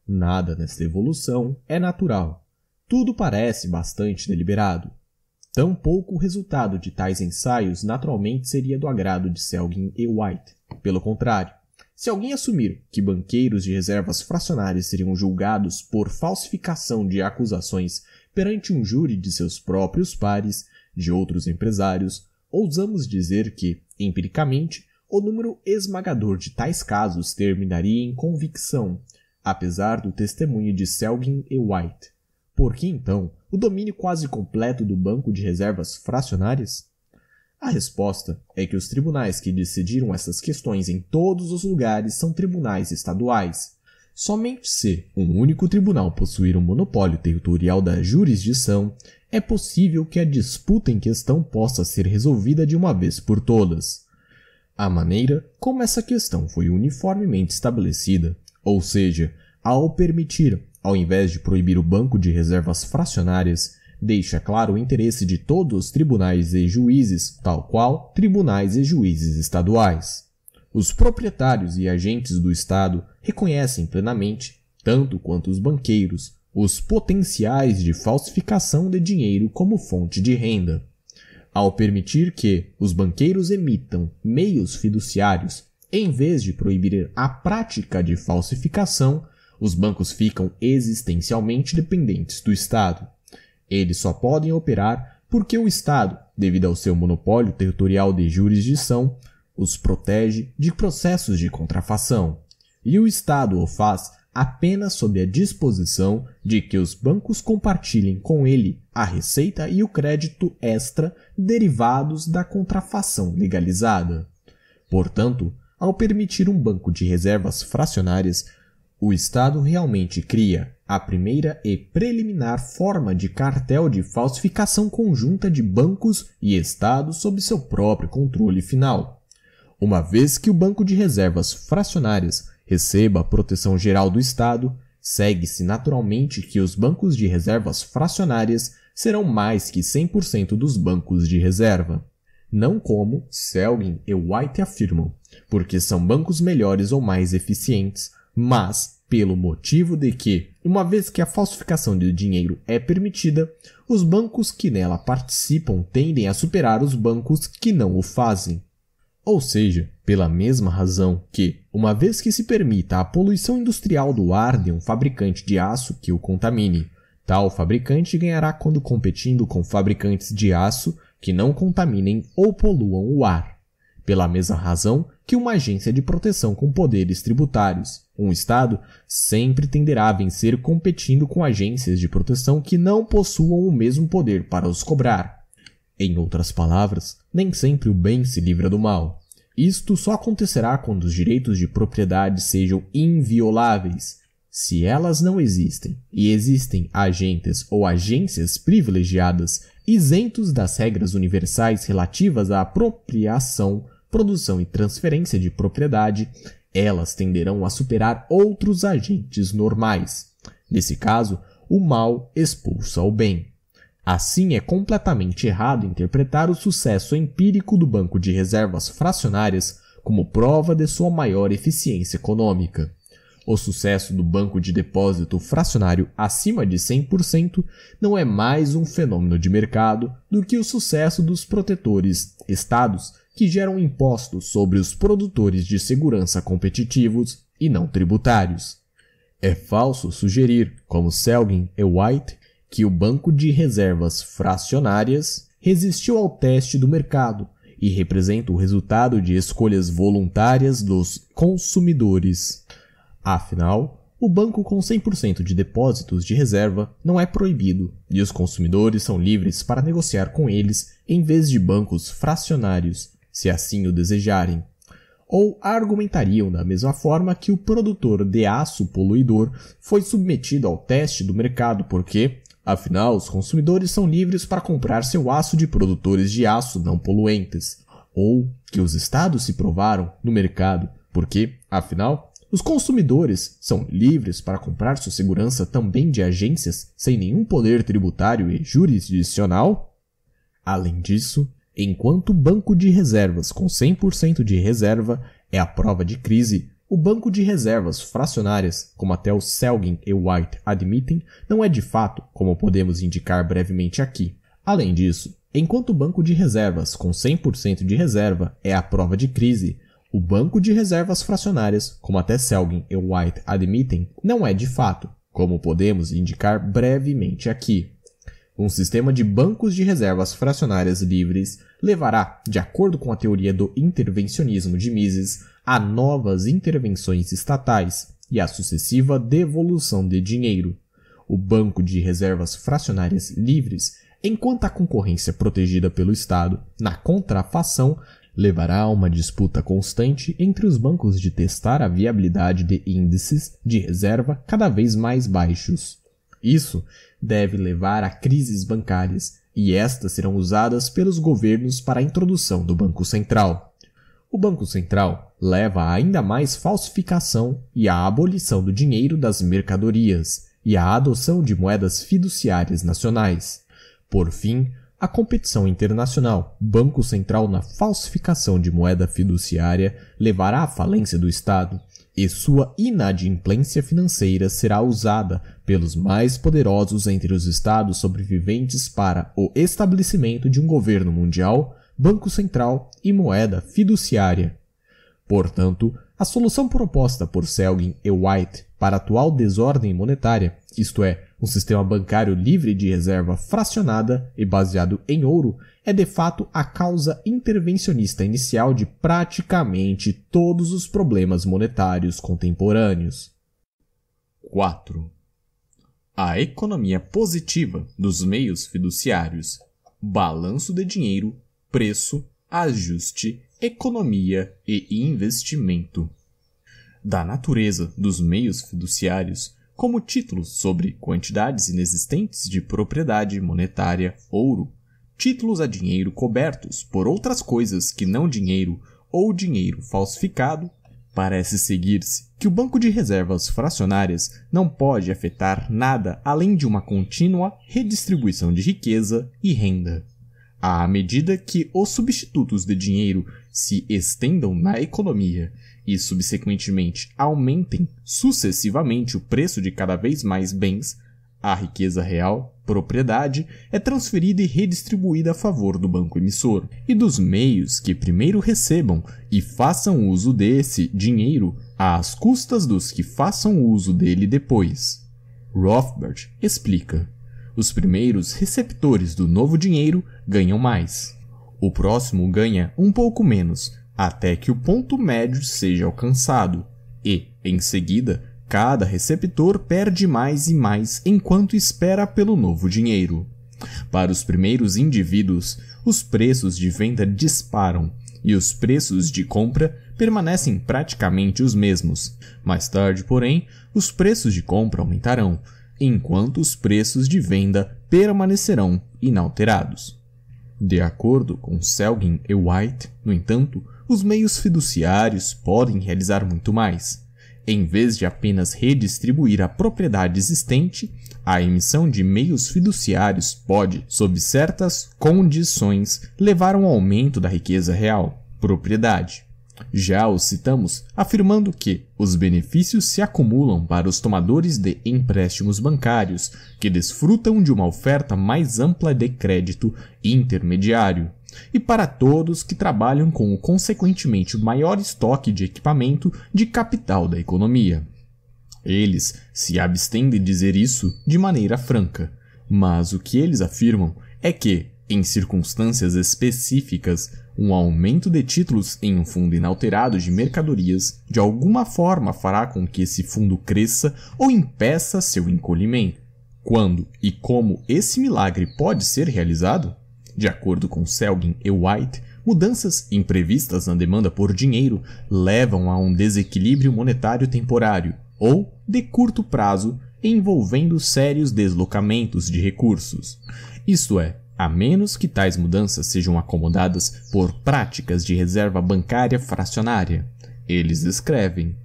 Nada nesta evolução é natural. Tudo parece bastante deliberado. Tampouco o resultado de tais ensaios naturalmente seria do agrado de Selgin e White. Pelo contrário, se alguém assumir que banqueiros de reservas fracionárias seriam julgados por falsificação de acusações perante um júri de seus próprios pares, de outros empresários, ousamos dizer que, empiricamente, o número esmagador de tais casos terminaria em convicção, apesar do testemunho de Selgin e White. Porque então o domínio quase completo do banco de reservas fracionárias? A resposta é que os tribunais que decidiram essas questões em todos os lugares são tribunais estaduais. Somente se um único tribunal possuir um monopólio territorial da jurisdição, é possível que a disputa em questão possa ser resolvida de uma vez por todas. A maneira como essa questão foi uniformemente estabelecida, ou seja, ao permitir ao invés de proibir o banco de reservas fracionárias, deixa claro o interesse de todos os tribunais e juízes, tal qual tribunais e juízes estaduais. Os proprietários e agentes do Estado reconhecem plenamente, tanto quanto os banqueiros, os potenciais de falsificação de dinheiro como fonte de renda. Ao permitir que os banqueiros emitam meios fiduciários em vez de proibir a prática de falsificação, os bancos ficam existencialmente dependentes do Estado. Eles só podem operar porque o Estado, devido ao seu monopólio territorial de jurisdição, os protege de processos de contrafação. E o Estado o faz apenas sob a disposição de que os bancos compartilhem com ele a receita e o crédito extra derivados da contrafação legalizada. Portanto, ao permitir um banco de reservas fracionárias, o Estado realmente cria a primeira e preliminar forma de cartel de falsificação conjunta de bancos e Estado sob seu próprio controle final. Uma vez que o Banco de Reservas Fracionárias receba a proteção geral do Estado, segue-se naturalmente que os bancos de reservas fracionárias serão mais que 100% dos bancos de reserva. Não como Selgin e White afirmam, porque são bancos melhores ou mais eficientes, mas pelo motivo de que, uma vez que a falsificação de dinheiro é permitida, os bancos que nela participam tendem a superar os bancos que não o fazem. Ou seja, pela mesma razão que, uma vez que se permita a poluição industrial do ar de um fabricante de aço que o contamine, tal fabricante ganhará quando competindo com fabricantes de aço que não contaminem ou poluam o ar. Pela mesma razão que uma agência de proteção com poderes tributários, um Estado sempre tenderá a vencer competindo com agências de proteção que não possuam o mesmo poder para os cobrar. Em outras palavras, nem sempre o bem se livra do mal. Isto só acontecerá quando os direitos de propriedade sejam invioláveis. Se elas não existem e existem agentes ou agências privilegiadas isentos das regras universais relativas à apropriação, produção e transferência de propriedade, elas tenderão a superar outros agentes normais. Nesse caso, o mal expulsa o bem. Assim, é completamente errado interpretar o sucesso empírico do banco de reservas fracionárias como prova de sua maior eficiência econômica. O sucesso do banco de depósito fracionário acima de 100% não é mais um fenômeno de mercado do que o sucesso dos protetores, estados que geram impostos sobre os produtores de segurança competitivos e não tributários. É falso sugerir, como Selgin e White, que o banco de reservas fracionárias resistiu ao teste do mercado e representa o resultado de escolhas voluntárias dos consumidores. Afinal, o banco com 100% de depósitos de reserva não é proibido e os consumidores são livres para negociar com eles em vez de bancos fracionários se assim o desejarem. Ou argumentariam da mesma forma que o produtor de aço poluidor foi submetido ao teste do mercado porque, afinal, os consumidores são livres para comprar seu aço de produtores de aço não poluentes. Ou que os estados se provaram no mercado porque, afinal, os consumidores são livres para comprar sua segurança também de agências sem nenhum poder tributário e jurisdicional? Além disso, Enquanto o banco de reservas com 100% de reserva é a prova de crise, o banco de reservas fracionárias, como até o Selgin e White admitem, não é de fato, como podemos indicar brevemente aqui. Além disso, enquanto o banco de reservas com 100% de reserva é a prova de crise, o banco de reservas fracionárias, como até Selgin e White admitem, não é de fato, como podemos indicar brevemente aqui. Um sistema de bancos de reservas fracionárias livres levará, de acordo com a teoria do intervencionismo de Mises, a novas intervenções estatais e a sucessiva devolução de dinheiro. O banco de reservas fracionárias livres, enquanto a concorrência protegida pelo Estado na contrafação, levará a uma disputa constante entre os bancos de testar a viabilidade de índices de reserva cada vez mais baixos. Isso deve levar a crises bancárias, e estas serão usadas pelos governos para a introdução do Banco Central. O Banco Central leva a ainda mais falsificação e a abolição do dinheiro das mercadorias e a adoção de moedas fiduciárias nacionais. Por fim, a competição internacional, Banco Central na falsificação de moeda fiduciária, levará à falência do Estado e sua inadimplência financeira será usada pelos mais poderosos entre os estados sobreviventes para o estabelecimento de um governo mundial, banco central e moeda fiduciária. Portanto, a solução proposta por Selgin e White para a atual desordem monetária, isto é, um sistema bancário livre de reserva fracionada e baseado em ouro é de fato a causa intervencionista inicial de praticamente todos os problemas monetários contemporâneos. 4. A economia positiva dos meios fiduciários, balanço de dinheiro, preço, ajuste, economia e investimento. Da natureza dos meios fiduciários, como títulos sobre quantidades inexistentes de propriedade monetária, ouro, títulos a dinheiro cobertos por outras coisas que não dinheiro ou dinheiro falsificado, parece seguir-se que o banco de reservas fracionárias não pode afetar nada além de uma contínua redistribuição de riqueza e renda. À medida que os substitutos de dinheiro se estendam na economia e, subsequentemente, aumentem sucessivamente o preço de cada vez mais bens, a riqueza real, propriedade, é transferida e redistribuída a favor do banco emissor e dos meios que primeiro recebam e façam uso desse dinheiro às custas dos que façam uso dele depois. Rothbard explica: os primeiros receptores do novo dinheiro ganham mais. O próximo ganha um pouco menos, até que o ponto médio seja alcançado, e, em seguida, cada receptor perde mais e mais enquanto espera pelo novo dinheiro. Para os primeiros indivíduos, os preços de venda disparam e os preços de compra permanecem praticamente os mesmos. Mais tarde, porém, os preços de compra aumentarão, enquanto os preços de venda permanecerão inalterados. De acordo com Selgin e White, no entanto, os meios fiduciários podem realizar muito mais. Em vez de apenas redistribuir a propriedade existente, a emissão de meios fiduciários pode, sob certas condições, levar a um aumento da riqueza real, propriedade. Já o citamos afirmando que os benefícios se acumulam para os tomadores de empréstimos bancários, que desfrutam de uma oferta mais ampla de crédito intermediário e para todos que trabalham com o consequentemente maior estoque de equipamento de capital da economia. Eles se abstêm de dizer isso de maneira franca, mas o que eles afirmam é que, em circunstâncias específicas, um aumento de títulos em um fundo inalterado de mercadorias de alguma forma fará com que esse fundo cresça ou impeça seu encolhimento. Quando e como esse milagre pode ser realizado? De acordo com Selgin e White, mudanças imprevistas na demanda por dinheiro levam a um desequilíbrio monetário temporário ou de curto prazo envolvendo sérios deslocamentos de recursos. Isto é, a menos que tais mudanças sejam acomodadas por práticas de reserva bancária fracionária. Eles escrevem: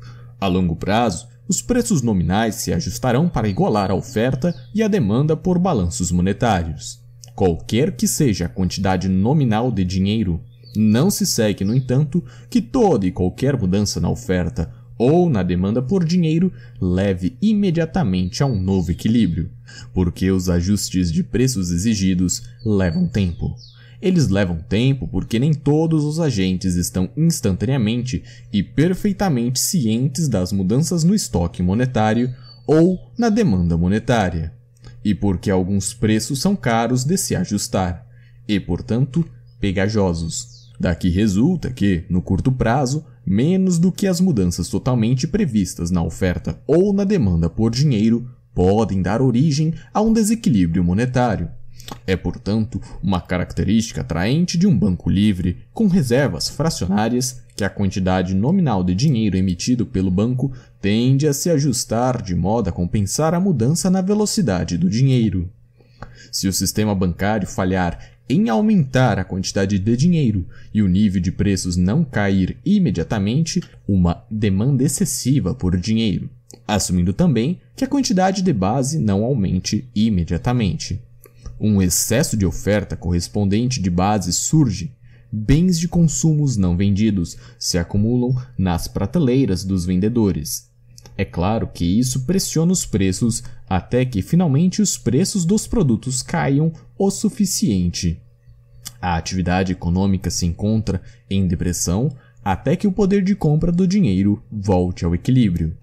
a longo prazo, os preços nominais se ajustarão para igualar a oferta e a demanda por balanços monetários. Qualquer que seja a quantidade nominal de dinheiro, não se segue, no entanto, que toda e qualquer mudança na oferta ou na demanda por dinheiro leve imediatamente a um novo equilíbrio, porque os ajustes de preços exigidos levam tempo. Eles levam tempo porque nem todos os agentes estão instantaneamente e perfeitamente cientes das mudanças no estoque monetário ou na demanda monetária e porque alguns preços são caros de se ajustar e, portanto, pegajosos. Daqui resulta que, no curto prazo, menos do que as mudanças totalmente previstas na oferta ou na demanda por dinheiro podem dar origem a um desequilíbrio monetário. É, portanto, uma característica atraente de um banco livre, com reservas fracionárias que a quantidade nominal de dinheiro emitido pelo banco tende a se ajustar de modo a compensar a mudança na velocidade do dinheiro. Se o sistema bancário falhar em aumentar a quantidade de dinheiro e o nível de preços não cair imediatamente, uma demanda excessiva por dinheiro, assumindo também que a quantidade de base não aumente imediatamente. Um excesso de oferta correspondente de base surge, bens de consumos não vendidos se acumulam nas prateleiras dos vendedores. É claro que isso pressiona os preços até que finalmente os preços dos produtos caiam o suficiente. A atividade econômica se encontra em depressão até que o poder de compra do dinheiro volte ao equilíbrio.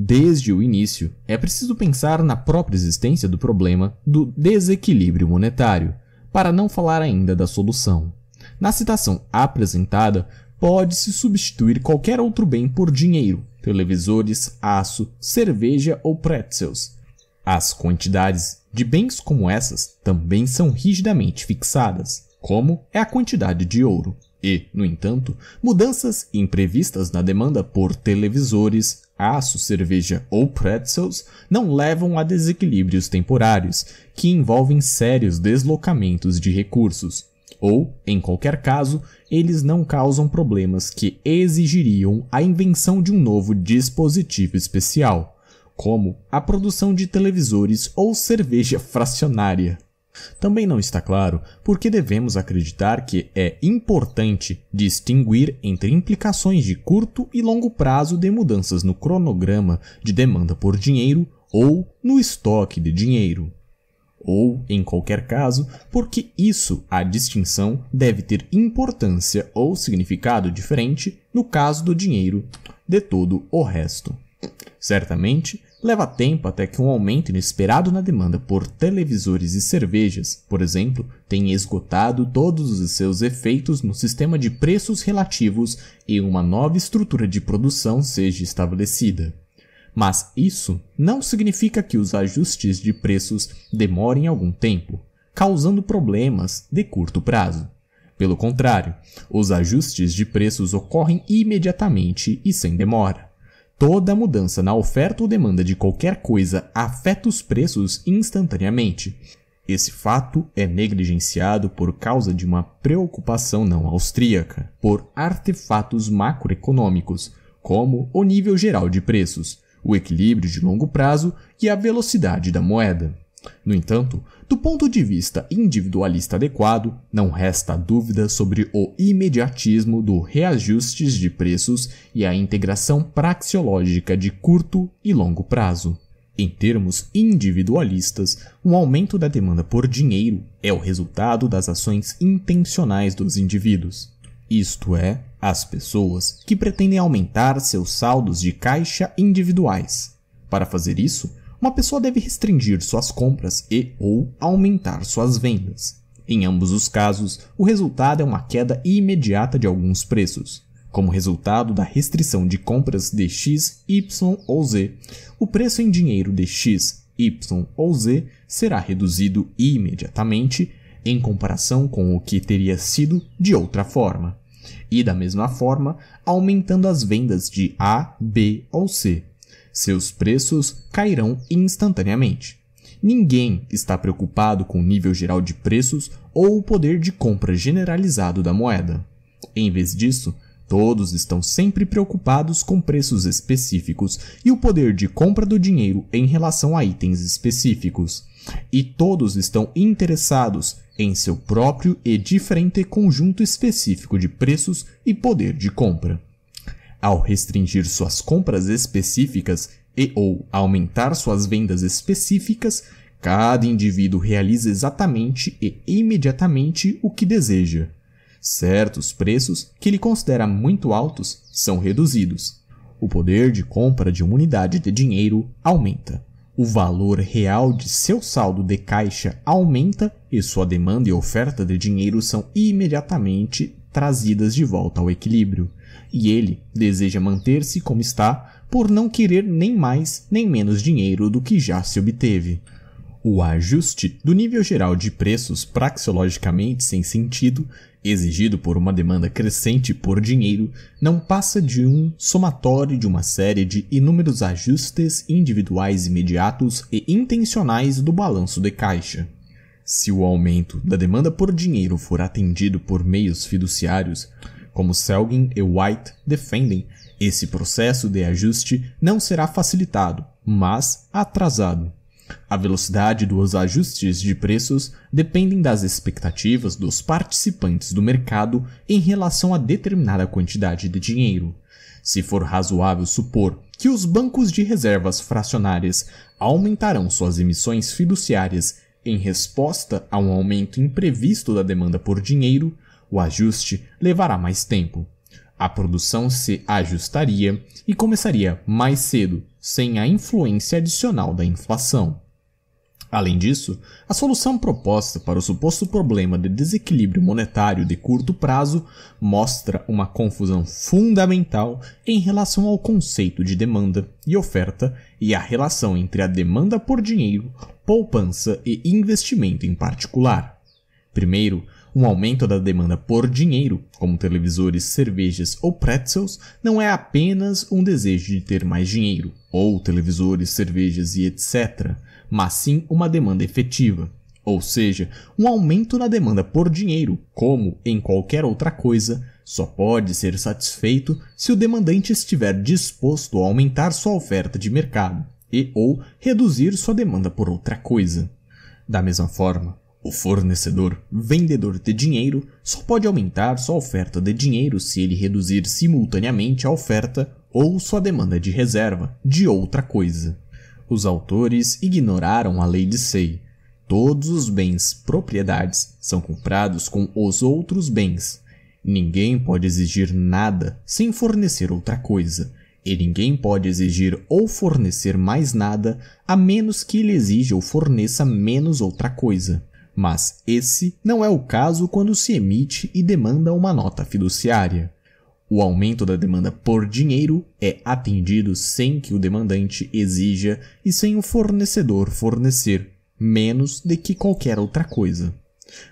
Desde o início, é preciso pensar na própria existência do problema do desequilíbrio monetário para não falar ainda da solução. Na citação apresentada, pode-se substituir qualquer outro bem por dinheiro, televisores, aço, cerveja ou pretzels. As quantidades de bens como essas também são rigidamente fixadas, como é a quantidade de ouro. E, no entanto, mudanças imprevistas na demanda por televisores, aço, cerveja ou pretzels não levam a desequilíbrios temporários, que envolvem sérios deslocamentos de recursos. Ou, em qualquer caso, eles não causam problemas que exigiriam a invenção de um novo dispositivo especial, como a produção de televisores ou cerveja fracionária. Também não está claro por que devemos acreditar que é importante distinguir entre implicações de curto e longo prazo de mudanças no cronograma de demanda por dinheiro ou no estoque de dinheiro. Ou, em qualquer caso, porque isso, a distinção, deve ter importância ou significado diferente no caso do dinheiro de todo o resto. Certamente, Leva tempo até que um aumento inesperado na demanda por televisores e cervejas, por exemplo, tenha esgotado todos os seus efeitos no sistema de preços relativos e uma nova estrutura de produção seja estabelecida. Mas isso não significa que os ajustes de preços demorem algum tempo, causando problemas de curto prazo. Pelo contrário, os ajustes de preços ocorrem imediatamente e sem demora. Toda mudança na oferta ou demanda de qualquer coisa afeta os preços instantaneamente. Esse fato é negligenciado por causa de uma preocupação não austríaca por artefatos macroeconômicos, como o nível geral de preços, o equilíbrio de longo prazo e a velocidade da moeda. No entanto, do ponto de vista individualista adequado, não resta dúvida sobre o imediatismo do reajustes de preços e a integração praxeológica de curto e longo prazo. Em termos individualistas, um aumento da demanda por dinheiro é o resultado das ações intencionais dos indivíduos, isto é, as pessoas que pretendem aumentar seus saldos de caixa individuais. Para fazer isso, uma pessoa deve restringir suas compras e ou aumentar suas vendas. Em ambos os casos, o resultado é uma queda imediata de alguns preços. Como resultado da restrição de compras de X, Y ou Z, o preço em dinheiro de X, Y ou Z será reduzido imediatamente em comparação com o que teria sido de outra forma, e da mesma forma aumentando as vendas de A, B ou C seus preços cairão instantaneamente. Ninguém está preocupado com o nível geral de preços ou o poder de compra generalizado da moeda. Em vez disso, todos estão sempre preocupados com preços específicos e o poder de compra do dinheiro em relação a itens específicos. E todos estão interessados em seu próprio e diferente conjunto específico de preços e poder de compra. Ao restringir suas compras específicas e ou aumentar suas vendas específicas, cada indivíduo realiza exatamente e imediatamente o que deseja. Certos preços, que ele considera muito altos, são reduzidos. O poder de compra de uma unidade de dinheiro aumenta. O valor real de seu saldo de caixa aumenta e sua demanda e oferta de dinheiro são imediatamente trazidas de volta ao equilíbrio e ele deseja manter-se como está por não querer nem mais nem menos dinheiro do que já se obteve. O ajuste do nível geral de preços praxeologicamente sem sentido, exigido por uma demanda crescente por dinheiro, não passa de um somatório de uma série de inúmeros ajustes individuais imediatos e intencionais do balanço de caixa. Se o aumento da demanda por dinheiro for atendido por meios fiduciários, como Selgin e White defendem, esse processo de ajuste não será facilitado, mas atrasado. A velocidade dos ajustes de preços dependem das expectativas dos participantes do mercado em relação a determinada quantidade de dinheiro. Se for razoável supor que os bancos de reservas fracionárias aumentarão suas emissões fiduciárias em resposta a um aumento imprevisto da demanda por dinheiro, o ajuste levará mais tempo. A produção se ajustaria e começaria mais cedo, sem a influência adicional da inflação. Além disso, a solução proposta para o suposto problema de desequilíbrio monetário de curto prazo mostra uma confusão fundamental em relação ao conceito de demanda e oferta e a relação entre a demanda por dinheiro, poupança e investimento em particular. Primeiro, um aumento da demanda por dinheiro, como televisores, cervejas ou pretzels, não é apenas um desejo de ter mais dinheiro, ou televisores, cervejas e etc., mas sim uma demanda efetiva, ou seja, um aumento na demanda por dinheiro, como em qualquer outra coisa, só pode ser satisfeito se o demandante estiver disposto a aumentar sua oferta de mercado e ou reduzir sua demanda por outra coisa. Da mesma forma, o fornecedor, vendedor de dinheiro, só pode aumentar sua oferta de dinheiro se ele reduzir simultaneamente a oferta ou sua demanda de reserva de outra coisa. Os autores ignoraram a lei de Say. Todos os bens, propriedades, são comprados com os outros bens. Ninguém pode exigir nada sem fornecer outra coisa, e ninguém pode exigir ou fornecer mais nada a menos que ele exija ou forneça menos outra coisa mas esse não é o caso quando se emite e demanda uma nota fiduciária. O aumento da demanda por dinheiro é atendido sem que o demandante exija e sem o fornecedor fornecer, menos de que qualquer outra coisa.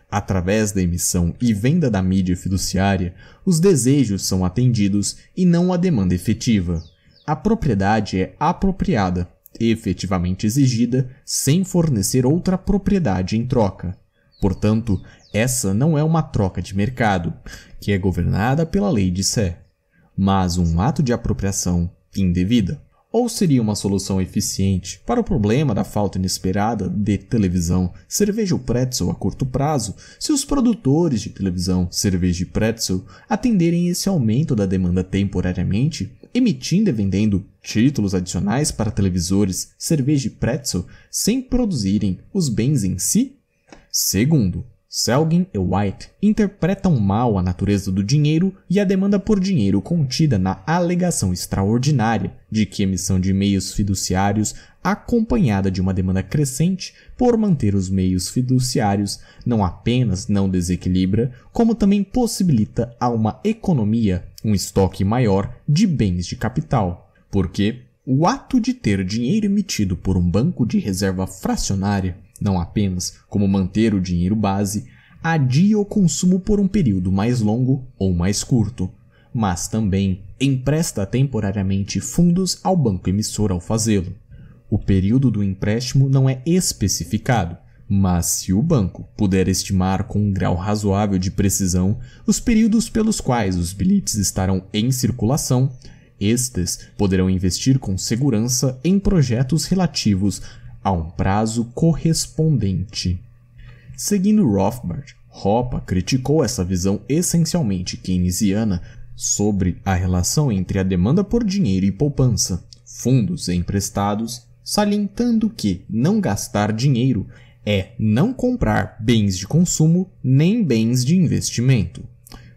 Através da emissão e venda da mídia fiduciária, os desejos são atendidos e não a demanda efetiva. A propriedade é apropriada efetivamente exigida sem fornecer outra propriedade em troca. Portanto, essa não é uma troca de mercado, que é governada pela lei de Sé, mas um ato de apropriação indevida. Ou seria uma solução eficiente para o problema da falta inesperada de televisão, cerveja ou pretzel a curto prazo, se os produtores de televisão, cerveja e pretzel atenderem esse aumento da demanda temporariamente emitindo e vendendo títulos adicionais para televisores, cerveja e pretzel sem produzirem os bens em si? Segundo, Selgin e White interpretam mal a natureza do dinheiro e a demanda por dinheiro contida na alegação extraordinária de que emissão de meios fiduciários, acompanhada de uma demanda crescente por manter os meios fiduciários, não apenas não desequilibra, como também possibilita a uma economia um estoque maior de bens de capital. Porque o ato de ter dinheiro emitido por um banco de reserva fracionária não apenas como manter o dinheiro base, adia o consumo por um período mais longo ou mais curto, mas também empresta temporariamente fundos ao banco emissor ao fazê-lo. O período do empréstimo não é especificado, mas se o banco puder estimar com um grau razoável de precisão os períodos pelos quais os bilhetes estarão em circulação, estes poderão investir com segurança em projetos relativos a um prazo correspondente. Seguindo Rothbard, Hoppe criticou essa visão essencialmente keynesiana sobre a relação entre a demanda por dinheiro e poupança, fundos emprestados, salientando que não gastar dinheiro é não comprar bens de consumo nem bens de investimento.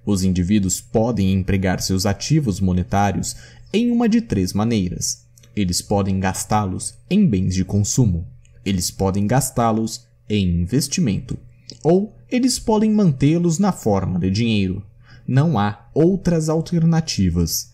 Os indivíduos podem empregar seus ativos monetários em uma de três maneiras: eles podem gastá-los em bens de consumo. Eles podem gastá-los em investimento. Ou eles podem mantê-los na forma de dinheiro. Não há outras alternativas.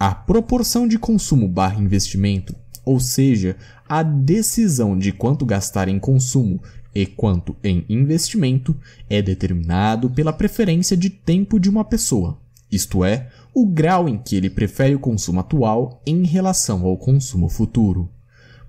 A proporção de consumo barra investimento, ou seja, a decisão de quanto gastar em consumo e quanto em investimento, é determinado pela preferência de tempo de uma pessoa, isto é, o grau em que ele prefere o consumo atual em relação ao consumo futuro.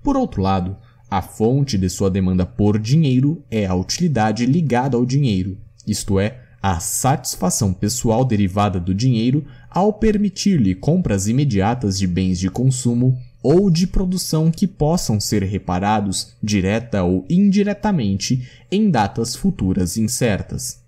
Por outro lado, a fonte de sua demanda por dinheiro é a utilidade ligada ao dinheiro, isto é, a satisfação pessoal derivada do dinheiro ao permitir-lhe compras imediatas de bens de consumo ou de produção que possam ser reparados direta ou indiretamente em datas futuras incertas.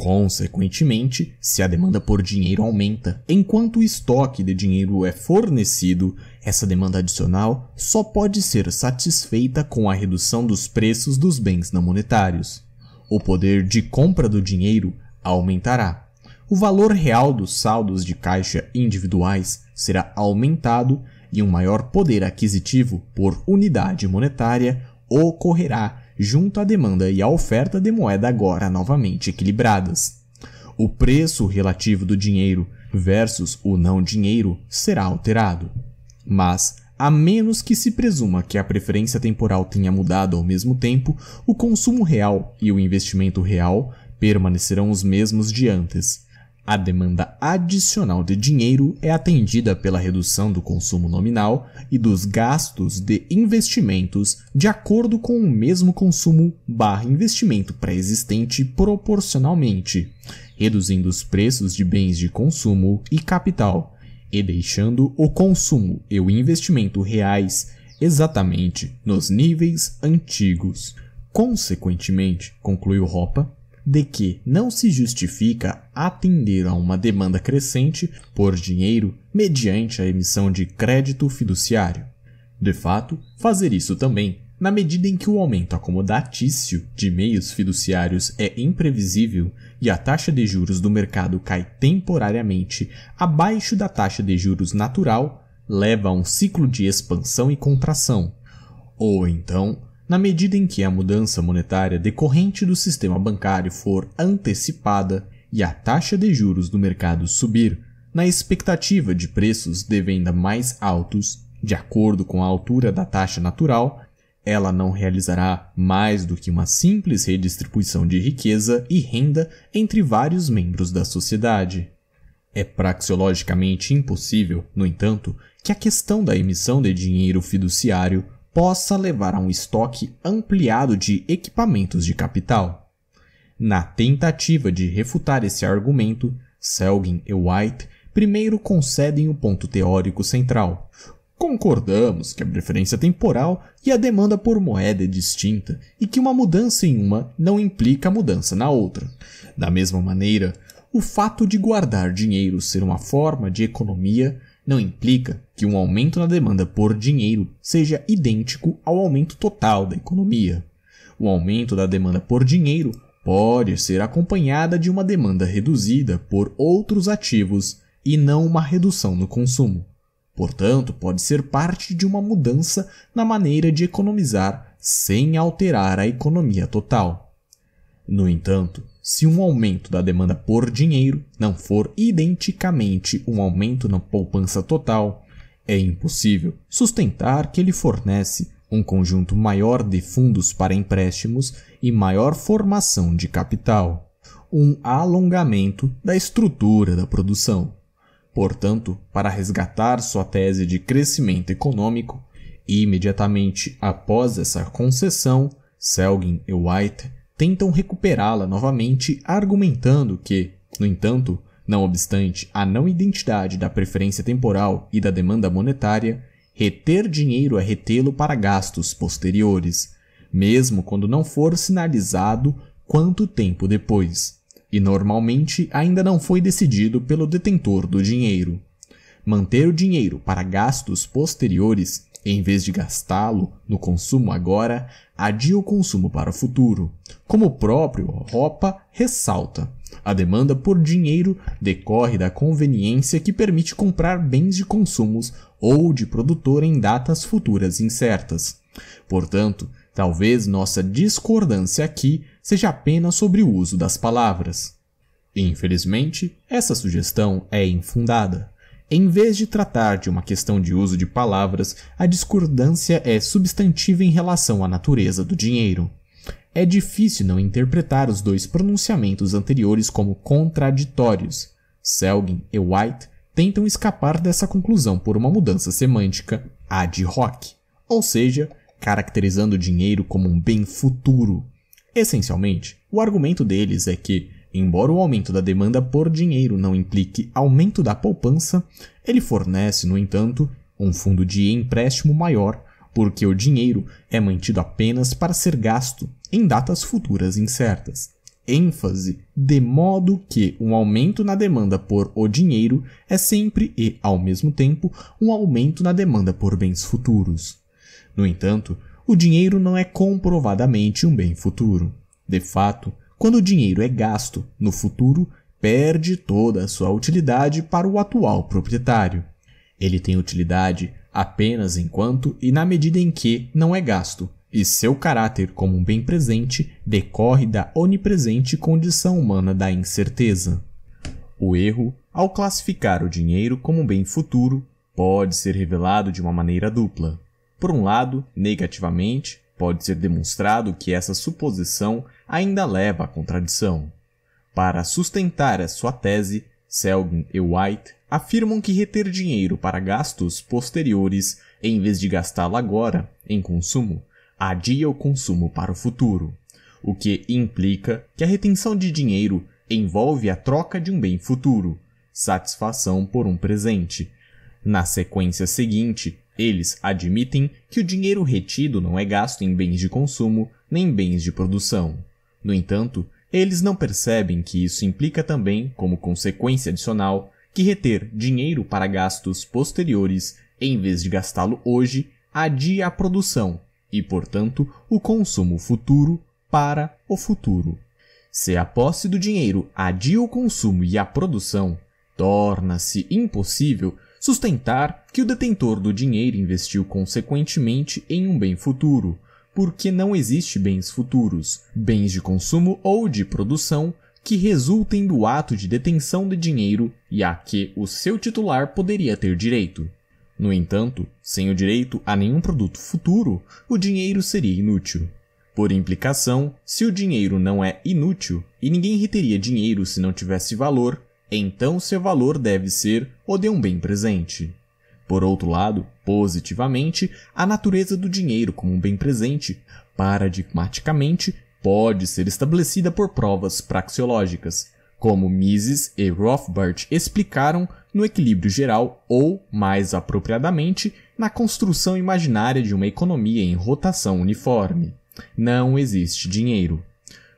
Consequentemente, se a demanda por dinheiro aumenta, enquanto o estoque de dinheiro é fornecido, essa demanda adicional só pode ser satisfeita com a redução dos preços dos bens não monetários. O poder de compra do dinheiro aumentará. O valor real dos saldos de caixa individuais será aumentado e um maior poder aquisitivo por unidade monetária ocorrerá junto à demanda e à oferta de moeda agora novamente equilibradas. O preço relativo do dinheiro versus o não dinheiro será alterado. Mas, a menos que se presuma que a preferência temporal tenha mudado ao mesmo tempo, o consumo real e o investimento real permanecerão os mesmos de antes. A demanda adicional de dinheiro é atendida pela redução do consumo nominal e dos gastos de investimentos de acordo com o mesmo consumo barra investimento pré-existente proporcionalmente, reduzindo os preços de bens de consumo e capital, e deixando o consumo e o investimento reais exatamente nos níveis antigos. Consequentemente, concluiu Ropa, de que não se justifica atender a uma demanda crescente por dinheiro mediante a emissão de crédito fiduciário. De fato, fazer isso também, na medida em que o aumento acomodatício de meios fiduciários é imprevisível e a taxa de juros do mercado cai temporariamente abaixo da taxa de juros natural, leva a um ciclo de expansão e contração. Ou então, na medida em que a mudança monetária decorrente do sistema bancário for antecipada e a taxa de juros do mercado subir, na expectativa de preços de venda mais altos, de acordo com a altura da taxa natural, ela não realizará mais do que uma simples redistribuição de riqueza e renda entre vários membros da sociedade. É praxeologicamente impossível, no entanto, que a questão da emissão de dinheiro fiduciário possa levar a um estoque ampliado de equipamentos de capital. Na tentativa de refutar esse argumento, Selgin e White primeiro concedem o ponto teórico central. Concordamos que a preferência temporal e a demanda por moeda é distinta e que uma mudança em uma não implica mudança na outra. Da mesma maneira, o fato de guardar dinheiro ser uma forma de economia não implica que um aumento na demanda por dinheiro seja idêntico ao aumento total da economia. O aumento da demanda por dinheiro pode ser acompanhada de uma demanda reduzida por outros ativos e não uma redução no consumo. Portanto, pode ser parte de uma mudança na maneira de economizar sem alterar a economia total. No entanto, se um aumento da demanda por dinheiro não for identicamente um aumento na poupança total, é impossível sustentar que ele fornece um conjunto maior de fundos para empréstimos e maior formação de capital, um alongamento da estrutura da produção. Portanto, para resgatar sua tese de crescimento econômico, imediatamente após essa concessão, Selgin e White tentam recuperá-la novamente, argumentando que, no entanto, não obstante a não identidade da preferência temporal e da demanda monetária, reter dinheiro é retê-lo para gastos posteriores, mesmo quando não for sinalizado quanto tempo depois, e normalmente ainda não foi decidido pelo detentor do dinheiro. Manter o dinheiro para gastos posteriores em vez de gastá-lo no consumo agora, adia o consumo para o futuro. Como o próprio Ropa ressalta, a demanda por dinheiro decorre da conveniência que permite comprar bens de consumos ou de produtor em datas futuras incertas. Portanto, talvez nossa discordância aqui seja apenas sobre o uso das palavras. Infelizmente, essa sugestão é infundada. Em vez de tratar de uma questão de uso de palavras, a discordância é substantiva em relação à natureza do dinheiro. É difícil não interpretar os dois pronunciamentos anteriores como contraditórios. Selgin e White tentam escapar dessa conclusão por uma mudança semântica ad hoc, ou seja, caracterizando o dinheiro como um bem futuro. Essencialmente, o argumento deles é que Embora o aumento da demanda por dinheiro não implique aumento da poupança, ele fornece, no entanto, um fundo de empréstimo maior, porque o dinheiro é mantido apenas para ser gasto em datas futuras incertas. ênfase de modo que um aumento na demanda por o dinheiro é sempre e, ao mesmo tempo, um aumento na demanda por bens futuros. No entanto, o dinheiro não é comprovadamente um bem futuro. De fato, quando o dinheiro é gasto no futuro, perde toda a sua utilidade para o atual proprietário. Ele tem utilidade apenas enquanto e na medida em que não é gasto, e seu caráter como um bem presente decorre da onipresente condição humana da incerteza. O erro, ao classificar o dinheiro como um bem futuro, pode ser revelado de uma maneira dupla. Por um lado, negativamente, pode ser demonstrado que essa suposição ainda leva à contradição. Para sustentar a sua tese, Selgin e White afirmam que reter dinheiro para gastos posteriores, em vez de gastá-lo agora em consumo, adia o consumo para o futuro, o que implica que a retenção de dinheiro envolve a troca de um bem futuro, satisfação por um presente. Na sequência seguinte, eles admitem que o dinheiro retido não é gasto em bens de consumo nem bens de produção. No entanto, eles não percebem que isso implica também, como consequência adicional, que reter dinheiro para gastos posteriores, em vez de gastá-lo hoje, adia a produção e, portanto, o consumo futuro para o futuro. Se a posse do dinheiro adia o consumo e a produção, torna-se impossível sustentar que o detentor do dinheiro investiu consequentemente em um bem futuro, porque não existe bens futuros, bens de consumo ou de produção que resultem do ato de detenção de dinheiro e a que o seu titular poderia ter direito. No entanto, sem o direito a nenhum produto futuro, o dinheiro seria inútil. Por implicação, se o dinheiro não é inútil e ninguém reteria dinheiro se não tivesse valor, então seu valor deve ser o de um bem presente. Por outro lado, positivamente, a natureza do dinheiro como um bem presente, paradigmaticamente, pode ser estabelecida por provas praxeológicas, como Mises e Rothbard explicaram no equilíbrio geral ou, mais apropriadamente, na construção imaginária de uma economia em rotação uniforme. Não existe dinheiro.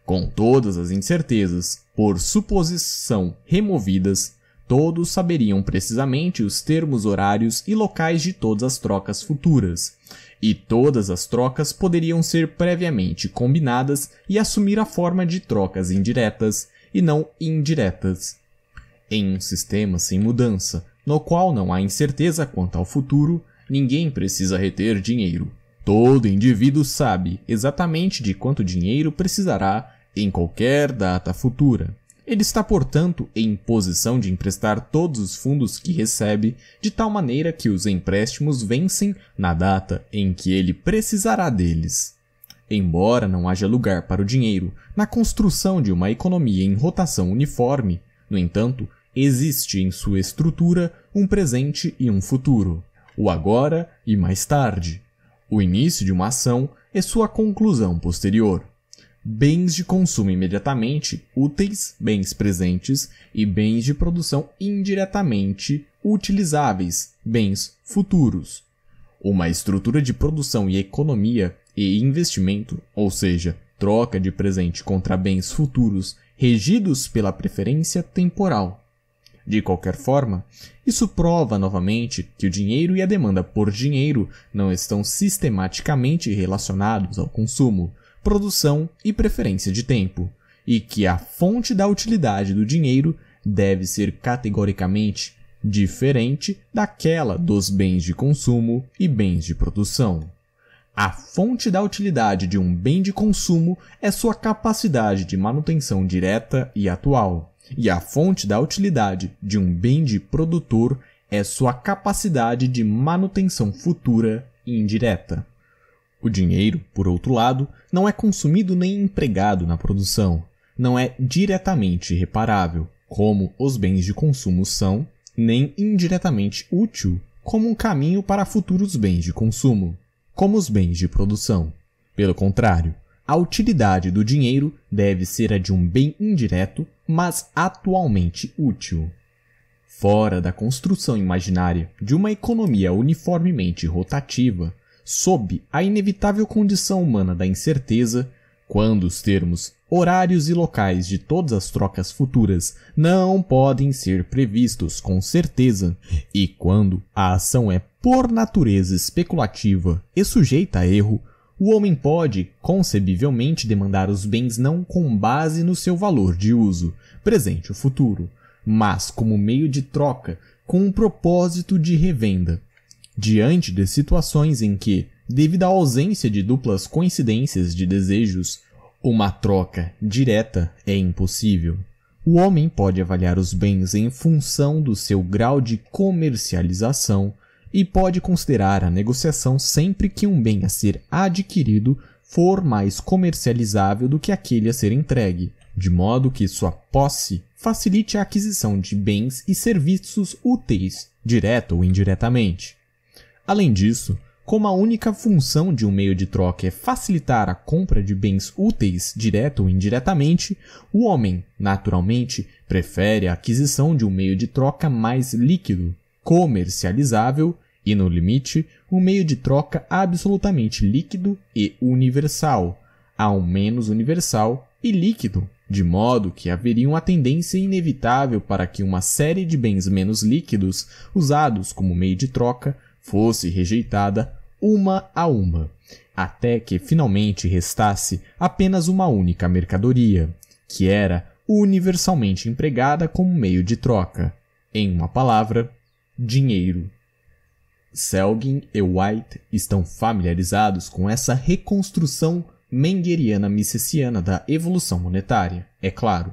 Com todas as incertezas, por suposição removidas, todos saberiam precisamente os termos horários e locais de todas as trocas futuras, e todas as trocas poderiam ser previamente combinadas e assumir a forma de trocas indiretas e não indiretas. Em um sistema sem mudança, no qual não há incerteza quanto ao futuro, ninguém precisa reter dinheiro. Todo indivíduo sabe exatamente de quanto dinheiro precisará em qualquer data futura. Ele está, portanto, em posição de emprestar todos os fundos que recebe, de tal maneira que os empréstimos vencem na data em que ele precisará deles. Embora não haja lugar para o dinheiro na construção de uma economia em rotação uniforme, no entanto, existe em sua estrutura um presente e um futuro, o agora e mais tarde. O início de uma ação é sua conclusão posterior bens de consumo imediatamente úteis, bens presentes, e bens de produção indiretamente utilizáveis, bens futuros. Uma estrutura de produção e economia e investimento, ou seja, troca de presente contra bens futuros regidos pela preferência temporal. De qualquer forma, isso prova novamente que o dinheiro e a demanda por dinheiro não estão sistematicamente relacionados ao consumo, produção e preferência de tempo, e que a fonte da utilidade do dinheiro deve ser categoricamente diferente daquela dos bens de consumo e bens de produção. A fonte da utilidade de um bem de consumo é sua capacidade de manutenção direta e atual, e a fonte da utilidade de um bem de produtor é sua capacidade de manutenção futura e indireta. O dinheiro, por outro lado, não é consumido nem empregado na produção, não é diretamente reparável, como os bens de consumo são, nem indiretamente útil, como um caminho para futuros bens de consumo, como os bens de produção. Pelo contrário, a utilidade do dinheiro deve ser a de um bem indireto, mas atualmente útil. Fora da construção imaginária de uma economia uniformemente rotativa, sob a inevitável condição humana da incerteza, quando os termos, horários e locais de todas as trocas futuras não podem ser previstos com certeza, e quando a ação é por natureza especulativa e sujeita a erro, o homem pode, concebivelmente, demandar os bens não com base no seu valor de uso, presente ou futuro, mas como meio de troca com o propósito de revenda. Diante de situações em que, devido à ausência de duplas coincidências de desejos, uma troca direta é impossível. O homem pode avaliar os bens em função do seu grau de comercialização e pode considerar a negociação sempre que um bem a ser adquirido for mais comercializável do que aquele a ser entregue, de modo que sua posse facilite a aquisição de bens e serviços úteis, direta ou indiretamente. Além disso, como a única função de um meio de troca é facilitar a compra de bens úteis, direto ou indiretamente, o homem, naturalmente, prefere a aquisição de um meio de troca mais líquido, comercializável e, no limite, um meio de troca absolutamente líquido e universal, ao menos universal e líquido, de modo que haveria uma tendência inevitável para que uma série de bens menos líquidos, usados como meio de troca, fosse rejeitada uma a uma, até que finalmente restasse apenas uma única mercadoria, que era universalmente empregada como meio de troca. Em uma palavra, dinheiro. Selgin e White estão familiarizados com essa reconstrução mengeriana misesiana da evolução monetária, é claro.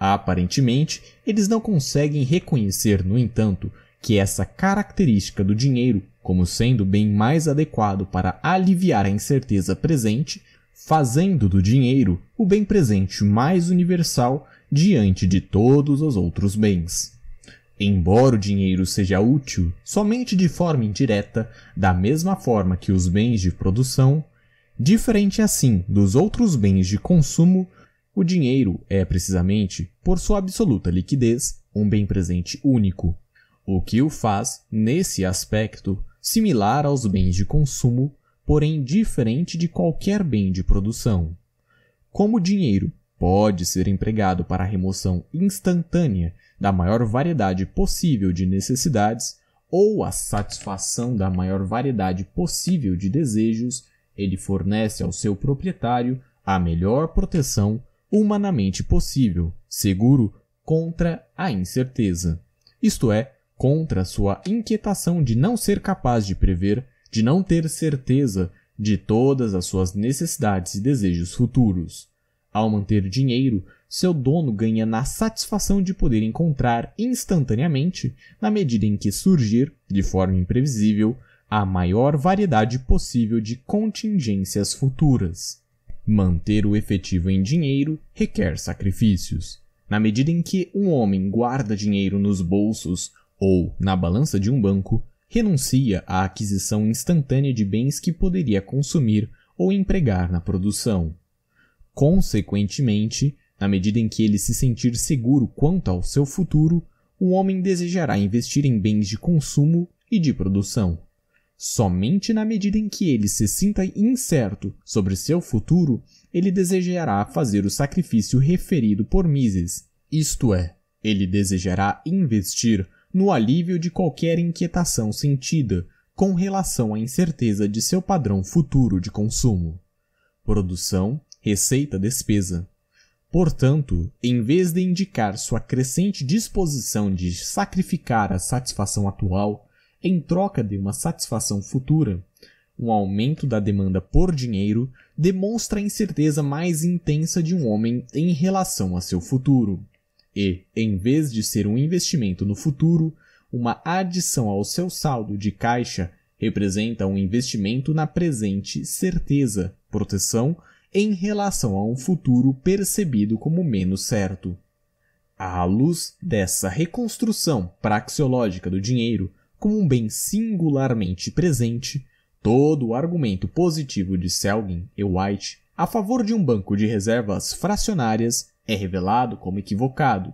Aparentemente, eles não conseguem reconhecer, no entanto, que essa característica do dinheiro como sendo o bem mais adequado para aliviar a incerteza presente, fazendo do dinheiro o bem presente mais universal diante de todos os outros bens. Embora o dinheiro seja útil somente de forma indireta, da mesma forma que os bens de produção, diferente assim dos outros bens de consumo, o dinheiro é precisamente, por sua absoluta liquidez, um bem presente único, o que o faz, nesse aspecto, similar aos bens de consumo, porém diferente de qualquer bem de produção. Como o dinheiro pode ser empregado para a remoção instantânea da maior variedade possível de necessidades ou a satisfação da maior variedade possível de desejos, ele fornece ao seu proprietário a melhor proteção humanamente possível, seguro contra a incerteza. Isto é, contra sua inquietação de não ser capaz de prever, de não ter certeza de todas as suas necessidades e desejos futuros. Ao manter dinheiro, seu dono ganha na satisfação de poder encontrar instantaneamente, na medida em que surgir, de forma imprevisível, a maior variedade possível de contingências futuras. Manter o efetivo em dinheiro requer sacrifícios. Na medida em que um homem guarda dinheiro nos bolsos, ou, na balança de um banco, renuncia à aquisição instantânea de bens que poderia consumir ou empregar na produção. Consequentemente, na medida em que ele se sentir seguro quanto ao seu futuro, o homem desejará investir em bens de consumo e de produção. Somente na medida em que ele se sinta incerto sobre seu futuro, ele desejará fazer o sacrifício referido por Mises, isto é, ele desejará investir no alívio de qualquer inquietação sentida com relação à incerteza de seu padrão futuro de consumo. Produção, receita, despesa. Portanto, em vez de indicar sua crescente disposição de sacrificar a satisfação atual em troca de uma satisfação futura, um aumento da demanda por dinheiro demonstra a incerteza mais intensa de um homem em relação a seu futuro e, em vez de ser um investimento no futuro, uma adição ao seu saldo de caixa representa um investimento na presente certeza, proteção, em relação a um futuro percebido como menos certo. À luz dessa reconstrução praxeológica do dinheiro como um bem singularmente presente, todo o argumento positivo de Selgin e White a favor de um banco de reservas fracionárias é revelado como equivocado.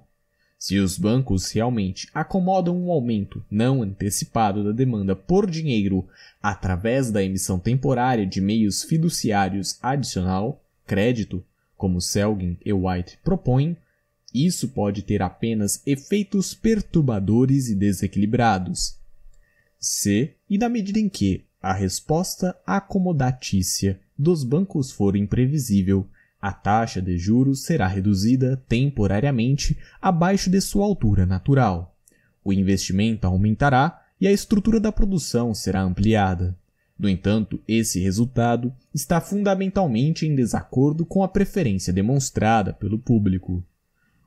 Se os bancos realmente acomodam um aumento não antecipado da demanda por dinheiro através da emissão temporária de meios fiduciários adicional, crédito, como Selgin e White propõem, isso pode ter apenas efeitos perturbadores e desequilibrados. Se e na medida em que a resposta acomodatícia dos bancos for imprevisível a taxa de juros será reduzida temporariamente abaixo de sua altura natural. O investimento aumentará e a estrutura da produção será ampliada. No entanto, esse resultado está fundamentalmente em desacordo com a preferência demonstrada pelo público.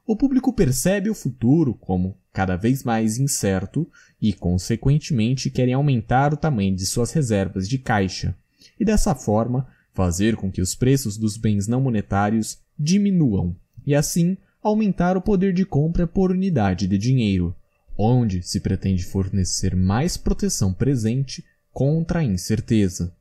O público percebe o futuro como cada vez mais incerto e, consequentemente, querem aumentar o tamanho de suas reservas de caixa e, dessa forma, fazer com que os preços dos bens não monetários diminuam e, assim, aumentar o poder de compra por unidade de dinheiro, onde se pretende fornecer mais proteção presente contra a incerteza.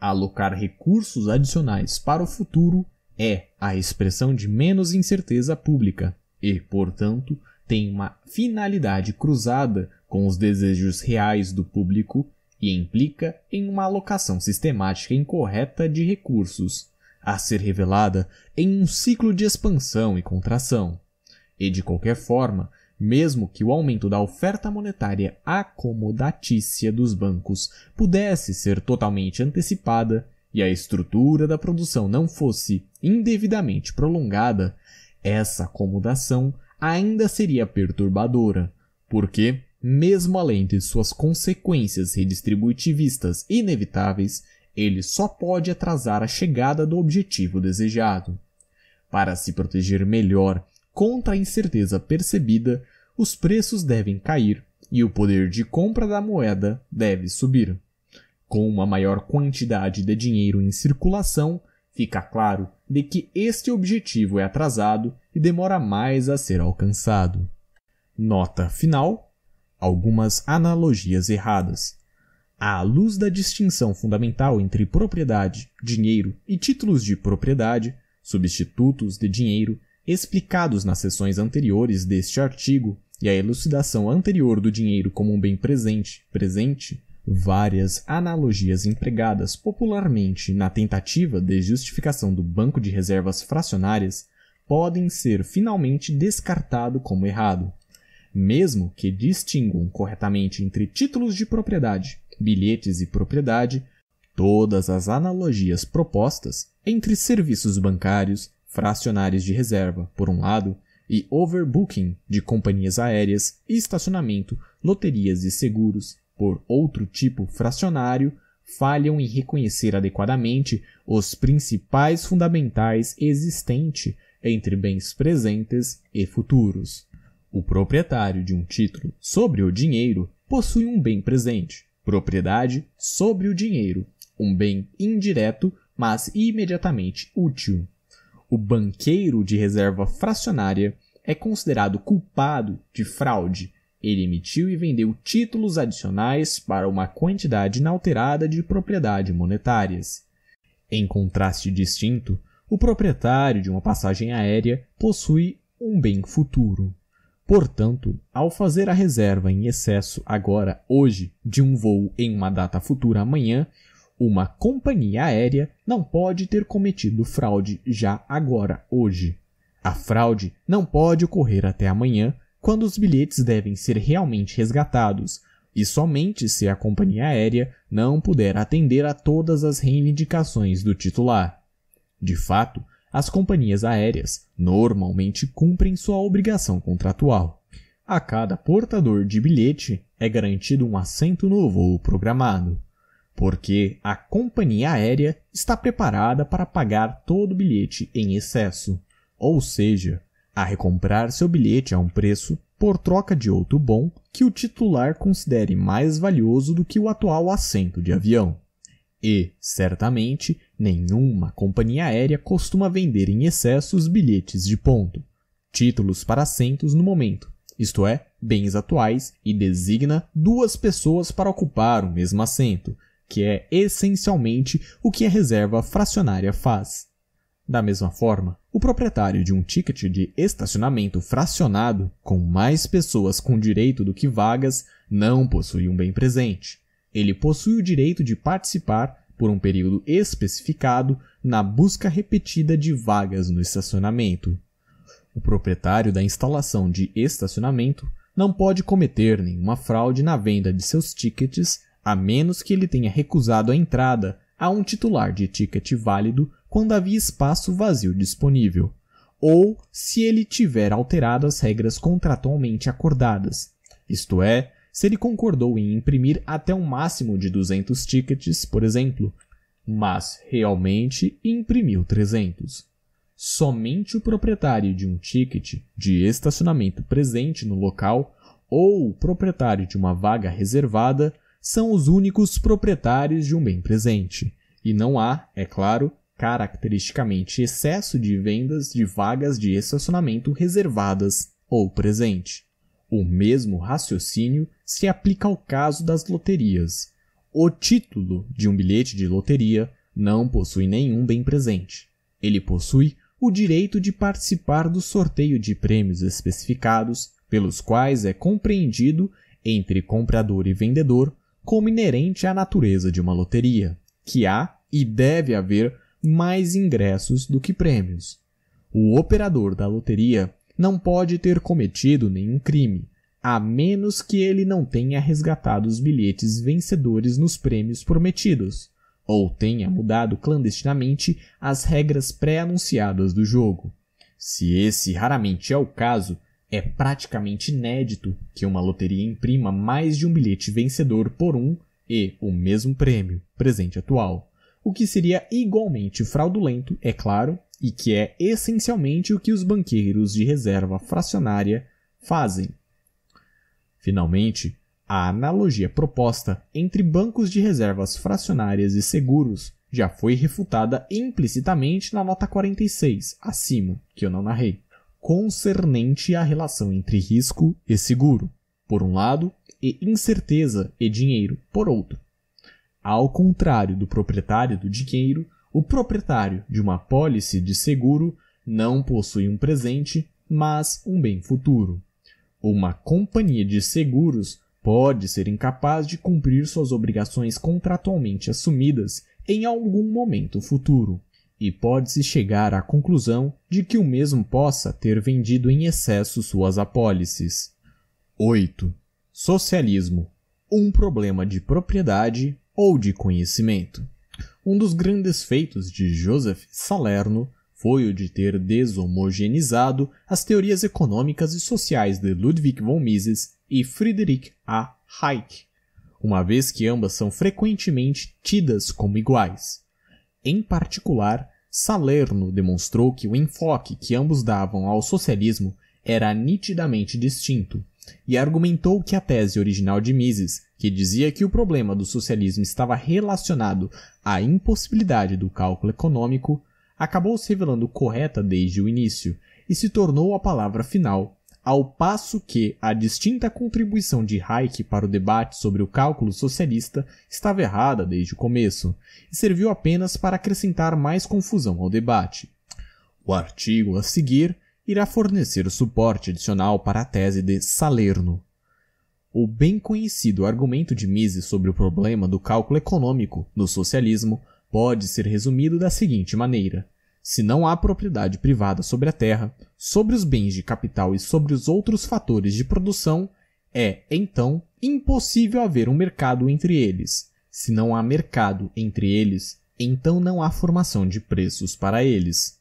Alocar recursos adicionais para o futuro é a expressão de menos incerteza pública e, portanto, tem uma finalidade cruzada com os desejos reais do público e implica em uma alocação sistemática incorreta de recursos, a ser revelada em um ciclo de expansão e contração. E de qualquer forma, mesmo que o aumento da oferta monetária acomodatícia dos bancos pudesse ser totalmente antecipada e a estrutura da produção não fosse indevidamente prolongada, essa acomodação ainda seria perturbadora, porque mesmo além de suas consequências redistributivistas inevitáveis, ele só pode atrasar a chegada do objetivo desejado. Para se proteger melhor contra a incerteza percebida, os preços devem cair e o poder de compra da moeda deve subir. Com uma maior quantidade de dinheiro em circulação, fica claro de que este objetivo é atrasado e demora mais a ser alcançado. Nota final: algumas analogias erradas. À luz da distinção fundamental entre propriedade, dinheiro e títulos de propriedade, substitutos de dinheiro, explicados nas seções anteriores deste artigo, e a elucidação anterior do dinheiro como um bem presente, presente, várias analogias empregadas popularmente na tentativa de justificação do banco de reservas fracionárias podem ser finalmente descartado como errado mesmo que distinguam corretamente entre títulos de propriedade, bilhetes e propriedade, todas as analogias propostas entre serviços bancários, fracionários de reserva, por um lado, e overbooking de companhias aéreas e estacionamento, loterias e seguros, por outro tipo fracionário, falham em reconhecer adequadamente os principais fundamentais existentes entre bens presentes e futuros. O proprietário de um título sobre o dinheiro possui um bem presente, propriedade sobre o dinheiro, um bem indireto, mas imediatamente útil. O banqueiro de reserva fracionária é considerado culpado de fraude. Ele emitiu e vendeu títulos adicionais para uma quantidade inalterada de propriedade monetárias. Em contraste distinto, o proprietário de uma passagem aérea possui um bem futuro. Portanto, ao fazer a reserva em excesso agora, hoje, de um voo em uma data futura amanhã, uma companhia aérea não pode ter cometido fraude já agora, hoje. A fraude não pode ocorrer até amanhã, quando os bilhetes devem ser realmente resgatados, e somente se a companhia aérea não puder atender a todas as reivindicações do titular. De fato, as companhias aéreas normalmente cumprem sua obrigação contratual. A cada portador de bilhete é garantido um assento no voo programado, porque a companhia aérea está preparada para pagar todo bilhete em excesso, ou seja, a recomprar seu bilhete a um preço por troca de outro bom que o titular considere mais valioso do que o atual assento de avião. E, certamente, Nenhuma companhia aérea costuma vender em excesso os bilhetes de ponto, títulos para assentos no momento, isto é, bens atuais, e designa duas pessoas para ocupar o mesmo assento, que é essencialmente o que a reserva fracionária faz. Da mesma forma, o proprietário de um ticket de estacionamento fracionado, com mais pessoas com direito do que vagas, não possui um bem presente. Ele possui o direito de participar por um período especificado, na busca repetida de vagas no estacionamento. O proprietário da instalação de estacionamento não pode cometer nenhuma fraude na venda de seus tickets, a menos que ele tenha recusado a entrada a um titular de ticket válido quando havia espaço vazio disponível, ou se ele tiver alterado as regras contratualmente acordadas, isto é, se ele concordou em imprimir até um máximo de 200 tickets, por exemplo, mas realmente imprimiu 300. Somente o proprietário de um ticket de estacionamento presente no local ou o proprietário de uma vaga reservada são os únicos proprietários de um bem presente, e não há, é claro, caracteristicamente excesso de vendas de vagas de estacionamento reservadas ou presente. O mesmo raciocínio se aplica ao caso das loterias. O título de um bilhete de loteria não possui nenhum bem presente. Ele possui o direito de participar do sorteio de prêmios especificados, pelos quais é compreendido entre comprador e vendedor como inerente à natureza de uma loteria, que há e deve haver mais ingressos do que prêmios. O operador da loteria não pode ter cometido nenhum crime, a menos que ele não tenha resgatado os bilhetes vencedores nos prêmios prometidos, ou tenha mudado clandestinamente as regras pré-anunciadas do jogo. Se esse raramente é o caso, é praticamente inédito que uma loteria imprima mais de um bilhete vencedor por um e o mesmo prêmio, presente atual. O que seria igualmente fraudulento, é claro, e que é essencialmente o que os banqueiros de reserva fracionária fazem. Finalmente, a analogia proposta entre bancos de reservas fracionárias e seguros já foi refutada implicitamente na nota 46, acima, que eu não narrei, concernente à relação entre risco e seguro, por um lado, e incerteza e dinheiro, por outro. Ao contrário do proprietário do dinheiro, o proprietário de uma pólice de seguro não possui um presente, mas um bem futuro. Uma companhia de seguros pode ser incapaz de cumprir suas obrigações contratualmente assumidas em algum momento futuro, e pode-se chegar à conclusão de que o mesmo possa ter vendido em excesso suas apólices. 8. Socialismo um problema de propriedade ou de conhecimento. Um dos grandes feitos de Joseph Salerno foi o de ter deshomogeneizado as teorias econômicas e sociais de Ludwig von Mises e Friedrich A. Hayek, uma vez que ambas são frequentemente tidas como iguais. Em particular, Salerno demonstrou que o enfoque que ambos davam ao socialismo era nitidamente distinto, e argumentou que a tese original de Mises, que dizia que o problema do socialismo estava relacionado à impossibilidade do cálculo econômico, acabou se revelando correta desde o início e se tornou a palavra final, ao passo que a distinta contribuição de Hayek para o debate sobre o cálculo socialista estava errada desde o começo e serviu apenas para acrescentar mais confusão ao debate. O artigo a seguir irá fornecer suporte adicional para a tese de Salerno. O bem conhecido argumento de Mises sobre o problema do cálculo econômico no socialismo pode ser resumido da seguinte maneira: se não há propriedade privada sobre a terra, sobre os bens de capital e sobre os outros fatores de produção, é, então, impossível haver um mercado entre eles. Se não há mercado entre eles, então não há formação de preços para eles.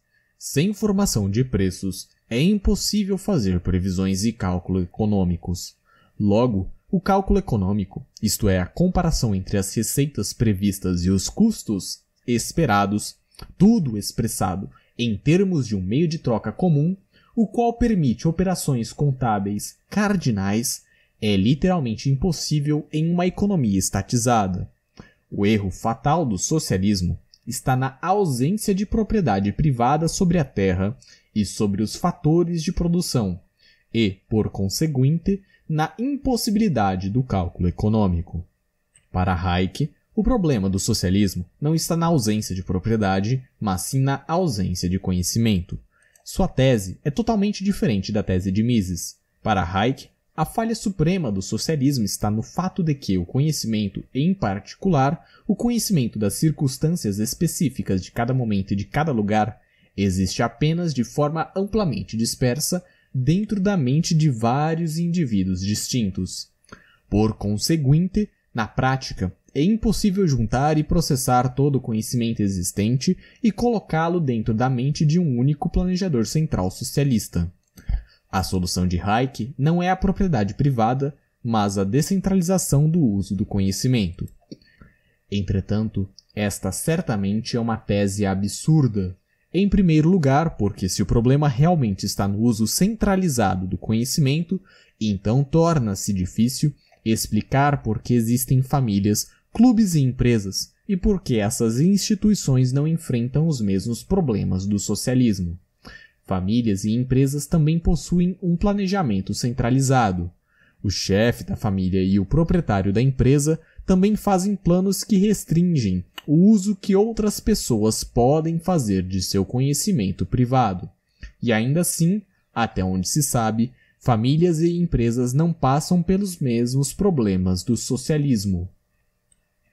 Sem formação de preços, é impossível fazer previsões e cálculos econômicos. Logo, o cálculo econômico, isto é, a comparação entre as receitas previstas e os custos esperados, tudo expressado em termos de um meio de troca comum, o qual permite operações contábeis cardinais, é literalmente impossível em uma economia estatizada. O erro fatal do socialismo está na ausência de propriedade privada sobre a terra e sobre os fatores de produção, e, por conseguinte, na impossibilidade do cálculo econômico. Para Hayek, o problema do socialismo não está na ausência de propriedade, mas sim na ausência de conhecimento. Sua tese é totalmente diferente da tese de Mises. Para Hayek, a falha suprema do socialismo está no fato de que o conhecimento, em particular, o conhecimento das circunstâncias específicas de cada momento e de cada lugar, existe apenas de forma amplamente dispersa dentro da mente de vários indivíduos distintos. Por conseguinte, na prática, é impossível juntar e processar todo o conhecimento existente e colocá-lo dentro da mente de um único planejador central socialista. A solução de Hayek não é a propriedade privada, mas a descentralização do uso do conhecimento. Entretanto, esta certamente é uma tese absurda. Em primeiro lugar, porque se o problema realmente está no uso centralizado do conhecimento, então torna-se difícil explicar por que existem famílias, clubes e empresas e por que essas instituições não enfrentam os mesmos problemas do socialismo. Famílias e empresas também possuem um planejamento centralizado. O chefe da família e o proprietário da empresa também fazem planos que restringem o uso que outras pessoas podem fazer de seu conhecimento privado. E ainda assim, até onde se sabe, famílias e empresas não passam pelos mesmos problemas do socialismo.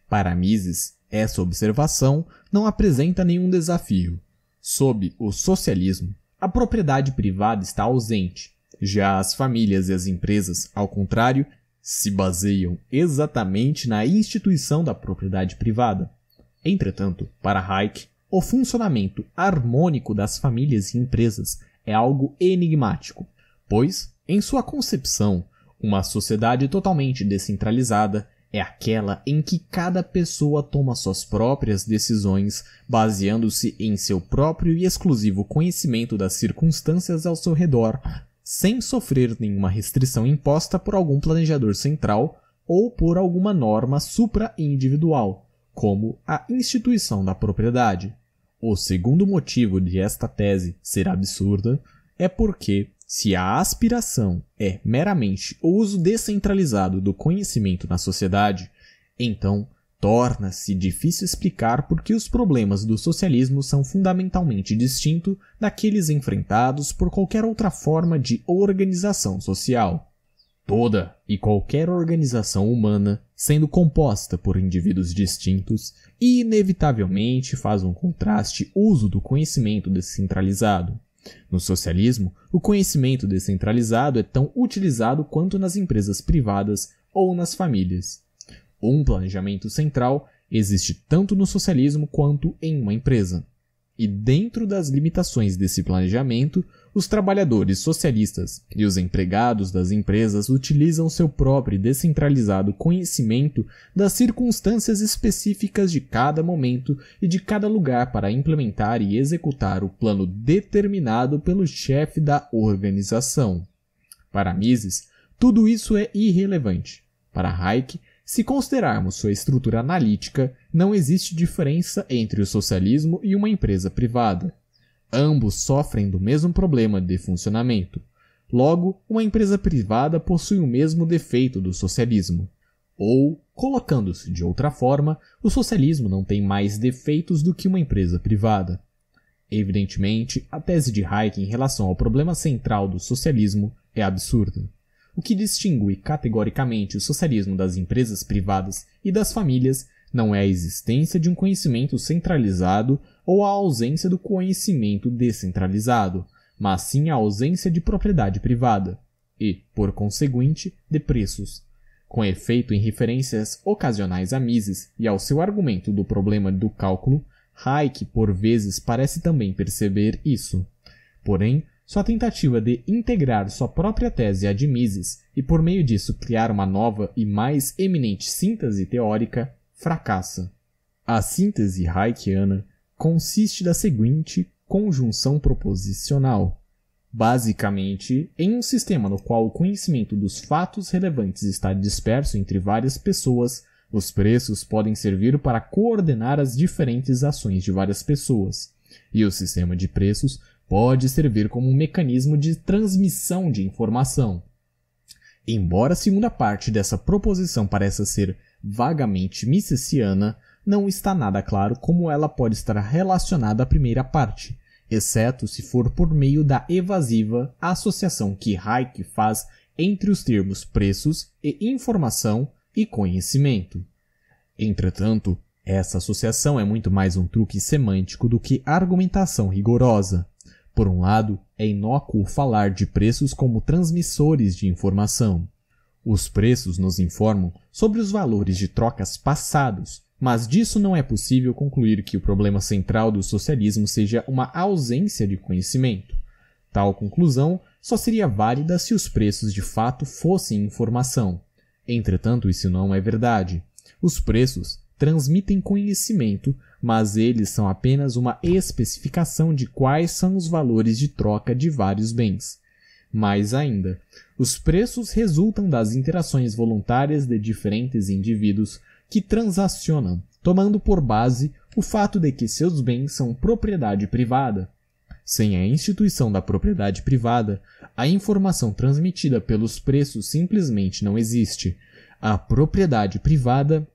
Para Mises, essa observação não apresenta nenhum desafio. Sob o socialismo, a propriedade privada está ausente. Já as famílias e as empresas, ao contrário, se baseiam exatamente na instituição da propriedade privada. Entretanto, para Hayek, o funcionamento harmônico das famílias e empresas é algo enigmático, pois, em sua concepção, uma sociedade totalmente descentralizada é aquela em que cada pessoa toma suas próprias decisões, baseando-se em seu próprio e exclusivo conhecimento das circunstâncias ao seu redor, sem sofrer nenhuma restrição imposta por algum planejador central ou por alguma norma supra-individual, como a instituição da propriedade. O segundo motivo de esta tese ser absurda é porque se a aspiração é meramente o uso descentralizado do conhecimento na sociedade, então torna-se difícil explicar por que os problemas do socialismo são fundamentalmente distintos daqueles enfrentados por qualquer outra forma de organização social. Toda e qualquer organização humana, sendo composta por indivíduos distintos, inevitavelmente faz um contraste uso do conhecimento descentralizado. No socialismo, o conhecimento descentralizado é tão utilizado quanto nas empresas privadas ou nas famílias. Um planejamento central existe tanto no socialismo quanto em uma empresa. E dentro das limitações desse planejamento, os trabalhadores socialistas e os empregados das empresas utilizam seu próprio descentralizado conhecimento das circunstâncias específicas de cada momento e de cada lugar para implementar e executar o plano determinado pelo chefe da organização. Para Mises, tudo isso é irrelevante. Para Hayek, se considerarmos sua estrutura analítica, não existe diferença entre o socialismo e uma empresa privada. Ambos sofrem do mesmo problema de funcionamento. Logo, uma empresa privada possui o mesmo defeito do socialismo. Ou, colocando-se de outra forma, o socialismo não tem mais defeitos do que uma empresa privada. Evidentemente, a tese de Hayek em relação ao problema central do socialismo é absurda. O que distingue categoricamente o socialismo das empresas privadas e das famílias não é a existência de um conhecimento centralizado ou a ausência do conhecimento descentralizado, mas sim a ausência de propriedade privada e, por conseguinte, de preços. Com efeito em referências ocasionais a Mises e ao seu argumento do problema do cálculo, Hayek por vezes parece também perceber isso. Porém, sua tentativa de integrar sua própria tese à de Mises e por meio disso criar uma nova e mais eminente síntese teórica fracassa. A síntese Hayekiana consiste da seguinte conjunção proposicional: basicamente, em um sistema no qual o conhecimento dos fatos relevantes está disperso entre várias pessoas, os preços podem servir para coordenar as diferentes ações de várias pessoas, e o sistema de preços pode servir como um mecanismo de transmissão de informação. Embora a segunda parte dessa proposição pareça ser vagamente misesiana, não está nada claro como ela pode estar relacionada à primeira parte, exceto se for por meio da evasiva associação que Hayek faz entre os termos preços e informação e conhecimento. Entretanto, essa associação é muito mais um truque semântico do que argumentação rigorosa. Por um lado, é inócuo falar de preços como transmissores de informação. Os preços nos informam sobre os valores de trocas passados, mas disso não é possível concluir que o problema central do socialismo seja uma ausência de conhecimento. Tal conclusão só seria válida se os preços de fato fossem informação. Entretanto, isso não é verdade. Os preços transmitem conhecimento, mas eles são apenas uma especificação de quais são os valores de troca de vários bens. Mais ainda, os preços resultam das interações voluntárias de diferentes indivíduos que transacionam, tomando por base o fato de que seus bens são propriedade privada. Sem a instituição da propriedade privada, a informação transmitida pelos preços simplesmente não existe. A propriedade privada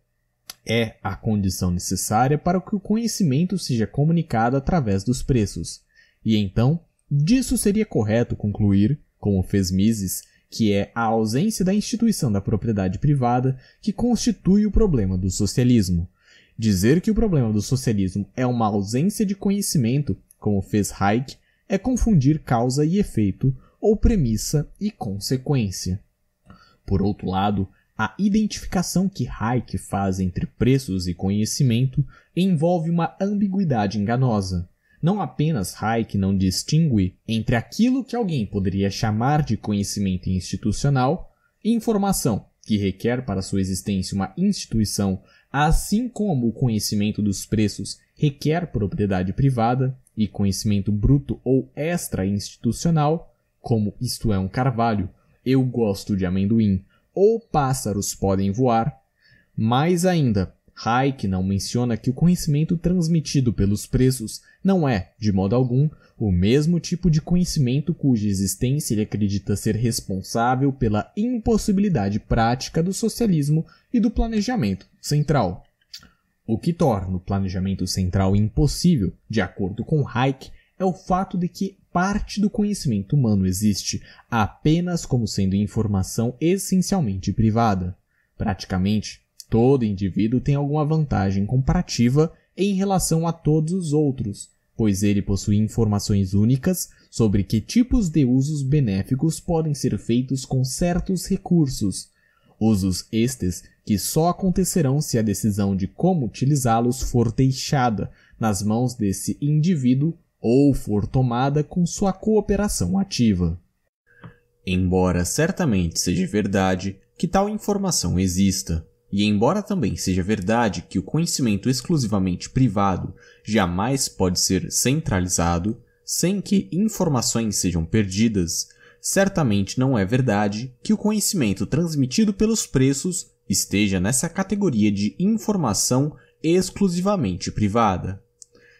é a condição necessária para que o conhecimento seja comunicado através dos preços. E então, disso seria correto concluir, como fez Mises, que é a ausência da instituição da propriedade privada que constitui o problema do socialismo. Dizer que o problema do socialismo é uma ausência de conhecimento, como fez Hayek, é confundir causa e efeito, ou premissa e consequência. Por outro lado, a identificação que Hayek faz entre preços e conhecimento envolve uma ambiguidade enganosa. Não apenas Hayek não distingue entre aquilo que alguém poderia chamar de conhecimento institucional e informação, que requer para sua existência uma instituição, assim como o conhecimento dos preços requer propriedade privada e conhecimento bruto ou extra-institucional, como isto é um carvalho, eu gosto de amendoim ou pássaros podem voar. Mais ainda, Hayek não menciona que o conhecimento transmitido pelos preços não é, de modo algum, o mesmo tipo de conhecimento cuja existência ele acredita ser responsável pela impossibilidade prática do socialismo e do planejamento central. O que torna o planejamento central impossível, de acordo com Hayek, é o fato de que parte do conhecimento humano existe apenas como sendo informação essencialmente privada. Praticamente, todo indivíduo tem alguma vantagem comparativa em relação a todos os outros, pois ele possui informações únicas sobre que tipos de usos benéficos podem ser feitos com certos recursos, usos estes que só acontecerão se a decisão de como utilizá-los for deixada nas mãos desse indivíduo ou for tomada com sua cooperação ativa. Embora certamente seja verdade que tal informação exista, e embora também seja verdade que o conhecimento exclusivamente privado jamais pode ser centralizado sem que informações sejam perdidas, certamente não é verdade que o conhecimento transmitido pelos preços esteja nessa categoria de informação exclusivamente privada.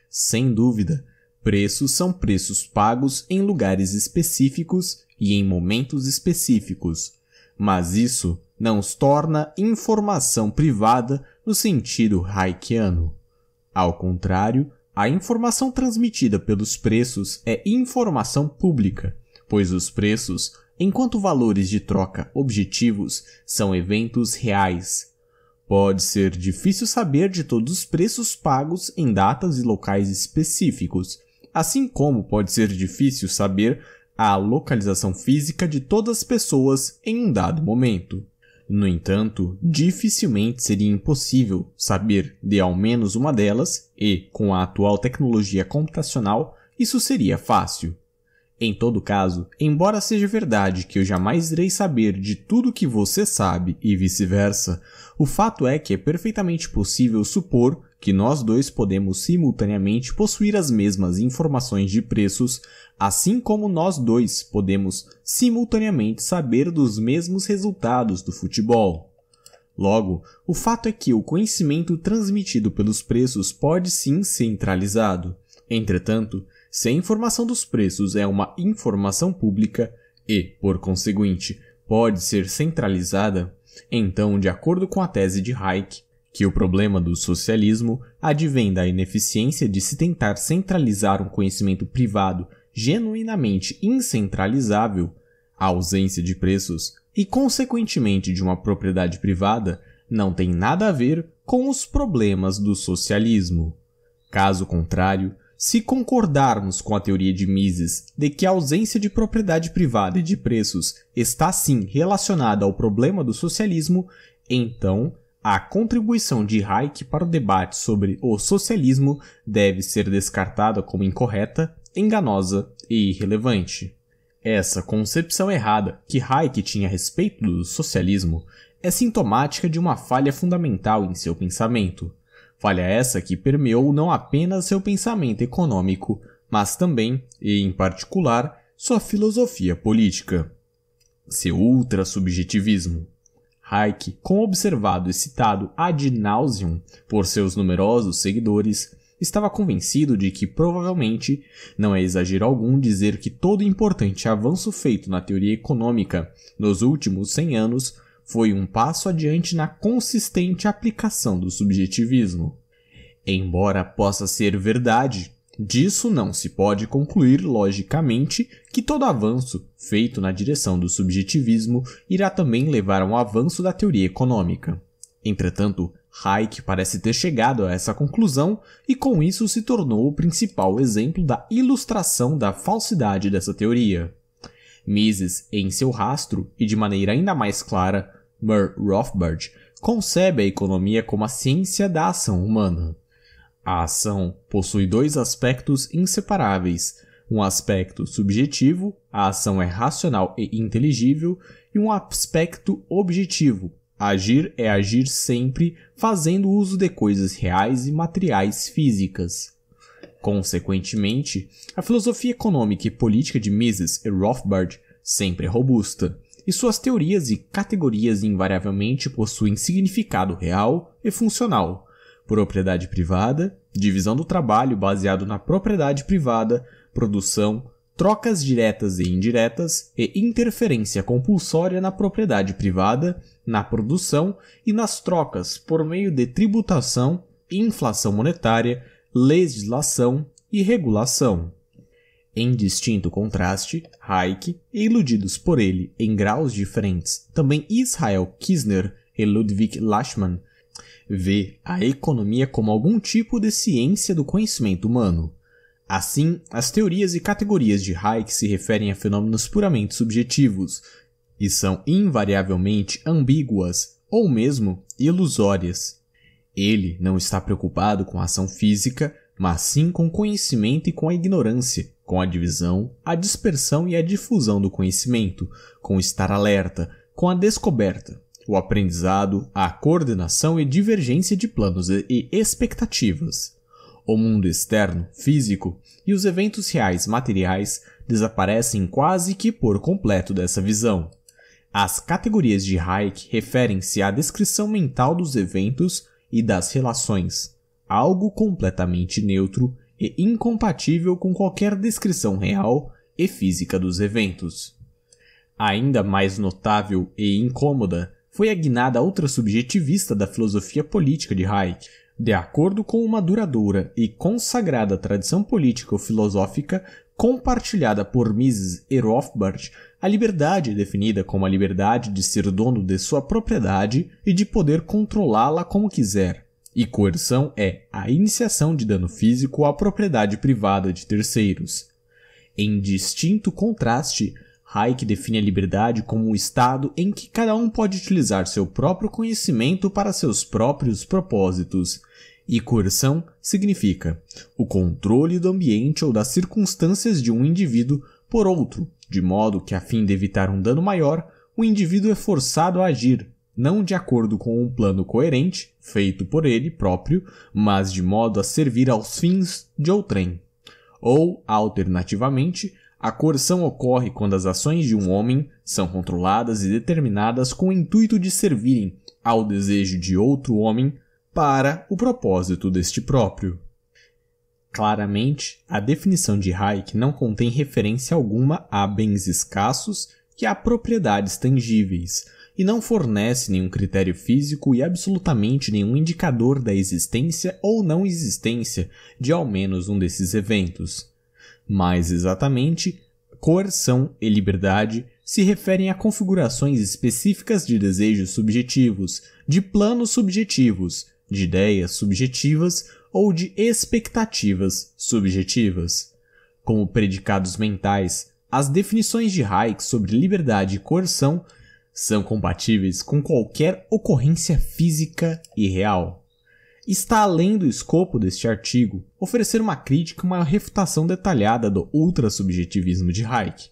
Sem dúvida, preços são preços pagos em lugares específicos e em momentos específicos, mas isso não os torna informação privada no sentido haikiano. Ao contrário, a informação transmitida pelos preços é informação pública, pois os preços, enquanto valores de troca objetivos, são eventos reais. Pode ser difícil saber de todos os preços pagos em datas e locais específicos, assim como pode ser difícil saber a localização física de todas as pessoas em um dado momento. No entanto, dificilmente seria impossível saber de ao menos uma delas, e, com a atual tecnologia computacional, isso seria fácil. Em todo caso, embora seja verdade que eu jamais irei saber de tudo que você sabe e vice-versa, o fato é que é perfeitamente possível supor que nós dois podemos simultaneamente possuir as mesmas informações de preços, assim como nós dois podemos simultaneamente saber dos mesmos resultados do futebol. Logo, o fato é que o conhecimento transmitido pelos preços pode sim ser centralizado. Entretanto, se a informação dos preços é uma informação pública e, por conseguinte, pode ser centralizada, então, de acordo com a tese de Hayek, que o problema do socialismo advém da ineficiência de se tentar centralizar um conhecimento privado genuinamente incentralizável, a ausência de preços e, consequentemente, de uma propriedade privada, não tem nada a ver com os problemas do socialismo. Caso contrário, se concordarmos com a teoria de Mises de que a ausência de propriedade privada e de preços está sim relacionada ao problema do socialismo, então a contribuição de Hayek para o debate sobre o socialismo deve ser descartada como incorreta, enganosa e irrelevante. Essa concepção errada que Hayek tinha a respeito do socialismo é sintomática de uma falha fundamental em seu pensamento. Falha essa que permeou não apenas seu pensamento econômico, mas também, e em particular, sua filosofia política. Seu ultra-subjetivismo. Hayek, como observado e citado ad nauseum por seus numerosos seguidores, estava convencido de que provavelmente não é exagero algum dizer que todo importante avanço feito na teoria econômica nos últimos 100 anos foi um passo adiante na consistente aplicação do subjetivismo. Embora possa ser verdade, disso não se pode concluir logicamente que todo avanço feito na direção do subjetivismo irá também levar a um avanço da teoria econômica. Entretanto, Hayek parece ter chegado a essa conclusão e com isso se tornou o principal exemplo da ilustração da falsidade dessa teoria. Mises, em seu rastro, e de maneira ainda mais clara, Mer Rothbard concebe a economia como a ciência da ação humana. A ação possui dois aspectos inseparáveis: um aspecto subjetivo, a ação é racional e inteligível, e um aspecto objetivo. Agir é agir sempre fazendo uso de coisas reais e materiais físicas. Consequentemente, a filosofia econômica e política de Mises e Rothbard sempre é robusta, e suas teorias e categorias invariavelmente possuem significado real e funcional. Propriedade privada, divisão do trabalho baseado na propriedade privada, produção, trocas diretas e indiretas e interferência compulsória na propriedade privada, na produção e nas trocas por meio de tributação, inflação monetária, legislação e regulação. Em distinto contraste, Hayek e iludidos por ele em graus diferentes, também Israel Kisner e Ludwig Lachmann vê a economia como algum tipo de ciência do conhecimento humano. Assim, as teorias e categorias de Hayek se referem a fenômenos puramente subjetivos e são invariavelmente ambíguas ou mesmo ilusórias. Ele não está preocupado com a ação física, mas sim com o conhecimento e com a ignorância, com a divisão, a dispersão e a difusão do conhecimento, com estar alerta, com a descoberta, o aprendizado, a coordenação e divergência de planos e expectativas. O mundo externo, físico, e os eventos reais materiais desaparecem quase que por completo dessa visão. As categorias de Hayek referem-se à descrição mental dos eventos e das relações, algo completamente neutro e incompatível com qualquer descrição real e física dos eventos. Ainda mais notável e incômoda foi a guinada ultrasubjetivista da filosofia política de Hayek. De acordo com uma duradoura e consagrada tradição política filosófica compartilhada por Mises e Rothbard, a liberdade é definida como a liberdade de ser dono de sua propriedade e de poder controlá-la como quiser. E coerção é a iniciação de dano físico à propriedade privada de terceiros. Em distinto contraste, Hayek define a liberdade como um estado em que cada um pode utilizar seu próprio conhecimento para seus próprios propósitos. E coerção significa o controle do ambiente ou das circunstâncias de um indivíduo por outro, de modo que, a fim de evitar um dano maior, o indivíduo é forçado a agir, não de acordo com um plano coerente, feito por ele próprio, mas de modo a servir aos fins de outrem. Ou, alternativamente, a coerção ocorre quando as ações de um homem são controladas e determinadas com o intuito de servirem ao desejo de outro homem para o propósito deste próprio. Claramente, a definição de Hayek não contém referência alguma a bens escassos e a propriedades tangíveis, e não fornece nenhum critério físico e absolutamente nenhum indicador da existência ou não existência de ao menos um desses eventos. Mais exatamente, coerção e liberdade se referem a configurações específicas de desejos subjetivos, de planos subjetivos, de ideias subjetivas ou de expectativas subjetivas. Como predicados mentais, as definições de Hayek sobre liberdade e coerção são compatíveis com qualquer ocorrência física e real. Está além do escopo deste artigo oferecer uma crítica e uma refutação detalhada do ultrasubjetivismo de Hayek.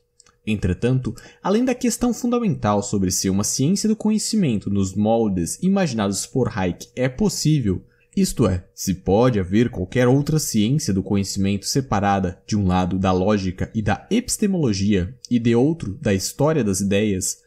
Entretanto, além da questão fundamental sobre se uma ciência do conhecimento nos moldes imaginados por Hayek é possível, isto é, se pode haver qualquer outra ciência do conhecimento separada, de um lado, da lógica e da epistemologia, e de outro, da história das ideias,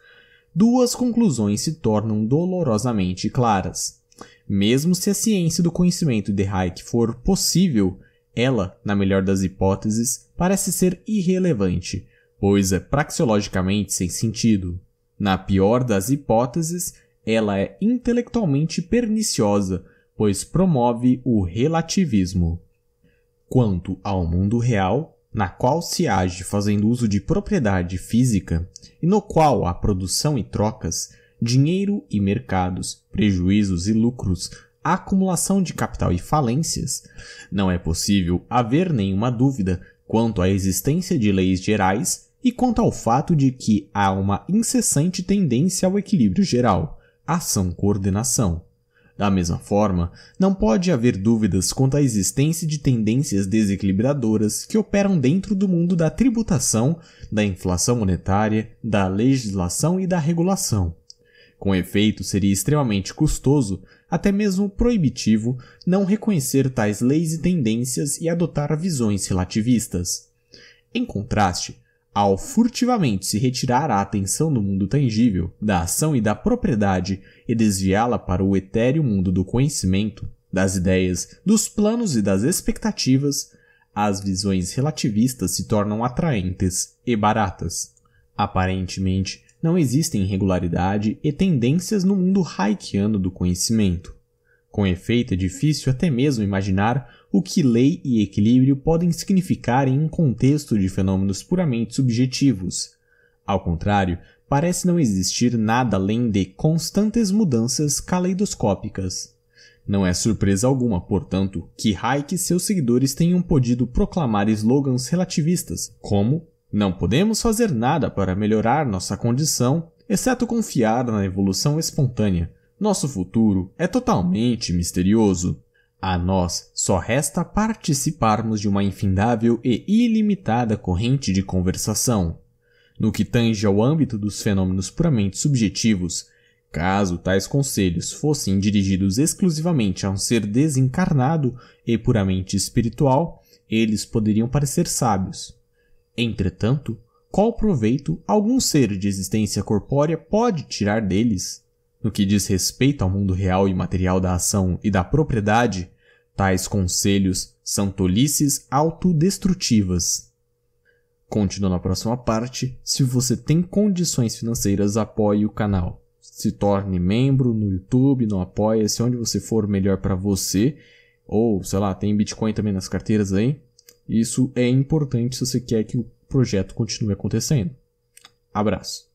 duas conclusões se tornam dolorosamente claras. Mesmo se a ciência do conhecimento de Hayek for possível, ela, na melhor das hipóteses, parece ser irrelevante, pois é praxeologicamente sem sentido. Na pior das hipóteses, ela é intelectualmente perniciosa pois promove o relativismo. Quanto ao mundo real, na qual se age fazendo uso de propriedade física e no qual há produção e trocas, dinheiro e mercados, prejuízos e lucros, acumulação de capital e falências, não é possível haver nenhuma dúvida quanto à existência de leis gerais e quanto ao fato de que há uma incessante tendência ao equilíbrio geral, ação-coordenação, da mesma forma, não pode haver dúvidas quanto à existência de tendências desequilibradoras que operam dentro do mundo da tributação, da inflação monetária, da legislação e da regulação. Com efeito, seria extremamente custoso, até mesmo proibitivo, não reconhecer tais leis e tendências e adotar visões relativistas. Em contraste, ao furtivamente se retirar a atenção do mundo tangível, da ação e da propriedade e desviá-la para o etéreo mundo do conhecimento, das ideias, dos planos e das expectativas, as visões relativistas se tornam atraentes e baratas. Aparentemente, não existem regularidade e tendências no mundo haikiano do conhecimento. Com efeito, é difícil até mesmo imaginar o que lei e equilíbrio podem significar em um contexto de fenômenos puramente subjetivos. Ao contrário, parece não existir nada além de constantes mudanças caleidoscópicas. Não é surpresa alguma, portanto, que Hayek e seus seguidores tenham podido proclamar slogans relativistas, como não podemos fazer nada para melhorar nossa condição, exceto confiar na evolução espontânea. Nosso futuro é totalmente misterioso. A nós só resta participarmos de uma infindável e ilimitada corrente de conversação. No que tange ao âmbito dos fenômenos puramente subjetivos, caso tais conselhos fossem dirigidos exclusivamente a um ser desencarnado e puramente espiritual, eles poderiam parecer sábios. Entretanto, qual proveito algum ser de existência corpórea pode tirar deles? No que diz respeito ao mundo real e material da ação e da propriedade, Tais conselhos são tolices autodestrutivas. Continua na próxima parte. Se você tem condições financeiras, apoie o canal. Se torne membro no YouTube, no Apoia-se, onde você for melhor para você. Ou, sei lá, tem Bitcoin também nas carteiras aí. Isso é importante se você quer que o projeto continue acontecendo. Abraço.